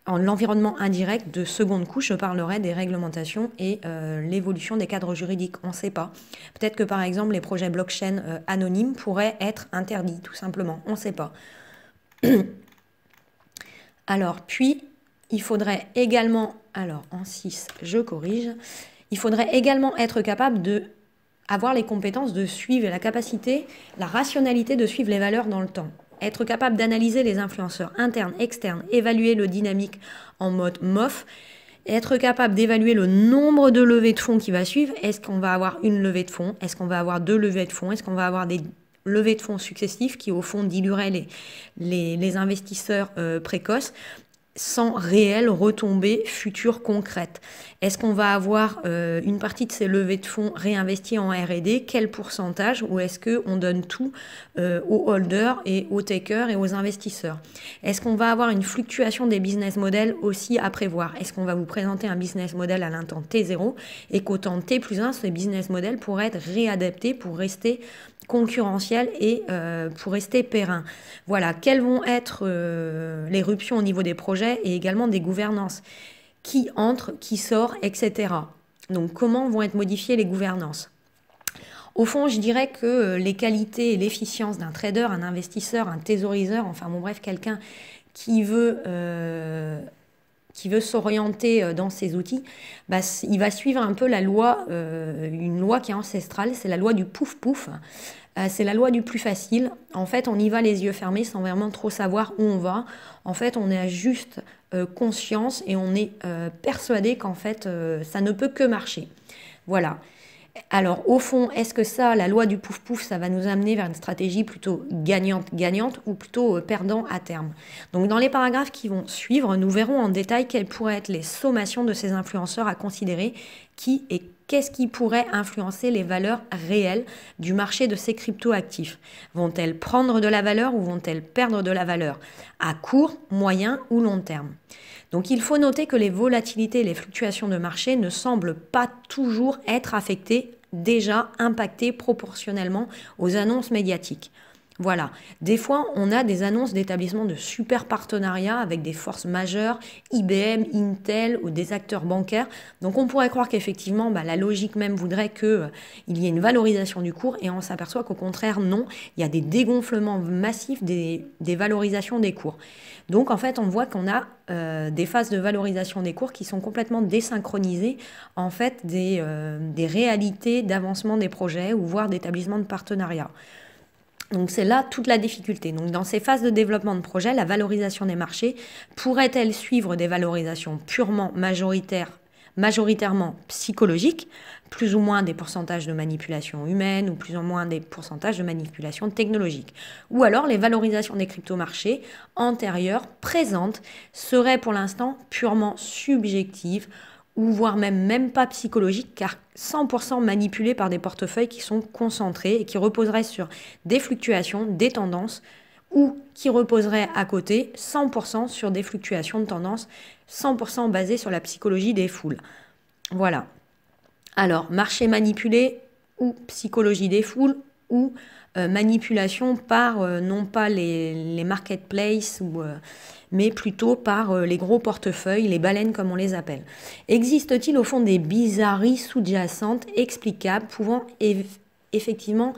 en l'environnement indirect de seconde couche, je parlerai des réglementations et euh, l'évolution des cadres juridiques. On ne sait pas. Peut-être que par exemple les projets blockchain euh, anonymes pourraient être interdits, tout simplement. On ne sait pas. <clears throat> Alors, puis, il faudrait également, alors en 6, je corrige, il faudrait également être capable de avoir les compétences de suivre la capacité, la rationalité de suivre les valeurs dans le temps. Être capable d'analyser les influenceurs internes, externes, évaluer le dynamique en mode MOF, être capable d'évaluer le nombre de levées de fonds qui va suivre. Est-ce qu'on va avoir une levée de fonds Est-ce qu'on va avoir deux levées de fonds Est-ce qu'on va avoir des levées de fonds successifs qui, au fond, dilueraient les, les, investisseurs euh, précoces sans réelle retombée future concrète. Est-ce qu'on va avoir euh, une partie de ces levées de fonds réinvesties en RD Quel pourcentage Ou est-ce qu'on donne tout euh, aux holders et aux takers et aux investisseurs Est-ce qu'on va avoir une fluctuation des business models aussi à prévoir Est-ce qu'on va vous présenter un business model à l'instant T0 et qu'au temps T plus 1, ce business model pourrait être réadapté pour rester concurrentiel et euh, pour rester périn. Voilà, quelles vont être euh, les ruptions au niveau des projets et également des gouvernances Qui entre, qui sort, etc. Donc comment vont être modifiées les gouvernances au fond, je dirais que euh, les qualités et l'efficience d'un trader, un investisseur, un thésauriseur, enfin bon bref, quelqu'un qui veut qui veut s'orienter euh, dans ses outils, bah, il va suivre un peu la loi, euh, une loi qui est ancestrale, c'est la loi du pouf-pouf. Euh, c'est la loi du plus facile. En fait, on y va les yeux fermés sans vraiment trop savoir où on va. En fait, on est à juste conscience et on est persuadé qu'en fait, ça ne peut que marcher. Voilà. Alors au fond, est-ce que ça, la loi du pouf-pouf, ça va nous amener vers une stratégie plutôt gagnante-gagnante ou plutôt euh, perdant à terme Donc dans les paragraphes qui vont suivre, nous verrons en détail quelles pourraient être les sommations de ces influenceurs à considérer, qui et qu'est-ce qui pourrait influencer les valeurs réelles du marché de ces crypto-actifs Vont-elles prendre de la valeur ou vont-elles perdre de la valeur À court, moyen ou long terme donc il faut noter que les volatilités et les fluctuations de marché ne semblent pas toujours être affectées déjà impactées proportionnellement aux annonces médiatiques. Voilà. Des fois, on a des annonces d'établissements de super partenariats avec des forces majeures, IBM, Intel ou des acteurs bancaires. Donc, on pourrait croire qu'effectivement, bah, la logique même voudrait qu'il euh, y ait une valorisation du cours et on s'aperçoit qu'au contraire, non. Il y a des dégonflements massifs des, valorisations des cours. Donc, en fait, on voit qu'on a euh, des phases de valorisation des cours qui sont complètement désynchronisées, en fait, des, euh, réalités d'avancement des projets ou voire d'établissements de partenariats. Donc c'est là toute la difficulté. Donc dans ces phases de développement de projet, la valorisation des marchés pourrait-elle suivre des valorisations purement majoritaires majoritairement psychologiques, plus ou moins des pourcentages de manipulation humaine ou plus ou moins des pourcentages de manipulation technologique. Ou alors les valorisations des crypto-marchés antérieures, présentes, seraient pour l'instant purement subjectives, ou voire même, même pas psychologique, car 100% manipulé par des portefeuilles qui sont concentrés et qui reposeraient sur des fluctuations, des tendances, ou qui reposeraient à côté 100% sur des fluctuations de tendances, 100% basées sur la psychologie des foules. Voilà. Alors, marché manipulé ou psychologie des foules ou euh, manipulation par euh, non pas les, les marketplaces, euh, mais plutôt par les gros portefeuilles, les baleines comme on les appelle. Existe-t-il au fond des bizarreries sous-jacentes explicables pouvant effectivement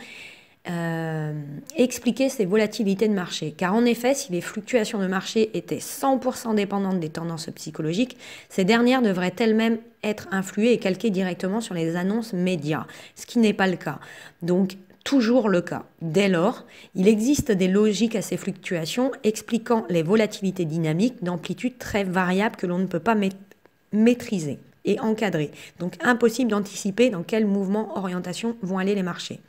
expliquer ces volatilités de marché Car en effet, si les fluctuations de marché étaient 100% dépendantes des tendances psychologiques, ces dernières devraient elles-mêmes être influées et calquées directement sur les annonces médias, ce qui n'est pas le cas. Donc toujours le cas. Dès lors, il existe des logiques à ces fluctuations expliquant les volatilités dynamiques d'amplitude très variable que l'on ne peut pas maîtriser et encadrer. Donc impossible d'anticiper dans quel mouvement orientation vont aller les marchés.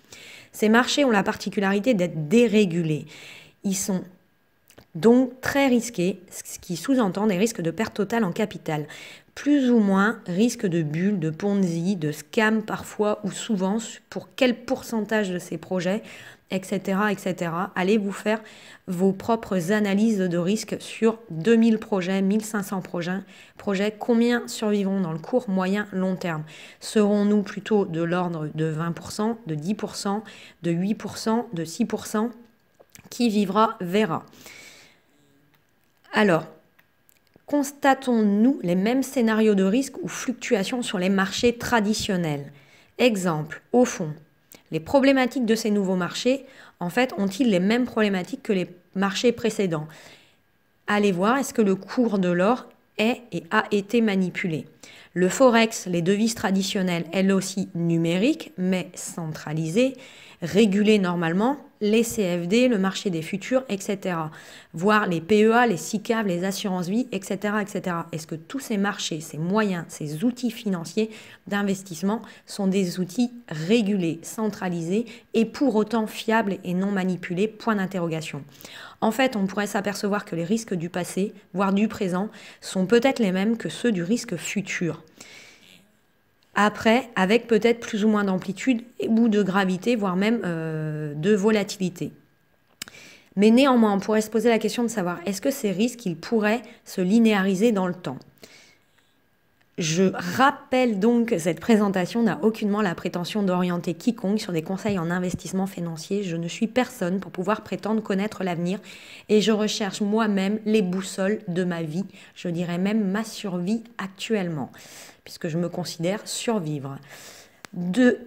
Ces marchés ont la particularité d'être dérégulés. Ils sont donc très risqués, ce qui sous-entend des risques de perte totale en capital plus ou moins risque de bulles, de ponzi, de scam parfois ou souvent, pour quel pourcentage de ces projets, etc. etc. Allez vous faire vos propres analyses de risque sur 2000 projets, 1500 projets, projets combien survivront dans le court, moyen, long terme Serons-nous plutôt de l'ordre de 20%, de 10%, de 8%, de 6% Qui vivra verra. Alors, constatons-nous les mêmes scénarios de risque ou fluctuations sur les marchés traditionnels Exemple, au fond, les problématiques de ces nouveaux marchés, en fait, ont-ils les mêmes problématiques que les marchés précédents Allez voir, est-ce que le cours de l'or est et a été manipulé Le forex, les devises traditionnelles, elles aussi numériques, mais centralisées, régulées normalement, les CFD, le marché des futurs, etc. Voir les PEA, les SICAV, les assurances-vie, etc., etc. Est-ce que tous ces marchés, ces moyens, ces outils financiers d'investissement sont des outils régulés, centralisés et pour autant fiables et non manipulés Point d'interrogation. En fait, on pourrait s'apercevoir que les risques du passé, voire du présent, sont peut-être les mêmes que ceux du risque futur. Après, avec peut-être plus ou moins d'amplitude ou de gravité, voire même euh, de volatilité. Mais néanmoins, on pourrait se poser la question de savoir est-ce que ces risques, ils pourraient se linéariser dans le temps je rappelle donc que cette présentation n'a aucunement la prétention d'orienter quiconque sur des conseils en investissement financier. Je ne suis personne pour pouvoir prétendre connaître l'avenir et je recherche moi-même les boussoles de ma vie, je dirais même ma survie actuellement, puisque je me considère survivre. De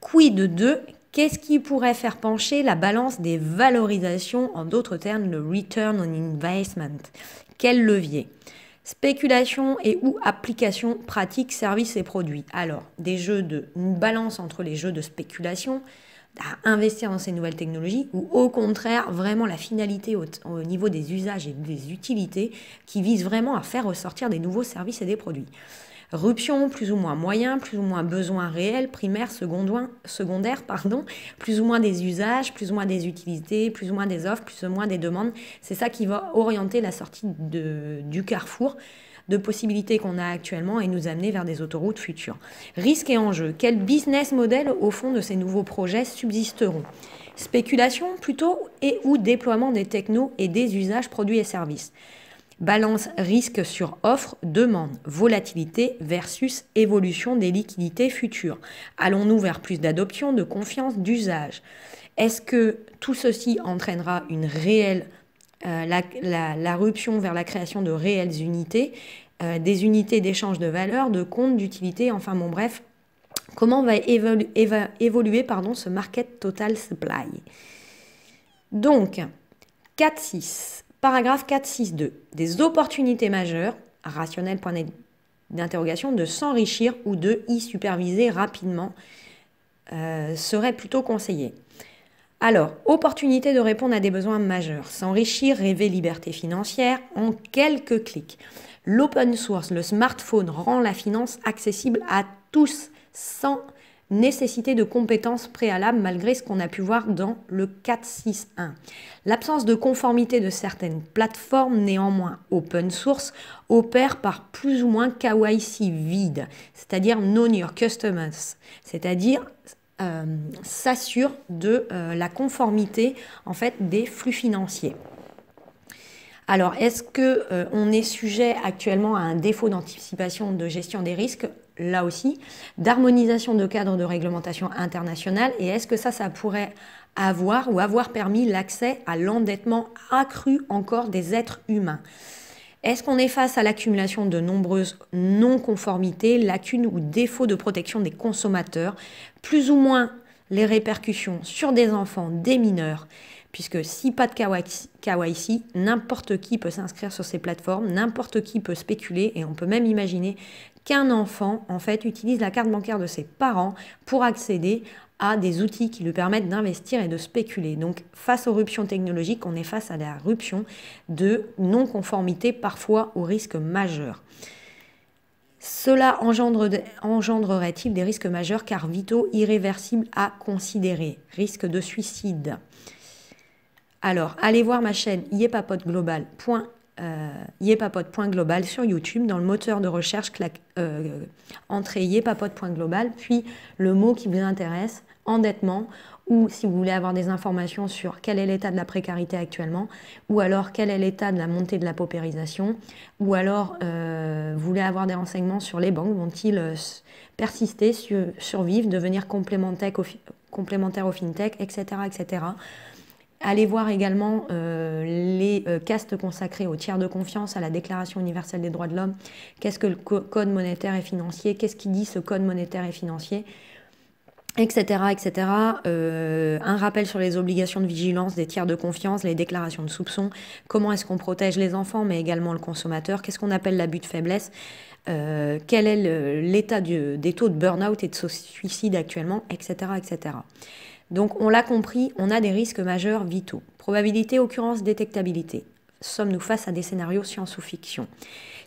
quid de deux, Qu'est-ce qui pourrait faire pencher la balance des valorisations, en d'autres termes le return on investment Quel levier Spéculation et ou application pratique, services et produits. Alors, des jeux de une balance entre les jeux de spéculation, à investir dans ces nouvelles technologies, ou au contraire, vraiment la finalité au, au niveau des usages et des utilités qui vise vraiment à faire ressortir des nouveaux services et des produits. Ruption, plus ou moins moyen, plus ou moins besoin réel, primaire, secondaire, pardon, plus ou moins des usages, plus ou moins des utilités, plus ou moins des offres, plus ou moins des demandes. C'est ça qui va orienter la sortie du carrefour de possibilités qu'on a actuellement et nous amener vers des autoroutes futures. Risques et enjeux. Quel business model au fond de ces nouveaux projets subsisteront Spéculation plutôt et ou déploiement des technos et des usages, produits et services. Balance risque sur offre, demande, volatilité versus évolution des liquidités futures. Allons-nous vers plus d'adoption, de confiance, d'usage Est-ce que tout ceci entraînera une réelle euh, la, vers la création de réelles unités, euh, des unités d'échange de valeur, de comptes, d'utilité, enfin bon bref, comment va évoluer pardon, ce market total supply. Donc, 4-6. Paragraphe 4.6.2. Des opportunités majeures, rationnelles point d'interrogation, de s'enrichir ou de y superviser rapidement euh, seraient serait plutôt conseillé. Alors, opportunité de répondre à des besoins majeurs, s'enrichir, rêver liberté financière en quelques clics. L'open source, le smartphone rend la finance accessible à tous sans nécessité de compétences préalables malgré ce qu'on a pu voir dans le 461. L'absence de conformité de certaines plateformes, néanmoins open source, opère par plus ou moins KYC vide, c'est-à-dire non Your Customers, c'est-à-dire euh, s'assure de euh, la conformité en fait des flux financiers. Alors, est-ce que euh, on est sujet actuellement à un défaut d'anticipation de gestion des risques là aussi, d'harmonisation de cadres de réglementation internationale et est-ce que ça, ça pourrait avoir ou avoir permis l'accès à l'endettement accru encore des êtres humains Est-ce qu'on est face à l'accumulation de nombreuses non-conformités, lacunes ou défauts de protection des consommateurs, plus ou moins les répercussions sur des enfants, des mineurs puisque si pas de KYC, n'importe qui peut s'inscrire sur ces plateformes, n'importe qui peut spéculer, et on peut même imaginer qu'un enfant, en fait, utilise la carte bancaire de ses parents pour accéder à des outils qui lui permettent d'investir et de spéculer. Donc face aux ruptions technologiques, on est face à la ruption de non-conformité parfois au risque majeur. Cela engendre, engendrerait-il des risques majeurs car vitaux, irréversibles à considérer Risque de suicide. Alors, allez voir ma chaîne yepapoteglobal.fr euh, yepapote.global sur YouTube dans le moteur de recherche, euh, entrez yepapote.global, puis le mot qui vous intéresse, endettement, ou si vous voulez avoir des informations sur quel est l'état de la précarité actuellement, ou alors quel est l'état de la montée de la paupérisation, ou alors euh, vous voulez avoir des renseignements sur les banques, vont-ils persister, survivre, devenir complémentaires au, fintech, etc. etc. Allez voir également euh, les euh, castes consacrés aux tiers de confiance, à la Déclaration universelle des droits de l'homme. Qu'est-ce que le code monétaire et financier Qu'est-ce qui dit ce code monétaire et financier etc. etc. Euh, un rappel sur les obligations de vigilance des tiers de confiance, les déclarations de soupçons, comment est-ce qu'on protège les enfants, mais également le consommateur, qu'est-ce qu'on appelle l'abus de faiblesse, quel est l'état des taux de burn-out et de suicide actuellement, etc. etc. Donc on l'a compris, on a des risques majeurs vitaux. Probabilité, occurrence, détectabilité. Sommes-nous face à des scénarios science ou fiction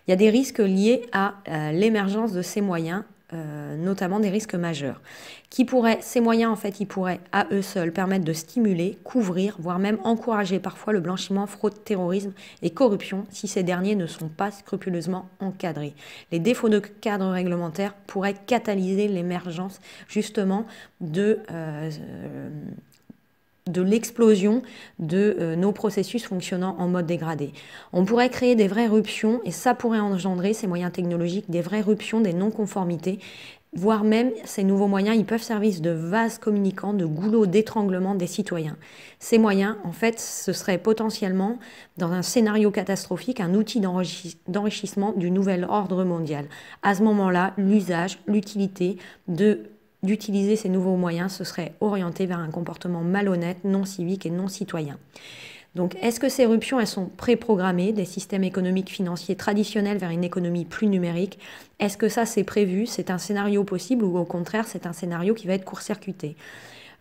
Il y a des risques liés à euh, l'émergence de ces moyens euh, notamment des risques majeurs, qui pourraient, ces moyens en fait, ils pourraient à eux seuls permettre de stimuler, couvrir, voire même encourager parfois le blanchiment, fraude, terrorisme et corruption si ces derniers ne sont pas scrupuleusement encadrés. Les défauts de cadre réglementaire pourraient catalyser l'émergence justement de... Euh, de l'explosion de euh, nos processus fonctionnant en mode dégradé. On pourrait créer des vraies ruptions et ça pourrait engendrer ces moyens technologiques, des vraies ruptions, des non-conformités, voire même ces nouveaux moyens, ils peuvent servir de vases communicants, de goulots d'étranglement des citoyens. Ces moyens, en fait, ce serait potentiellement, dans un scénario catastrophique, un outil d'enrichissement du nouvel ordre mondial. À ce moment-là, l'usage, l'utilité de d'utiliser ces nouveaux moyens ce serait orienté vers un comportement malhonnête, non civique et non citoyen. Donc est-ce que ces ruptions, elles sont préprogrammées des systèmes économiques financiers traditionnels vers une économie plus numérique Est-ce que ça c'est prévu C'est un scénario possible ou au contraire c'est un scénario qui va être court-circuité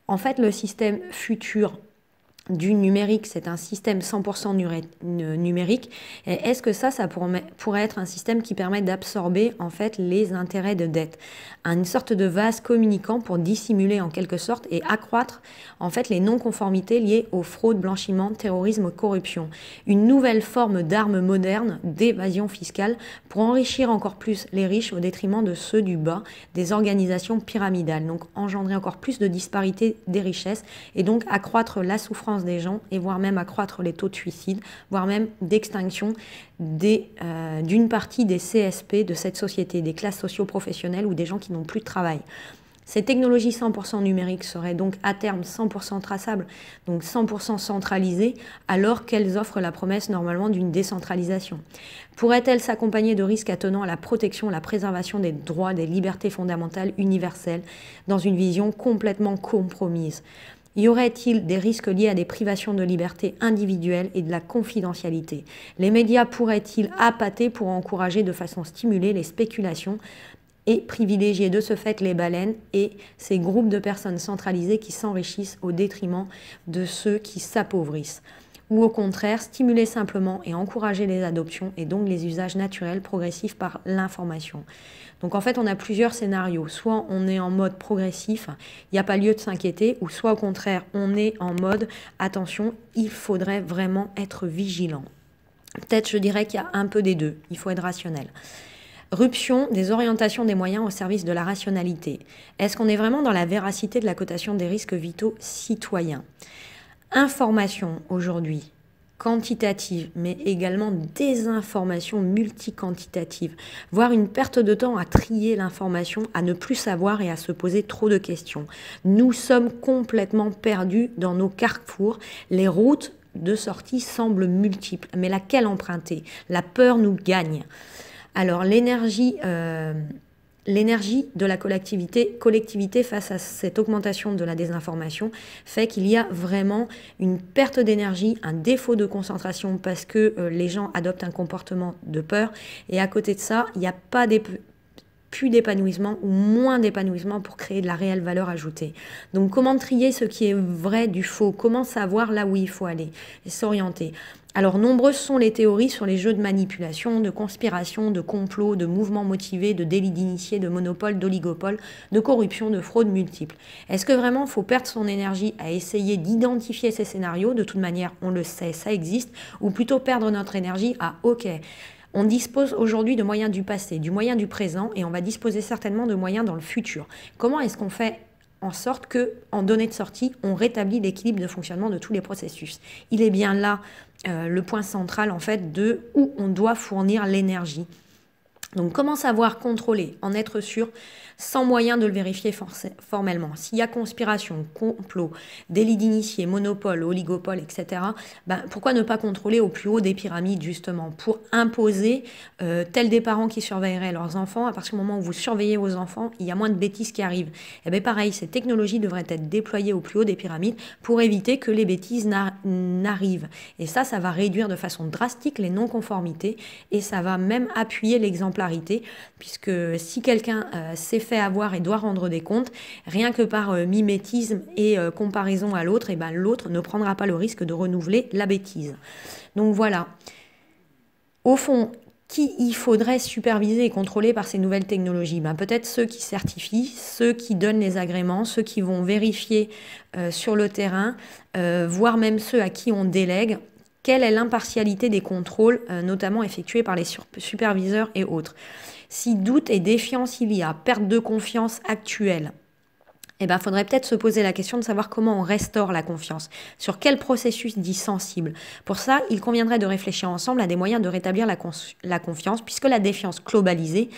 En fait le système futur du numérique, c'est un système 100% numérique. Est-ce que ça, ça pourrait être un système qui permet d'absorber en fait les intérêts de dette, une sorte de vase communicant pour dissimuler en quelque sorte et accroître en fait les non-conformités liées aux fraudes, blanchiment, terrorisme, corruption, une nouvelle forme d'arme moderne d'évasion fiscale pour enrichir encore plus les riches au détriment de ceux du bas, des organisations pyramidales, donc engendrer encore plus de disparités des richesses et donc accroître la souffrance des gens et voire même accroître les taux de suicide, voire même d'extinction euh, d'une partie des CSP de cette société, des classes socio-professionnelles ou des gens qui n'ont plus de travail. Ces technologies 100% numériques seraient donc à terme 100% traçables, donc 100% centralisées, alors qu'elles offrent la promesse normalement d'une décentralisation. Pourrait-elle s'accompagner de risques attenant à la protection, à la préservation des droits, des libertés fondamentales universelles, dans une vision complètement compromise y aurait-il des risques liés à des privations de liberté individuelle et de la confidentialité Les médias pourraient-ils appâter pour encourager de façon stimulée les spéculations et privilégier de ce fait les baleines et ces groupes de personnes centralisées qui s'enrichissent au détriment de ceux qui s'appauvrissent ou au contraire stimuler simplement et encourager les adoptions et donc les usages naturels progressifs par l'information. Donc en fait, on a plusieurs scénarios. Soit on est en mode progressif, il n'y a pas lieu de s'inquiéter, ou soit au contraire, on est en mode attention, il faudrait vraiment être vigilant. Peut-être je dirais qu'il y a un peu des deux, il faut être rationnel. Ruption des orientations des moyens au service de la rationalité. Est-ce qu'on est vraiment dans la véracité de la cotation des risques vitaux citoyens Information aujourd'hui, quantitative, mais également des informations quantitative voire une perte de temps à trier l'information, à ne plus savoir et à se poser trop de questions. Nous sommes complètement perdus dans nos carrefours. Les routes de sortie semblent multiples, mais laquelle emprunter La peur nous gagne. Alors l'énergie... Euh, l'énergie de la collectivité, collectivité face à cette augmentation de la désinformation fait qu'il y a vraiment une perte d'énergie, un défaut de concentration parce que euh, les gens adoptent un comportement de peur. Et à côté de ça, il n'y a pas plus d'épanouissement ou moins d'épanouissement pour créer de la réelle valeur ajoutée. Donc comment trier ce qui est vrai du faux Comment savoir là où il faut aller et s'orienter alors nombreuses sont les théories sur les jeux de manipulation, de conspiration, de complot, de mouvements motivés, de délits d'initiés, de monopole, d'oligopole, de corruption, de fraude multiples. Est-ce que vraiment faut perdre son énergie à essayer d'identifier ces scénarios De toute manière, on le sait, ça existe, ou plutôt perdre notre énergie à OK. On dispose aujourd'hui de moyens du passé, du moyen du présent, et on va disposer certainement de moyens dans le futur. Comment est-ce qu'on fait en sorte que, en données de sortie, on rétablit l'équilibre de fonctionnement de tous les processus. Il est bien là euh, le point central en fait de où on doit fournir l'énergie. Donc comment savoir contrôler, en être sûr sans moyen de le vérifier formellement. S'il y a conspiration, complot, délit d'initié, monopole, oligopole, etc., ben, pourquoi ne pas contrôler au plus haut des pyramides, justement, pour imposer, euh, tel des parents qui surveilleraient leurs enfants, à partir du moment où vous surveillez vos enfants, il y a moins de bêtises qui arrivent. Et eh bien pareil, ces technologies devraient être déployées au plus haut des pyramides pour éviter que les bêtises n'arrivent. Et ça, ça va réduire de façon drastique les non-conformités et ça va même appuyer l'exemplarité, puisque si quelqu'un euh, s'est fait avoir et doit rendre des comptes, rien que par euh, mimétisme et euh, comparaison à l'autre, et eh ben l'autre ne prendra pas le risque de renouveler la bêtise. Donc voilà. Au fond, qui il faudrait superviser et contrôler par ces nouvelles technologies ben Peut-être ceux qui certifient, ceux qui donnent les agréments, ceux qui vont vérifier euh, sur le terrain, voire même ceux à qui on délègue. Quelle est l'impartialité des contrôles, notamment effectués par les superviseurs et autres si doute et défiance il y a, perte de confiance actuelle, eh ben, faudrait peut-être se poser la question de savoir comment on restaure la confiance, sur quel processus dit sensible. Pour ça, il conviendrait de réfléchir ensemble à des moyens de rétablir la, la confiance, puisque la défiance globalisée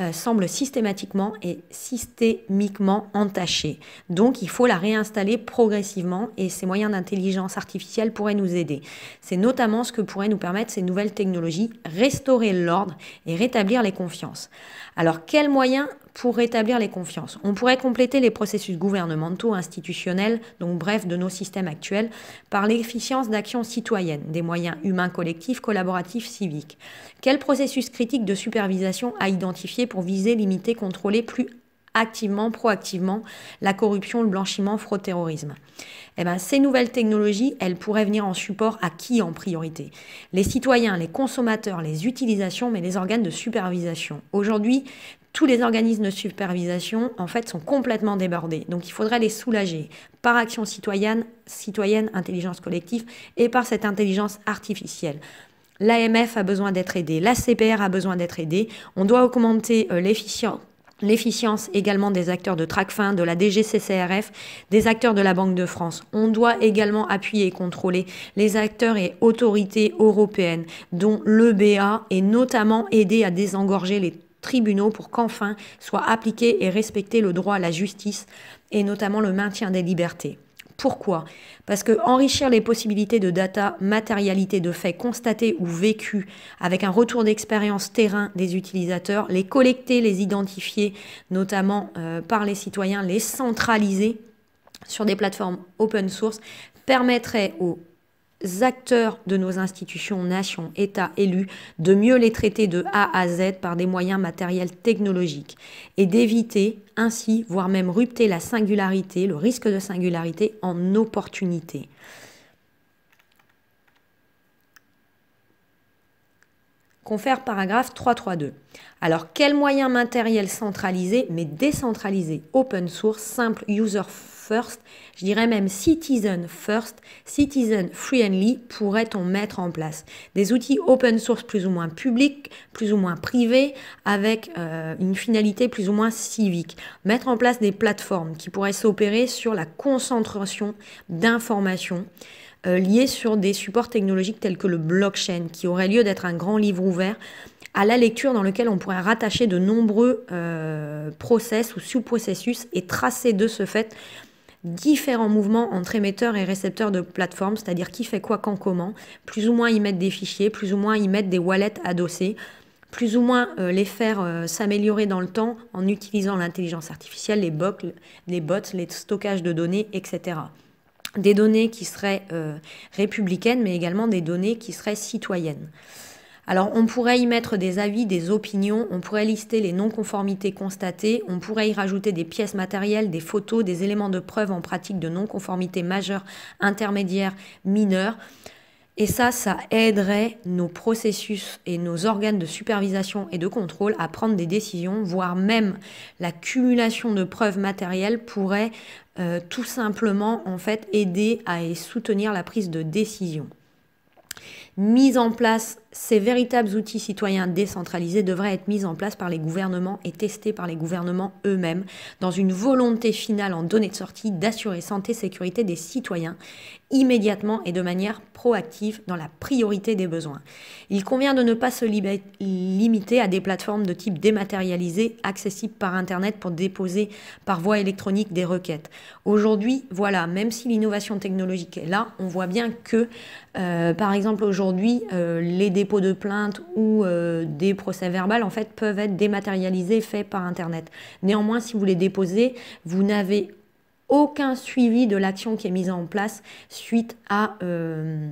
euh, semble systématiquement et systémiquement entachée. Donc il faut la réinstaller progressivement et ces moyens d'intelligence artificielle pourraient nous aider. C'est notamment ce que pourraient nous permettre ces nouvelles technologies, restaurer l'ordre et rétablir les confiances. Alors quels moyens pour rétablir les confiances. On pourrait compléter les processus gouvernementaux, institutionnels, donc bref, de nos systèmes actuels, par l'efficience d'actions citoyennes, des moyens humains collectifs, collaboratifs, civiques. Quel processus critique de supervision a identifier pour viser, limiter, contrôler plus activement, proactivement la corruption, le blanchiment, fraude, terrorisme. Eh ben, ces nouvelles technologies, elles pourraient venir en support à qui en priorité Les citoyens, les consommateurs, les utilisations, mais les organes de supervision. Aujourd'hui, tous les organismes de supervision, en fait, sont complètement débordés. Donc, il faudrait les soulager par action citoyenne, citoyenne, intelligence collective et par cette intelligence artificielle. L'AMF a besoin d'être aidée. la CPR a besoin d'être aidée. On doit augmenter euh, l'efficience l'efficience également des acteurs de Tracfin, de la DGCCRF, des acteurs de la Banque de France. On doit également appuyer et contrôler les acteurs et autorités européennes, dont l'EBA, et notamment aider à désengorger les tribunaux pour qu'enfin soit appliqué et respecté le droit à la justice et notamment le maintien des libertés. Pourquoi Parce que enrichir les possibilités de data, matérialité de faits constatés ou vécus avec un retour d'expérience terrain des utilisateurs, les collecter, les identifier, notamment euh, par les citoyens, les centraliser sur des plateformes open source, permettrait aux acteurs de nos institutions, nations, États, élus, de mieux les traiter de A à Z par des moyens matériels technologiques et d'éviter ainsi, voire même rupter la singularité, le risque de singularité en opportunité. confère paragraphe 332. Alors, quels moyens matériels centralisés mais décentralisés, open source, simple, user je dirais même citizen first, citizen friendly pourrait on mettre en place des outils open source plus ou moins publics, plus ou moins privés, avec euh, une finalité plus ou moins civique. Mettre en place des plateformes qui pourraient s'opérer sur la concentration d'informations euh, liées sur des supports technologiques tels que le blockchain, qui aurait lieu d'être un grand livre ouvert à la lecture dans lequel on pourrait rattacher de nombreux euh, process ou sous-processus et tracer de ce fait différents mouvements entre émetteurs et récepteurs de plateformes, c'est-à-dire qui fait quoi, quand, comment. Plus ou moins ils mettent des fichiers, plus ou moins ils mettent des wallets adossés plus ou moins euh, les faire euh, s'améliorer dans le temps en utilisant l'intelligence artificielle, les, bots, les les stockages de données, etc. Des données qui seraient euh, républicaines, mais également des données qui seraient citoyennes. Alors on pourrait y mettre des avis, des opinions, on pourrait lister les non-conformités constatées, on pourrait y rajouter des pièces matérielles, des photos, des éléments de preuve en pratique de non-conformité majeure, intermédiaire, mineure. Et ça, ça aiderait nos processus et nos organes de supervision et de contrôle à prendre des décisions, voire même la cumulation de preuves matérielles pourrait euh, tout simplement en fait aider à soutenir la prise de décision. Mise en place ces véritables outils citoyens décentralisés devraient être mis en place par les gouvernements et testés par les gouvernements eux-mêmes, dans une volonté finale en données de sortie d'assurer santé, et sécurité des citoyens immédiatement et de manière proactive dans la priorité des besoins. Il convient de ne pas se limiter à des plateformes de type dématérialisé accessibles par Internet pour déposer par voie électronique des requêtes. Aujourd'hui, voilà, même si l'innovation technologique est là, on voit bien que, euh, par exemple, aujourd'hui, euh, les de plainte ou euh, des procès verbaux en fait peuvent être dématérialisés, faits par Internet. Néanmoins, si vous les déposez, vous n'avez aucun suivi de l'action qui est mise en place suite à, euh,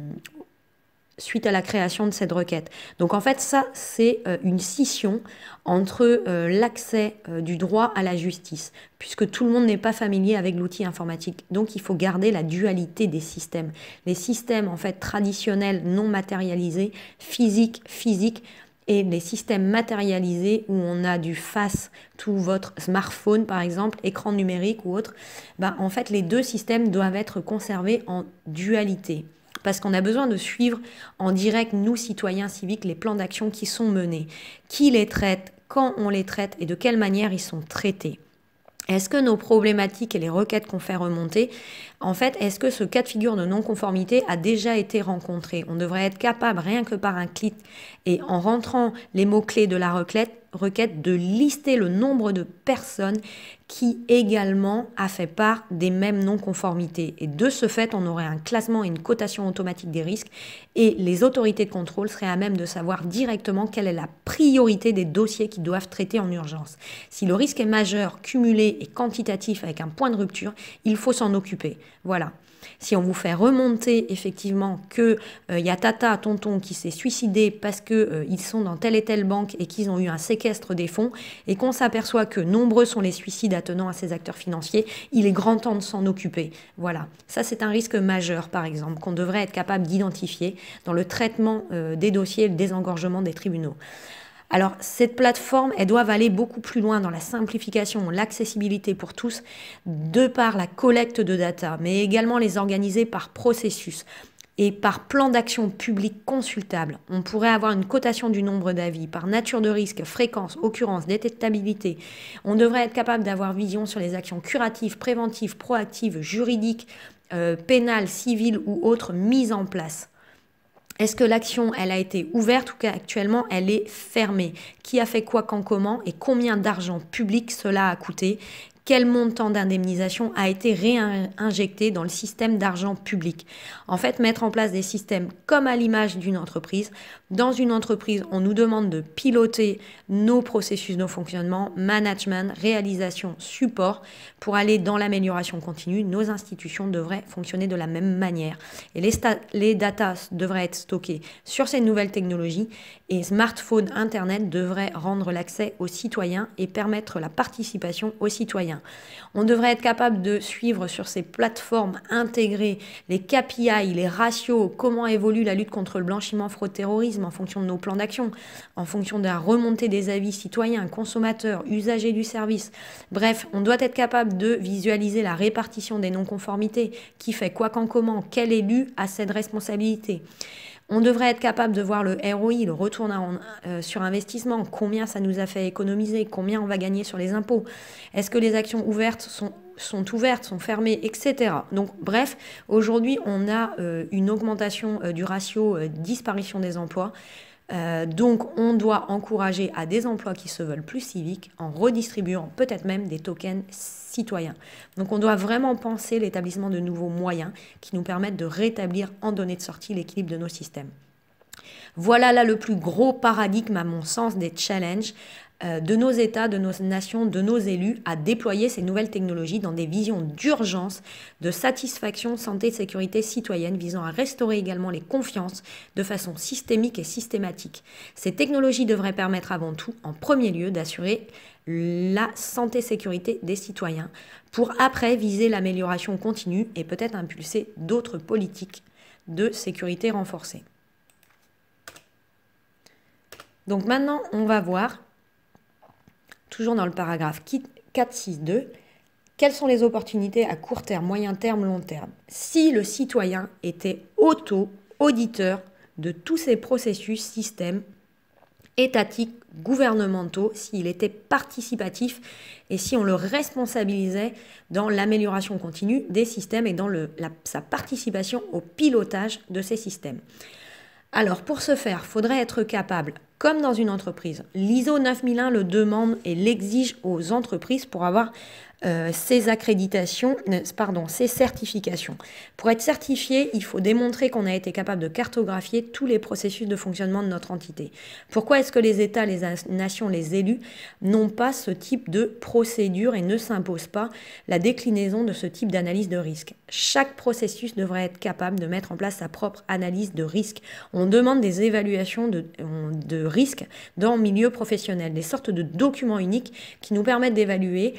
suite à la création de cette requête. Donc en fait, ça, c'est euh, une scission entre euh, l'accès euh, du droit à la justice, puisque tout le monde n'est pas familier avec l'outil informatique. Donc il faut garder la dualité des systèmes. Les systèmes en fait traditionnels, non matérialisés, physiques, physiques, et les systèmes matérialisés où on a du face, tout votre smartphone par exemple, écran numérique ou autre, bah, en fait les deux systèmes doivent être conservés en dualité parce qu'on a besoin de suivre en direct, nous, citoyens civiques, les plans d'action qui sont menés, qui les traite, quand on les traite et de quelle manière ils sont traités. Est-ce que nos problématiques et les requêtes qu'on fait remonter en fait, est-ce que ce cas de figure de non-conformité a déjà été rencontré On devrait être capable, rien que par un clic et en rentrant les mots-clés de la requête, requête, de lister le nombre de personnes qui également a fait part des mêmes non-conformités. Et de ce fait, on aurait un classement et une cotation automatique des risques et les autorités de contrôle seraient à même de savoir directement quelle est la priorité des dossiers qu'ils doivent traiter en urgence. Si le risque est majeur, cumulé et quantitatif avec un point de rupture, il faut s'en occuper. Voilà. Si on vous fait remonter effectivement que il euh, y a tata, tonton qui s'est suicidé parce que euh, ils sont dans telle et telle banque et qu'ils ont eu un séquestre des fonds et qu'on s'aperçoit que nombreux sont les suicides attenant à ces acteurs financiers, il est grand temps de s'en occuper. Voilà. Ça c'est un risque majeur par exemple qu'on devrait être capable d'identifier dans le traitement euh, des dossiers et le désengorgement des tribunaux. Alors cette plateforme, elle doit aller beaucoup plus loin dans la simplification, l'accessibilité pour tous, de par la collecte de data, mais également les organiser par processus et par plan d'action public consultable, on pourrait avoir une cotation du nombre d'avis par nature de risque, fréquence, occurrence, détectabilité. On devrait être capable d'avoir vision sur les actions curatives, préventives, proactives, juridiques, euh, pénales, civiles ou autres mises en place. Est-ce que l'action, elle a été ouverte ou qu'actuellement elle est fermée Qui a fait quoi, quand, comment et combien d'argent public cela a coûté quel montant d'indemnisation a été réinjecté dans le système d'argent public. En fait, mettre en place des systèmes comme à l'image d'une entreprise dans une entreprise, on nous demande de piloter nos processus nos fonctionnements, management, réalisation, support. Pour aller dans l'amélioration continue, nos institutions devraient fonctionner de la même manière. Et les, les datas devraient être stockées sur ces nouvelles technologies et smartphone, Internet devraient rendre l'accès aux citoyens et permettre la participation aux citoyens. On devrait être capable de suivre sur ces plateformes intégrées les KPI, les ratios, comment évolue la lutte contre le blanchiment, fraude, terrorisme en fonction de nos plans d'action, en fonction de la remontée des avis citoyens, consommateurs, usagers du service. Bref, on doit être capable de visualiser la répartition des non-conformités, qui fait quoi qu'en comment, quel élu a cette responsabilité. On devrait être capable de voir le ROI, le retour euh, sur investissement, combien ça nous a fait économiser, combien on va gagner sur les impôts. Est-ce que les actions ouvertes sont sont ouvertes, sont fermées, etc. Donc bref, aujourd'hui on a euh, une augmentation euh, du ratio euh, disparition des emplois. donc on doit encourager à des emplois qui se veulent plus civiques en redistribuant peut-être même des tokens citoyens. Donc on doit vraiment penser l'établissement de nouveaux moyens qui nous permettent de rétablir en données de sortie l'équilibre de nos systèmes. Voilà là le plus gros paradigme à mon sens des challenges euh, de nos États, de nos nations, de nos élus à déployer ces nouvelles technologies dans des visions d'urgence, de satisfaction, santé, sécurité citoyenne, visant à restaurer également les confiances de façon systémique et systématique. Ces technologies devraient permettre avant tout, en premier lieu, d'assurer la santé-sécurité des citoyens, pour après viser l'amélioration continue et peut-être impulser d'autres politiques de sécurité renforcée. Donc maintenant, on va voir toujours dans le paragraphe 462, quelles sont les opportunités à court terme, moyen terme, long terme Si le citoyen était auto-auditeur de tous ces processus, systèmes étatiques, gouvernementaux, s'il était participatif et si on le responsabilisait dans l'amélioration continue des systèmes et dans sa participation au pilotage de ces systèmes. Alors pour ce faire, faudrait être capable, comme dans une entreprise, l'ISO 9001 le demande et l'exige aux entreprises pour avoir euh, ces accréditations, pardon, ces certifications. Pour être certifié, il faut démontrer qu'on a été capable de cartographier tous les processus de fonctionnement de notre entité. Pourquoi est-ce que les États, les nations, les élus n'ont pas ce type de procédure et ne s'imposent pas la déclinaison de ce type d'analyse de risque Chaque processus devrait être capable de mettre en place sa propre analyse de risque. On demande des évaluations de, de risque dans le milieu professionnel, des sortes de documents uniques qui nous permettent d'évaluer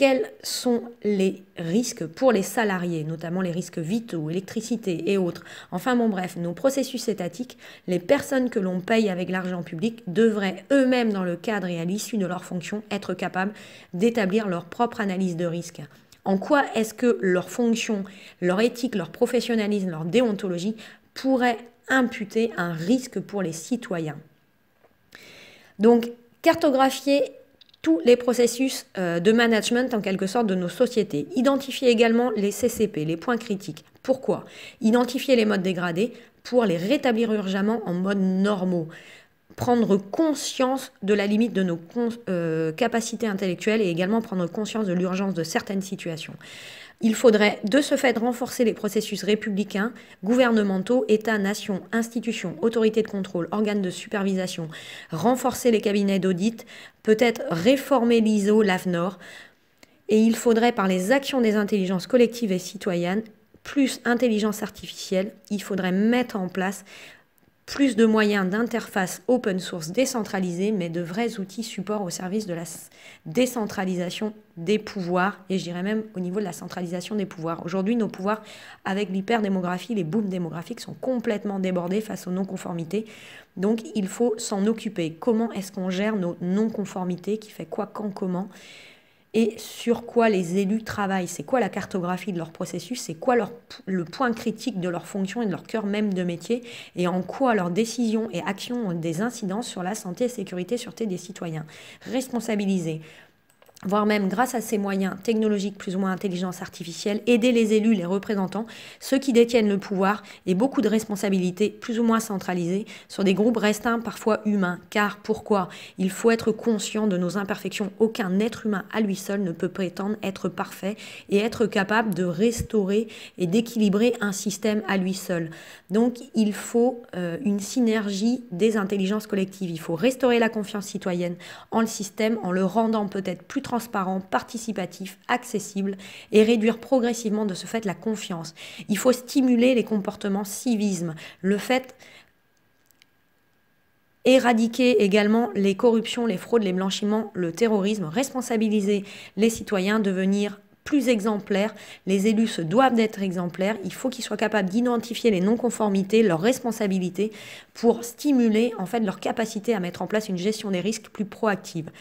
quels sont les risques pour les salariés, notamment les risques vitaux, électricité et autres. Enfin bon bref, nos processus étatiques, les personnes que l'on paye avec l'argent public devraient eux-mêmes dans le cadre et à l'issue de leur fonction, être capables d'établir leur propre analyse de risque. En quoi est-ce que leur fonction, leur éthique, leur professionnalisme, leur déontologie pourraient imputer un risque pour les citoyens Donc cartographier tous les processus euh, de management en quelque sorte de nos sociétés. Identifier également les CCP, les points critiques. Pourquoi Identifier les modes dégradés pour les rétablir urgemment en mode normaux. Prendre conscience de la limite de nos euh, capacités intellectuelles et également prendre conscience de l'urgence de certaines situations. Il faudrait de ce fait renforcer les processus républicains, gouvernementaux, États, nations, institutions, autorités de contrôle, organes de supervision, renforcer les cabinets d'audit, peut-être réformer l'ISO, l'AFNOR, et il faudrait par les actions des intelligences collectives et citoyennes, plus intelligence artificielle, il faudrait mettre en place plus de moyens d'interface open source décentralisée, mais de vrais outils support au service de la décentralisation des pouvoirs, et je dirais même au niveau de la centralisation des pouvoirs. Aujourd'hui, nos pouvoirs, avec l'hyperdémographie, les booms démographiques, sont complètement débordés face aux non-conformités. Donc, il faut s'en occuper. Comment est-ce qu'on gère nos non-conformités Qui fait quoi, quand, comment et sur quoi les élus travaillent, c'est quoi la cartographie de leur processus, c'est quoi leur, le point critique de leur fonction et de leur cœur même de métier, et en quoi leurs décisions et actions ont des incidences sur la santé et sécurité, sûreté des citoyens. Responsabiliser voire même grâce à ces moyens technologiques plus ou moins intelligence artificielle, aider les élus, les représentants, ceux qui détiennent le pouvoir et beaucoup de responsabilités plus ou moins centralisées sur des groupes restants, parfois humains. Car pourquoi Il faut être conscient de nos imperfections. Aucun être humain à lui seul ne peut prétendre être parfait et être capable de restaurer et d'équilibrer un système à lui seul. Donc il faut euh, une synergie des intelligences collectives. Il faut restaurer la confiance citoyenne en le système en le rendant peut-être plus transparent, participatif, accessible et réduire progressivement de ce fait la confiance. Il faut stimuler les comportements civisme, le fait éradiquer également les corruptions, les fraudes, les blanchiments, le terrorisme, responsabiliser les citoyens, devenir plus exemplaires. Les élus se doivent d'être exemplaires. Il faut qu'ils soient capables d'identifier les non-conformités, leurs responsabilités, pour stimuler en fait leur capacité à mettre en place une gestion des risques plus proactive.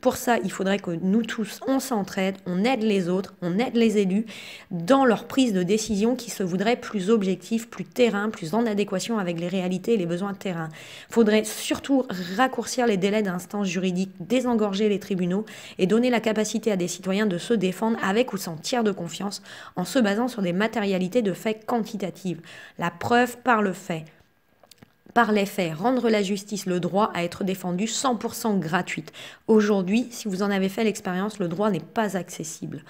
Pour ça, il faudrait que nous tous, on s'entraide, on aide les autres, on aide les élus dans leur prise de décision qui se voudrait plus objective, plus terrain, plus en adéquation avec les réalités et les besoins de terrain. Il faudrait surtout raccourcir les délais d'instance juridiques, désengorger les tribunaux et donner la capacité à des citoyens de se défendre avec ou sans tiers de confiance en se basant sur des matérialités de faits quantitatives. La preuve par le fait par les faits, rendre la justice, le droit à être défendu 100% gratuite. Aujourd'hui, si vous en avez fait l'expérience, le droit n'est pas accessible.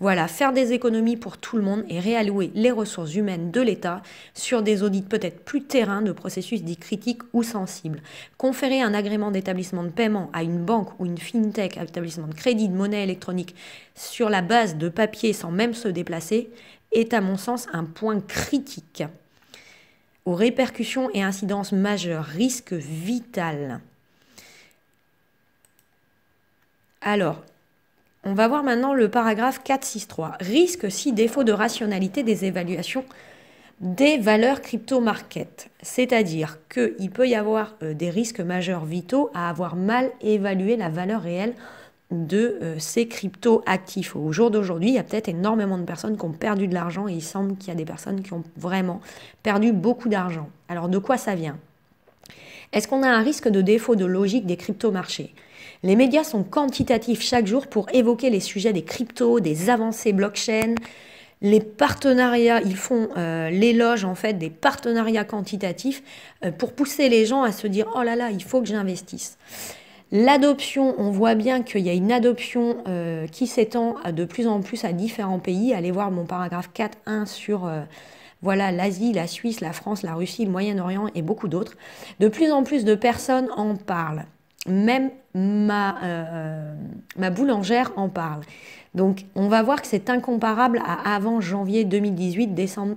Voilà, faire des économies pour tout le monde et réallouer les ressources humaines de l'État sur des audits peut-être plus terrain de processus dits critiques ou sensibles. Conférer un agrément d'établissement de paiement à une banque ou une fintech, à établissement de crédit, de monnaie électronique, sur la base de papier sans même se déplacer, est à mon sens un point critique répercussions et incidences majeures, risque vital. Alors, on va voir maintenant le paragraphe 463. Risque si défaut de rationalité des évaluations des valeurs crypto-market. C'est-à-dire qu'il peut y avoir euh, des risques majeurs vitaux à avoir mal évalué la valeur réelle de euh, ces crypto-actifs. Au jour d'aujourd'hui, il y a peut-être énormément de personnes qui ont perdu de l'argent et il semble qu'il y a des personnes qui ont vraiment perdu beaucoup d'argent. Alors de quoi ça vient Est-ce qu'on a un risque de défaut de logique des crypto-marchés les médias sont quantitatifs chaque jour pour évoquer les sujets des cryptos, des avancées blockchain, les partenariats, ils font euh, l'éloge en fait des partenariats quantitatifs euh, pour pousser les gens à se dire oh là là, il faut que j'investisse. L'adoption, on voit bien qu'il y a une adoption euh, qui s'étend de plus en plus à différents pays. Allez voir mon paragraphe 4.1 sur euh, voilà l'Asie, la Suisse, la France, la Russie, le Moyen-Orient et beaucoup d'autres. De plus en plus de personnes en parlent. Même ma, euh, ma boulangère en parle. Donc on va voir que c'est incomparable à avant janvier 2018, décembre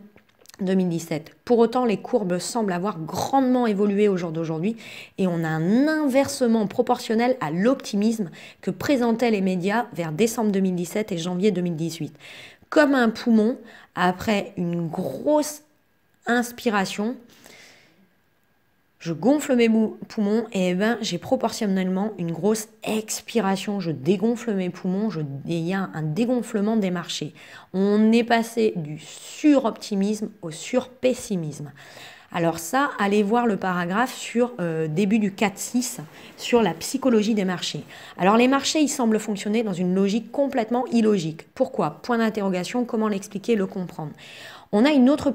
2017. Pour autant, les courbes semblent avoir grandement évolué au jour d'aujourd'hui et on a un inversement proportionnel à l'optimisme que présentaient les médias vers décembre 2017 et janvier 2018. Comme un poumon, après une grosse inspiration, je gonfle mes poumons et eh ben, j'ai proportionnellement une grosse expiration. Je dégonfle mes poumons, je, il y a un dégonflement des marchés. On est passé du suroptimisme au surpessimisme. Alors ça, allez voir le paragraphe sur euh, début du 4-6 sur la psychologie des marchés. Alors les marchés, ils semblent fonctionner dans une logique complètement illogique. Pourquoi Point d'interrogation, comment l'expliquer, le comprendre On a une autre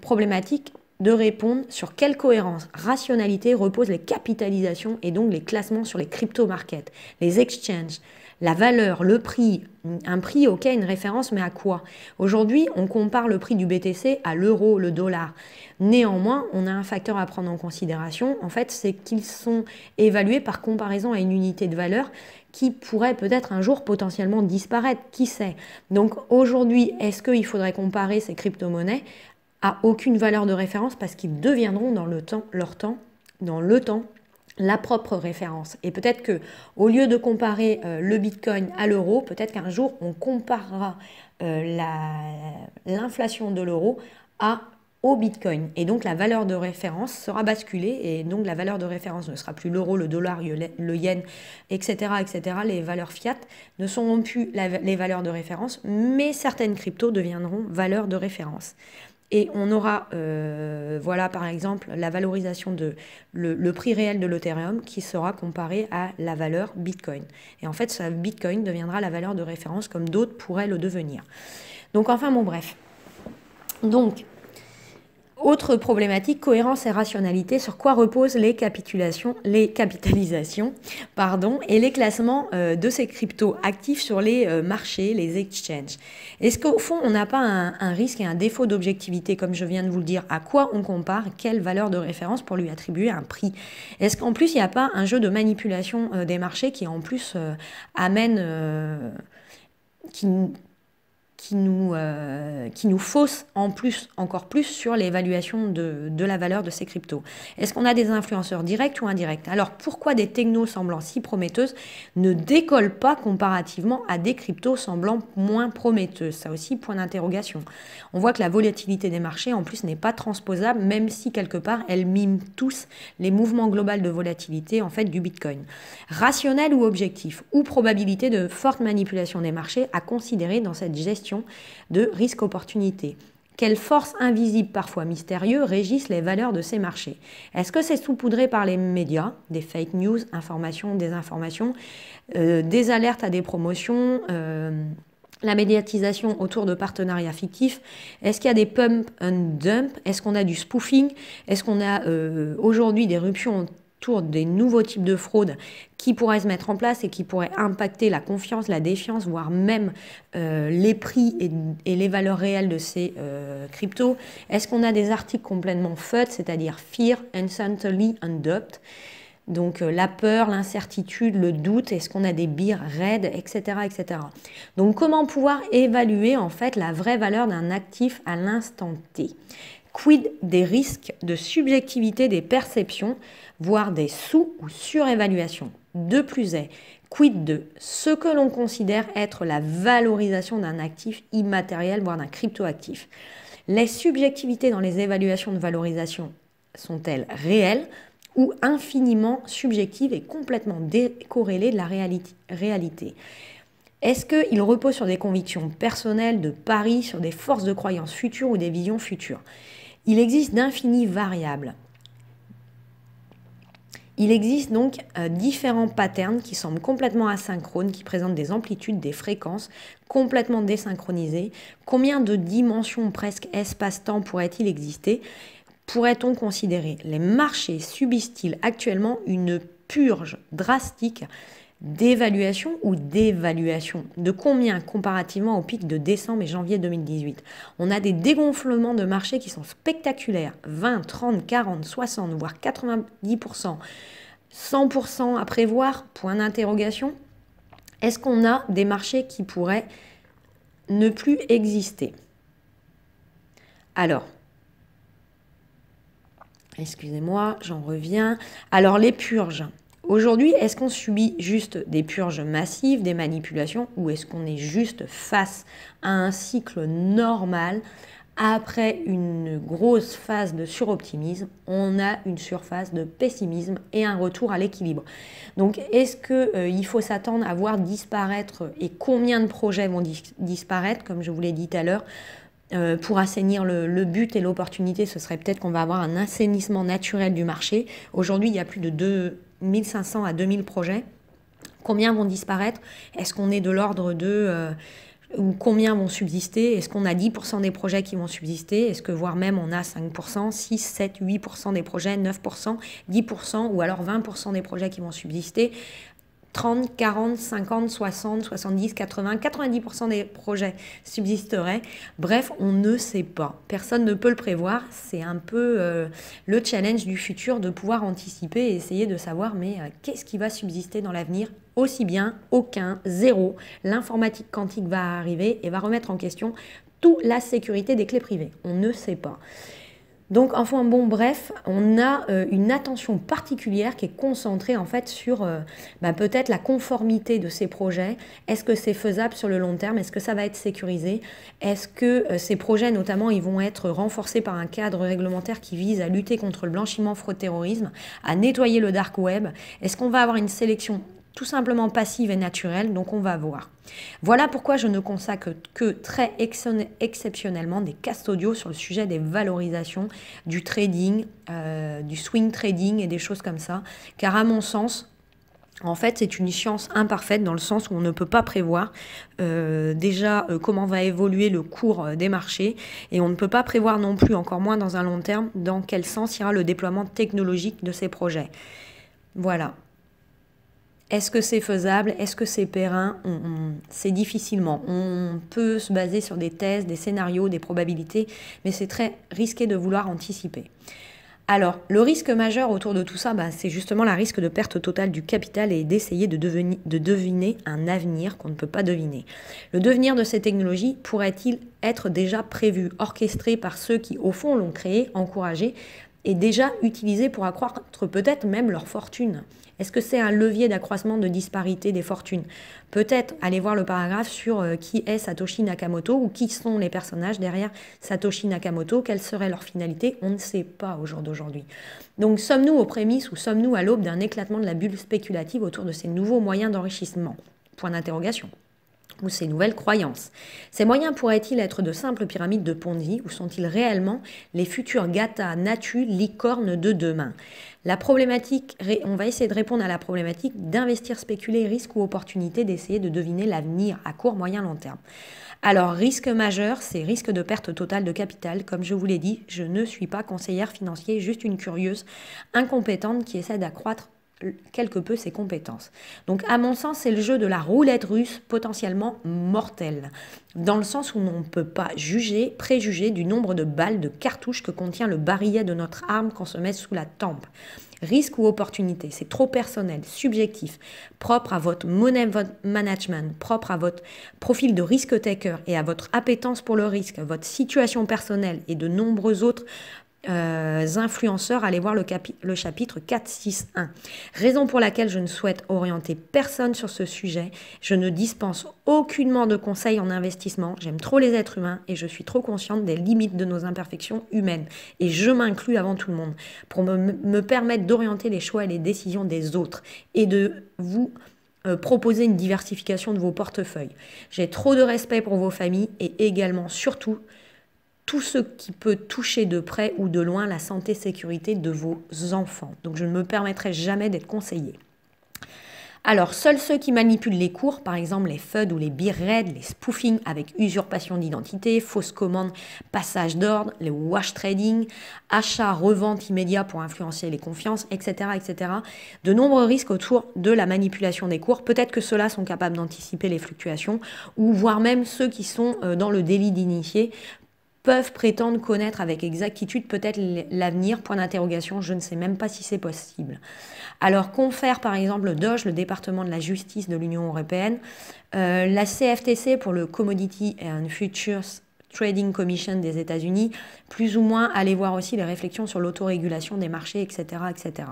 problématique de répondre sur quelle cohérence, rationalité reposent les capitalisations et donc les classements sur les crypto-markets, les exchanges, la valeur, le prix, un prix, ok, une référence, mais à quoi Aujourd'hui, on compare le prix du BTC à l'euro, le dollar. Néanmoins, on a un facteur à prendre en considération, en fait, c'est qu'ils sont évalués par comparaison à une unité de valeur qui pourrait peut-être un jour potentiellement disparaître, qui sait. Donc aujourd'hui, est-ce qu'il faudrait comparer ces crypto-monnaies aucune valeur de référence parce qu'ils deviendront dans le temps, leur temps, dans le temps, la propre référence. Et peut-être que au lieu de comparer euh, le Bitcoin à l'euro, peut-être qu'un jour on comparera euh, l'inflation de l'euro à au Bitcoin. Et donc la valeur de référence sera basculée et donc la valeur de référence ne sera plus l'euro, le dollar, le yen, etc., etc. Les valeurs fiat ne seront plus les valeurs de référence, mais certaines cryptos deviendront valeurs de référence et on aura, euh, voilà par exemple, la valorisation de le, prix réel de l'Ethereum qui sera comparé à la valeur Bitcoin. Et en fait, ça, Bitcoin deviendra la valeur de référence comme d'autres pourraient le devenir. Donc enfin, bon bref. Donc, autre problématique, cohérence et rationalité, sur quoi reposent les capitulations, les capitalisations, pardon, et les classements euh, de ces cryptos actifs sur les euh, marchés, les exchanges. Est-ce qu'au fond, on n'a pas un, risque et un défaut d'objectivité, comme je viens de vous le dire À quoi on compare Quelle valeur de référence pour lui attribuer un prix Est-ce qu'en plus, il n'y a pas un jeu de manipulation euh, des marchés qui en plus amène... qui qui nous, euh, qui nous fausse en plus, encore plus sur l'évaluation de, de, la valeur de ces cryptos. Est-ce qu'on a des influenceurs directs ou indirects Alors pourquoi des technos semblant si prometteuses ne décollent pas comparativement à des cryptos semblant moins prometteuses Ça aussi, point d'interrogation. On voit que la volatilité des marchés en plus n'est pas transposable, même si quelque part elle mime tous les mouvements globaux de volatilité en fait du Bitcoin. Rationnel ou objectif, ou probabilité de forte manipulation des marchés à considérer dans cette gestion de risque-opportunité. Quelles forces invisibles, parfois mystérieuses, régissent les valeurs de ces marchés Est-ce que c'est saupoudré par les médias, des fake news, informations, désinformations, euh, des alertes à des promotions euh, la médiatisation autour de partenariats fictifs Est-ce qu'il y a des pump and dump Est-ce qu'on a du spoofing Est-ce qu'on a euh, aujourd'hui des ruptures autour des nouveaux types de fraudes qui pourrait se mettre en place et qui pourrait impacter la confiance, la défiance, voire même euh, les prix et, les valeurs réelles de ces euh, cryptos. Est-ce qu'on a des articles complètement FUD, c'est-à-dire Fear, Instantly, and donc euh, la peur, l'incertitude, le doute, est-ce qu'on a des bires raides, etc., etc. Donc comment pouvoir évaluer en fait la vraie valeur d'un actif à l'instant T Quid des risques de subjectivité des perceptions, voire des sous- ou surévaluations de plus est, quid de ce que l'on considère être la valorisation d'un actif immatériel, voire d'un cryptoactif Les subjectivités dans les évaluations de valorisation sont-elles réelles ou infiniment subjectives et complètement décorrélées de la réalité Est-ce qu'il repose sur des convictions personnelles, de paris, sur des forces de croyance futures ou des visions futures Il existe d'infinies variables il existe donc euh, différents patterns qui semblent complètement asynchrones, qui présentent des amplitudes, des fréquences complètement désynchronisées. Combien de dimensions presque espace-temps pourrait-il exister Pourrait-on considérer les marchés subissent-ils actuellement une purge drastique d'évaluation ou d'évaluation De combien comparativement au pic de décembre et janvier 2018 On a des dégonflements de marché qui sont spectaculaires, 20, 30, 40, 60, voire 90%, 100% à prévoir, point d'interrogation. Est-ce qu'on a des marchés qui pourraient ne plus exister Alors, excusez-moi, j'en reviens. Alors les purges. Aujourd'hui, est-ce qu'on subit juste des purges massives, des manipulations, ou est-ce qu'on est juste face à un cycle normal après une grosse phase de suroptimisme, on a une surface de pessimisme et un retour à l'équilibre. Donc est-ce qu'il euh, faut s'attendre à voir disparaître et combien de projets vont disparaître, comme je vous l'ai dit tout à l'heure, euh, pour assainir le, le but et l'opportunité, ce serait peut-être qu'on va avoir un assainissement naturel du marché. Aujourd'hui, il y a plus de deux 1500 à 2000 projets, combien vont disparaître Est-ce qu'on est de l'ordre de... Euh, ou combien vont subsister Est-ce qu'on a 10% des projets qui vont subsister Est-ce que voire même on a 5%, 6, 7, 8% des projets, 9%, 10% ou alors 20% des projets qui vont subsister 30, 40, 50, 60, 70, 80, 90% des projets subsisteraient. Bref, on ne sait pas. Personne ne peut le prévoir. C'est un peu euh, le challenge du futur de pouvoir anticiper et essayer de savoir mais euh, qu'est-ce qui va subsister dans l'avenir aussi bien aucun, zéro. L'informatique quantique va arriver et va remettre en question toute la sécurité des clés privées. On ne sait pas. Donc, enfin, bon bref, on a euh, une attention particulière qui est concentrée en fait sur euh, bah, peut-être la conformité de ces projets. Est-ce que c'est faisable sur le long terme Est-ce que ça va être sécurisé Est-ce que euh, ces projets, notamment, ils vont être renforcés par un cadre réglementaire qui vise à lutter contre le blanchiment, fraude, terrorisme, à nettoyer le dark web Est-ce qu'on va avoir une sélection tout simplement passive et naturelle, donc on va voir. Voilà pourquoi je ne consacre que très exceptionnellement des castes audio sur le sujet des valorisations, du trading, euh, du swing trading et des choses comme ça, car à mon sens, en fait, c'est une science imparfaite dans le sens où on ne peut pas prévoir euh, déjà euh, comment va évoluer le cours des marchés et on ne peut pas prévoir non plus, encore moins dans un long terme, dans quel sens ira le déploiement technologique de ces projets. Voilà. Est-ce que c'est faisable Est-ce que c'est périn C'est difficilement. On peut se baser sur des thèses, des scénarios, des probabilités, mais c'est très risqué de vouloir anticiper. Alors, le risque majeur autour de tout ça, bah, c'est justement le risque de perte totale du capital et d'essayer de, de, deviner un avenir qu'on ne peut pas deviner. Le devenir de ces technologies pourrait-il être déjà prévu, orchestré par ceux qui, au fond, l'ont créé, encouragé et déjà utilisé pour accroître peut-être même leur fortune est-ce que c'est un levier d'accroissement de disparité des fortunes Peut-être allez voir le paragraphe sur euh, qui est Satoshi Nakamoto ou qui sont les personnages derrière Satoshi Nakamoto, quelle serait leur finalité, on ne sait pas au jour d'aujourd'hui. Donc sommes-nous aux prémices ou sommes-nous à l'aube d'un éclatement de la bulle spéculative autour de ces nouveaux moyens d'enrichissement Point d'interrogation ou ces nouvelles croyances. Ces moyens pourraient-ils être de simples pyramides de Ponzi ou sont-ils réellement les futurs gata natu licornes de demain la problématique, on va essayer de répondre à la problématique d'investir, spéculer, risque ou opportunité, d'essayer de deviner l'avenir à court, moyen, long terme. Alors, risque majeur, c'est risque de perte totale de capital. Comme je vous l'ai dit, je ne suis pas conseillère financière, juste une curieuse incompétente qui essaie d'accroître quelque peu ses compétences. Donc à mon sens, c'est le jeu de la roulette russe potentiellement mortelle, dans le sens où on ne peut pas juger, préjuger du nombre de balles, de cartouches que contient le barillet de notre arme qu'on se met sous la tempe. Risque ou opportunité, c'est trop personnel, subjectif, propre à votre money management, propre à votre profil de risque taker et à votre appétence pour le risque, votre situation personnelle et de nombreux autres euh, influenceurs, allez voir le, le chapitre 461. Raison pour laquelle je ne souhaite orienter personne sur ce sujet. Je ne dispense aucunement de conseils en investissement. J'aime trop les êtres humains et je suis trop consciente des limites de nos imperfections humaines. Et je m'inclus avant tout le monde pour me, permettre d'orienter les choix et les décisions des autres et de vous euh, proposer une diversification de vos portefeuilles. J'ai trop de respect pour vos familles et également, surtout, tout ce qui peut toucher de près ou de loin la santé sécurité de vos enfants. Donc je ne me permettrai jamais d'être conseillée. Alors, seuls ceux qui manipulent les cours, par exemple les FUD ou les raids, les spoofing avec usurpation d'identité, fausses commandes, passage d'ordre, les wash trading, achats, revente immédiat pour influencer les confiances, etc., etc. De nombreux risques autour de la manipulation des cours. Peut-être que ceux-là sont capables d'anticiper les fluctuations, ou voire même ceux qui sont euh, dans le délit d'initié peuvent prétendre connaître avec exactitude peut-être l'avenir, point d'interrogation, je ne sais même pas si c'est possible. Alors confère par exemple le DOGE, le département de la justice de l'Union européenne, euh, la CFTC pour le Commodity and Futures Trading Commission des États-Unis, plus ou moins aller voir aussi les réflexions sur l'autorégulation des marchés, etc. etc.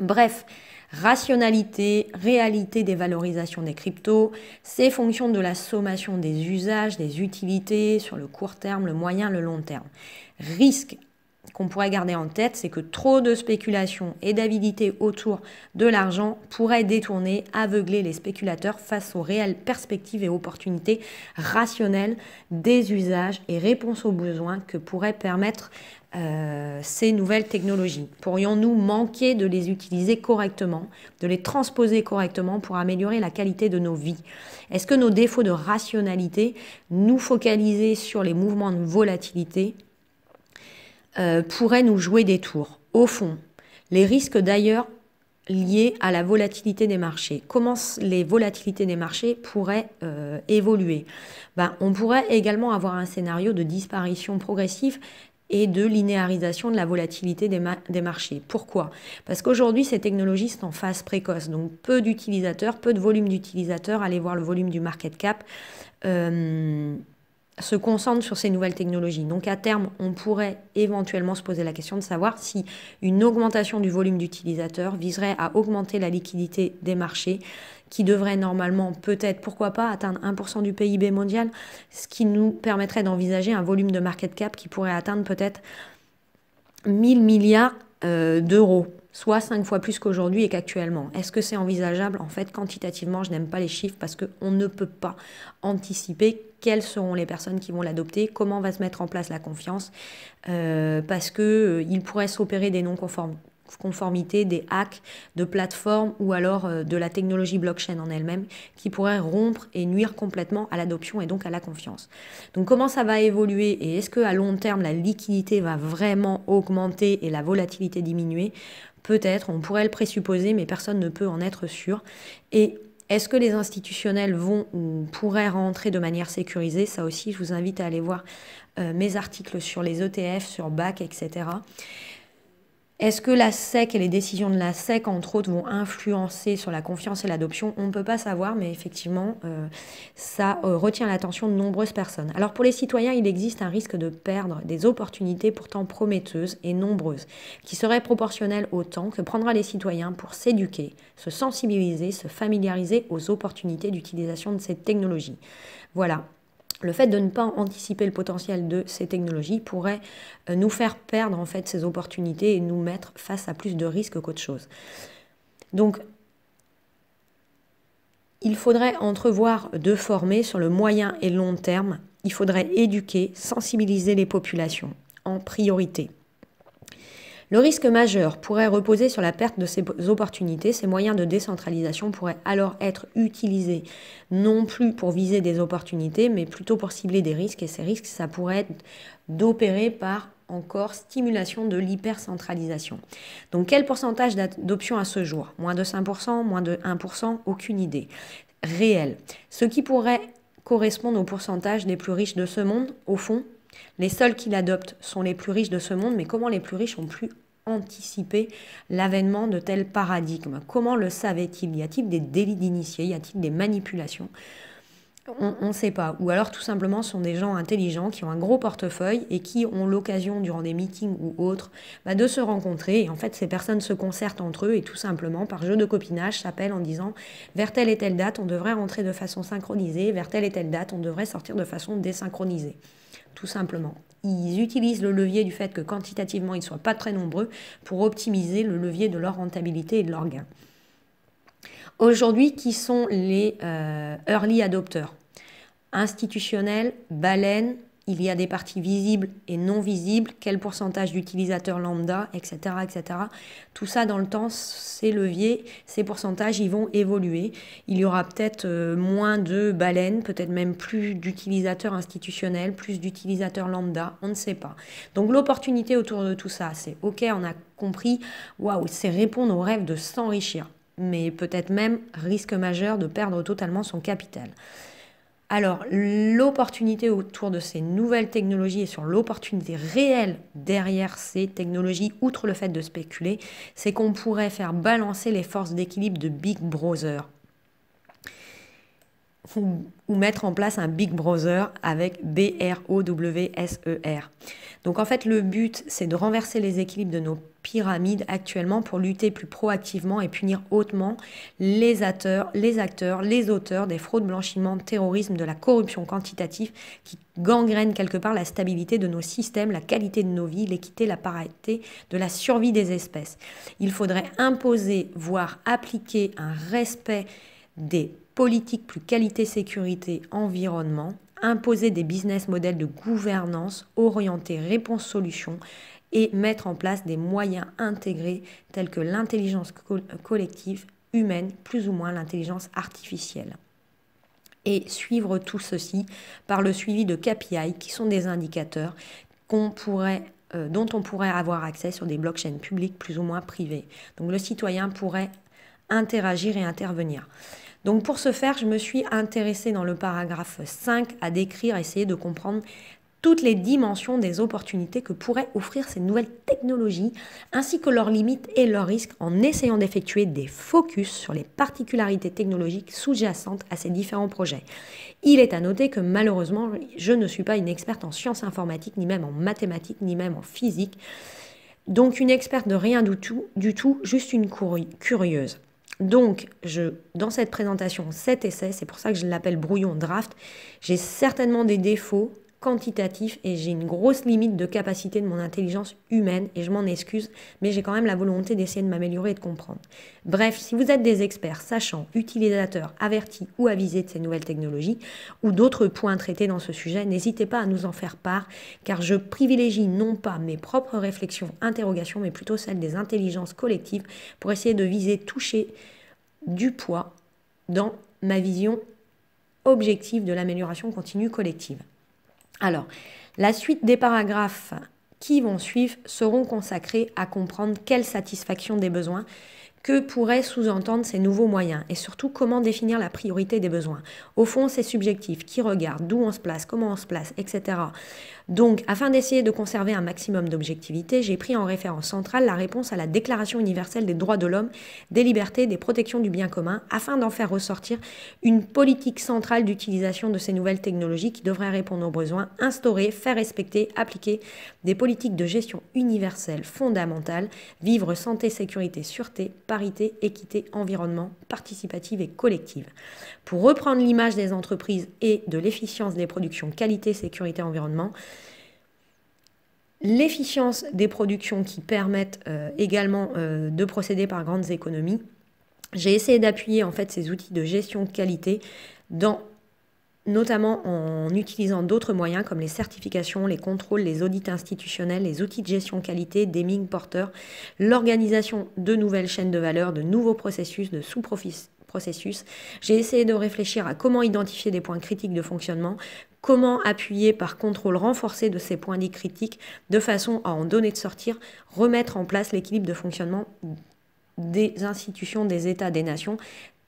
Bref, rationalité, réalité des valorisations des cryptos, c'est fonction de la sommation des usages, des utilités sur le court terme, le moyen, le long terme. Risque qu'on pourrait garder en tête, c'est que trop de spéculation et d'avidité autour de l'argent pourrait détourner, aveugler les spéculateurs face aux réelles perspectives et opportunités rationnelles des usages et réponses aux besoins que pourrait permettre euh, ces nouvelles technologies Pourrions-nous manquer de les utiliser correctement, de les transposer correctement pour améliorer la qualité de nos vies Est-ce que nos défauts de rationalité nous focaliser sur les mouvements de volatilité euh, pourraient nous jouer des tours Au fond, les risques d'ailleurs liés à la volatilité des marchés. Comment les volatilités des marchés pourraient euh, évoluer ben, On pourrait également avoir un scénario de disparition progressive et de linéarisation de la volatilité des, des marchés. Pourquoi Parce qu'aujourd'hui, ces technologies sont en phase précoce, donc peu d'utilisateurs, peu de volume d'utilisateurs. Allez voir le volume du market cap. Euh, se concentre sur ces nouvelles technologies. Donc à terme, on pourrait éventuellement se poser la question de savoir si une augmentation du volume d'utilisateurs viserait à augmenter la liquidité des marchés, qui devrait normalement peut-être, pourquoi pas, atteindre 1% du PIB mondial, ce qui nous permettrait d'envisager un volume de market cap qui pourrait atteindre peut-être 1000 milliards euh, d'euros soit cinq fois plus qu'aujourd'hui et qu'actuellement. Est-ce que c'est envisageable En fait, quantitativement, je n'aime pas les chiffres parce qu'on ne peut pas anticiper quelles seront les personnes qui vont l'adopter, comment va se mettre en place la confiance, euh, parce qu'il euh, pourrait s'opérer des non-conformités, des hacks de plateformes ou alors euh, de la technologie blockchain en elle-même qui pourraient rompre et nuire complètement à l'adoption et donc à la confiance. Donc comment ça va évoluer et est-ce que à long terme la liquidité va vraiment augmenter et la volatilité diminuer Peut-être, on pourrait le présupposer, mais personne ne peut en être sûr. Et est-ce que les institutionnels vont ou pourraient rentrer de manière sécurisée Ça aussi, je vous invite à aller voir euh, mes articles sur les ETF, sur BAC, etc. Est-ce que la SEC et les décisions de la SEC, entre autres, vont influencer sur la confiance et l'adoption On ne peut pas savoir, mais effectivement, euh, ça euh, retient l'attention de nombreuses personnes. Alors pour les citoyens, il existe un risque de perdre des opportunités pourtant prometteuses et nombreuses, qui seraient proportionnelles au temps que prendra les citoyens pour s'éduquer, se sensibiliser, se familiariser aux opportunités d'utilisation de cette technologie. Voilà, le fait de ne pas anticiper le potentiel de ces technologies pourrait euh, nous faire perdre en fait ces opportunités et nous mettre face à plus de risques qu'autre chose. Donc il faudrait entrevoir euh, de former sur le moyen et long terme, il faudrait éduquer, sensibiliser les populations en priorité. Le risque majeur pourrait reposer sur la perte de ces opportunités. Ces moyens de décentralisation pourraient alors être utilisés non plus pour viser des opportunités, mais plutôt pour cibler des risques. Et ces risques, ça pourrait être d'opérer par encore stimulation de l'hypercentralisation. Donc quel pourcentage d'options à ce jour Moins de 5%, moins de 1%, aucune idée. Réel. Ce qui pourrait correspondre au pourcentage des plus riches de ce monde, au fond, les seuls qui l'adoptent sont les plus riches de ce monde, mais comment les plus riches ont pu anticiper l'avènement de tels paradigme Comment le savaient-ils Y a-t-il des délits d'initiés Y a-t-il des manipulations on ne sait pas. Ou alors tout simplement ce sont des gens intelligents qui ont un gros portefeuille et qui ont l'occasion durant des meetings ou autres bah, de se rencontrer. Et en fait, ces personnes se concertent entre eux et tout simplement par jeu de copinage s'appellent en disant vers telle et telle date on devrait rentrer de façon synchronisée, vers telle et telle date on devrait sortir de façon désynchronisée tout simplement. Ils utilisent le levier du fait que quantitativement ils ne soient pas très nombreux pour optimiser le levier de leur rentabilité et de leur gain. Aujourd'hui, qui sont les euh, early adopteurs Institutionnels, baleines, il y a des parties visibles et non visibles, quel pourcentage d'utilisateurs lambda, etc., etc. Tout ça dans le temps, ces leviers, ces pourcentages, ils vont évoluer. Il y aura peut-être euh, moins de baleines, peut-être même plus d'utilisateurs institutionnels, plus d'utilisateurs lambda, on ne sait pas. Donc l'opportunité autour de tout ça, c'est ok, on a compris, waouh, c'est répondre au rêve de s'enrichir mais peut-être même risque majeur de perdre totalement son capital. Alors, l'opportunité autour de ces nouvelles technologies et sur l'opportunité réelle derrière ces technologies, outre le fait de spéculer, c'est qu'on pourrait faire balancer les forces d'équilibre de Big Brother ou, mettre en place un Big Brother avec B-R-O-W-S-E-R. E Donc en fait, le but, c'est de renverser les équilibres de nos pyramides actuellement pour lutter plus proactivement et punir hautement les acteurs, les, acteurs, les auteurs des fraudes, blanchiment, terrorisme, de la corruption quantitative qui gangrènent quelque part la stabilité de nos systèmes, la qualité de nos vies, l'équité, la parité, de la survie des espèces. Il faudrait imposer, voire appliquer un respect des politique plus qualité, sécurité, environnement, imposer des business models de gouvernance orientés réponse-solution et mettre en place des moyens intégrés tels que l'intelligence collective humaine, plus ou moins l'intelligence artificielle. Et suivre tout ceci par le suivi de KPI, qui sont des indicateurs qu'on euh, dont on pourrait avoir accès sur des blockchains publiques plus ou moins privées. Donc le citoyen pourrait interagir et intervenir. Donc pour ce faire, je me suis intéressée dans le paragraphe 5 à décrire, essayer de comprendre toutes les dimensions des opportunités que pourraient offrir ces nouvelles technologies, ainsi que leurs limites et leurs risques, en essayant d'effectuer des focus sur les particularités technologiques sous-jacentes à ces différents projets. Il est à noter que malheureusement, je ne suis pas une experte en sciences informatiques, ni même en mathématiques, ni même en physique, donc une experte de rien du tout, du tout juste une curieuse. Donc, je, dans cette présentation, cet essai, c'est pour ça que je l'appelle brouillon draft, j'ai certainement des défauts quantitatif et j'ai une grosse limite de capacité de mon intelligence humaine et je m'en excuse, mais j'ai quand même la volonté d'essayer de m'améliorer et de comprendre. Bref, si vous êtes des experts, sachants, utilisateurs, avertis ou avisés de ces nouvelles technologies ou d'autres points traités dans ce sujet, n'hésitez pas à nous en faire part car je privilégie non pas mes propres réflexions, interrogations, mais plutôt celles des intelligences collectives pour essayer de viser, toucher du poids dans ma vision objective de l'amélioration continue collective. Alors, la suite des paragraphes qui vont suivre seront consacrés à comprendre quelle satisfaction des besoins que pourraient sous-entendre ces nouveaux moyens et surtout comment définir la priorité des besoins. Au fond, c'est subjectif, qui regarde, d'où on se place, comment on se place, etc. Donc, afin d'essayer de conserver un maximum d'objectivité, j'ai pris en référence centrale la réponse à la Déclaration universelle des droits de l'homme, des libertés, des protections du bien commun, afin d'en faire ressortir une politique centrale d'utilisation de ces nouvelles technologies qui devraient répondre aux besoins, instaurer, faire respecter, appliquer des politiques de gestion universelle fondamentale, vivre santé, sécurité, sûreté, parité, équité, environnement, participative et collective. Pour reprendre l'image des entreprises et de l'efficience des productions qualité, sécurité, environnement, l'efficience des productions qui permettent euh, également euh, de procéder par grandes économies. J'ai essayé d'appuyer en fait ces outils de gestion de qualité dans notamment en utilisant d'autres moyens comme les certifications, les contrôles, les audits institutionnels, les outils de gestion qualité, des MIG porteurs, l'organisation de nouvelles chaînes de valeur, de nouveaux processus, de sous processus. J'ai essayé de réfléchir à comment identifier des points critiques de fonctionnement, comment appuyer par contrôle renforcé de ces points dits critiques de façon à en donner de sortir, remettre en place l'équilibre de fonctionnement des institutions, des États, des nations,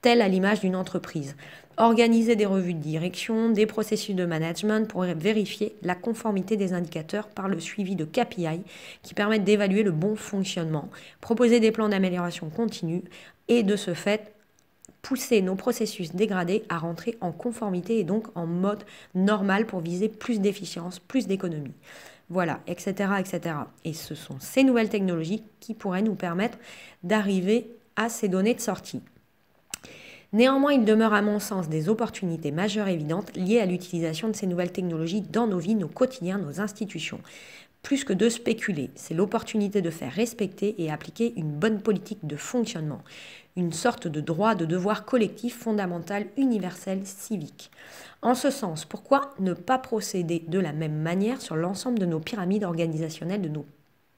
telle à l'image d'une entreprise. Organiser des revues de direction, des processus de management pour vérifier la conformité des indicateurs par le suivi de KPI qui permettent d'évaluer le bon fonctionnement, proposer des plans d'amélioration continue et de ce fait pousser nos processus dégradés à rentrer en conformité et donc en mode normal pour viser plus d'efficience, plus d'économie. Voilà, etc., etc. Et ce sont ces nouvelles technologies qui pourraient nous permettre d'arriver à ces données de sortie. Néanmoins, il demeure à mon sens des opportunités majeures évidentes liées à l'utilisation de ces nouvelles technologies dans nos vies, nos quotidiens, nos institutions plus que de spéculer. C'est l'opportunité de faire respecter et appliquer une bonne politique de fonctionnement, une sorte de droit de devoir collectif fondamental, universel, civique. En ce sens, pourquoi ne pas procéder de la même manière sur l'ensemble de nos pyramides organisationnelles, de nos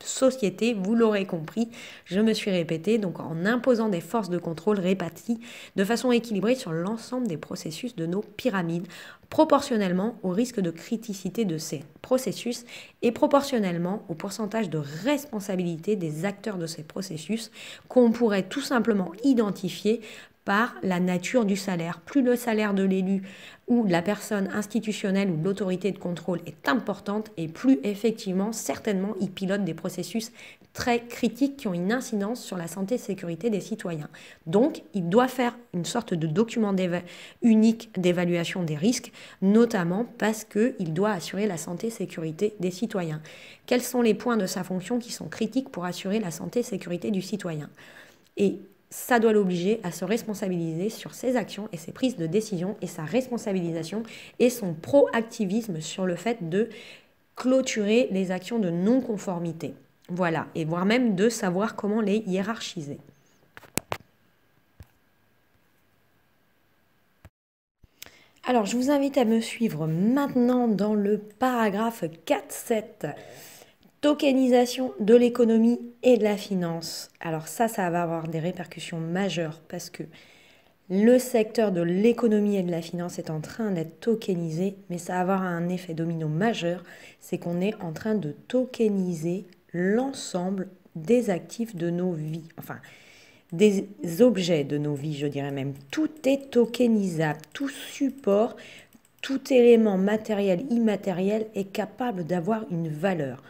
société, vous l'aurez compris, je me suis répété donc en imposant des forces de contrôle réparties de façon équilibrée sur l'ensemble des processus de nos pyramides, proportionnellement au risque de criticité de ces processus et proportionnellement au pourcentage de responsabilité des acteurs de ces processus qu'on pourrait tout simplement identifier par la nature du salaire. Plus le salaire de l'élu où la personne institutionnelle ou l'autorité de contrôle est importante et plus effectivement, certainement, il pilote des processus très critiques qui ont une incidence sur la santé et sécurité des citoyens. Donc, il doit faire une sorte de document unique d'évaluation des risques, notamment parce qu'il doit assurer la santé et sécurité des citoyens. Quels sont les points de sa fonction qui sont critiques pour assurer la santé et sécurité du citoyen et ça doit l'obliger à se responsabiliser sur ses actions et ses prises de décision et sa responsabilisation et son proactivisme sur le fait de clôturer les actions de non-conformité. Voilà, et voire même de savoir comment les hiérarchiser. Alors, je vous invite à me suivre maintenant dans le paragraphe 4.7 tokenisation de l'économie et de la finance. Alors ça, ça va avoir des répercussions majeures parce que le secteur de l'économie et de la finance est en train d'être tokenisé, mais ça va avoir un effet domino majeur, c'est qu'on est en train de tokeniser l'ensemble des actifs de nos vies, enfin des objets de nos vies, je dirais même. Tout est tokenisable, tout support, tout élément matériel, immatériel est capable d'avoir une valeur.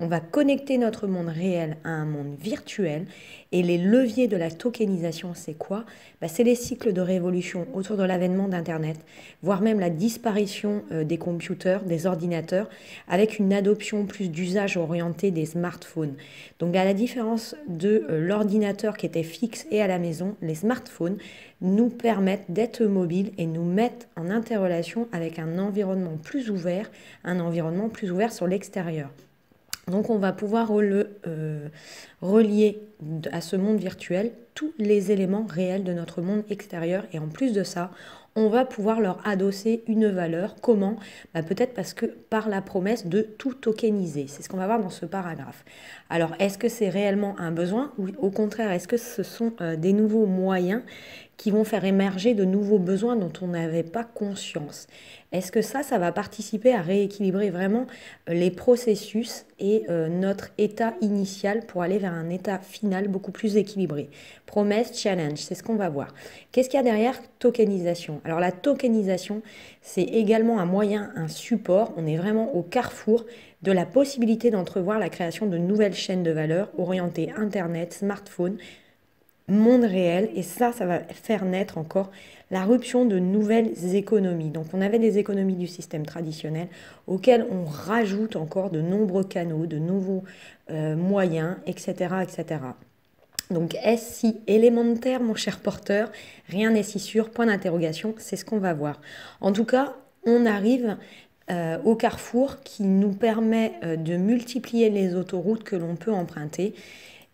On va connecter notre monde réel à un monde virtuel. Et les leviers de la tokenisation, c'est quoi bah, C'est les cycles de révolution autour de l'avènement d'Internet, voire même la disparition euh, des computers, des ordinateurs, avec une adoption plus d'usage orienté des smartphones. Donc à la différence de euh, l'ordinateur qui était fixe et à la maison, les smartphones nous permettent d'être mobiles et nous mettent en interrelation avec un environnement plus ouvert, un environnement plus ouvert sur l'extérieur. Donc on va pouvoir le, euh, relier à ce monde virtuel tous les éléments réels de notre monde extérieur et en plus de ça, on va pouvoir leur adosser une valeur. Comment bah, Peut-être parce que par la promesse de tout tokeniser. C'est ce qu'on va voir dans ce paragraphe. Alors est-ce que c'est réellement un besoin ou au contraire est-ce que ce sont euh, des nouveaux moyens qui vont faire émerger de nouveaux besoins dont on n'avait pas conscience est-ce que ça, ça va participer à rééquilibrer vraiment euh, les processus et euh, notre état initial pour aller vers un état final beaucoup plus équilibré Promesse, challenge, c'est ce qu'on va voir. Qu'est-ce qu'il y a derrière tokenisation Alors la tokenisation, c'est également un moyen, un support. On est vraiment au carrefour de la possibilité d'entrevoir la création de nouvelles chaînes de valeur orientées Internet, smartphone, monde réel. Et ça, ça va faire naître encore la rupture de nouvelles économies. Donc on avait des économies du système traditionnel auxquelles on rajoute encore de nombreux canaux, de nouveaux euh, moyens, etc., etc. Donc est-ce si élémentaire, mon cher porteur Rien n'est si sûr, point d'interrogation, c'est ce qu'on va voir. En tout cas, on arrive euh, au carrefour qui nous permet euh, de multiplier les autoroutes que l'on peut emprunter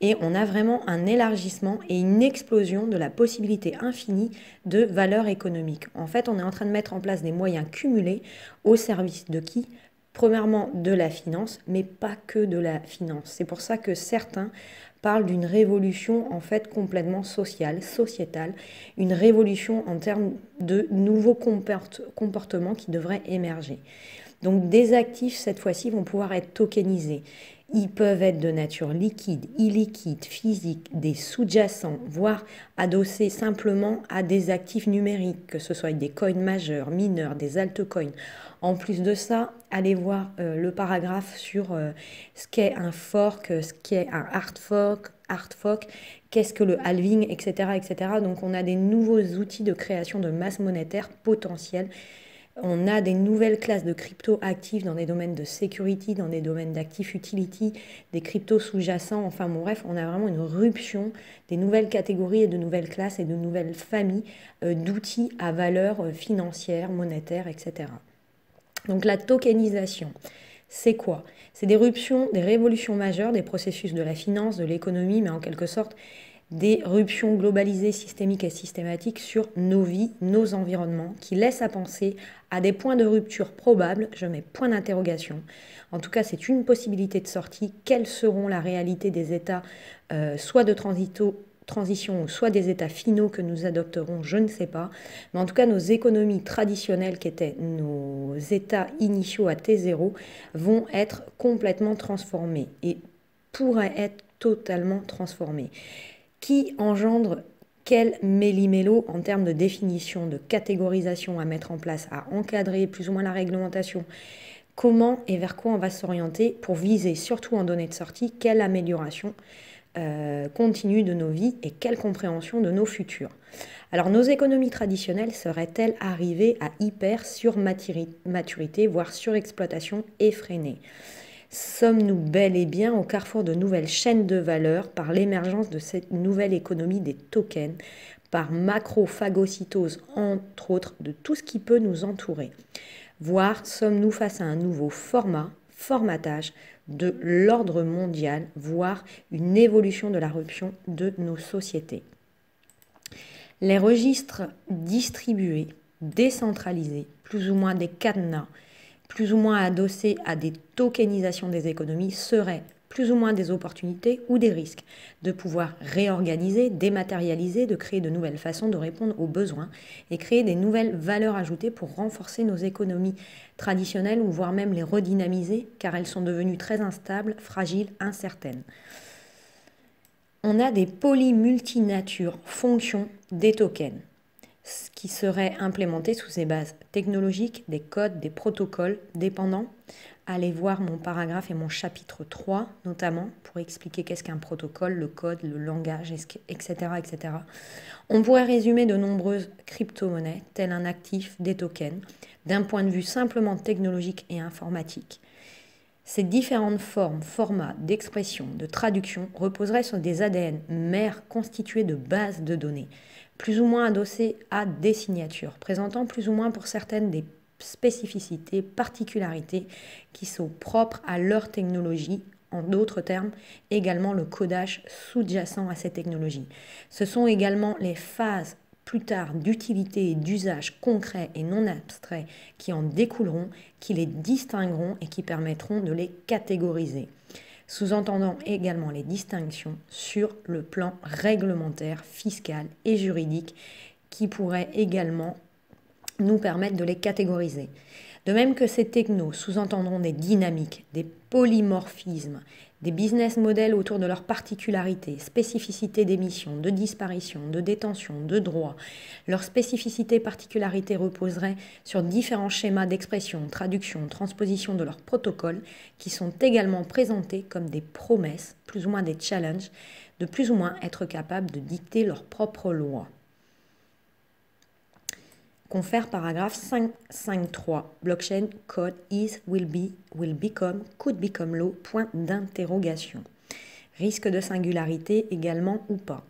et on a vraiment un élargissement et une explosion de la possibilité infinie de valeur économique. En fait, on est en train de mettre en place des moyens cumulés au service de qui Premièrement, de la finance, mais pas que de la finance. C'est pour ça que certains parlent d'une révolution en fait complètement sociale, sociétale, une révolution en termes de nouveaux comportements qui devraient émerger. Donc des actifs cette fois-ci vont pouvoir être tokenisés. Ils peuvent être de nature liquide, illiquide, physique, des sous-jacents, voire adossés simplement à des actifs numériques, que ce soit des coins majeurs, mineurs, des altcoins. En plus de ça, allez voir euh, le paragraphe sur euh, ce qu'est un fork, ce qu'est un hard fork, hard fork, qu'est-ce que le halving, etc., etc. Donc on a des nouveaux outils de création de masse monétaire potentielle on a des nouvelles classes de crypto actifs dans des domaines de security, dans des domaines d'actifs utility, des cryptos sous-jacents, enfin bon bref, on a vraiment une rupture des nouvelles catégories et de nouvelles classes et de nouvelles familles euh, d'outils à valeur euh, financière, monétaire, etc. Donc la tokenisation. C'est quoi C'est des ruptions, des révolutions majeures des processus de la finance, de l'économie, mais en quelque sorte des ruptions globalisées, systémiques et systématiques sur nos vies, nos environnements, qui laissent à penser à des points de rupture probables, je mets point d'interrogation. En tout cas, c'est une possibilité de sortie. Quelles seront la réalité des États, euh, soit de transito transition ou soit des états finaux que nous adopterons, je ne sais pas. Mais en tout cas, nos économies traditionnelles, qui étaient nos états initiaux à T0, vont être complètement transformées et pourraient être totalement transformées qui engendre quel méli-mélo en termes de définition, de catégorisation à mettre en place, à encadrer plus ou moins la réglementation, comment et vers quoi on va s'orienter pour viser, surtout en données de sortie, quelle amélioration euh, continue de nos vies et quelle compréhension de nos futurs. Alors nos économies traditionnelles seraient-elles arrivées à hyper surmaturité, voire surexploitation effrénée Sommes-nous bel et bien au carrefour de nouvelles chaînes de valeur par l'émergence de cette nouvelle économie des tokens, par macrophagocytose entre autres de tout ce qui peut nous entourer Voire sommes-nous face à un nouveau format, formatage de l'ordre mondial, voire une évolution de la rupture de nos sociétés Les registres distribués, décentralisés, plus ou moins des cadenas, plus ou moins adossés à des tokenisations des économies seraient plus ou moins des opportunités ou des risques, de pouvoir réorganiser, dématérialiser, de créer de nouvelles façons de répondre aux besoins et créer des nouvelles valeurs ajoutées pour renforcer nos économies traditionnelles ou voire même les redynamiser car elles sont devenues très instables, fragiles, incertaines. On a des polymultinatures, fonctions des tokens ce qui serait implémenté sous ces bases technologiques, des codes, des protocoles dépendants. Allez voir mon paragraphe et mon chapitre 3 notamment pour expliquer qu'est-ce qu'un protocole, le code, le langage, etc., etc. On pourrait résumer de nombreuses crypto-monnaies, tel un actif, des tokens, d'un point de vue simplement technologique et informatique. Ces différentes formes, formats d'expression, de traduction reposeraient sur des ADN mères constituées de bases de données plus ou moins adossés à des signatures, présentant plus ou moins pour certaines des spécificités, particularités qui sont propres à leur technologie, en d'autres termes également le codage sous-jacent à ces technologies. Ce sont également les phases plus tard d'utilité et d'usage concret et non abstraits qui en découleront, qui les distingueront et qui permettront de les catégoriser sous-entendant également les distinctions sur le plan réglementaire, fiscal et juridique qui pourraient également nous permettre de les catégoriser. De même que ces technos sous-entendront des dynamiques, des polymorphismes, des business models autour de leurs particularités, spécificités d'émission, de disparition, de détention, de droit. Leurs spécificités, particularités reposeraient sur différents schémas d'expression, traduction, transposition de leurs protocoles qui sont également présentés comme des promesses, plus ou moins des challenges, de plus ou moins être capables de dicter leurs propres lois confère paragraphe 5.5.3 blockchain code is, will be, will become, could become law, point d'interrogation. Risque de singularité également ou pas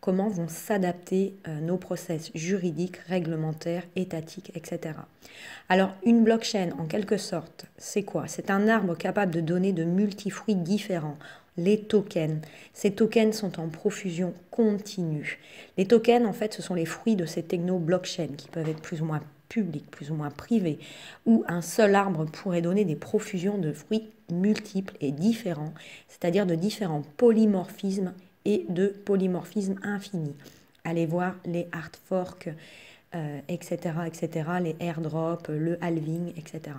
Comment vont s'adapter euh, nos process juridiques, réglementaires, étatiques, etc. Alors, une blockchain, en quelque sorte, c'est quoi C'est un arbre capable de donner de multifruits différents les tokens. Ces tokens sont en profusion continue. Les tokens, en fait, ce sont les fruits de ces techno-blockchains qui peuvent être plus ou moins publics, plus ou moins privés, où un seul arbre pourrait donner des profusions de fruits multiples et différents, c'est-à-dire de différents polymorphismes et de polymorphismes infinis. Allez voir les hard forks. Euh, etc., etc., les airdrops, le halving, etc.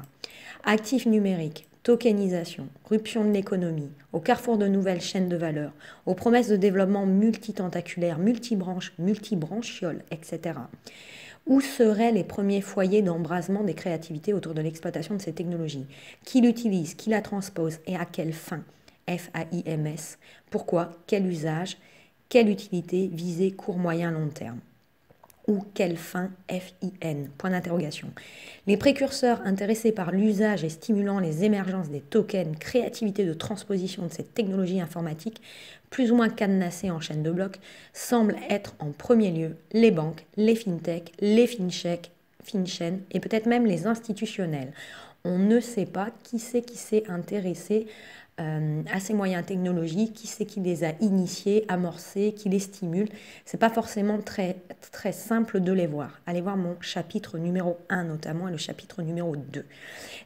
Actifs numériques, tokenisation, rupture de l'économie, au carrefour de nouvelles chaînes de valeur, aux promesses de développement multitentaculaire, multibranche, multibranchiole, etc. Où seraient les premiers foyers d'embrasement des créativités autour de l'exploitation de ces technologies Qui l'utilise Qui la transpose Et à quelle fin F-A-I-M-S. Pourquoi Quel usage Quelle utilité Visée court, moyen, long terme ou quelle fin FIN Point d'interrogation. Les précurseurs intéressés par l'usage et stimulant les émergences des tokens, créativité de transposition de cette technologie informatique, plus ou moins cadenassée en chaîne de blocs, semblent être en premier lieu les banques, les fintech, les finchecks, finchen et peut-être même les institutionnels. On ne sait pas qui c'est qui s'est intéressé euh, à ces moyens technologiques, qui c'est qui les a initiés, amorcés, qui les stimule. C'est pas forcément très, très simple de les voir. Allez voir mon chapitre numéro 1 notamment et le chapitre numéro 2.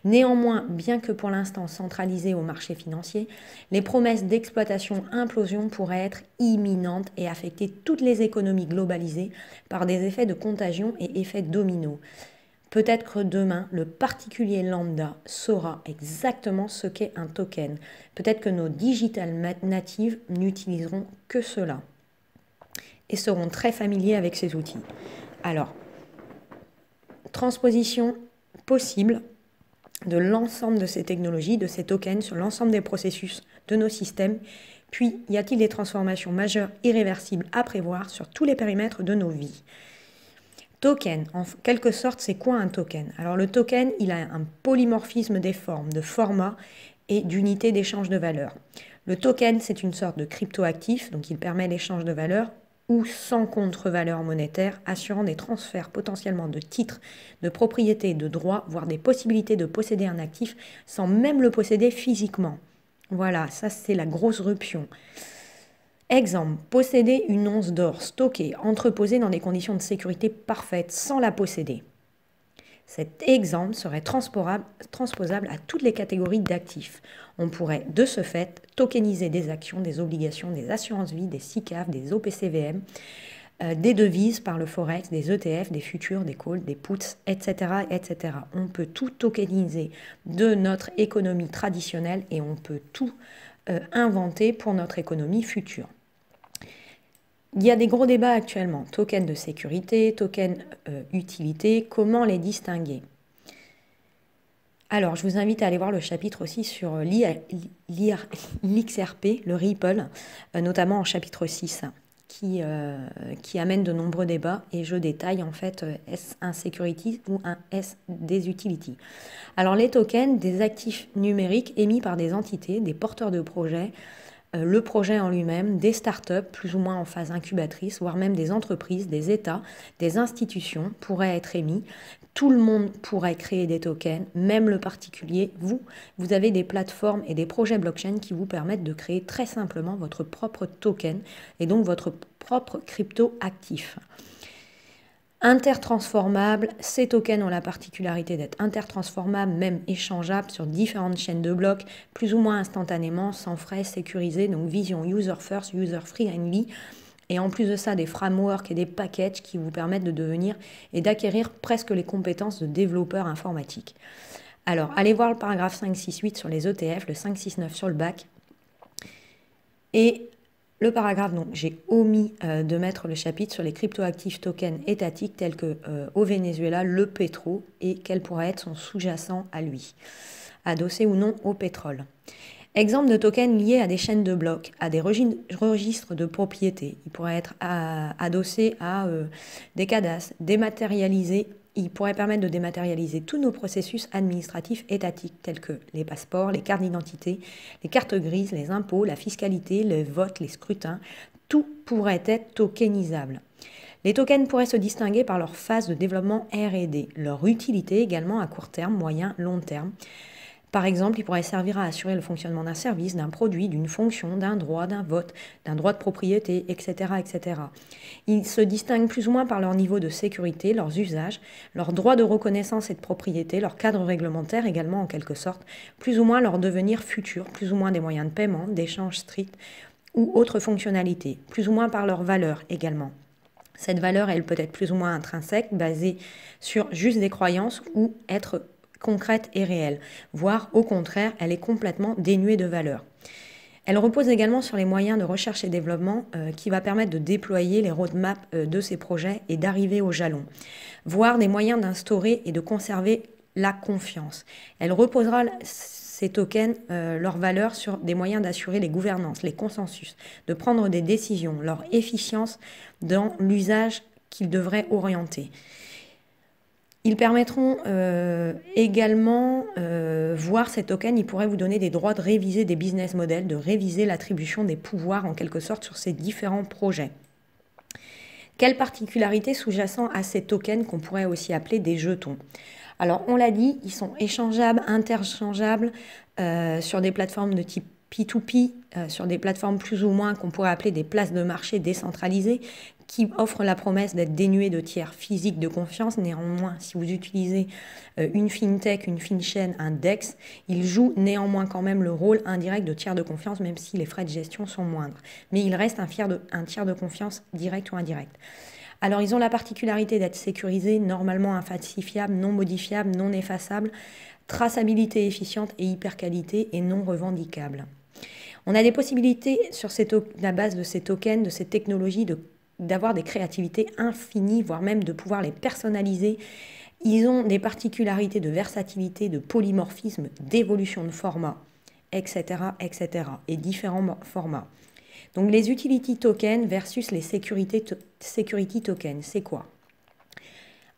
Néanmoins, bien que pour l'instant centralisé au marché financier, les promesses d'exploitation-implosion pourraient être imminentes et affecter toutes les économies globalisées par des effets de contagion et effets dominos. Peut-être que demain, le particulier lambda saura exactement ce qu'est un token. Peut-être que nos digital natives n'utiliseront que cela et seront très familiers avec ces outils. Alors, transposition possible de l'ensemble de ces technologies, de ces tokens sur l'ensemble des processus de nos systèmes puis, y a-t-il des transformations majeures irréversibles à prévoir sur tous les périmètres de nos vies Token, en quelque sorte, c'est quoi un token Alors le token, il a un polymorphisme des formes, de formats et d'unités d'échange de valeur. Le token, c'est une sorte de cryptoactif, donc il permet l'échange de valeur ou sans contre-valeur monétaire, assurant des transferts potentiellement de titres, de propriétés, de droits, voire des possibilités de posséder un actif sans même le posséder physiquement. Voilà, ça c'est la grosse rupture. Exemple, posséder une once d'or stockée, entreposée dans des conditions de sécurité parfaites, sans la posséder. Cet exemple serait transposable à toutes les catégories d'actifs. On pourrait, de ce fait, tokeniser des actions, des obligations, des assurances-vie, des SICAV, des OPCVM, euh, des devises par le Forex, des ETF, des futurs, des calls, des puts, etc., etc. On peut tout tokeniser de notre économie traditionnelle et on peut tout euh, inventer pour notre économie future. Il y a des gros débats actuellement. Tokens de sécurité, tokens euh, utilité, comment les distinguer Alors, je vous invite à aller voir le chapitre aussi sur euh, l'XRP, le Ripple, euh, notamment en chapitre 6, qui, qui, amène de nombreux débats et je détaille en fait est-ce un security ou un S des utilities. Alors, les tokens, des actifs numériques émis par des entités, des porteurs de projets, euh, le projet en lui-même, des startups plus ou moins en phase incubatrice, voire même des entreprises, des États, des institutions pourraient être émis. Tout le monde pourrait créer des tokens, même le particulier. Vous, vous avez des plateformes et des projets blockchain qui vous permettent de créer très simplement votre propre token et donc votre propre crypto actif. Intertransformable, ces tokens ont la particularité d'être intertransformables, même échangeables sur différentes chaînes de blocs, plus ou moins instantanément, sans frais, sécurisés, donc vision user first, user free only. Et en plus de ça, des frameworks et des packages qui vous permettent de devenir et d'acquérir presque les compétences de développeur informatique. Alors, allez voir le paragraphe 568 sur les ETF, le 569 sur le bac. Et le paragraphe, donc, j'ai omis euh, de mettre le chapitre sur les cryptoactifs tokens étatiques tels que euh, au Venezuela, le pétro et quel pourrait être son sous-jacent à lui, adossé ou non au pétrole. Exemple de tokens liés à des chaînes de blocs, à des registres de propriété. Il pourrait être euh, adossé à des cadastres, dématérialisés il pourrait permettre de dématérialiser tous nos processus administratifs étatiques, tels que les passeports, les cartes d'identité, les cartes grises, les impôts, la fiscalité, le vote, les scrutins. Tout pourrait être tokenisable. Les tokens pourraient se distinguer par leur phase de développement RD, leur utilité également à court terme, moyen, long terme. Par exemple, ils pourraient servir à assurer le fonctionnement d'un service, d'un produit, d'une fonction, d'un droit, d'un vote, d'un droit de propriété, etc., etc. Ils se distinguent plus ou moins par leur niveau de sécurité, leurs usages, leurs droits de reconnaissance et de propriété, leur cadre réglementaire également en quelque sorte, plus ou moins leur devenir futur, plus ou moins des moyens de paiement, d'échange stricts ou autres fonctionnalités, plus ou moins par leur valeur également. Cette valeur, elle peut être plus ou moins intrinsèque, basée sur juste des croyances ou être concrète et réelle, voire au contraire, elle est complètement dénuée de valeur. Elle repose également sur les moyens de recherche et développement euh, qui va permettre de déployer les roadmaps euh, de ces projets et d'arriver au jalon, voire des moyens d'instaurer et de conserver la confiance. Elle reposera ces tokens, euh, leur valeur sur des moyens d'assurer les gouvernances, les consensus, de prendre des décisions, leur efficience dans l'usage qu'ils devraient orienter. Ils permettront euh, également, euh, voir ces tokens, ils pourraient vous donner des droits de réviser des business models, de réviser l'attribution des pouvoirs en quelque sorte sur ces différents projets. Quelle particularité sous-jacent à ces tokens qu'on pourrait aussi appeler des jetons alors on l'a dit, ils sont échangeables, interchangeables euh, sur des plateformes de type P2P euh, sur des plateformes plus ou moins qu'on pourrait appeler des places de marché décentralisées qui offrent la promesse d'être dénuées de tiers physiques de confiance. Néanmoins, si vous utilisez euh, une fintech, une finchain, un DEX, ils jouent néanmoins quand même le rôle indirect de tiers de confiance, même si les frais de gestion sont moindres. Mais il reste un, un tiers de confiance direct ou indirect. Alors, ils ont la particularité d'être sécurisés, normalement infalsifiables, non modifiables, non effaçables, traçabilité efficiente et hyper qualité et non revendicable. On a des possibilités sur la base de ces tokens, de ces technologies, d'avoir des créativités infinies, voire même de pouvoir les personnaliser. Ils ont des particularités de versatilité, de polymorphisme, d'évolution de format, etc., etc., et différents formats. Donc les utility tokens versus les security, tokens, c'est quoi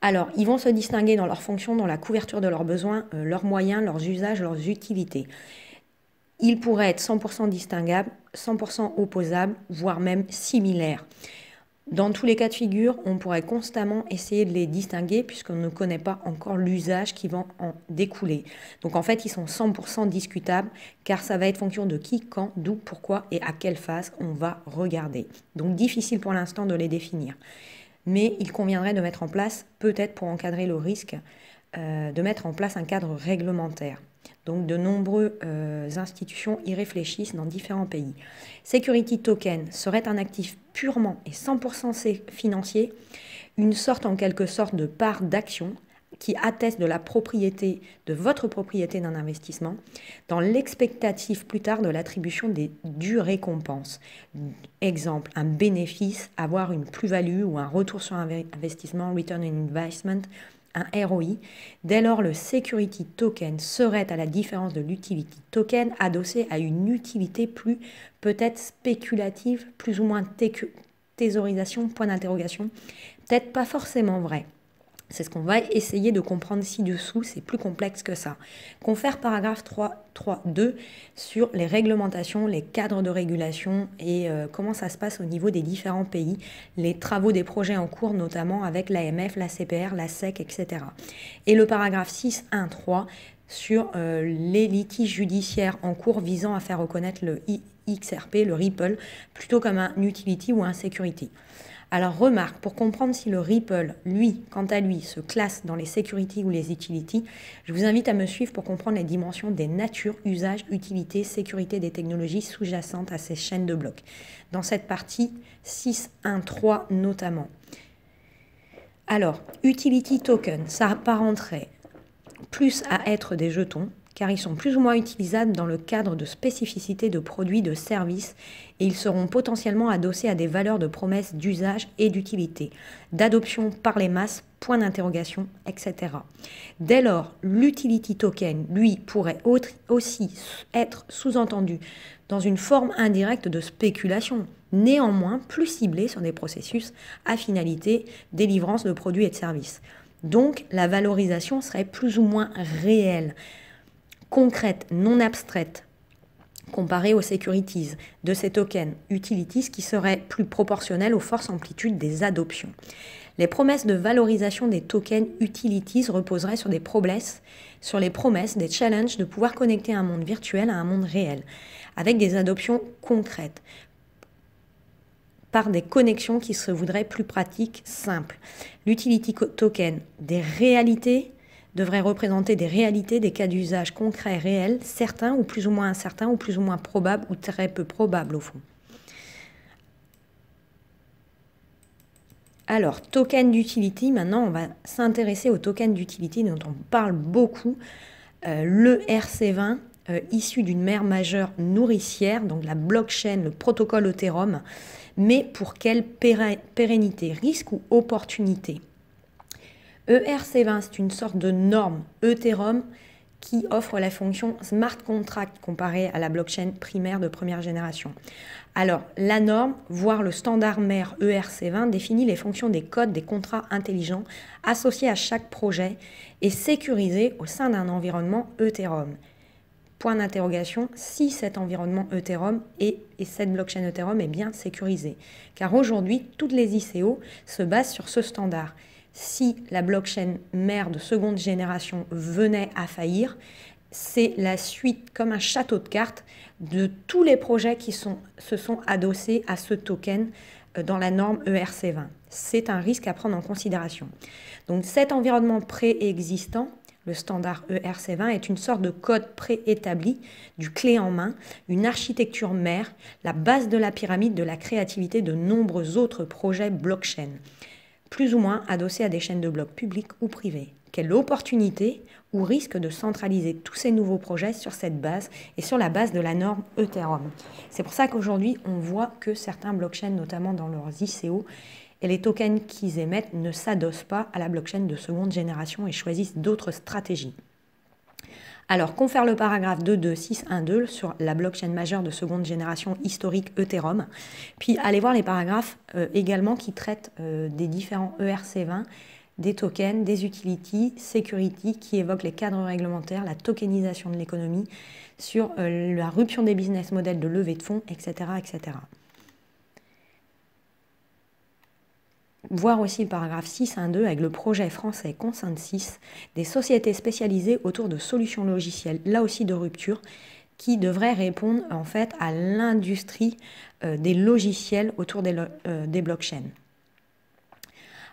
alors, ils vont se distinguer dans leurs fonctions, dans la couverture de leurs besoins, euh, leurs moyens, leurs usages, leurs utilités. Ils pourrait être 100% distinguable, 100% opposable, voire même similaire. Dans tous les cas de figure, on pourrait constamment essayer de les distinguer puisqu'on ne connaît pas encore l'usage qui va en découler. Donc en fait, ils sont 100% discutables car ça va être fonction de qui, quand, d'où, pourquoi et à quelle phase on va regarder. Donc difficile pour l'instant de les définir. Mais il conviendrait de mettre en place, peut-être pour encadrer le risque, euh, de mettre en place un cadre réglementaire. Donc de nombreuses euh, institutions y réfléchissent dans différents pays. Security Token serait un actif purement et 100% financier, une sorte en quelque sorte de part d'action qui atteste de la propriété, de votre propriété d'un investissement, dans l'expectative plus tard de l'attribution des dues récompenses. Exemple, un bénéfice, avoir une plus-value ou un retour sur investissement, return on investment, un ROI. Dès lors, le security token serait, à la différence de l'utility token, adossé à une utilité plus peut-être spéculative, plus ou moins thésaurisation, point d'interrogation, peut-être pas forcément vrai. C'est ce qu'on va essayer de comprendre ci-dessous, c'est plus complexe que ça. Confère paragraphe 3, sur les réglementations, les cadres de régulation et euh, comment ça se passe au niveau des différents pays, les travaux des projets en cours, notamment avec l'AMF, la CPR, la SEC, etc. Et le paragraphe 6.1.3 sur euh, les litiges judiciaires en cours visant à faire reconnaître le XRP, le Ripple, plutôt comme un utility ou un security. Alors remarque, pour comprendre si le Ripple, lui, quant à lui, se classe dans les securities ou les utilities, je vous invite à me suivre pour comprendre les dimensions des natures, usages, utilités, sécurité des technologies sous-jacentes à ces chaînes de blocs. Dans cette partie 6.1.3 notamment. Alors, utility token, ça apparenterait plus à être des jetons, car ils sont plus ou moins utilisables dans le cadre de spécificités de produits de services et ils seront potentiellement adossés à des valeurs de promesses d'usage et d'utilité, d'adoption par les masses, point d'interrogation, etc. Dès lors, l'utility token, lui, pourrait aussi être sous-entendu dans une forme indirecte de spéculation, néanmoins plus ciblée sur des processus à finalité délivrance de produits et de services. Donc la valorisation serait plus ou moins réelle concrètes, non abstraites, comparées aux securities de ces tokens utilities qui seraient plus proportionnelles aux forces amplitudes des adoptions. Les promesses de valorisation des tokens utilities reposeraient sur des promesses, sur les des challenges de pouvoir connecter un monde virtuel à un monde réel, avec des adoptions concrètes par des connexions qui se voudraient plus pratiques, simples. L'utility token des réalités devrait représenter des réalités, des cas d'usage concrets, réels, certains ou plus ou moins incertains ou plus ou moins probables ou très peu probables au fond. Alors, token d'utility, maintenant on va s'intéresser au token d'utility dont on parle beaucoup, euh, le RC20 euh, issu d'une mère majeure nourricière, donc la blockchain, le protocole Ethereum, mais pour quelle pérennité, risque ou opportunité ERC20, c'est une sorte de norme Ethereum qui offre la fonction smart contract comparée à la blockchain primaire de première génération. Alors, la norme, voire le standard mère ERC20, définit les fonctions des codes des contrats intelligents associés à chaque projet et sécurisés au sein d'un environnement Ethereum. Point d'interrogation, si cet environnement Ethereum et, cette blockchain Ethereum est bien sécurisée. Car aujourd'hui, toutes les ICO se basent sur ce standard si la blockchain mère de seconde génération venait à faillir, c'est la suite, comme un château de cartes, de tous les projets qui se sont adossés à ce token euh, dans la norme ERC20. C'est un risque à prendre en considération. Donc cet environnement préexistant, le standard ERC20, est une sorte de code préétabli, du clé en main, une architecture mère, la base de la pyramide de la créativité de nombreux autres projets blockchain plus ou moins adossés à des chaînes de blocs publiques ou privées Quelle opportunité ou risque de centraliser tous ces nouveaux projets sur cette base et sur la base de la norme Ethereum C'est pour ça qu'aujourd'hui, on voit que certains blockchains, notamment dans leurs ICO, et les tokens qu'ils émettent ne s'adossent pas à la blockchain de seconde génération et choisissent d'autres stratégies. Alors, confère le paragraphe 22612 sur la blockchain majeure de seconde génération historique Ethereum. Puis, allez voir les paragraphes euh, également qui traitent euh, des différents ERC20 des tokens, des utilities, security, qui évoquent les cadres réglementaires, la tokenisation de l'économie, sur euh, la rupture des business models de levée de fonds, etc. Voir aussi le paragraphe 6.1.2 avec le projet français Consent 6 des sociétés spécialisées autour de solutions logicielles, là aussi de rupture, qui devraient répondre en fait à l'industrie euh, des logiciels autour des, euh, des, blockchains.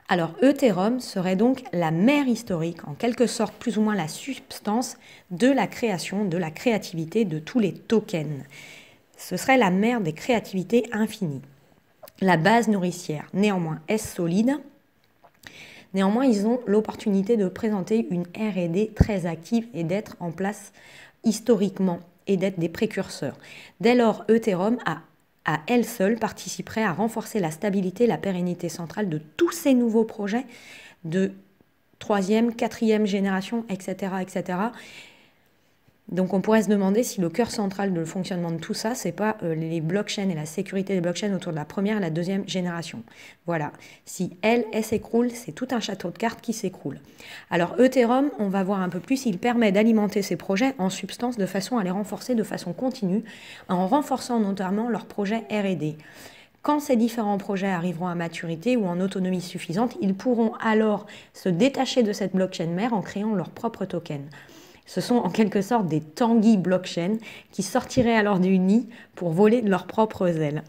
Alors Ethereum serait donc la mère historique, en quelque sorte plus ou moins la substance de la création, de la créativité de tous les tokens. Ce serait la mère des créativités infinies la base nourricière. Néanmoins, est solide Néanmoins, ils ont l'opportunité de présenter une RD très active et d'être en place historiquement et d'être des précurseurs. Dès lors, Ethereum a à elle seule participerait à renforcer la stabilité la pérennité centrale de tous ces nouveaux projets de troisième, quatrième génération, etc., etc., donc on pourrait se demander si le cœur central de le fonctionnement de tout ça, n'est pas euh, les blockchains et la sécurité des blockchains autour de la première et la deuxième génération. Voilà. Si elle, elle s'écroule, c'est tout un château de cartes qui s'écroule. Alors Ethereum, on va voir un peu plus, il permet d'alimenter ces projets en substance de façon à les renforcer de façon continue, en renforçant notamment leurs projets RD. Quand ces différents projets arriveront à maturité ou en autonomie suffisante, ils pourront alors se détacher de cette blockchain mère en créant leur propre token. Ce sont en quelque sorte des tanguis blockchain qui sortiraient alors du nid pour voler de leurs propres ailes.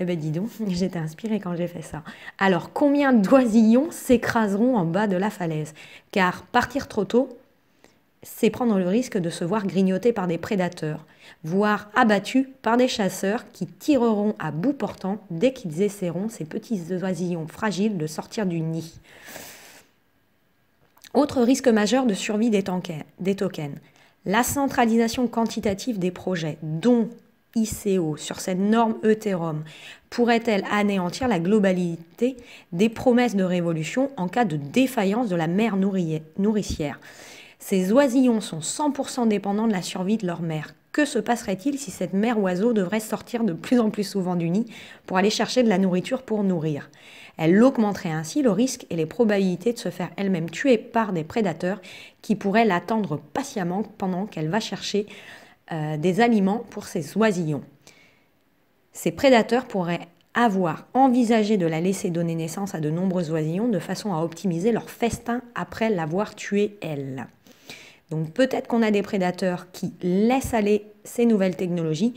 Eh bien, dis donc, <laughs> j'étais inspirée quand j'ai fait ça. Alors combien d'oisillons s'écraseront en bas de la falaise Car partir trop tôt, c'est prendre le risque de se voir grignoter par des prédateurs, voire abattu par des chasseurs qui tireront à bout portant dès qu'ils essaieront ces petits oisillons fragiles de sortir du nid. Autre risque majeur de survie des, tokens, la centralisation quantitative des projets, dont ICO, sur cette norme Ethereum, pourrait-elle anéantir la globalité des promesses de révolution en cas de défaillance de la mère nourricière Ces oisillons sont 100% dépendants de la survie de leur mère. Que se passerait-il si cette mère oiseau devrait sortir de plus en plus souvent du nid pour aller chercher de la nourriture pour nourrir elle augmenterait ainsi le risque et les probabilités de se faire elle-même tuer par des prédateurs qui pourraient l'attendre patiemment pendant qu'elle va chercher euh, des aliments pour ses oisillons. Ces prédateurs pourraient avoir envisagé de la laisser donner naissance à de nombreux oisillons de façon à optimiser leur festin après l'avoir tuée elle. Donc peut-être qu'on a des prédateurs qui laissent aller ces nouvelles technologies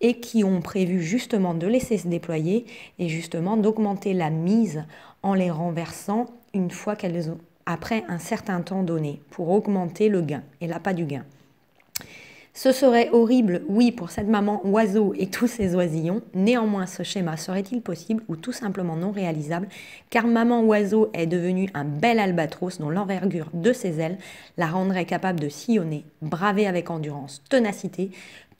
et qui ont prévu justement de laisser se déployer et justement d'augmenter la mise en les renversant une fois qu'elles ont après un certain temps donné pour augmenter le gain et là pas du gain. Ce serait horrible, oui, pour cette maman oiseau et tous ses oisillons. Néanmoins, ce schéma serait-il possible ou tout simplement non réalisable car maman oiseau est devenue un bel albatros dont l'envergure de ses ailes la rendrait capable de sillonner, braver avec endurance, ténacité,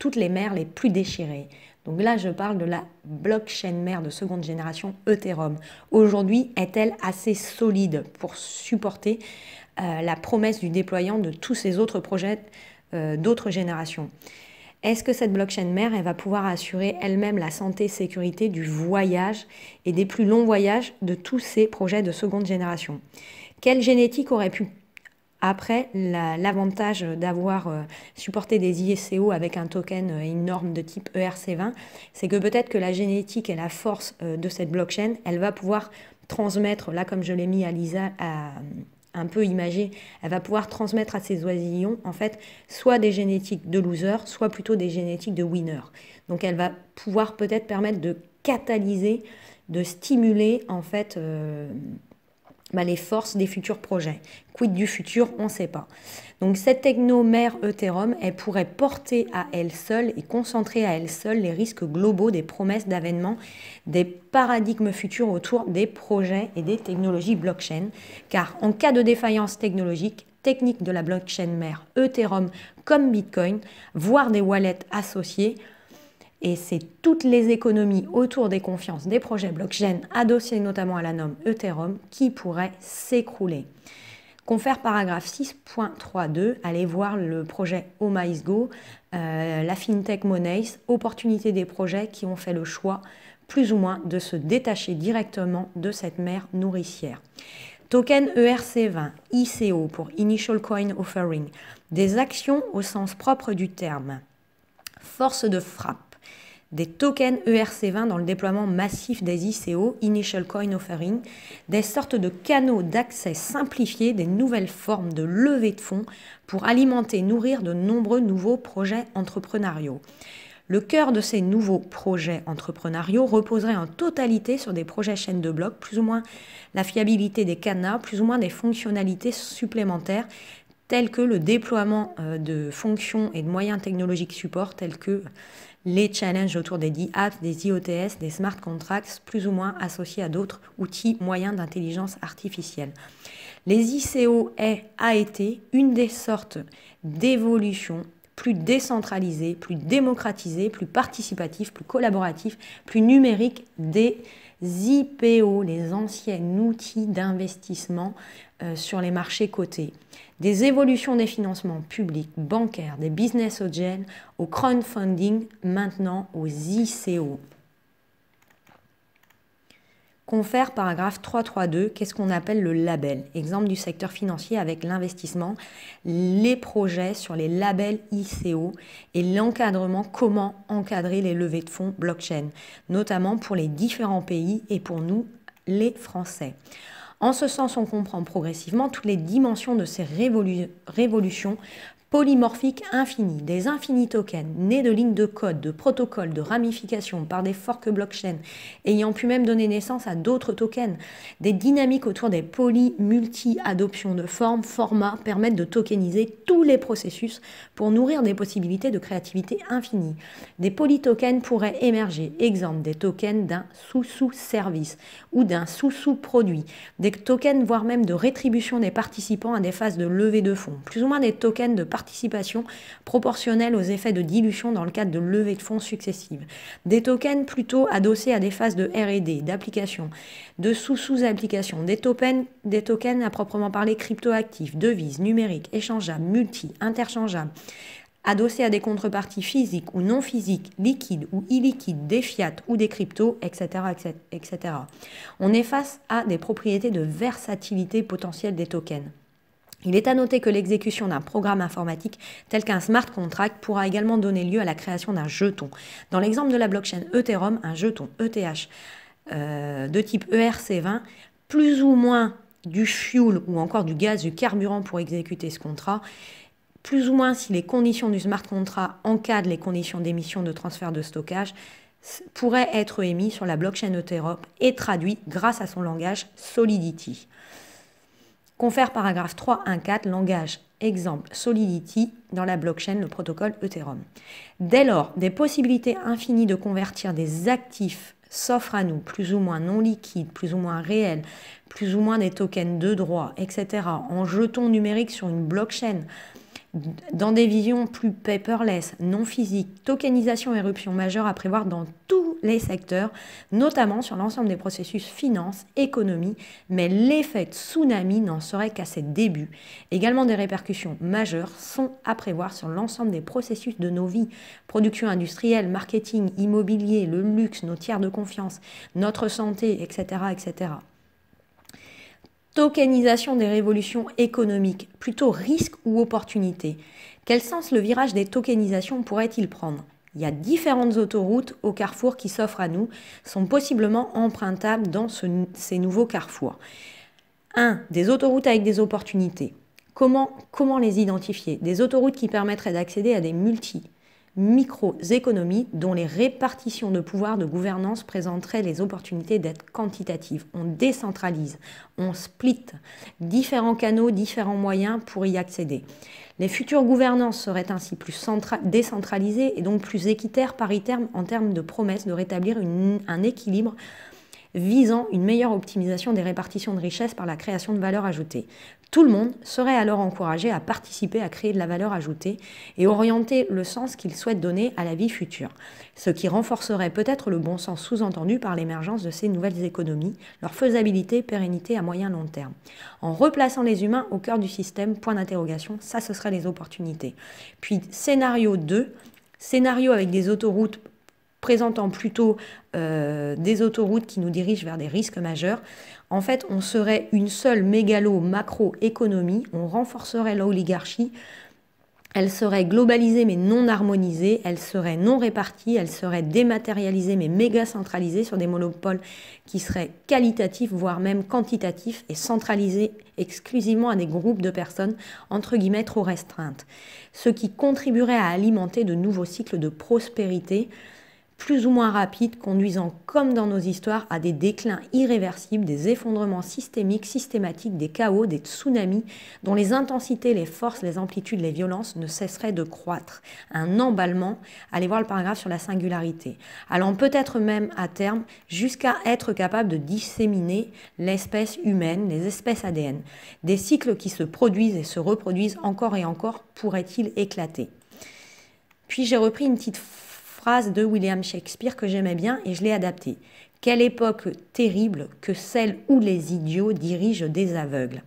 toutes les mères les plus déchirées. Donc là, je parle de la blockchain mère de seconde génération Ethereum. Aujourd'hui, est-elle assez solide pour supporter euh, la promesse du déployant de tous ces autres projets euh, d'autres générations est-ce que cette blockchain mère, elle va pouvoir assurer elle-même la santé et sécurité du voyage et des plus longs voyages de tous ces projets de seconde génération Quelle génétique aurait pu après, l'avantage d'avoir euh, supporté des ISCO avec un token euh, énorme une norme de type ERC20, c'est que peut-être que la génétique et la force euh, de cette blockchain, elle va pouvoir transmettre, là comme je l'ai mis à Lisa, un peu imagé, elle va pouvoir transmettre à ses oisillons en fait soit des génétiques de losers, soit plutôt des génétiques de winners. Donc elle va pouvoir peut-être permettre de catalyser, de stimuler en fait ben, les forces des futurs projets. Quid du futur, on ne sait pas. Donc cette technomère Ethereum, elle pourrait porter à elle seule et concentrer à elle seule les risques globaux des promesses d'avènement des paradigmes futurs autour des projets et des technologies blockchain. Car en cas de défaillance technologique, technique de la blockchain mère Ethereum comme Bitcoin, voire des wallets associés, et c'est toutes les économies autour des confiances des projets blockchain, adossés notamment à la norme Ethereum, qui pourraient s'écrouler. Confère paragraphe 6.32, allez voir le projet OmaisGo, euh, la FinTech Monais, opportunité des projets qui ont fait le choix plus ou moins de se détacher directement de cette mer nourricière. Token ERC20, ICO pour Initial Coin Offering, des actions au sens propre du terme, force de frappe des tokens ERC20 dans le déploiement massif des ICO, Initial Coin Offering, des sortes de canaux d'accès simplifiés, des nouvelles formes de levée de fonds pour alimenter et nourrir de nombreux nouveaux projets entrepreneuriaux. Le cœur de ces nouveaux projets entrepreneuriaux reposerait en totalité sur des projets chaînes de blocs, plus ou moins la fiabilité des canaux, plus ou moins des fonctionnalités supplémentaires telles que le déploiement euh, de fonctions et de moyens technologiques support tels que les challenges autour des apps, des IOTS, des smart contracts, plus ou moins associés à d'autres outils moyens d'intelligence artificielle. Les ICO a été une des sortes d'évolution plus décentralisée, plus démocratisée, plus participative, plus collaborative, plus numérique des IPO, les anciens outils d'investissement euh, sur les marchés cotés, des évolutions des financements publics, bancaires, des business angels, au crowdfunding, maintenant aux ICO confère paragraphe 332 qu'est-ce qu'on appelle le label. Exemple du secteur financier avec l'investissement, les projets sur les labels ICO et l'encadrement, comment encadrer les levées de fonds blockchain, notamment pour les différents pays et pour nous, les Français. En ce sens, on comprend progressivement toutes les dimensions de ces révolutions polymorphique infini, des infinis tokens nés de lignes de code, de protocoles, de ramifications par des forks blockchain, ayant pu même donner naissance à d'autres tokens. Des dynamiques autour des poly-multi-adoptions de formes, formats permettent de tokeniser tous les processus pour nourrir des possibilités de créativité infinie. Des polytokens pourraient émerger, exemple des tokens d'un sous-sous-service ou d'un sous-sous-produit, des tokens voire même de rétribution des participants à des phases de levée de fonds, plus ou moins des tokens de participation participation proportionnelle aux effets de dilution dans le cadre de levées de fonds successives. Des tokens plutôt adossés à des phases de RD, d'application, de sous-sous-application, des, des, tokens à proprement parler cryptoactifs, devises, numériques, échangeables, multi, interchangeables, adossés à des contreparties physiques ou non physiques, liquides ou illiquides, des fiat ou des cryptos, etc., etc. On est face à des propriétés de versatilité potentielle des tokens. Il est à noter que l'exécution d'un programme informatique tel qu'un smart contract pourra également donner lieu à la création d'un jeton. Dans l'exemple de la blockchain Ethereum, un jeton ETH euh, de type ERC20, plus ou moins du fuel ou encore du gaz, du carburant pour exécuter ce contrat, plus ou moins si les conditions du smart contract encadrent les conditions d'émission de transfert de stockage, pourrait être émis sur la blockchain Ethereum et traduit grâce à son langage Solidity. Confère paragraphe 3.1.4 langage exemple Solidity dans la blockchain, le protocole Ethereum. Dès lors, des possibilités infinies de convertir des actifs s'offrent à nous, plus ou moins non liquides, plus ou moins réels, plus ou moins des tokens de droit, etc., en jetons numériques sur une blockchain dans des visions plus paperless, non physiques, tokenisation éruption majeure à prévoir dans tous les secteurs, notamment sur l'ensemble des processus finance, économie, mais l'effet tsunami n'en serait qu'à ses débuts. Également des répercussions majeures sont à prévoir sur l'ensemble des processus de nos vies, production industrielle, marketing, immobilier, le luxe, nos tiers de confiance, notre santé, etc. etc. Tokenisation des révolutions économiques, plutôt risque ou opportunité. Quel sens le virage des tokenisations pourrait-il prendre Il y a différentes autoroutes au carrefour qui s'offrent à nous, sont possiblement empruntables dans ces nouveaux carrefours. 1. Des autoroutes avec des opportunités. Comment, comment les identifier Des autoroutes qui permettraient d'accéder à des multi micro-économies dont les répartitions de pouvoir de gouvernance présenteraient les opportunités d'être quantitatives. On décentralise, on split différents canaux, différents moyens pour y accéder. Les futures gouvernances seraient ainsi plus décentralisées et donc plus équitaires, pari-terme en termes de promesses de rétablir un équilibre visant une meilleure optimisation des répartitions de richesses par la création de valeur ajoutée. Tout le monde serait alors encouragé à participer à créer de la valeur ajoutée et orienter le sens qu'il souhaite donner à la vie future, ce qui renforcerait peut-être le bon sens sous-entendu par l'émergence de ces nouvelles économies, leur faisabilité, pérennité à moyen long terme. En replaçant les humains au cœur du système, point d'interrogation, ça ce serait les opportunités. Puis scénario 2, scénario avec des autoroutes présentant plutôt euh, des autoroutes qui nous dirigent vers des risques majeurs, en fait, on serait une seule mégalo-macro-économie, on renforcerait l'oligarchie, elle serait globalisée mais non harmonisée, elle serait non répartie, elle serait dématérialisée mais méga centralisée sur des monopoles qui seraient qualitatifs, voire même quantitatifs, et centralisés exclusivement à des groupes de personnes, entre guillemets, trop restreintes. Ce qui contribuerait à alimenter de nouveaux cycles de prospérité plus ou moins rapide, conduisant, comme dans nos histoires, à des déclins irréversibles, des effondrements systémiques, systématiques, des chaos, des tsunamis, dont les intensités, les forces, les amplitudes, les violences ne cesseraient de croître. Un emballement, allez voir le paragraphe sur la singularité, allant peut-être même à terme jusqu'à être capable de disséminer l'espèce humaine, les espèces ADN. Des cycles qui se produisent et se reproduisent encore et encore pourraient-ils éclater. Puis j'ai repris une petite phrase de William Shakespeare que j'aimais bien et je l'ai adaptée. Quelle époque terrible que celle où les idiots dirigent des aveugles.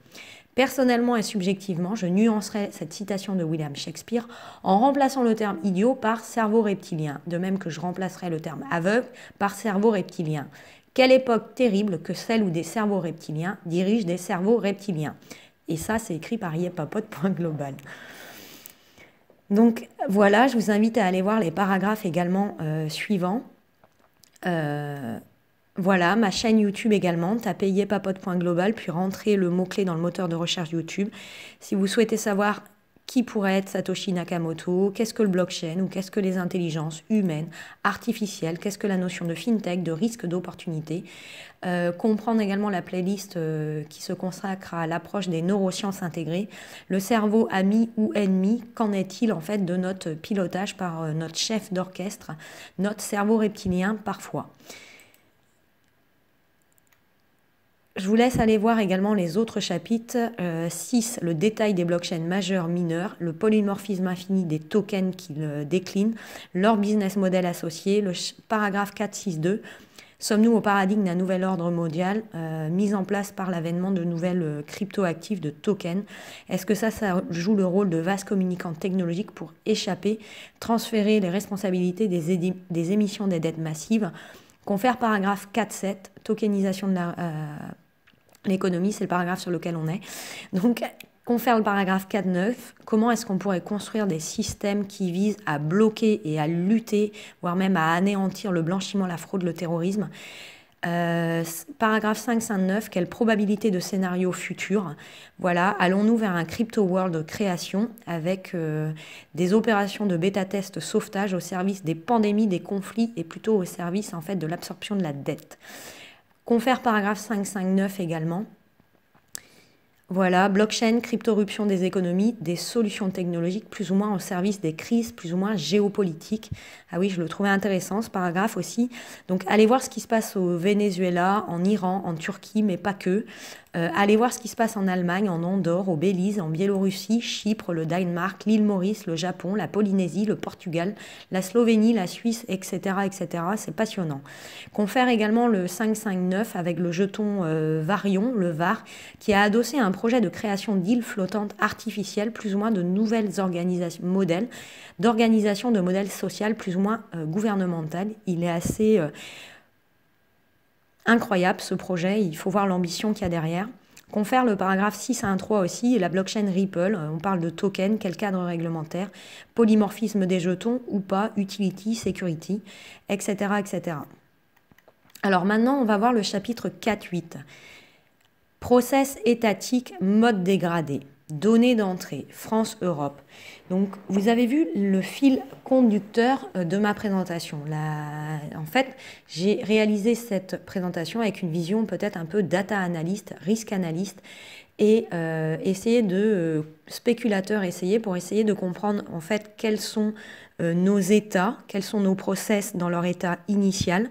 Personnellement et subjectivement, je nuancerai cette citation de William Shakespeare en remplaçant le terme idiot par cerveau reptilien, de même que je remplacerai le terme aveugle par cerveau reptilien. Quelle époque terrible que celle où des cerveaux reptiliens dirigent des cerveaux reptiliens. Et ça, c'est écrit par yepapote.global. Donc voilà, je vous invite à aller voir les paragraphes également euh, suivants. Euh, voilà, ma chaîne YouTube également, tapez yepapote.global, puis rentrez le mot-clé dans le moteur de recherche YouTube. Si vous souhaitez savoir qui pourrait être Satoshi Nakamoto, qu'est-ce que le blockchain ou qu'est-ce que les intelligences humaines, artificielles, qu'est-ce que la notion de fintech, de risque, d'opportunité. Euh, comprendre également la playlist euh, qui se consacre à l'approche des neurosciences intégrées, le cerveau ami ou ennemi, qu'en est-il en fait de notre pilotage par euh, notre chef d'orchestre, notre cerveau reptilien parfois. Je vous laisse aller voir également les autres chapitres. 6, euh, le détail des blockchains majeurs-mineurs. le polymorphisme infini des tokens le déclinent, leur business model associé, le paragraphe 4.6.2. Sommes-nous au paradigme d'un nouvel ordre mondial euh, mis en place par l'avènement de nouvelles euh, crypto-actifs de tokens Est-ce que ça, ça joue le rôle de vaste communicant technologique pour échapper, transférer les responsabilités des, émissions des dettes massives Confère paragraphe 4.7, tokenisation de la... L'économie, c'est le paragraphe sur lequel on est. Donc, confère le paragraphe 4.9, comment est-ce qu'on pourrait construire des systèmes qui visent à bloquer et à lutter, voire même à anéantir le blanchiment, la fraude, le terrorisme euh, paragraphe 5.5.9, quelle probabilité de scénario futur Voilà, allons-nous vers un crypto world création avec euh, des opérations de bêta-test sauvetage au service des pandémies, des conflits et plutôt au service en fait de l'absorption de la dette Confère paragraphe 559 également. Voilà, blockchain, crypto-ruption des économies, des solutions technologiques plus ou moins au service des crises, plus ou moins géopolitiques. Ah oui, je le trouvais intéressant ce paragraphe aussi. Donc allez voir ce qui se passe au Venezuela, en Iran, en Turquie, mais pas que. Euh, allez voir ce qui se passe en Allemagne, en Andorre, au Belize, en Biélorussie, Chypre, le Danemark, l'île Maurice, le Japon, la Polynésie, le Portugal, la Slovénie, la Suisse, etc. etc. C'est passionnant. Confère également le 559 avec le jeton euh, Varion, le VAR, qui a adossé un projet de création d'îles flottantes artificielles, plus ou moins de nouvelles modèles, d'organisation de modèles sociaux plus ou moins euh, Il est assez euh, incroyable ce projet, il faut voir l'ambition qu'il y a derrière. Confère le paragraphe 6 à 1, aussi, la blockchain Ripple, on parle de token, quel cadre réglementaire, polymorphisme des jetons ou pas, utility, security, etc. etc. Alors maintenant, on va voir le chapitre 4.8. Process étatique, mode dégradé. Données d'entrée, France-Europe. Donc, vous avez vu le fil conducteur euh, de ma présentation. En fait, j'ai réalisé cette présentation avec une vision peut-être un peu data analyst, risque analyste et euh, essayer de euh, spéculateur essayer pour essayer de comprendre en fait quels sont nos états, quels sont nos process dans leur état initial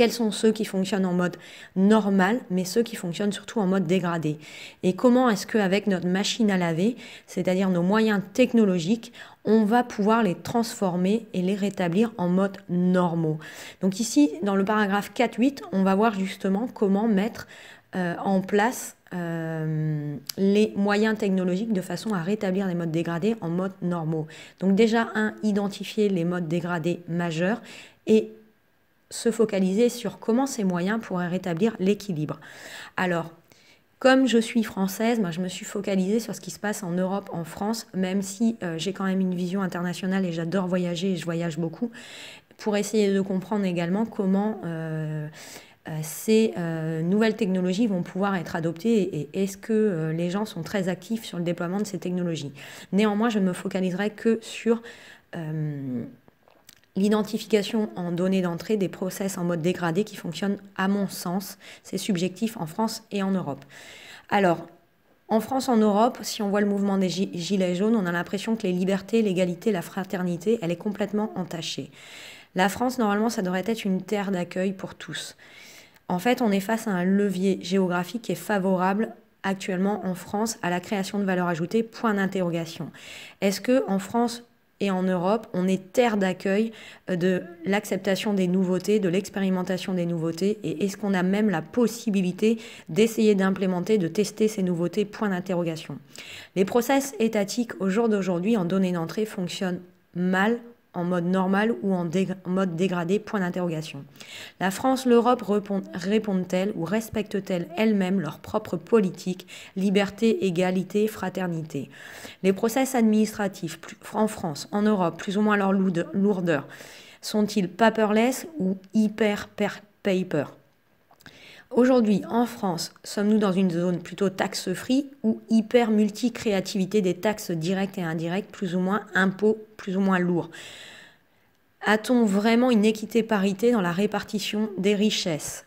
quels sont ceux qui fonctionnent en mode normal, mais ceux qui fonctionnent surtout en mode dégradé. Et comment est-ce qu'avec notre machine à laver, c'est-à-dire nos moyens technologiques, on va pouvoir les transformer et les rétablir en mode normaux. Donc ici, dans le paragraphe 4.8, on va voir justement comment mettre euh, en place euh, les moyens technologiques de façon à rétablir les modes dégradés en mode normaux. Donc déjà, un, identifier les modes dégradés majeurs et se focaliser sur comment ces moyens pourraient rétablir l'équilibre. Alors, comme je suis française, moi, je me suis focalisée sur ce qui se passe en Europe, en France, même si euh, j'ai quand même une vision internationale et j'adore voyager et je voyage beaucoup, pour essayer de comprendre également comment euh, euh, ces nouvelles technologies vont pouvoir être adoptées et, est-ce que les gens sont très actifs sur le déploiement de ces technologies. Néanmoins, je ne me focaliserai que sur l'identification en données d'entrée des process en mode dégradé qui fonctionnent à mon sens. C'est subjectif en France et en Europe. Alors, en France, en Europe, si on voit le mouvement des Gilets jaunes, on a l'impression que les libertés, l'égalité, la fraternité, elle est complètement entachée. La France, normalement, ça devrait être une terre d'accueil pour tous. En fait, on est face à un levier géographique qui est favorable actuellement en France à la création de valeur ajoutée, point d'interrogation. Est-ce qu'en France, et en Europe, on est terre d'accueil euh, de l'acceptation des nouveautés, de l'expérimentation des nouveautés, et est-ce qu'on a même la possibilité d'essayer d'implémenter, de tester ces nouveautés Point d'interrogation. Les process étatiques au jour d'aujourd'hui en données d'entrée fonctionnent mal en mode normal ou en mode dégradé Point d'interrogation. La France, l'Europe répondent-elles ou respectent-elles elles-mêmes leur propre politique liberté, égalité, fraternité Les process administratifs en France, en Europe, plus ou moins leur lourdeur, sont-ils paperless ou hyper paper Aujourd'hui, en France, sommes-nous dans une zone plutôt taxe-free ou hyper multi-créativité des taxes directes et indirectes, plus ou moins impôts, plus ou moins lourds A-t-on vraiment une équité-parité dans la répartition des richesses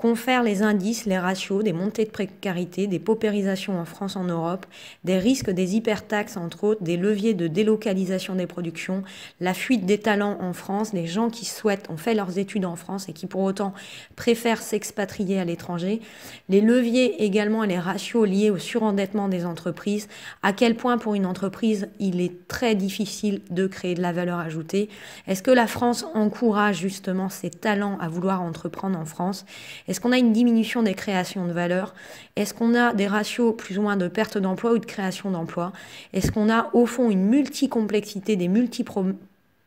confèrent les indices, les ratios des montées de précarité, des paupérisations en France, en Europe, des risques des hypertaxes entre autres, des leviers de délocalisation des productions, la fuite des talents en France, des gens qui souhaitent, ont fait leurs études en France et qui pour autant préfèrent s'expatrier à l'étranger, les leviers également et les ratios liés au surendettement des entreprises, à quel point pour une entreprise il est très difficile de créer de la valeur ajoutée, est-ce que la France encourage justement ses talents à vouloir entreprendre en France est-ce qu'on a une diminution des créations de valeur Est-ce qu'on a des ratios plus ou moins de perte d'emploi ou de création d'emploi Est-ce qu'on a au fond une multicomplexité des multi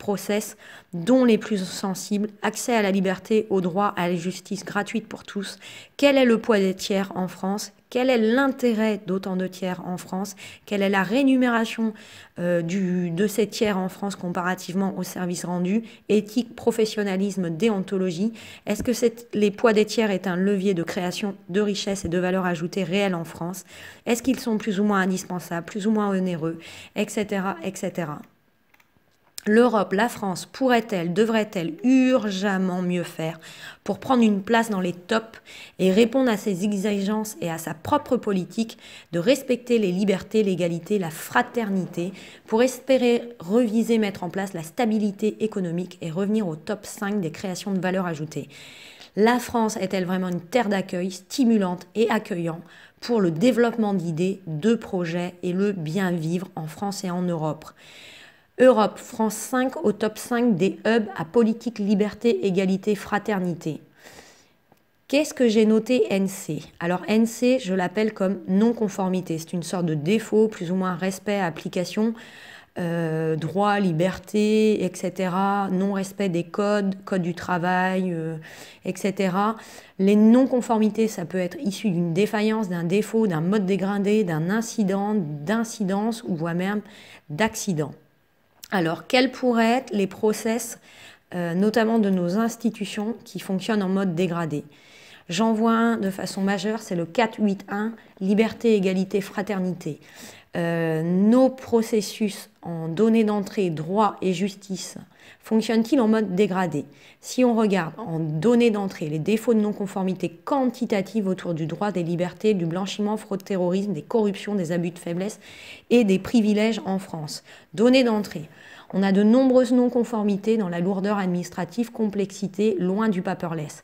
process, dont les plus sensibles, accès à la liberté, au droit, à la justice gratuite pour tous, quel est le poids des tiers en France, quel est l'intérêt d'autant de tiers en France, quelle est la rémunération euh, du, de ces tiers en France comparativement aux services rendus, éthique, professionnalisme, déontologie. Est-ce que les poids des tiers est un levier de création de richesse et de valeur ajoutée réelle en France Est-ce qu'ils sont plus ou moins indispensables, plus ou moins onéreux, etc. etc. L'Europe, la France pourrait-elle, devrait-elle urgemment mieux faire pour prendre une place dans les tops et répondre à ses exigences et à sa propre politique de respecter les libertés, l'égalité, la fraternité pour espérer reviser, mettre en place la stabilité économique et revenir au top 5 des créations de valeur ajoutée La France est-elle vraiment une terre d'accueil stimulante et accueillante pour le développement d'idées, de projets et le bien vivre en France et en Europe Europe, France 5 au top 5 des hubs à politique, liberté, égalité, fraternité. Qu'est-ce que j'ai noté NC Alors NC, je l'appelle comme non-conformité. C'est une sorte de défaut, plus ou moins respect, application, euh, droit, liberté, etc. Non-respect des codes, code du travail, euh, etc. Les non-conformités, ça peut être issu d'une défaillance, d'un défaut, d'un mode dégradé, d'un incident, d'incidence ou voire même d'accident. Alors, quels pourraient être les process, euh, notamment de nos institutions, qui fonctionnent en mode dégradé J'en vois un de façon majeure, c'est le 481, liberté, égalité, fraternité. Euh, nos processus en données d'entrée, droit et justice fonctionne-t-il en mode dégradé Si on regarde en données d'entrée les défauts de non-conformité quantitative autour du droit, des libertés, du blanchiment, fraude, terrorisme, des corruptions, des abus de faiblesse et des privilèges en France. Données d'entrée. On a de nombreuses non-conformités dans la lourdeur administrative, complexité, loin du paperless.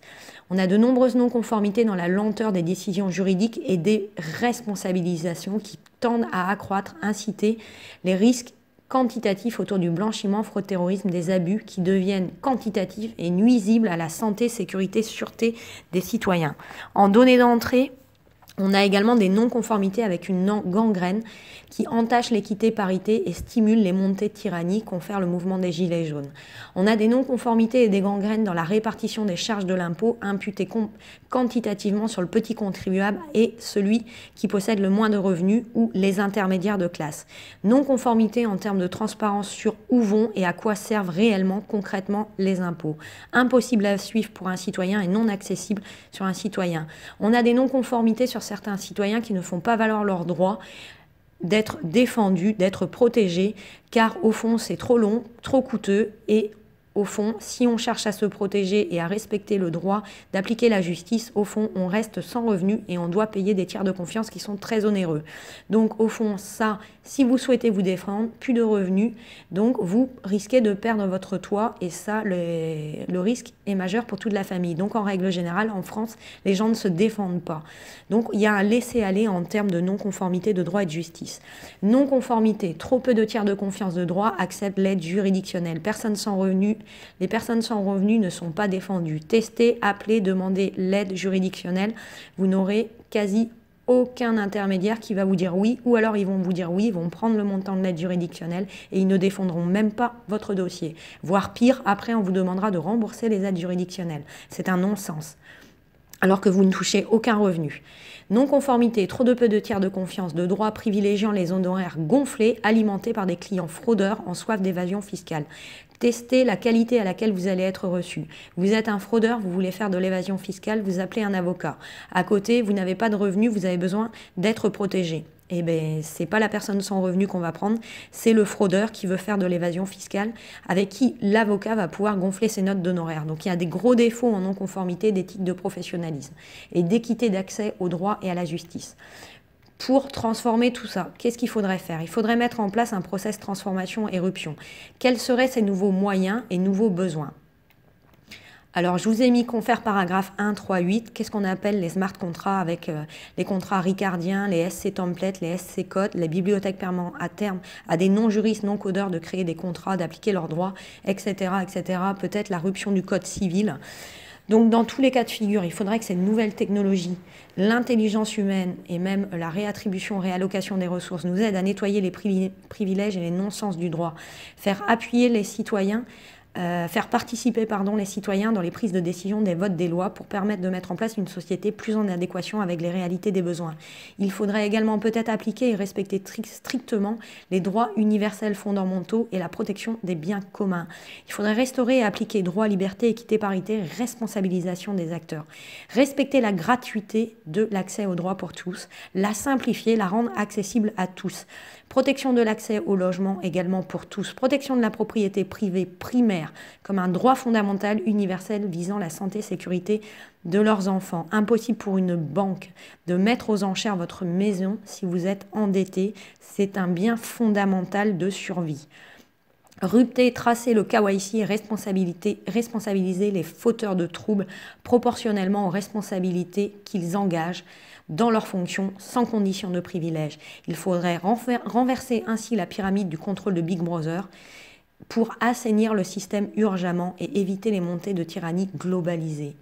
On a de nombreuses non-conformités dans la lenteur des décisions juridiques et des responsabilisations qui tendent à accroître, inciter les risques quantitatif autour du blanchiment, fraude, terrorisme, des abus qui deviennent quantitatifs et nuisibles à la santé, sécurité, sûreté des citoyens. En données d'entrée, on a également des non-conformités avec une gangrène qui entache l'équité parité et stimule les montées tyranniques qu'ont fait le mouvement des Gilets jaunes. On a des non-conformités et des gangrènes dans la répartition des charges de l'impôt imputées quantitativement sur le petit contribuable et celui qui possède le moins de revenus ou les intermédiaires de classe. Non-conformité en termes de transparence sur où vont et à quoi servent réellement concrètement les impôts. Impossible à suivre pour un citoyen et non accessible sur un citoyen. On a des non-conformités sur certains citoyens qui ne font pas valoir leurs droits d'être défendu, d'être protégé, car au fond c'est trop long, trop coûteux et au fond, si on cherche à se protéger et à respecter le droit d'appliquer la justice, au fond, on reste sans revenu et on doit payer des tiers de confiance qui sont très onéreux. Donc, au fond, ça, si vous souhaitez vous défendre, plus de revenus, donc vous risquez de perdre votre toit et ça, le, risque est majeur pour toute la famille. Donc en règle générale, en France, les gens ne se défendent pas. Donc il y a un laisser-aller en termes de non-conformité de droit et de justice. Non-conformité, trop peu de tiers de confiance de droit acceptent l'aide juridictionnelle. Personne sans les personnes sans revenus ne sont pas défendues. Testez, appelez, demandez l'aide juridictionnelle. Vous n'aurez quasi aucun intermédiaire qui va vous dire oui, ou alors ils vont vous dire oui, ils vont prendre le montant de l'aide juridictionnelle et ils ne défendront même pas votre dossier. Voire pire, après on vous demandera de rembourser les aides juridictionnelles. C'est un non-sens alors que vous ne touchez aucun revenu. Non-conformité, trop de peu de tiers de confiance, de droits privilégiant les honoraires gonflés, alimentés par des clients fraudeurs en soif d'évasion fiscale. Tester la qualité à laquelle vous allez être reçu. Vous êtes un fraudeur, vous voulez faire de l'évasion fiscale, vous appelez un avocat. À côté, vous n'avez pas de revenus, vous avez besoin d'être protégé. Eh bien, c'est pas la personne sans revenu qu'on va prendre, c'est le fraudeur qui veut faire de l'évasion fiscale, avec qui l'avocat va pouvoir gonfler ses notes d'honoraires. Donc, il y a des gros défauts en non-conformité d'éthique de professionnalisme et d'équité d'accès au droit et à la justice pour transformer tout ça, qu'est-ce qu'il faudrait faire Il faudrait mettre en place un process transformation-éruption. Quels seraient ces nouveaux moyens et nouveaux besoins alors, je vous ai mis confère paragraphe 1, 3, 8, qu'est-ce qu'on appelle les smart contrats avec euh, les contrats ricardiens, les SC templates, les SC codes. les bibliothèques permanents à terme à des non-juristes, non-codeurs de créer des contrats, d'appliquer leurs droits, etc., etc. Peut-être la rupture du code civil. Donc dans tous les cas de figure, il faudrait que cette nouvelle technologie, l'intelligence humaine et même la réattribution, réallocation des ressources nous aident à nettoyer les privilèges et les non-sens du droit, faire appuyer les citoyens euh, faire participer pardon, les citoyens dans les prises de décision des votes des lois pour permettre de mettre en place une société plus en adéquation avec les réalités des besoins. Il faudrait également peut-être appliquer et respecter strictement les droits universels fondamentaux et la protection des biens communs. Il faudrait restaurer et appliquer droit, liberté, équité, parité, responsabilisation des acteurs. Respecter la gratuité de l'accès aux droits pour tous, la simplifier, la rendre accessible à tous protection de l'accès au logement également pour tous, protection de la propriété privée primaire comme un droit fondamental universel visant la santé et sécurité de leurs enfants. Impossible pour une banque de mettre aux enchères votre maison si vous êtes endetté, c'est un bien fondamental de survie. Rupter, tracer le KYC, responsabilité, responsabiliser les fauteurs de troubles proportionnellement aux responsabilités qu'ils engagent dans leurs fonctions sans condition de privilège. Il faudrait renverser ainsi la pyramide du contrôle de Big Brother pour assainir le système urgemment et éviter les montées de tyrannie globalisées.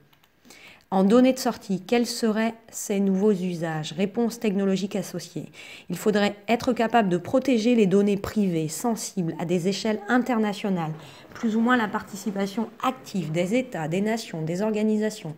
En données de sortie, quels seraient ces nouveaux usages Réponses technologiques associées. Il faudrait être capable de protéger les données privées sensibles à des échelles internationales, plus ou moins la participation active des États, des nations, des organisations.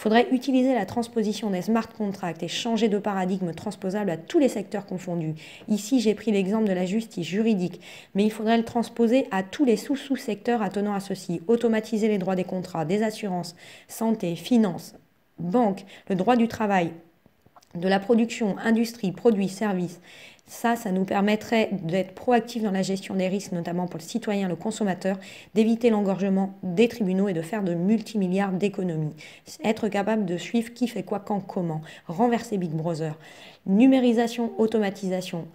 Il faudrait utiliser la transposition des smart contracts et changer de paradigme transposable à tous les secteurs confondus. Ici, j'ai pris l'exemple de la justice juridique, mais il faudrait le transposer à tous les sous-sous-secteurs attenant à ceci. Automatiser les droits des contrats, des assurances, santé, finances, banque, le droit du travail, de la production, industrie, produits, services, ça, ça nous permettrait d'être proactifs dans la gestion des risques, notamment pour le citoyen, le consommateur, d'éviter l'engorgement des tribunaux et de faire de multimilliards d'économies. Être capable de suivre qui fait quoi, quand, comment. Renverser Big Brother. Numérisation, automatisation.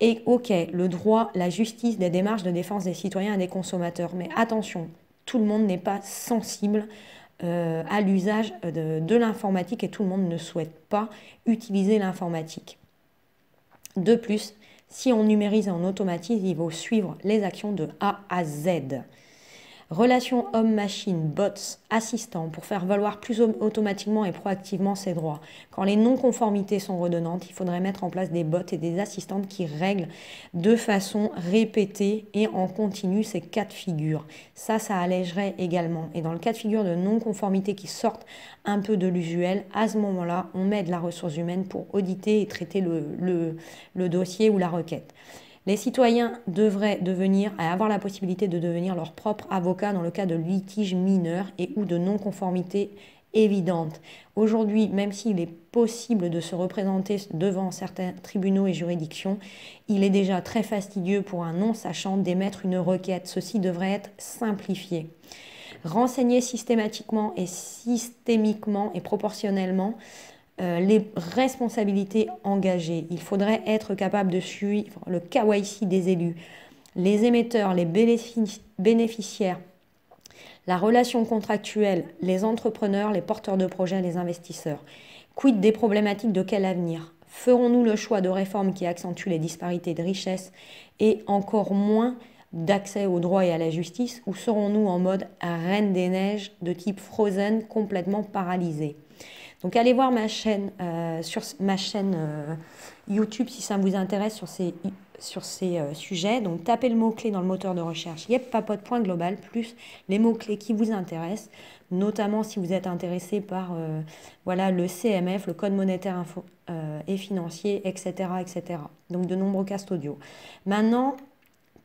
Et ok, le droit, la justice, des démarches de défense des citoyens et des consommateurs. Mais attention, tout le monde n'est pas sensible euh, à l'usage de l'informatique et tout le monde ne souhaite pas utiliser l'informatique. De plus, si on numérise et on automatise, il vaut suivre les actions de A à Z. Relation homme-machine, bots, assistants, pour faire valoir plus automatiquement et proactivement ses droits. Quand les non-conformités sont redonnantes, il faudrait mettre en place des bots et des assistantes qui règlent de façon répétée et en continu ces cas de figure. Ça, ça allégerait également. Et dans le cas de figure de non-conformité qui sortent un peu de l'usuel, à ce moment-là, on met de la ressource humaine pour auditer et traiter le dossier ou la requête. Les citoyens devraient devenir, avoir la possibilité de devenir leur propre avocat dans le cas de litiges mineurs et ou de non-conformité évidente. Aujourd'hui, même s'il est possible de se représenter devant certains tribunaux et juridictions, il est déjà très fastidieux pour un non-sachant d'émettre une requête. Ceci devrait être simplifié. Renseigner systématiquement et systémiquement et proportionnellement euh, les responsabilités engagées. Il faudrait être capable de suivre le KYC des élus, les émetteurs, les bénéficiaires, la relation contractuelle, les entrepreneurs, les porteurs de projets, les investisseurs. Quid des problématiques de quel avenir Ferons-nous le choix de réformes qui accentuent les disparités de richesse et encore moins d'accès aux droits et à la justice ou serons-nous en mode reine des neiges de type Frozen complètement paralysée donc allez voir ma chaîne, euh, sur, ma chaîne euh, YouTube si ça vous intéresse sur ces, sur ces euh, sujets. Donc tapez le mot-clé dans le moteur de recherche global plus les mots-clés qui vous intéressent, notamment si vous êtes intéressé par voilà, le CMF, le Code monétaire et financier, etc., etc. Donc de nombreux castes audio. Maintenant,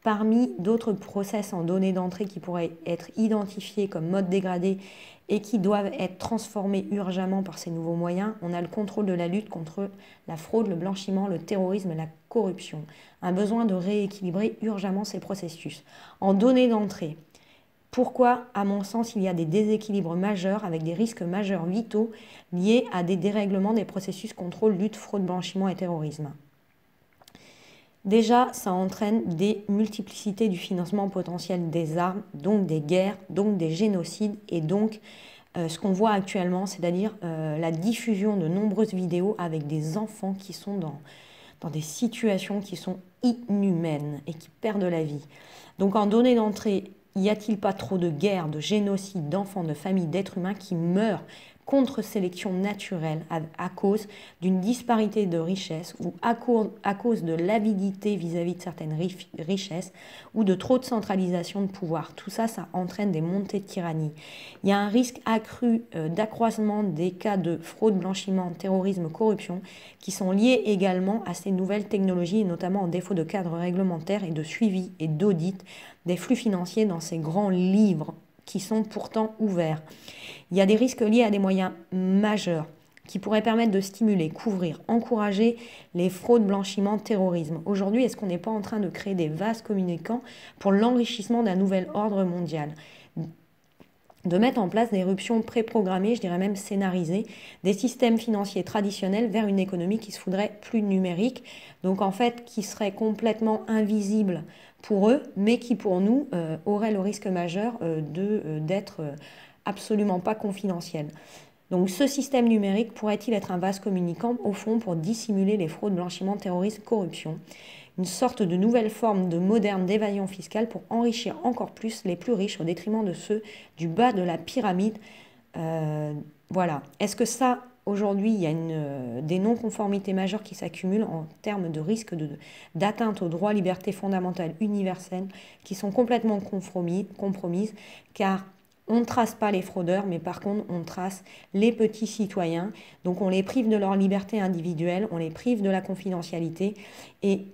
Parmi d'autres process en données d'entrée qui pourraient être identifiés comme mode dégradé et qui doivent être transformés urgemment par ces nouveaux moyens, on a le contrôle de la lutte contre la fraude, le blanchiment, le terrorisme, la corruption. Un besoin de rééquilibrer urgemment ces processus. En données d'entrée, pourquoi, à mon sens, il y a des déséquilibres majeurs avec des risques majeurs vitaux liés à des dérèglements des processus contrôle, lutte, fraude, blanchiment et terrorisme Déjà, ça entraîne des multiplicités du financement potentiel des armes, donc des guerres, donc des génocides et donc euh, ce qu'on voit actuellement, c'est-à-dire euh, la diffusion de nombreuses vidéos avec des enfants qui sont dans, dans des situations qui sont inhumaines et qui perdent la vie. Donc en données d'entrée, y a-t-il pas trop de guerres, de génocides, d'enfants, de familles, d'êtres humains qui meurent contre-sélection naturelle à, cause d'une disparité de richesse ou à, cause de l'avidité vis-à-vis de certaines richesses ou de trop de centralisation de pouvoir. Tout ça, ça entraîne des montées de tyrannie. Il y a un risque accru euh, d'accroissement des cas de fraude, blanchiment, terrorisme, corruption qui sont liés également à ces nouvelles technologies et notamment en défaut de cadre réglementaire et de suivi et d'audit des flux financiers dans ces grands livres qui sont pourtant ouverts. Il y a des risques liés à des moyens majeurs qui pourraient permettre de stimuler, couvrir, encourager les fraudes, blanchiment, terrorisme. Aujourd'hui, est-ce qu'on n'est pas en train de créer des vases communicants pour l'enrichissement d'un nouvel ordre mondial de mettre en place des éruptions préprogrammées, je dirais même scénarisées, des systèmes financiers traditionnels vers une économie qui se foudrait plus numérique, donc en fait qui serait complètement invisible pour eux, mais qui pour nous euh, aurait le risque majeur euh, euh, d'être absolument pas confidentiel. Donc ce système numérique pourrait-il être un vase communicant au fond pour dissimuler les fraudes, blanchiment, terrorisme, corruption une sorte de nouvelle forme de moderne d'évasion fiscale pour enrichir encore plus les plus riches au détriment de ceux du bas de la pyramide. Euh, voilà. Est-ce que ça, aujourd'hui, il y a une, euh, des non-conformités majeures qui s'accumulent en termes de risque d'atteinte aux droits, libertés fondamentales universelles qui sont complètement compromis, compromises car on ne trace pas les fraudeurs, mais par contre, on trace les petits citoyens. Donc, on les prive de leur liberté individuelle, on les prive de la confidentialité. Et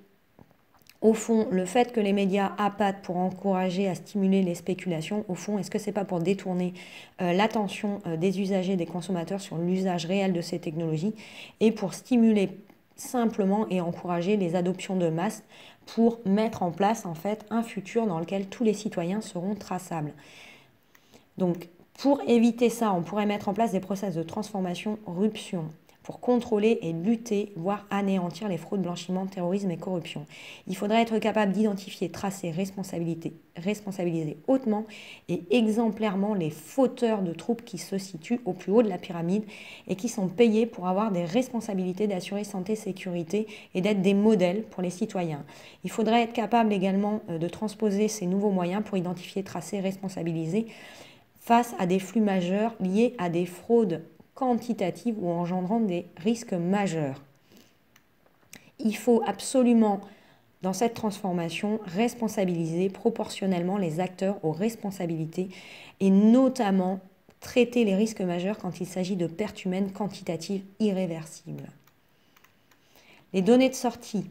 au fond, le fait que les médias appâtent pour encourager à stimuler les spéculations, au fond, est-ce que n'est pas pour détourner euh, l'attention euh, des usagers, des consommateurs sur l'usage réel de ces technologies et pour stimuler simplement et encourager les adoptions de masse pour mettre en place en fait un futur dans lequel tous les citoyens seront traçables. Donc pour éviter ça, on pourrait mettre en place des process de transformation ruption pour contrôler et lutter, voire anéantir les fraudes, blanchiment, terrorisme et corruption. Il faudrait être capable d'identifier, tracer, responsabiliser, hautement et exemplairement les fauteurs de troupes qui se situent au plus haut de la pyramide et qui sont payés pour avoir des responsabilités d'assurer santé, sécurité et d'être des modèles pour les citoyens. Il faudrait être capable également euh, de transposer ces nouveaux moyens pour identifier, tracer, responsabiliser face à des flux majeurs liés à des fraudes quantitatives ou engendrant des risques majeurs. Il faut absolument, dans cette transformation, responsabiliser proportionnellement les acteurs aux responsabilités et notamment traiter les risques majeurs quand il s'agit de pertes humaines quantitatives irréversibles. Les données de sortie.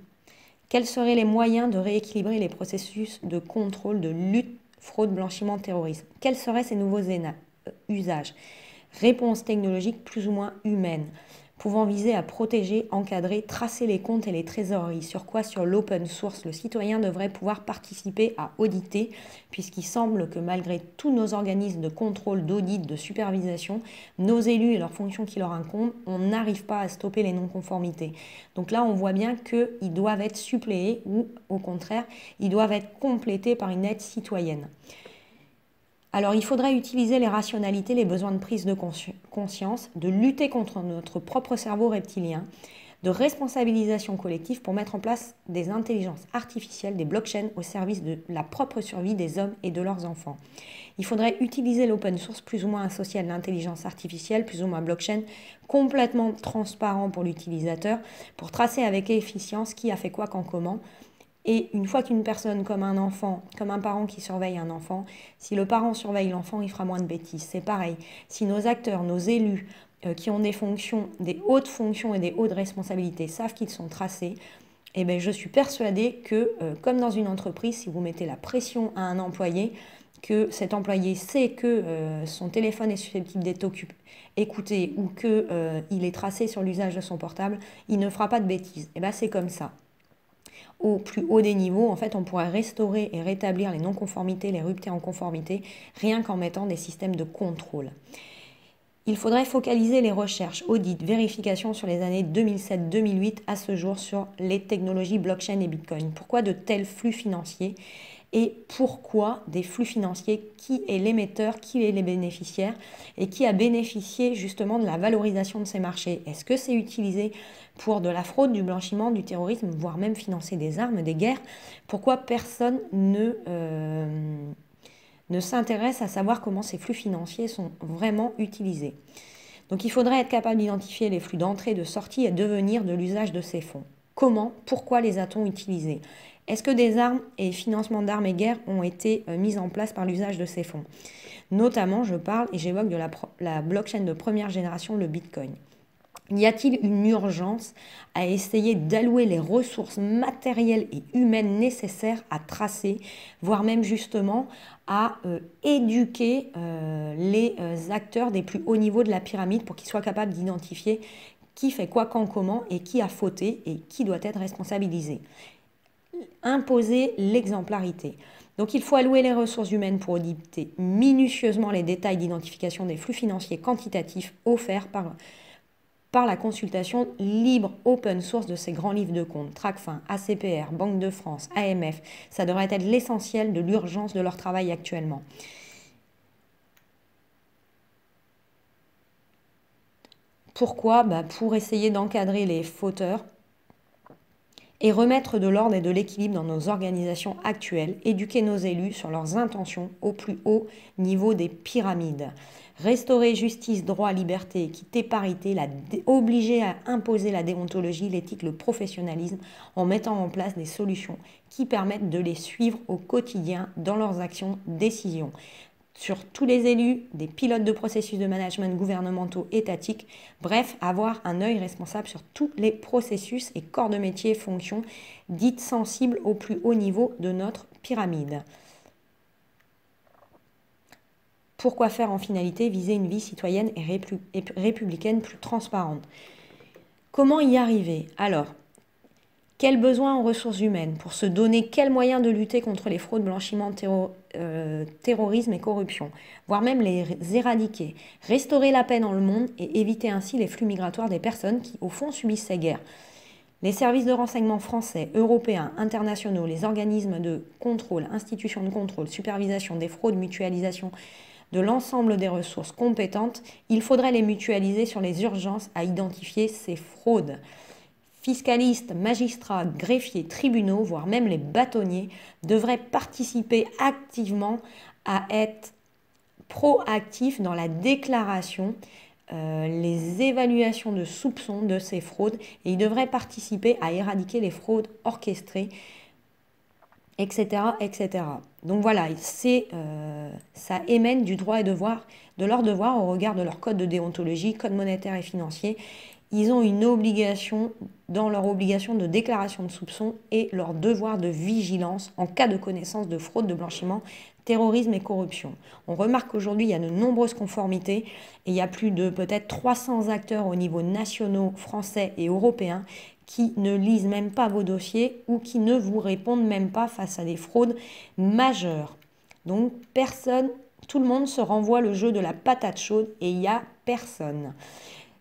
Quels seraient les moyens de rééquilibrer les processus de contrôle de lutte, fraude, blanchiment, terrorisme Quels seraient ces nouveaux euh, usages réponse technologique plus ou moins humaine, pouvant viser à protéger, encadrer, tracer les comptes et les trésoreries, sur quoi sur l'open source le citoyen devrait pouvoir participer à auditer, puisqu'il semble que malgré tous nos organismes de contrôle, d'audit, de supervision, nos élus et leurs fonctions qui leur incombent, on n'arrive pas à stopper les non-conformités. Donc là, on voit bien qu'ils doivent être suppléés ou au contraire, ils doivent être complétés par une aide citoyenne. Alors il faudrait utiliser les rationalités, les besoins de prise de conscience, de lutter contre notre propre cerveau reptilien, de responsabilisation collective pour mettre en place des intelligences artificielles, des blockchains au service de la propre survie des hommes et de leurs enfants. Il faudrait utiliser l'open source plus ou moins associé à l'intelligence artificielle, plus ou moins blockchain, complètement transparent pour l'utilisateur, pour tracer avec efficience qui a fait quoi, quand, comment, et une fois qu'une personne comme un enfant, comme un parent qui surveille un enfant, si le parent surveille l'enfant, il fera moins de bêtises. C'est pareil. Si nos acteurs, nos élus, euh, qui ont des fonctions, des hautes fonctions et des hautes responsabilités, savent qu'ils sont tracés, eh bien, je suis persuadée que, euh, comme dans une entreprise, si vous mettez la pression à un employé, que cet employé sait que euh, son téléphone est susceptible d'être écouté ou qu'il est tracé sur l'usage de son portable, il ne fera pas de bêtises. Et eh ben, c'est comme ça au plus haut des niveaux, en fait, on pourrait restaurer et rétablir les non-conformités, les ruptures en conformité, rien qu'en mettant des systèmes de contrôle. Il faudrait focaliser les recherches, audits, vérifications sur les années 2007-2008 à ce jour sur les technologies blockchain et bitcoin. Pourquoi de tels flux financiers et pourquoi des flux financiers, qui est l'émetteur, qui est les bénéficiaires et qui a bénéficié justement de la valorisation de ces marchés. Est-ce que c'est utilisé pour de la fraude, du blanchiment, du terrorisme, voire même financer des armes, des guerres. Pourquoi personne ne, euh, ne s'intéresse à savoir comment ces flux financiers sont vraiment utilisés Donc il faudrait être capable d'identifier les flux d'entrée, de sortie et devenir de l'usage de ces fonds. Comment Pourquoi les a-t-on utilisés Est-ce que des armes et financements d'armes et guerres ont été euh, mis en place par l'usage de ces fonds Notamment, je parle et j'évoque de la blockchain de première génération, le Bitcoin. Y a-t-il une urgence à essayer d'allouer les ressources matérielles et humaines nécessaires à tracer, voire même justement à euh, éduquer euh, les euh, acteurs des plus hauts niveaux de la pyramide pour qu'ils soient capables d'identifier qui fait quoi, quand, comment et qui a fauté et qui doit être responsabilisé Imposer l'exemplarité. Donc il faut allouer les ressources humaines pour auditer minutieusement les détails d'identification des flux financiers quantitatifs offerts par par la consultation libre open source de ces grands livres de comptes, Tracfin, ACPR, Banque de France, AMF. Ça devrait être l'essentiel de l'urgence de leur travail actuellement. Pourquoi bah, Pour essayer d'encadrer les fauteurs et remettre de l'ordre et de l'équilibre dans nos organisations actuelles, éduquer nos élus sur leurs intentions au plus haut niveau des pyramides restaurer justice, droit, liberté, équité, parité, la obliger à imposer la déontologie, l'éthique, le professionnalisme, en mettant en place des solutions qui permettent de les suivre au quotidien dans leurs actions, décisions sur tous les élus, des pilotes de processus de management gouvernementaux, étatiques, bref, avoir un œil responsable sur tous les processus et corps de métier, fonctions dites sensibles au plus haut niveau de notre pyramide. Pourquoi faire en finalité viser une vie citoyenne et, républicaine plus transparente Comment y arriver Alors, quels besoins en ressources humaines Pour se donner quels moyens de lutter contre les fraudes, blanchiment, euh, terrorisme et corruption, voire même les éradiquer Restaurer la paix dans le monde et éviter ainsi les flux migratoires des personnes qui, au fond, subissent ces guerres. Les services de renseignement français, européens, internationaux, les organismes de contrôle, institutions de contrôle, supervision des fraudes, mutualisation, de l'ensemble des ressources compétentes, il faudrait les mutualiser sur les urgences à identifier ces fraudes. Fiscalistes, magistrats, greffiers, tribunaux, voire même les bâtonniers, devraient participer activement à être proactifs dans la déclaration euh, les évaluations de soupçons de ces fraudes et ils devraient participer à éradiquer les fraudes orchestrées etc., etc. Donc voilà, c'est, euh, ça émène du droit et devoir, de leur devoir au regard de leur code de déontologie, code monétaire et financier. Ils ont une obligation dans leur obligation de déclaration de soupçon et leur devoir de vigilance en cas de connaissance de fraude, de blanchiment, terrorisme et corruption. On remarque qu'aujourd'hui, il y a de nombreuses conformités et il y a plus de peut-être 300 acteurs au niveau national, français et européen qui ne lisent même pas vos dossiers ou qui ne vous répondent même pas face à des fraudes majeures. Donc personne, tout le monde se renvoie le jeu de la patate chaude et il n'y a personne.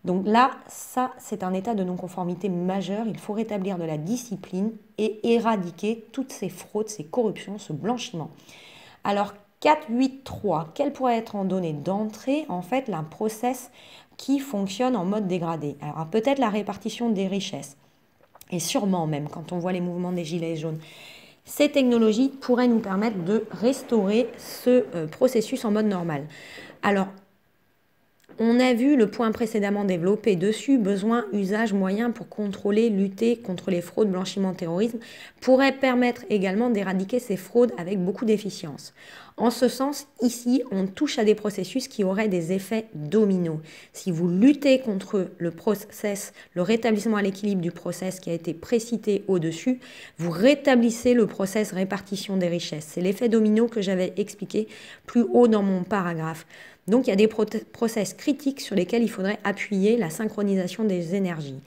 Donc là, ça, c'est un état de non-conformité majeur. Il faut rétablir de la discipline et éradiquer toutes ces fraudes, ces corruptions, ce blanchiment. Alors, 4, 8, 3, quelle pourrait être en donnée d'entrée En fait, un process qui fonctionne en mode dégradé. Alors, peut-être la répartition des richesses, et sûrement même quand on voit les mouvements des gilets jaunes. Ces technologies pourraient nous permettre de restaurer ce euh, processus en mode normal. Alors, on a vu le point précédemment développé dessus, besoin, usage, moyen pour contrôler, lutter contre les fraudes, blanchiment, terrorisme, pourrait permettre également d'éradiquer ces fraudes avec beaucoup d'efficience. En ce sens, ici, on touche à des processus qui auraient des effets dominos. Si vous luttez contre le process, le rétablissement à l'équilibre du process qui a été précité au-dessus, vous rétablissez le process répartition des richesses. C'est l'effet domino que j'avais expliqué plus haut dans mon paragraphe. Donc il y a des process critiques sur lesquels il faudrait appuyer la synchronisation des énergies.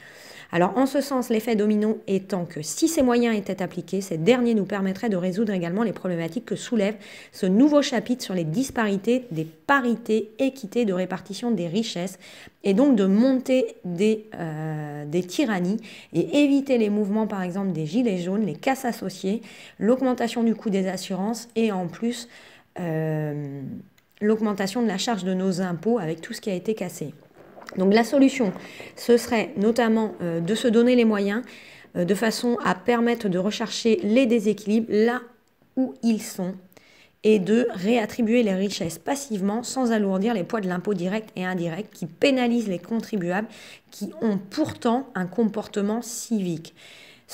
Alors en ce sens, l'effet domino étant que si ces moyens étaient appliqués, ces derniers nous permettraient de résoudre également les problématiques que soulève ce nouveau chapitre sur les disparités des parités, équité de répartition des richesses et donc de monter des, euh, des tyrannies et éviter les mouvements par exemple des gilets jaunes, les casses associées, l'augmentation du coût des assurances et en plus euh, l'augmentation de la charge de nos impôts avec tout ce qui a été cassé. Donc la solution, ce serait notamment euh, de se donner les moyens euh, de façon à permettre de rechercher les déséquilibres là où ils sont et de réattribuer les richesses passivement sans alourdir les poids de l'impôt direct et indirect qui pénalisent les contribuables qui ont pourtant un comportement civique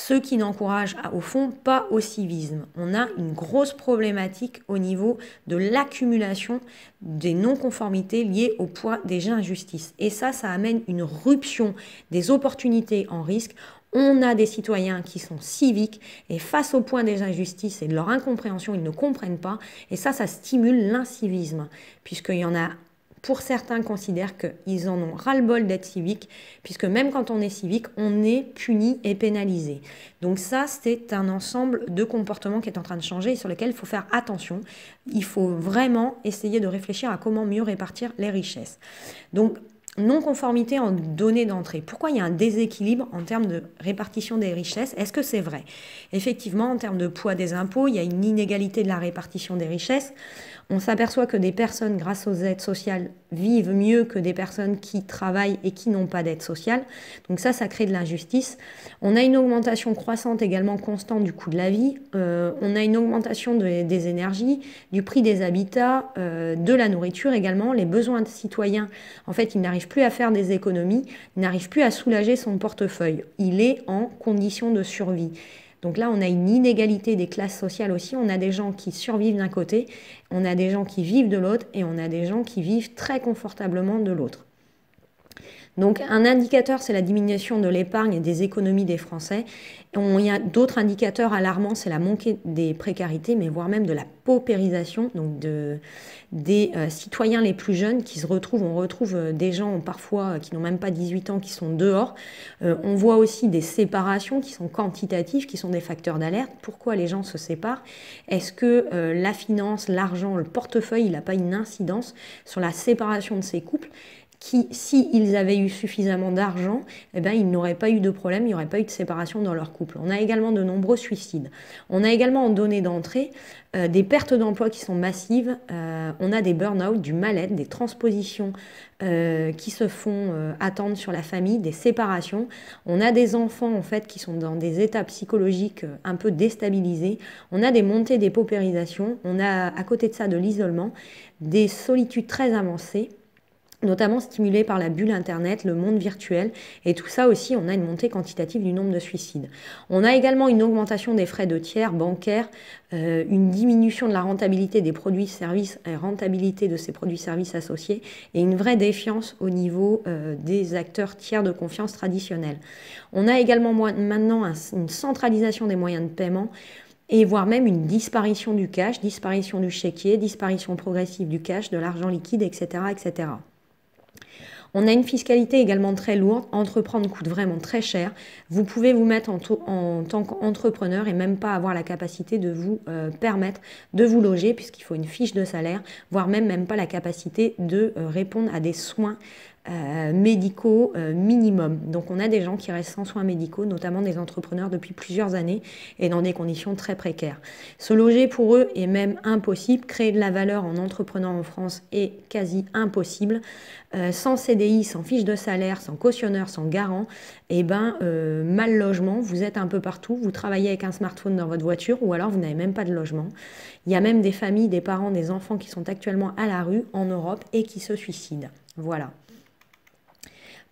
ce qui n'encourage au fond pas au civisme. On a une grosse problématique au niveau de l'accumulation des non-conformités liées au poids des injustices. Et ça, ça amène une ruption des opportunités en risque. On a des citoyens qui sont civiques et face au point des injustices et de leur incompréhension, ils ne comprennent pas. Et ça, ça stimule l'incivisme, puisqu'il y en a pour certains considèrent qu'ils en ont ras-le-bol d'être civiques, puisque même quand on est civique, on est puni et pénalisé. Donc ça, c'est un ensemble de comportements qui est en train de changer et sur lequel il faut faire attention. Il faut vraiment essayer de réfléchir à comment mieux répartir les richesses. Donc non-conformité en données d'entrée. Pourquoi il y a un déséquilibre en termes de répartition des richesses Est-ce que c'est vrai Effectivement, en termes de poids des impôts, il y a une inégalité de la répartition des richesses on s'aperçoit que des personnes grâce aux aides sociales vivent mieux que des personnes qui travaillent et qui n'ont pas d'aide sociale. Donc ça, ça crée de l'injustice. On a une augmentation croissante également constante du coût de la vie. Euh, on a une augmentation des énergies, du prix des habitats, euh, de la nourriture également. Les besoins de citoyens, en fait, ils n'arrivent plus à faire des économies, ils n'arrivent plus à soulager son portefeuille. Il est en condition de survie. Donc là, on a une inégalité des classes sociales aussi. On a des gens qui survivent d'un côté, on a des gens qui vivent de l'autre et on a des gens qui vivent très confortablement de l'autre. Donc un indicateur, c'est la diminution de l'épargne et des économies des Français. Il y a d'autres indicateurs alarmants, c'est la montée des précarités, mais voire même de la paupérisation donc des euh, citoyens les plus jeunes qui se retrouvent. On retrouve euh, des gens parfois euh, qui n'ont même pas 18 ans qui sont dehors. on voit aussi des séparations qui sont quantitatives, qui sont des facteurs d'alerte. Pourquoi les gens se séparent Est-ce que la finance, l'argent, le portefeuille, il n'a pas une incidence sur la séparation de ces couples qui, s'ils avaient eu suffisamment d'argent, eh ben, ils n'auraient pas eu de problème, il n'y aurait pas eu de séparation dans leur couple. On a également de nombreux suicides. On a également en données d'entrée euh, des pertes d'emploi qui sont massives. Euh, on a des burn-out, du mal-être, des transpositions euh, qui se font attendre sur la famille, des séparations. On a des enfants en fait qui sont dans des états psychologiques un peu déstabilisés. On a des montées des paupérisations. On a à côté de ça de l'isolement, des solitudes très avancées notamment stimulé par la bulle Internet, le monde virtuel, et tout ça aussi, on a une montée quantitative du nombre de suicides. On a également une augmentation des frais de tiers bancaires, euh, une diminution de la rentabilité des produits-services et rentabilité de ces produits-services associés, et une vraie défiance au niveau euh, des acteurs tiers de confiance traditionnels. On a également maintenant une centralisation des moyens de paiement et voire même une disparition du cash, disparition du chéquier, disparition progressive du cash, de l'argent liquide, etc. etc. On a une fiscalité également très lourde. Entreprendre coûte vraiment très cher. Vous pouvez vous mettre en, tant qu'entrepreneur et même pas avoir la capacité de vous euh, permettre de vous loger puisqu'il faut une fiche de salaire, voire même même pas la capacité de euh, répondre à des soins euh, médicaux euh, minimum. Donc on a des gens qui restent sans soins médicaux, notamment des entrepreneurs depuis plusieurs années et dans des conditions très précaires. Se loger pour eux est même impossible. Créer de la valeur en entreprenant en France est quasi impossible. Euh, sans CDI, sans fiche de salaire, sans cautionneur, sans garant, et eh ben mal logement, vous êtes un peu partout, vous travaillez avec un smartphone dans votre voiture ou alors vous n'avez même pas de logement. Il y a même des familles, des parents, des enfants qui sont actuellement à la rue en Europe et qui se suicident. Voilà.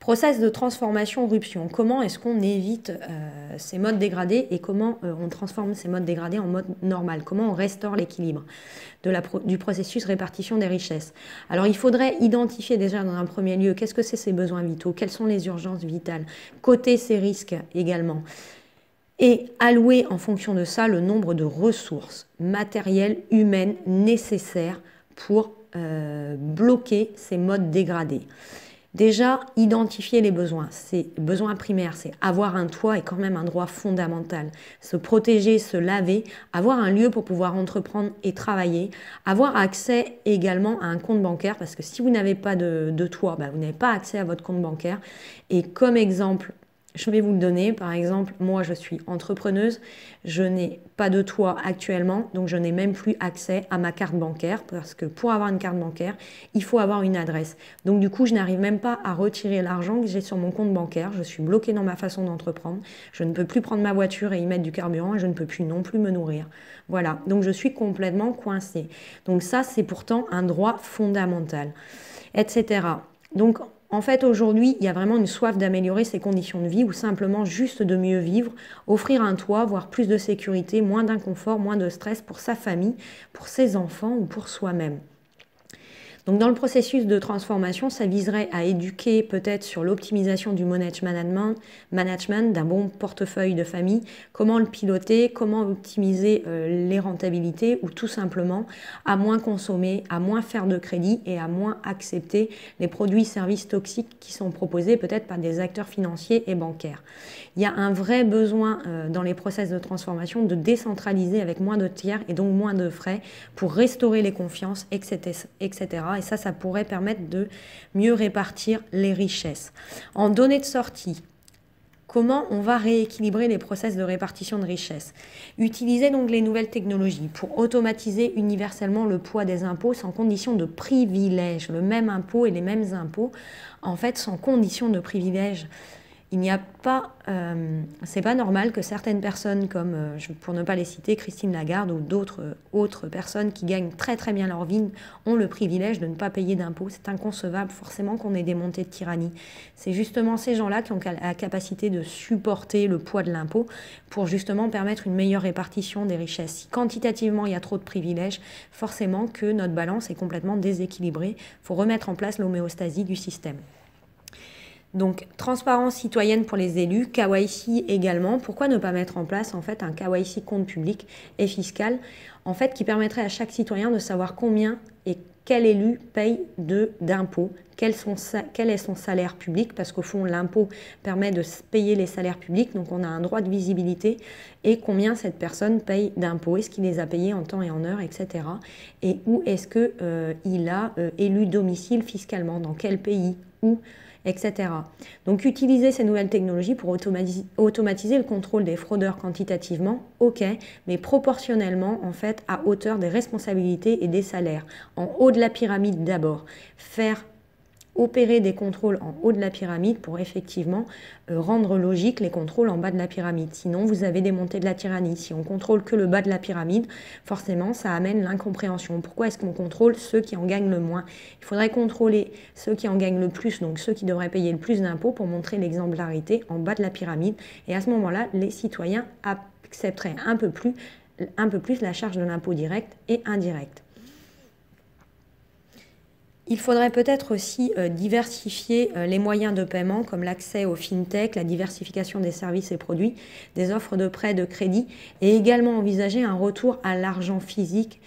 Process de transformation-ruption. Comment est-ce qu'on évite euh, ces modes dégradés et comment euh, on transforme ces modes dégradés en mode normal Comment on restaure l'équilibre du processus répartition des richesses Alors il faudrait identifier déjà dans un premier lieu qu'est-ce que c'est ces besoins vitaux, quelles sont les urgences vitales, coter ces risques également et allouer en fonction de ça le nombre de ressources matérielles, humaines nécessaires pour euh, bloquer ces modes dégradés. Déjà, identifier les besoins. C'est besoins primaires, c'est avoir un toit est quand même un droit fondamental. Se protéger, se laver, avoir un lieu pour pouvoir entreprendre et travailler, avoir accès également à un compte bancaire, parce que si vous n'avez pas de, toit, bah, vous n'avez pas accès à votre compte bancaire. Et comme exemple, je vais vous le donner, par exemple, moi je suis entrepreneuse, je n'ai pas de toit actuellement, donc je n'ai même plus accès à ma carte bancaire, parce que pour avoir une carte bancaire, il faut avoir une adresse. Donc du coup, je n'arrive même pas à retirer l'argent que j'ai sur mon compte bancaire, je suis bloquée dans ma façon d'entreprendre, je ne peux plus prendre ma voiture et y mettre du carburant, et je ne peux plus non plus me nourrir. Voilà, donc je suis complètement coincée. Donc ça, c'est pourtant un droit fondamental, etc. Donc en fait, aujourd'hui, il y a vraiment une soif d'améliorer ses conditions de vie ou simplement juste de mieux vivre, offrir un toit, voir plus de sécurité, moins d'inconfort, moins de stress pour sa famille, pour ses enfants ou pour soi-même. Donc dans le processus de transformation, ça viserait à éduquer peut-être sur l'optimisation du management, management d'un bon portefeuille de famille, comment le piloter, comment optimiser euh, les rentabilités ou tout simplement à moins consommer, à moins faire de crédit et à moins accepter les produits et services toxiques qui sont proposés peut-être par des acteurs financiers et bancaires il y a un vrai besoin euh, dans les process de transformation de décentraliser avec moins de tiers et donc moins de frais pour restaurer les confiances, etc. etc. Et ça, ça pourrait permettre de mieux répartir les richesses. En données de sortie, comment on va rééquilibrer les process de répartition de richesses. Utiliser donc les nouvelles technologies pour automatiser universellement le poids des impôts sans condition de privilège. Le même impôt et les mêmes impôts, en fait, sans condition de privilège il n'y a pas, euh, c'est pas normal que certaines personnes, comme euh, pour ne pas les citer, Christine Lagarde ou d'autres euh, autres personnes qui gagnent très très bien leur vie, ont le privilège de ne pas payer d'impôts. C'est inconcevable, forcément, qu'on ait des montées de tyrannie. C'est justement ces gens-là qui ont la capacité de supporter le poids de l'impôt pour justement permettre une meilleure répartition des richesses. Si quantitativement il y a trop de privilèges, forcément que notre balance est complètement déséquilibrée. Il faut remettre en place l'homéostasie du système. Donc transparence citoyenne pour les élus, KYC également. Pourquoi ne pas mettre en place en fait un KYC compte public et fiscal en fait qui permettrait à chaque citoyen de savoir combien et quel élu paye de d'impôts, quel, est son salaire public, parce qu'au fond, l'impôt permet de payer les salaires publics, donc on a un droit de visibilité, et combien cette personne paye d'impôts, est-ce qu'il les a payés en temps et en heure, etc. Et où est-ce qu'il euh, a euh, élu domicile fiscalement, dans quel pays, où etc. Donc utiliser ces nouvelles technologies pour automatiser, automatiser le contrôle des fraudeurs quantitativement, ok, mais proportionnellement en fait à hauteur des responsabilités et des salaires, en haut de la pyramide d'abord. Faire opérer des contrôles en haut de la pyramide pour effectivement euh, rendre logique les contrôles en bas de la pyramide. Sinon, vous avez des de la tyrannie. Si on contrôle que le bas de la pyramide, forcément, ça amène l'incompréhension. Pourquoi est-ce qu'on contrôle ceux qui en gagnent le moins Il faudrait contrôler ceux qui en gagnent le plus, donc ceux qui devraient payer le plus d'impôts pour montrer l'exemplarité en bas de la pyramide. Et à ce moment-là, les citoyens accepteraient un peu plus, un peu plus la charge de l'impôt direct et indirect. Il faudrait peut-être aussi euh, diversifier euh, les moyens de paiement comme l'accès aux fintech, la diversification des services et produits, des offres de prêts, de crédit et également envisager un retour à l'argent physique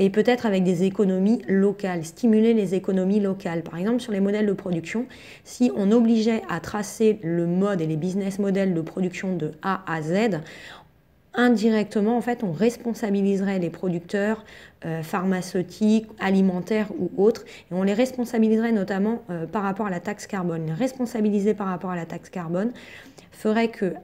et peut-être avec des économies locales, stimuler les économies locales. Par exemple, sur les modèles de production, si on obligeait à tracer le mode et les business models de production de A à Z, indirectement, en fait, on responsabiliserait les producteurs euh, pharmaceutiques, alimentaires ou autres, et on les responsabiliserait notamment euh, par rapport à la taxe carbone. Les responsabiliser par rapport à la taxe carbone ferait que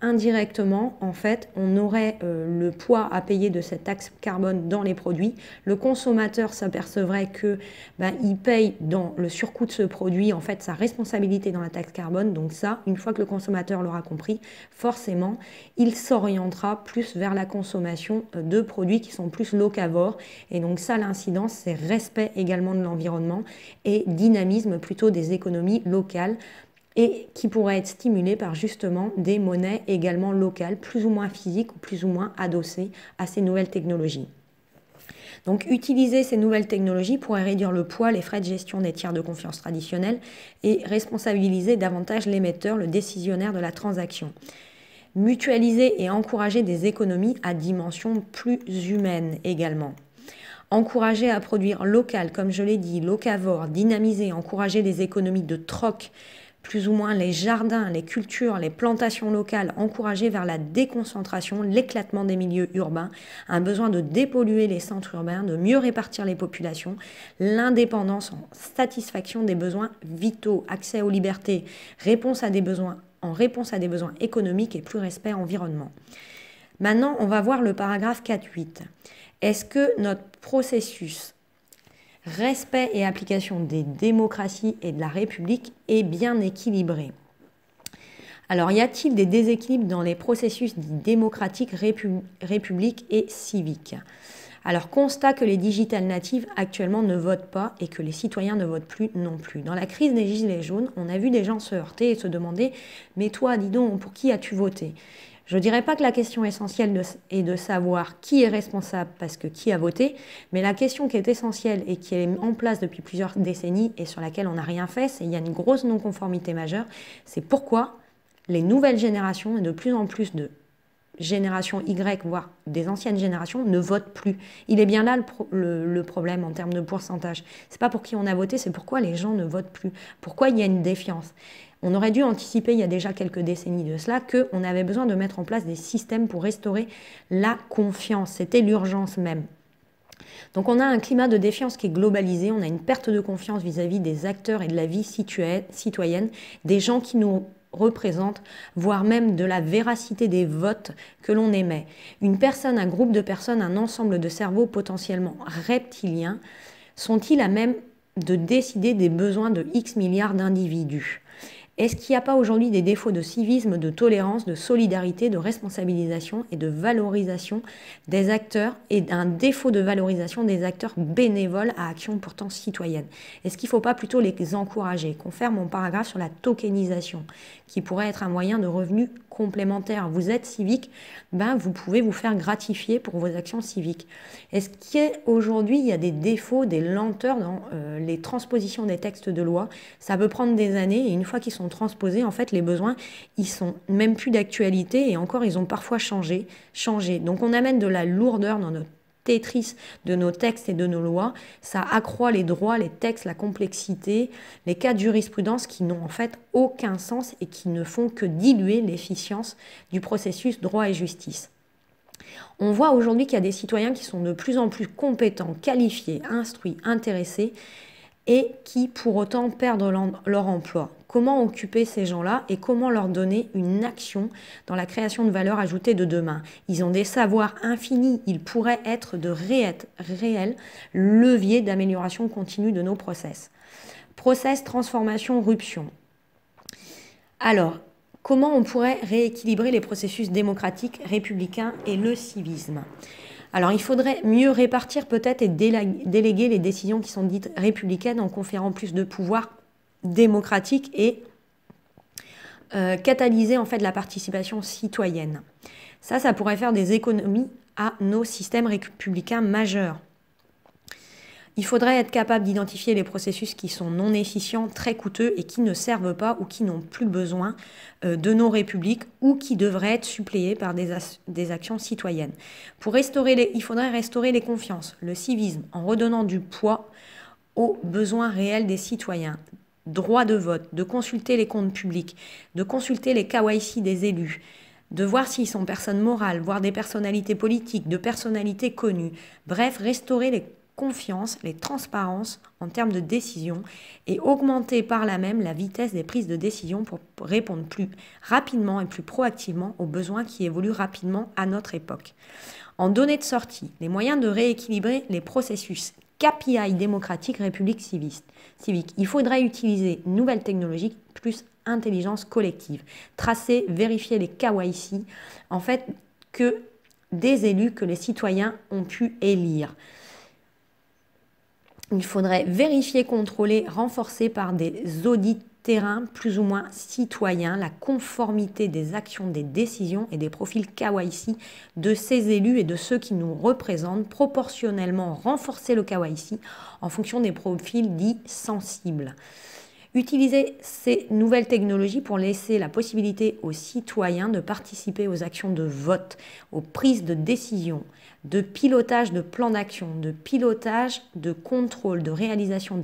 indirectement, en fait, on aurait euh, le poids à payer de cette taxe carbone dans les produits. Le consommateur s'apercevrait que ben, il paye dans le surcoût de ce produit, en fait, sa responsabilité dans la taxe carbone. Donc ça, une fois que le consommateur l'aura compris, forcément, il s'orientera plus vers la consommation euh, de produits qui sont plus locavores. Et donc ça, l'incidence, c'est respect également de l'environnement et dynamisme plutôt des économies locales et qui pourraient être stimulés par justement des monnaies également locales, plus ou moins physiques ou plus ou moins adossées à ces nouvelles technologies. Donc utiliser ces nouvelles technologies pourrait réduire le poids, les frais de gestion des tiers de confiance traditionnels et responsabiliser davantage l'émetteur, le décisionnaire de la transaction. Mutualiser et encourager des économies à dimension plus humaine également. Encourager à produire local, comme je l'ai dit, locavore, dynamiser, encourager des économies de troc plus ou moins les jardins, les cultures, les plantations locales, encouragées vers la déconcentration, l'éclatement des milieux urbains, un besoin de dépolluer les centres urbains, de mieux répartir les populations, l'indépendance en satisfaction des besoins vitaux, accès aux libertés, réponse à des besoins en réponse à des besoins économiques et plus respect environnement. Maintenant, on va voir le paragraphe 4.8. Est-ce que notre processus respect et application des démocraties et de la République est bien équilibré. Alors, y a-t-il des déséquilibres dans les processus dits démocratiques, républiques et civiques alors, constat que les digitales natives actuellement ne votent pas et que les citoyens ne votent plus non plus. Dans la crise des Gilets jaunes, on a vu des gens se heurter et se demander Mais toi, dis donc, pour qui as-tu voté je ne dirais pas que la question essentielle est de savoir qui est responsable parce que qui a voté, mais la question qui est essentielle et qui est en place depuis plusieurs décennies et sur laquelle on n'a rien fait, c'est il y a une grosse non-conformité majeure, c'est pourquoi les nouvelles générations et de plus en plus de générations Y, voire des anciennes générations, ne votent plus. Il est bien là le, problème en termes de pourcentage. Ce n'est pas pour qui on a voté, c'est pourquoi les gens ne votent plus. Pourquoi il y a une défiance. On aurait dû anticiper il y a déjà quelques décennies de cela qu'on avait besoin de mettre en place des systèmes pour restaurer la confiance. C'était l'urgence même. Donc on a un climat de défiance qui est globalisé, on a une perte de confiance vis-à-vis des acteurs et de la vie citoyenne, des gens qui nous représentent, voire même de la véracité des votes que l'on émet. Une personne, un groupe de personnes, un ensemble de cerveaux potentiellement reptiliens sont-ils à même de décider des besoins de X milliards d'individus est-ce qu'il n'y a pas aujourd'hui des défauts de civisme, de tolérance, de solidarité, de responsabilisation et de valorisation des acteurs et d'un défaut de valorisation des acteurs bénévoles à action pourtant citoyenne Est-ce qu'il ne faut pas plutôt les encourager Conferme mon paragraphe sur la tokenisation, qui pourrait être un moyen de revenu complémentaire, vous êtes civique, ben vous pouvez vous faire gratifier pour vos actions civiques. Est-ce qu'aujourd'hui, il y a des défauts, des lenteurs dans euh, les transpositions des textes de loi Ça peut prendre des années et une fois qu'ils sont transposés, en fait, les besoins, ils sont même plus d'actualité et encore, ils ont parfois changé. changé. Donc on amène de la lourdeur dans notre de nos textes et de nos lois, ça accroît les droits, les textes, la complexité, les cas de jurisprudence qui n'ont en fait aucun sens et qui ne font que diluer l'efficience du processus droit et justice. On voit aujourd'hui qu'il y a des citoyens qui sont de plus en plus compétents, qualifiés, instruits, intéressés et qui pour autant perdent leur emploi comment occuper ces gens-là et comment leur donner une action dans la création de valeur ajoutée de demain. Ils ont des savoirs infinis, ils pourraient être de réels, leviers d'amélioration continue de nos process. Process, transformation, rupture. Alors, comment on pourrait rééquilibrer les processus démocratiques, républicains et le civisme alors il faudrait mieux répartir peut-être et déléguer les décisions qui sont dites républicaines en conférant plus de pouvoir démocratique et euh, catalyser en fait la participation citoyenne. Ça, ça pourrait faire des économies à nos systèmes républicains majeurs. Il faudrait être capable d'identifier les processus qui sont non efficients, très coûteux et qui ne servent pas ou qui n'ont plus besoin euh, de nos républiques ou qui devraient être suppléés par des, actions citoyennes. Pour restaurer il faudrait restaurer les confiances, le civisme, en redonnant du poids aux besoins réels des citoyens, droit de vote, de consulter les comptes publics, de consulter les KYC des élus, de voir s'ils sont personnes morales, voir des personnalités politiques, de personnalités connues. Bref, restaurer les confiances, les transparences en termes de décision et augmenter par là même la vitesse des prises de décision pour répondre plus rapidement et plus proactivement aux besoins qui évoluent rapidement à notre époque. En données de sortie, les moyens de rééquilibrer les processus KPI démocratique République civique. Il faudrait utiliser nouvelles technologies plus intelligence collective. Tracer, vérifier les KYC, en fait, que des élus que les citoyens ont pu élire. Il faudrait vérifier, contrôler, renforcer par des audits plus ou moins citoyens, la conformité des actions, des décisions et des profils kawaii de ces élus et de ceux qui nous représentent, proportionnellement renforcer le kawaii en fonction des profils dits sensibles. Utiliser ces nouvelles technologies pour laisser la possibilité aux citoyens de participer aux actions de vote, aux prises de décision, de pilotage de plan d'action, de pilotage de contrôle, de réalisation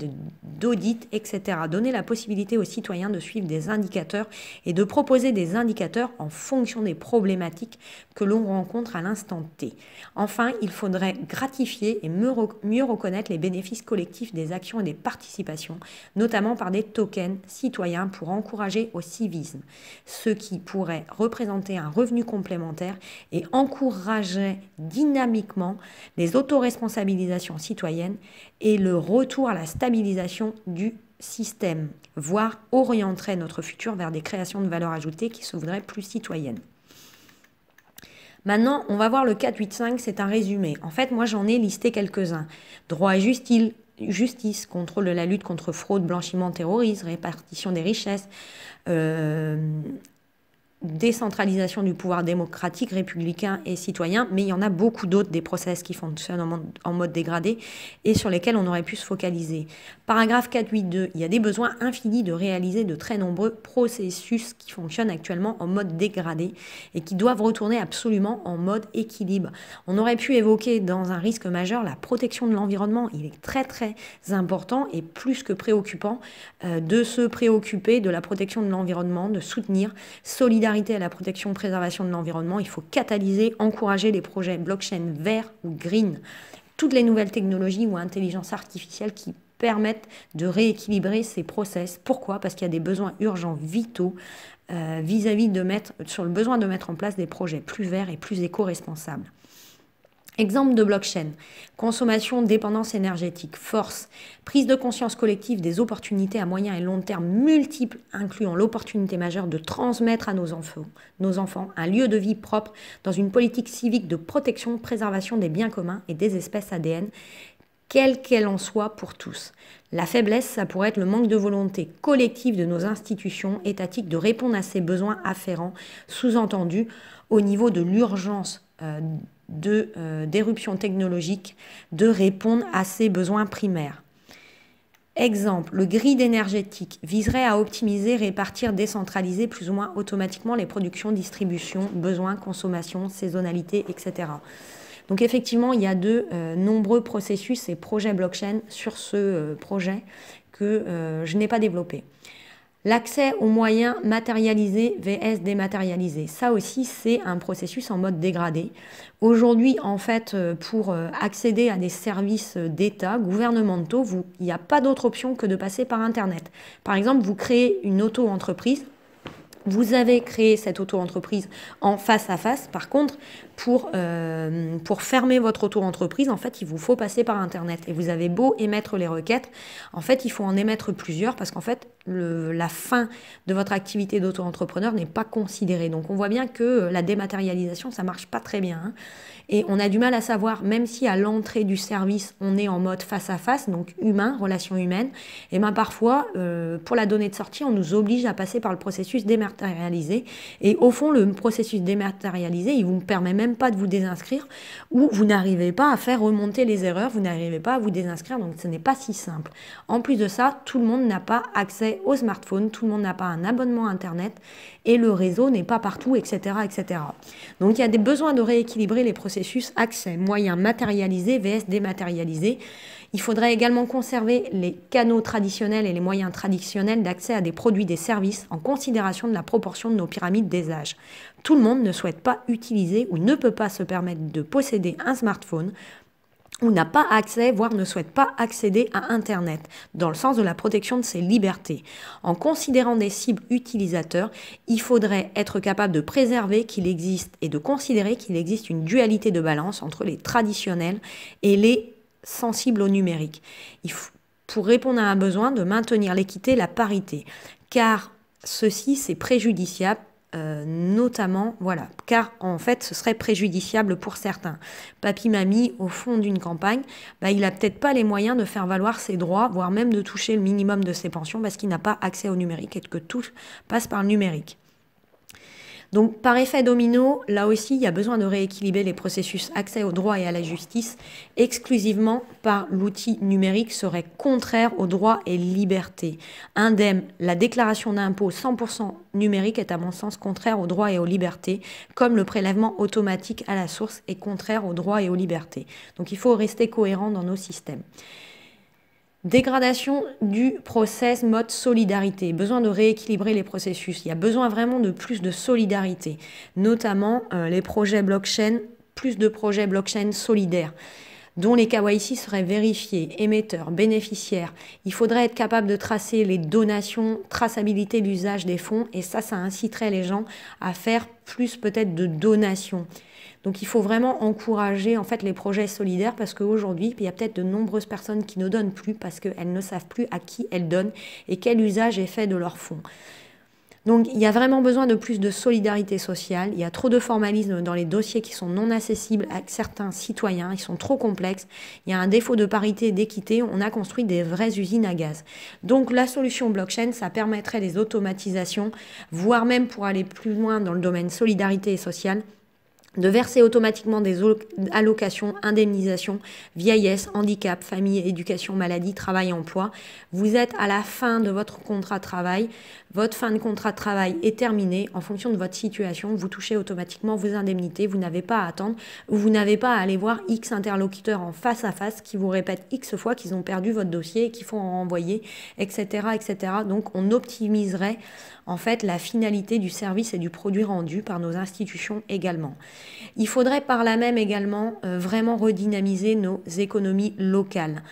d'audits, etc. Donner la possibilité aux citoyens de suivre des indicateurs et de proposer des indicateurs en fonction des problématiques que l'on rencontre à l'instant T. Enfin, il faudrait gratifier et mieux reconnaître les bénéfices collectifs des actions et des participations, notamment par des tokens citoyens pour encourager au civisme, ce qui pourrait représenter un revenu complémentaire et encourager dynamiquement les autoresponsabilisations citoyennes et le retour à la stabilisation du système, voire orienter notre futur vers des créations de valeur ajoutée qui se voudraient plus citoyennes. Maintenant, on va voir le 485. c'est un résumé. En fait, moi, j'en ai listé quelques-uns. Droit et justice, justice, contrôle de la lutte contre fraude, blanchiment, terrorisme, répartition des richesses, euh, décentralisation du pouvoir démocratique, républicain et citoyen, mais il y en a beaucoup d'autres des process qui fonctionnent en mode, dégradé et sur lesquels on aurait pu se focaliser. Paragraphe 4.8.2, il y a des besoins infinis de réaliser de très nombreux processus qui fonctionnent actuellement en mode dégradé et qui doivent retourner absolument en mode équilibre. On aurait pu évoquer dans un risque majeur la protection de l'environnement. Il est très très important et plus que préoccupant euh, de se préoccuper de la protection de l'environnement, de soutenir solidarité à la protection et préservation de l'environnement, il faut catalyser, encourager les projets blockchain vert ou green, toutes les nouvelles technologies ou intelligence artificielle qui permettent de rééquilibrer ces process. Pourquoi Parce qu'il y a des besoins urgents, vitaux, vis à -vis de mettre, sur le besoin de mettre en place des projets plus verts et plus éco-responsables. Exemple de blockchain, consommation, dépendance énergétique, force, prise de conscience collective des opportunités à moyen et long terme multiples, incluant l'opportunité majeure de transmettre à nos enfants, nos enfants un lieu de vie propre dans une politique civique de protection, préservation des biens communs et des espèces ADN, quelle qu'elle en soit pour tous. La faiblesse, ça pourrait être le manque de volonté collective de nos institutions étatiques de répondre à ces besoins afférents, sous-entendus au niveau de l'urgence. Euh, d'éruption euh, technologique de répondre à ces besoins primaires. Exemple, le grid énergétique viserait à optimiser, répartir, décentraliser plus ou moins automatiquement les productions, distributions, besoins, consommation, saisonnalité, etc. Donc effectivement, il y a de euh, nombreux processus et projets blockchain sur ce euh, projet que euh, je n'ai pas développé. L'accès aux moyens matérialisés vs dématérialisés, ça aussi c'est un processus en mode dégradé. Aujourd'hui en fait euh, pour euh, accéder à des services d'État gouvernementaux, il n'y a pas d'autre option que de passer par Internet. Par exemple vous créez une auto-entreprise, vous avez créé cette auto-entreprise en face à face. Par contre, pour, euh, pour fermer votre auto-entreprise, en fait, il vous faut passer par Internet. Et vous avez beau émettre les requêtes, en fait, il faut en émettre plusieurs parce qu'en fait, la fin de votre activité d'auto-entrepreneur n'est pas considérée. Donc, on voit bien que la dématérialisation, ça marche pas très bien. Hein. Et on a du mal à savoir, même si à l'entrée du service, on est en mode face à face, donc humain, relation humaine, et eh bien parfois, euh, pour la donnée de sortie, on nous oblige à passer par le processus dématérialisé. Et au fond, le processus dématérialisé, il ne vous permet même pas de vous désinscrire, ou vous n'arrivez pas à faire remonter les erreurs, vous n'arrivez pas à vous désinscrire, donc ce n'est pas si simple. En plus de ça, tout le monde n'a pas accès au smartphone, tout le monde n'a pas un abonnement Internet, et le réseau n'est pas partout, etc., Donc il y a des besoins de rééquilibrer les processus accès, moyens matérialisés, VS dématérialisés. Il faudrait également conserver les canaux traditionnels et les moyens traditionnels d'accès à des produits, des services, en considération de la proportion de nos pyramides des âges. Tout le monde ne souhaite pas utiliser ou ne peut pas se permettre de posséder un smartphone ou n'a pas accès, voire ne souhaite pas accéder à Internet, dans le sens de la protection de ses libertés. En considérant des cibles utilisateurs, il faudrait être capable de préserver qu'il existe et de considérer qu'il existe une dualité de balance entre les traditionnels et les sensibles au numérique. Il pour répondre à un besoin de maintenir l'équité, la parité, car ceci c'est préjudiciable euh, notamment, voilà, car en fait ce serait préjudiciable pour certains. Papy-mamie, au fond d'une campagne, bah, il n'a peut-être pas les moyens de faire valoir ses droits, voire même de toucher le minimum de ses pensions parce qu'il n'a pas accès au numérique et que tout passe par le numérique. Donc par effet domino, là aussi, il y a besoin de rééquilibrer les processus accès au droit et à la justice exclusivement par l'outil numérique serait contraire aux droits et libertés. Indem, la déclaration d'impôt 100% numérique est à mon sens contraire aux droits et aux libertés, comme le prélèvement automatique à la source est contraire aux droits et aux libertés. Donc il faut rester cohérent dans nos systèmes. Dégradation du process mode solidarité, besoin de rééquilibrer les processus, il y a besoin vraiment de plus de solidarité, notamment euh, les projets blockchain, plus de projets blockchain solidaires dont les KYC seraient vérifiés, émetteurs, bénéficiaires. Il faudrait être capable de tracer les donations, traçabilité, l'usage des fonds, et ça, ça inciterait les gens à faire plus peut-être de donations. Donc il faut vraiment encourager en fait les projets solidaires parce qu'aujourd'hui, il y a peut-être de nombreuses personnes qui ne donnent plus parce qu'elles ne savent plus à qui elles donnent et quel usage est fait de leurs fonds. Donc il y a vraiment besoin de plus de solidarité sociale. Il y a trop de formalisme dans les dossiers qui sont non accessibles à certains citoyens. Ils sont trop complexes. Il y a un défaut de parité et d'équité. On a construit des vraies usines à gaz. Donc la solution blockchain, ça permettrait les automatisations, voire même pour aller plus loin dans le domaine solidarité et sociale de verser automatiquement des allocations, indemnisations, vieillesse, handicap, famille, éducation, maladie, travail, emploi. Vous êtes à la fin de votre contrat de travail, votre fin de contrat de travail est terminée. En fonction de votre situation, vous touchez automatiquement vos indemnités. Vous n'avez pas à attendre. Vous n'avez pas à aller voir X interlocuteurs en face à face qui vous répètent X fois qu'ils ont perdu votre dossier et qu'il faut en renvoyer, etc., etc. Donc, on optimiserait en fait la finalité du service et du produit rendu par nos institutions également. Il faudrait par là même également euh, vraiment redynamiser nos économies locales.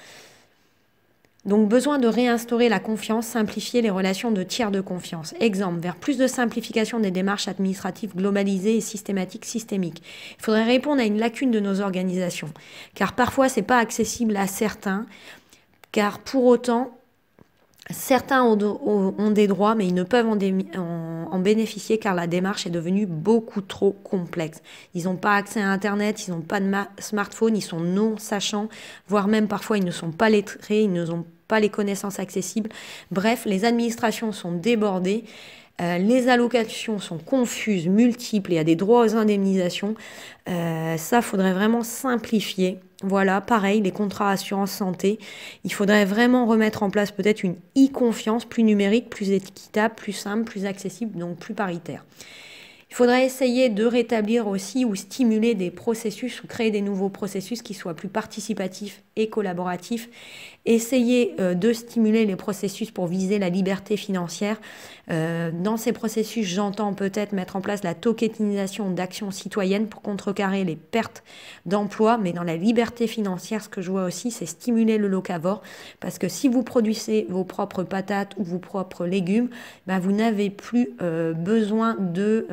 Donc besoin de réinstaurer la confiance, simplifier les relations de tiers de confiance. Exemple, vers plus de simplification des démarches administratives globalisées et systématiques systémiques. Il faudrait répondre à une lacune de nos organisations, car parfois ce n'est pas accessible à certains, car pour autant Certains ont, des droits, mais ils ne peuvent en, bénéficier car la démarche est devenue beaucoup trop complexe. Ils n'ont pas accès à Internet, ils n'ont pas de smartphone, ils sont non sachants, voire même parfois ils ne sont pas lettrés, ils n'ont pas les connaissances accessibles. Bref, les administrations sont débordées. Euh, les allocations sont confuses, multiples, il y a des droits aux indemnisations. Euh, ça, faudrait vraiment simplifier voilà, pareil, les contrats assurance santé. Il faudrait vraiment remettre en place peut-être une e-confiance plus numérique, plus équitable, plus simple, plus accessible, donc plus paritaire. Il faudrait essayer de rétablir aussi ou stimuler des processus ou créer des nouveaux processus qui soient plus participatifs et collaboratifs Essayez euh, de stimuler les processus pour viser la liberté financière. Euh, dans ces processus, j'entends peut-être mettre en place la tokenisation d'actions citoyennes pour contrecarrer les pertes d'emplois, mais dans la liberté financière, ce que je vois aussi, c'est stimuler le locavore, parce que si vous produisez vos propres patates ou vos propres légumes, ben, vous n'avez plus euh, besoin de...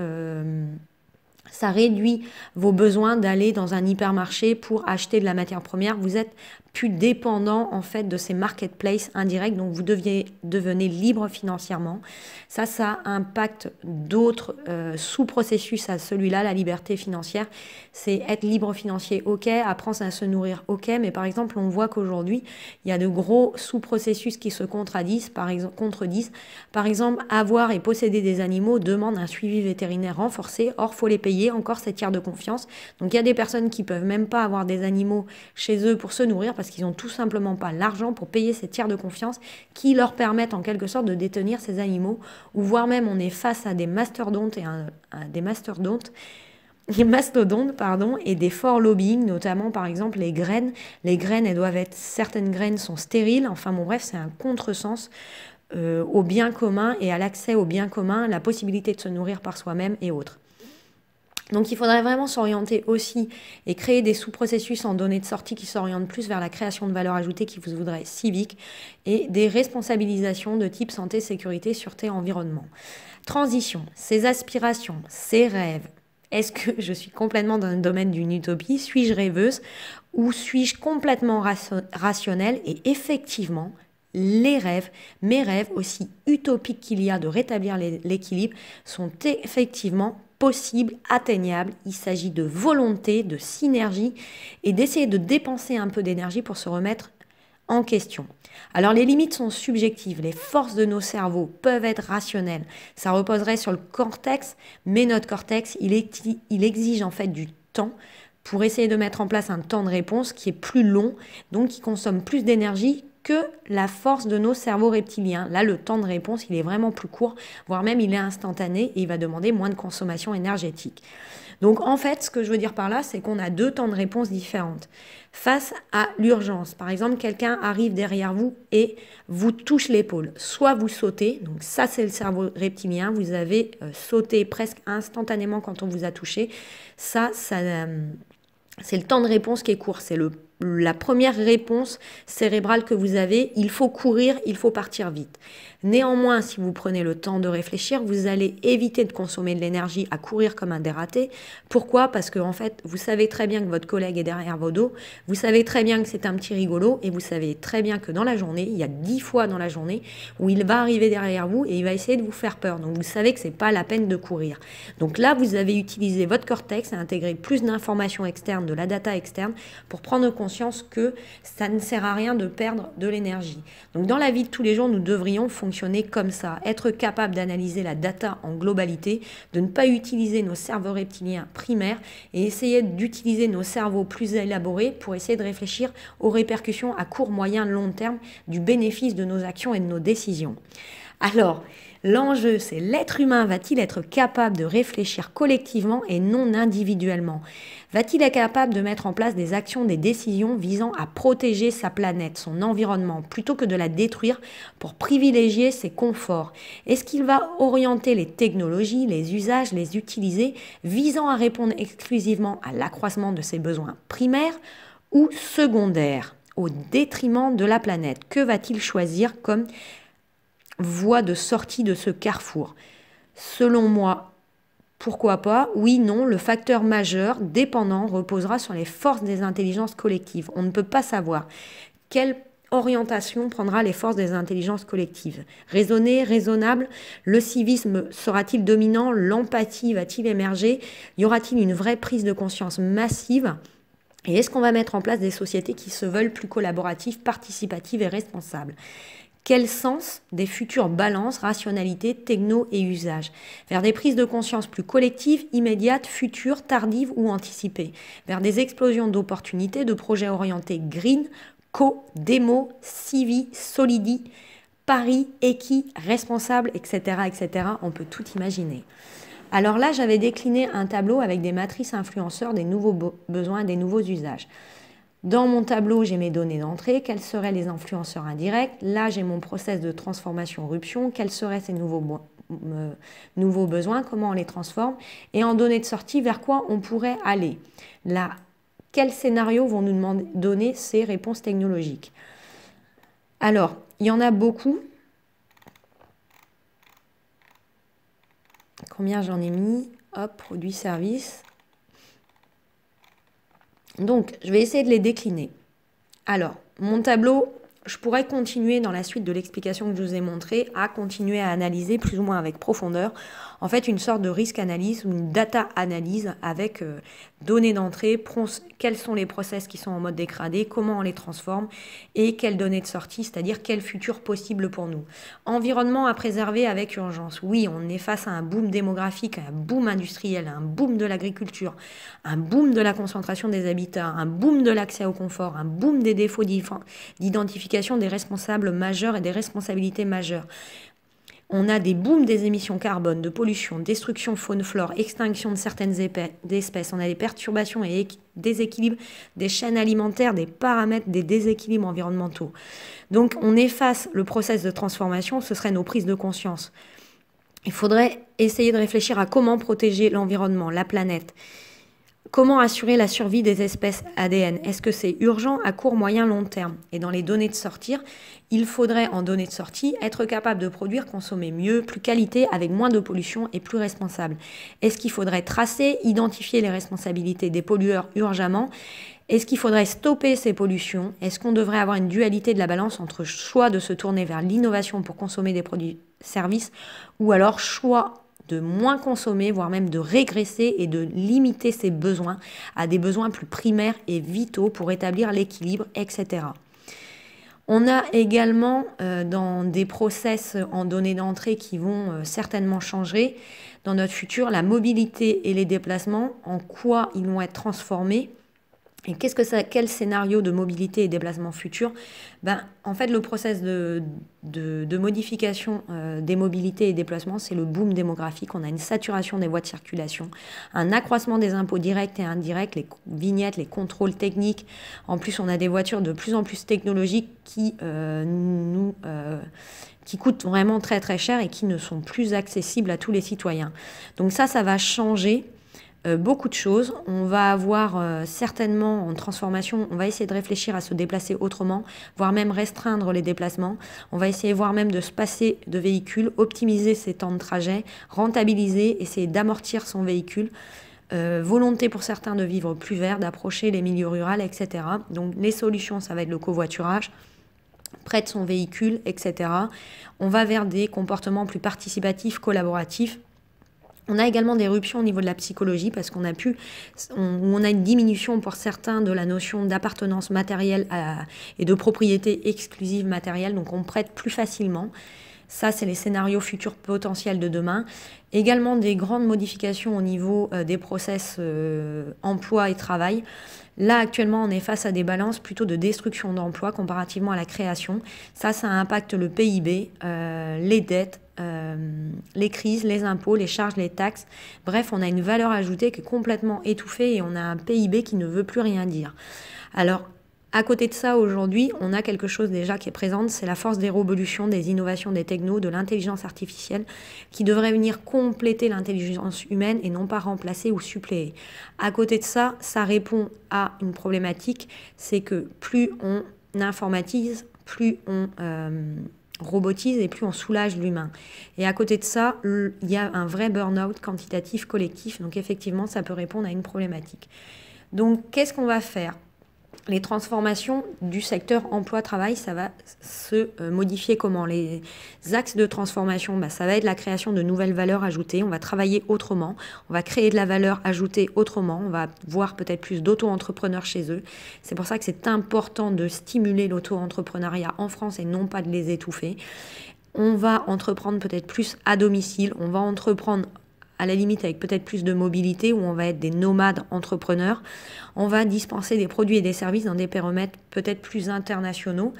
ça réduit vos besoins d'aller dans un hypermarché pour acheter de la matière première. Vous êtes plus dépendant en fait de ces marketplaces indirects, donc vous deviez, devenez libre financièrement. Ça, ça impacte d'autres euh, sous-processus à celui-là, la liberté financière. C'est être libre financier, ok, apprendre à se nourrir, ok, mais par exemple, on voit qu'aujourd'hui, il y a de gros sous-processus qui se contradisent, par exemple, contredisent. Par exemple, avoir et posséder des animaux demande un suivi vétérinaire renforcé, or, faut les payer encore cette tiers de confiance. Donc, il y a des personnes qui peuvent même pas avoir des animaux chez eux pour se nourrir parce qu'ils n'ont tout simplement pas l'argent pour payer ces tiers de confiance qui leur permettent en quelque sorte de détenir ces animaux, ou voire même on est face à des mastodontes et <laughs> des mastodontes pardon, et des forts lobbying, notamment par exemple les graines. Les graines, elles doivent être, certaines graines sont stériles, enfin bon bref, c'est un contresens euh, au bien commun et à l'accès au bien commun, la possibilité de se nourrir par soi-même et autres. Donc il faudrait vraiment s'orienter aussi et créer des sous-processus en données de sortie qui s'orientent plus vers la création de valeur ajoutée qui vous voudrait civique et des responsabilisations de type santé, sécurité, sûreté, environnement. Transition, ses aspirations, ses rêves. Est-ce que je suis complètement dans le domaine d'une utopie Suis-je rêveuse ou suis-je complètement rationnelle et effectivement les rêves, mes rêves, aussi utopiques qu'il y a de rétablir l'équilibre, sont effectivement possible, atteignable. Il s'agit de volonté, de synergie et d'essayer de dépenser un peu d'énergie pour se remettre en question. Alors les limites sont subjectives, les forces de nos cerveaux peuvent être rationnelles, ça reposerait sur le cortex, mais notre cortex, il, exige en fait du temps pour essayer de mettre en place un temps de réponse qui est plus long, donc qui consomme plus d'énergie que la force de nos cerveaux reptiliens. Là, le temps de réponse, il est vraiment plus court, voire même il est instantané et il va demander moins de consommation énergétique. Donc en fait, ce que je veux dire par là, c'est qu'on a deux temps de réponse différentes. Face à l'urgence, par exemple, quelqu'un arrive derrière vous et vous touche l'épaule. Soit vous sautez, donc ça c'est le cerveau reptilien, vous avez euh, sauté presque instantanément quand on vous a touché. Ça, ça euh, c'est le temps de réponse qui est court, c'est le la première réponse cérébrale que vous avez, il faut courir, il faut partir vite. Néanmoins, si vous prenez le temps de réfléchir, vous allez éviter de consommer de l'énergie à courir comme un dératé. Pourquoi Parce que en fait, vous savez très bien que votre collègue est derrière vos dos, vous savez très bien que c'est un petit rigolo et vous savez très bien que dans la journée, il y a dix fois dans la journée où il va arriver derrière vous et il va essayer de vous faire peur. Donc vous savez que c'est pas la peine de courir. Donc là, vous avez utilisé votre cortex à intégrer plus d'informations externes, de la data externe pour prendre conscience que ça ne sert à rien de perdre de l'énergie. Donc dans la vie de tous les jours, nous devrions fonctionner comme ça, être capable d'analyser la data en globalité, de ne pas utiliser nos cerveaux reptiliens primaires et essayer d'utiliser nos cerveaux plus élaborés pour essayer de réfléchir aux répercussions à court, moyen, long terme du bénéfice de nos actions et de nos décisions. Alors, L'enjeu, c'est l'être humain va-t-il être capable de réfléchir collectivement et non individuellement Va-t-il être capable de mettre en place des actions, des décisions visant à protéger sa planète, son environnement, plutôt que de la détruire pour privilégier ses conforts Est-ce qu'il va orienter les technologies, les usages, les utiliser visant à répondre exclusivement à l'accroissement de ses besoins primaires ou secondaires au détriment de la planète Que va-t-il choisir comme voie de sortie de ce carrefour Selon moi, pourquoi pas Oui, non, le facteur majeur dépendant reposera sur les forces des intelligences collectives. On ne peut pas savoir quelle orientation prendra les forces des intelligences collectives. Raisonner, raisonnable, le civisme sera-t-il dominant L'empathie va-t-il émerger Y aura-t-il une vraie prise de conscience massive Et est-ce qu'on va mettre en place des sociétés qui se veulent plus collaboratives, participatives et responsables quel sens des futures balances, rationalité, techno et usages Vers des prises de conscience plus collectives, immédiates, futures, tardives ou anticipées. Vers des explosions d'opportunités, de projets orientés green, co, démo, civi, solidi, Paris, équi, responsable, etc., etc. On peut tout imaginer. Alors là, j'avais décliné un tableau avec des matrices influenceurs des nouveaux besoins, des nouveaux usages. Dans mon tableau, j'ai mes données d'entrée, quels seraient les influenceurs indirects. Là, j'ai mon process de transformation ruption, quels seraient ces nouveaux, euh, besoins, comment on les transforme. Et en données de sortie, vers quoi on pourrait aller. Là, quels scénarios vont nous donner ces réponses technologiques Alors, il y en a beaucoup. Combien j'en ai mis Hop, produit, service. Donc, je vais essayer de les décliner. Alors, mon tableau, je pourrais continuer dans la suite de l'explication que je vous ai montrée à continuer à analyser plus ou moins avec profondeur en fait une sorte de risque analyse une data analyse avec euh, données d'entrée, quels sont les process qui sont en mode dégradé, comment on les transforme et quelles données de sortie, c'est-à-dire quel futur possible pour nous. Environnement à préserver avec urgence. Oui, on est face à un boom démographique, un boom industriel, un boom de l'agriculture, un boom de la concentration des habitats, un boom de l'accès au confort, un boom des défauts d'identification des responsables majeurs et des responsabilités majeures on a des booms des émissions carbone, de pollution, destruction faune-flore, extinction de certaines espèces, on a des perturbations et déséquilibres des chaînes alimentaires, des paramètres des déséquilibres environnementaux. Donc on efface le process de transformation, ce serait nos prises de conscience. Il faudrait essayer de réfléchir à comment protéger l'environnement, la planète. Comment assurer la survie des espèces ADN Est-ce que c'est urgent à court, moyen, long terme Et dans les données de sortir, il faudrait en données de sortie être capable de produire, consommer mieux, plus qualité, avec moins de pollution et plus responsable Est-ce qu'il faudrait tracer, identifier les responsabilités des pollueurs urgemment Est-ce qu'il faudrait stopper ces pollutions Est-ce qu'on devrait avoir une dualité de la balance entre choix de se tourner vers l'innovation pour consommer des produits services ou alors choix de moins consommer, voire même de régresser et de limiter ses besoins à des besoins plus primaires et vitaux pour établir l'équilibre, etc. On a également euh, dans des process en données d'entrée qui vont euh, certainement changer dans notre futur la mobilité et les déplacements, en quoi ils vont être transformés et qu'est-ce que ça, quel scénario de mobilité et déplacement futur ben, En fait, le process de, modification euh, des mobilités et déplacements, c'est le boom démographique. On a une saturation des voies de circulation, un accroissement des impôts directs et indirects, les vignettes, les contrôles techniques. En plus, on a des voitures de plus en plus technologiques qui euh, nous... Euh, qui coûtent vraiment très très cher et qui ne sont plus accessibles à tous les citoyens. Donc ça, ça va changer euh, beaucoup de choses. On va avoir euh, certainement en transformation, on va essayer de réfléchir à se déplacer autrement, voire même restreindre les déplacements. On va essayer voire même de se passer de véhicules, optimiser ses temps de trajet, rentabiliser, essayer d'amortir son véhicule. Euh, volonté pour certains de vivre plus vert, d'approcher les milieux ruraux, etc. Donc les solutions, ça va être le covoiturage, de son véhicule, etc. On va vers des comportements plus participatifs, collaboratifs, on a également des ruptures au niveau de la psychologie parce qu'on a pu, on, a une diminution pour certains de la notion d'appartenance matérielle et de propriété exclusive matérielle, donc on prête plus facilement. Ça, c'est les scénarios futurs potentiels de demain. Également des grandes modifications au niveau euh, des process euh, emploi et travail. Là, actuellement, on est face à des balances plutôt de destruction d'emplois comparativement à la création. Ça, ça impacte le PIB, euh, les dettes euh, les crises, les impôts, les charges, les taxes. Bref, on a une valeur ajoutée qui est complètement étouffée et on a un PIB qui ne veut plus rien dire. Alors, à côté de ça, aujourd'hui, on a quelque chose déjà qui est présente, c'est la force des révolutions, des innovations, des technos, de l'intelligence artificielle, qui devrait venir compléter l'intelligence humaine et non pas remplacer ou suppléer. À côté de ça, ça répond à une problématique, c'est que plus on informatise, plus on... Euh, robotise et plus on soulage l'humain. Et à côté de ça, il y a un vrai burn-out quantitatif collectif. Donc effectivement, ça peut répondre à une problématique. Donc qu'est-ce qu'on va faire les transformations du secteur emploi-travail, ça va se euh, modifier comment Les axes de transformation, bah, ça va être la création de nouvelles valeurs ajoutées, on va travailler autrement, on va créer de la valeur ajoutée autrement, on va voir peut-être plus d'auto-entrepreneurs chez eux. C'est pour ça que c'est important de stimuler l'auto-entrepreneuriat en France et non pas de les étouffer on va entreprendre peut-être plus à domicile, on va entreprendre à la limite avec peut-être plus de mobilité, où on va être des nomades entrepreneurs. On va dispenser des produits et des services dans des périmètres peut-être plus internationaux,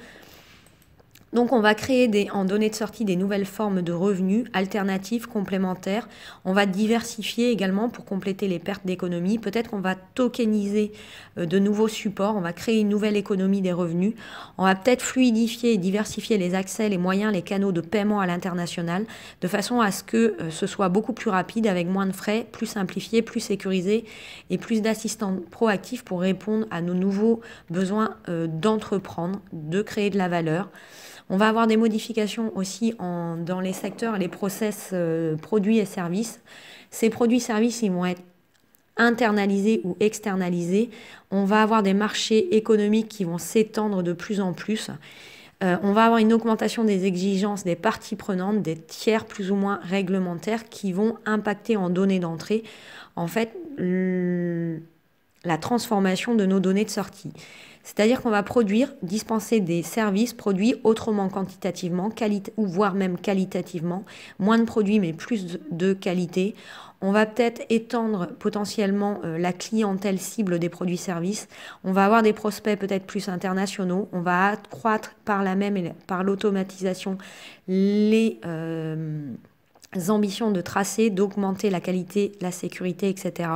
donc on va créer des, en données de sortie des nouvelles formes de revenus alternatives, complémentaires. On va diversifier également pour compléter les pertes d'économie. Peut-être qu'on va tokeniser euh, de nouveaux supports, on va créer une nouvelle économie des revenus. On va peut-être fluidifier et diversifier les accès, les moyens, les canaux de paiement à l'international, de façon à ce que euh, ce soit beaucoup plus rapide, avec moins de frais, plus simplifié, plus sécurisé et plus d'assistants proactifs pour répondre à nos nouveaux besoins euh, d'entreprendre, de créer de la valeur. On va avoir des modifications aussi dans les secteurs, les process euh, produits et services. Ces produits-services, ils vont être internalisés ou externalisés. On va avoir des marchés économiques qui vont s'étendre de plus en plus. Euh, on va avoir une augmentation des exigences des parties prenantes, des tiers plus ou moins réglementaires qui vont impacter en données d'entrée, en fait, la transformation de nos données de sortie. C'est-à-dire qu'on va produire, dispenser des services, produits autrement quantitativement, ou voire même qualitativement, moins de produits mais plus de qualité. On va peut-être étendre potentiellement euh, la clientèle cible des produits-services. On va avoir des prospects peut-être plus internationaux. On va accroître par la même, et par l'automatisation, les... Euh, ambitions de tracer, d'augmenter la qualité, la sécurité, etc.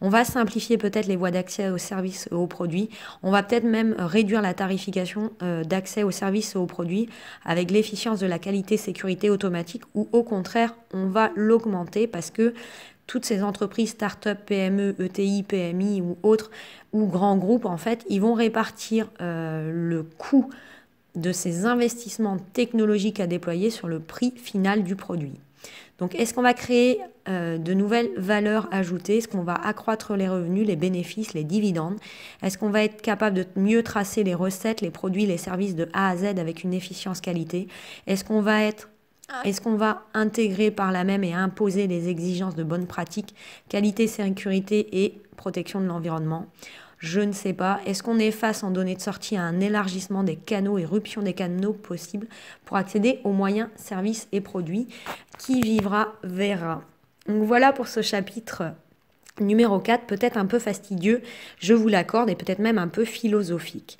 On va simplifier peut-être les voies d'accès aux services et aux produits. On va peut-être même euh, réduire la tarification euh, d'accès aux services et aux produits avec l'efficience de la qualité sécurité automatique ou au contraire, on va l'augmenter parce que toutes ces entreprises, start-up, PME, ETI, PMI ou autres, ou grands groupes, en fait, ils vont répartir euh, le coût de ces investissements technologiques à déployer sur le prix final du produit. Donc est-ce qu'on va créer euh, de nouvelles valeurs ajoutées Est-ce qu'on va accroître les revenus, les bénéfices, les dividendes Est-ce qu'on va être capable de mieux tracer les recettes, les produits, les services de A à Z avec une efficience qualité Est-ce qu'on va ah. est-ce qu'on va intégrer par la même et imposer des exigences de bonnes pratiques, qualité, sécurité et protection de l'environnement je ne sais pas. Est-ce qu'on efface en données de sortie à un élargissement des canaux, éruption des canaux possibles pour accéder aux moyens, services et produits Qui vivra verra. Donc voilà pour ce chapitre numéro 4, peut-être un peu fastidieux, je vous l'accorde, et peut-être même un peu philosophique.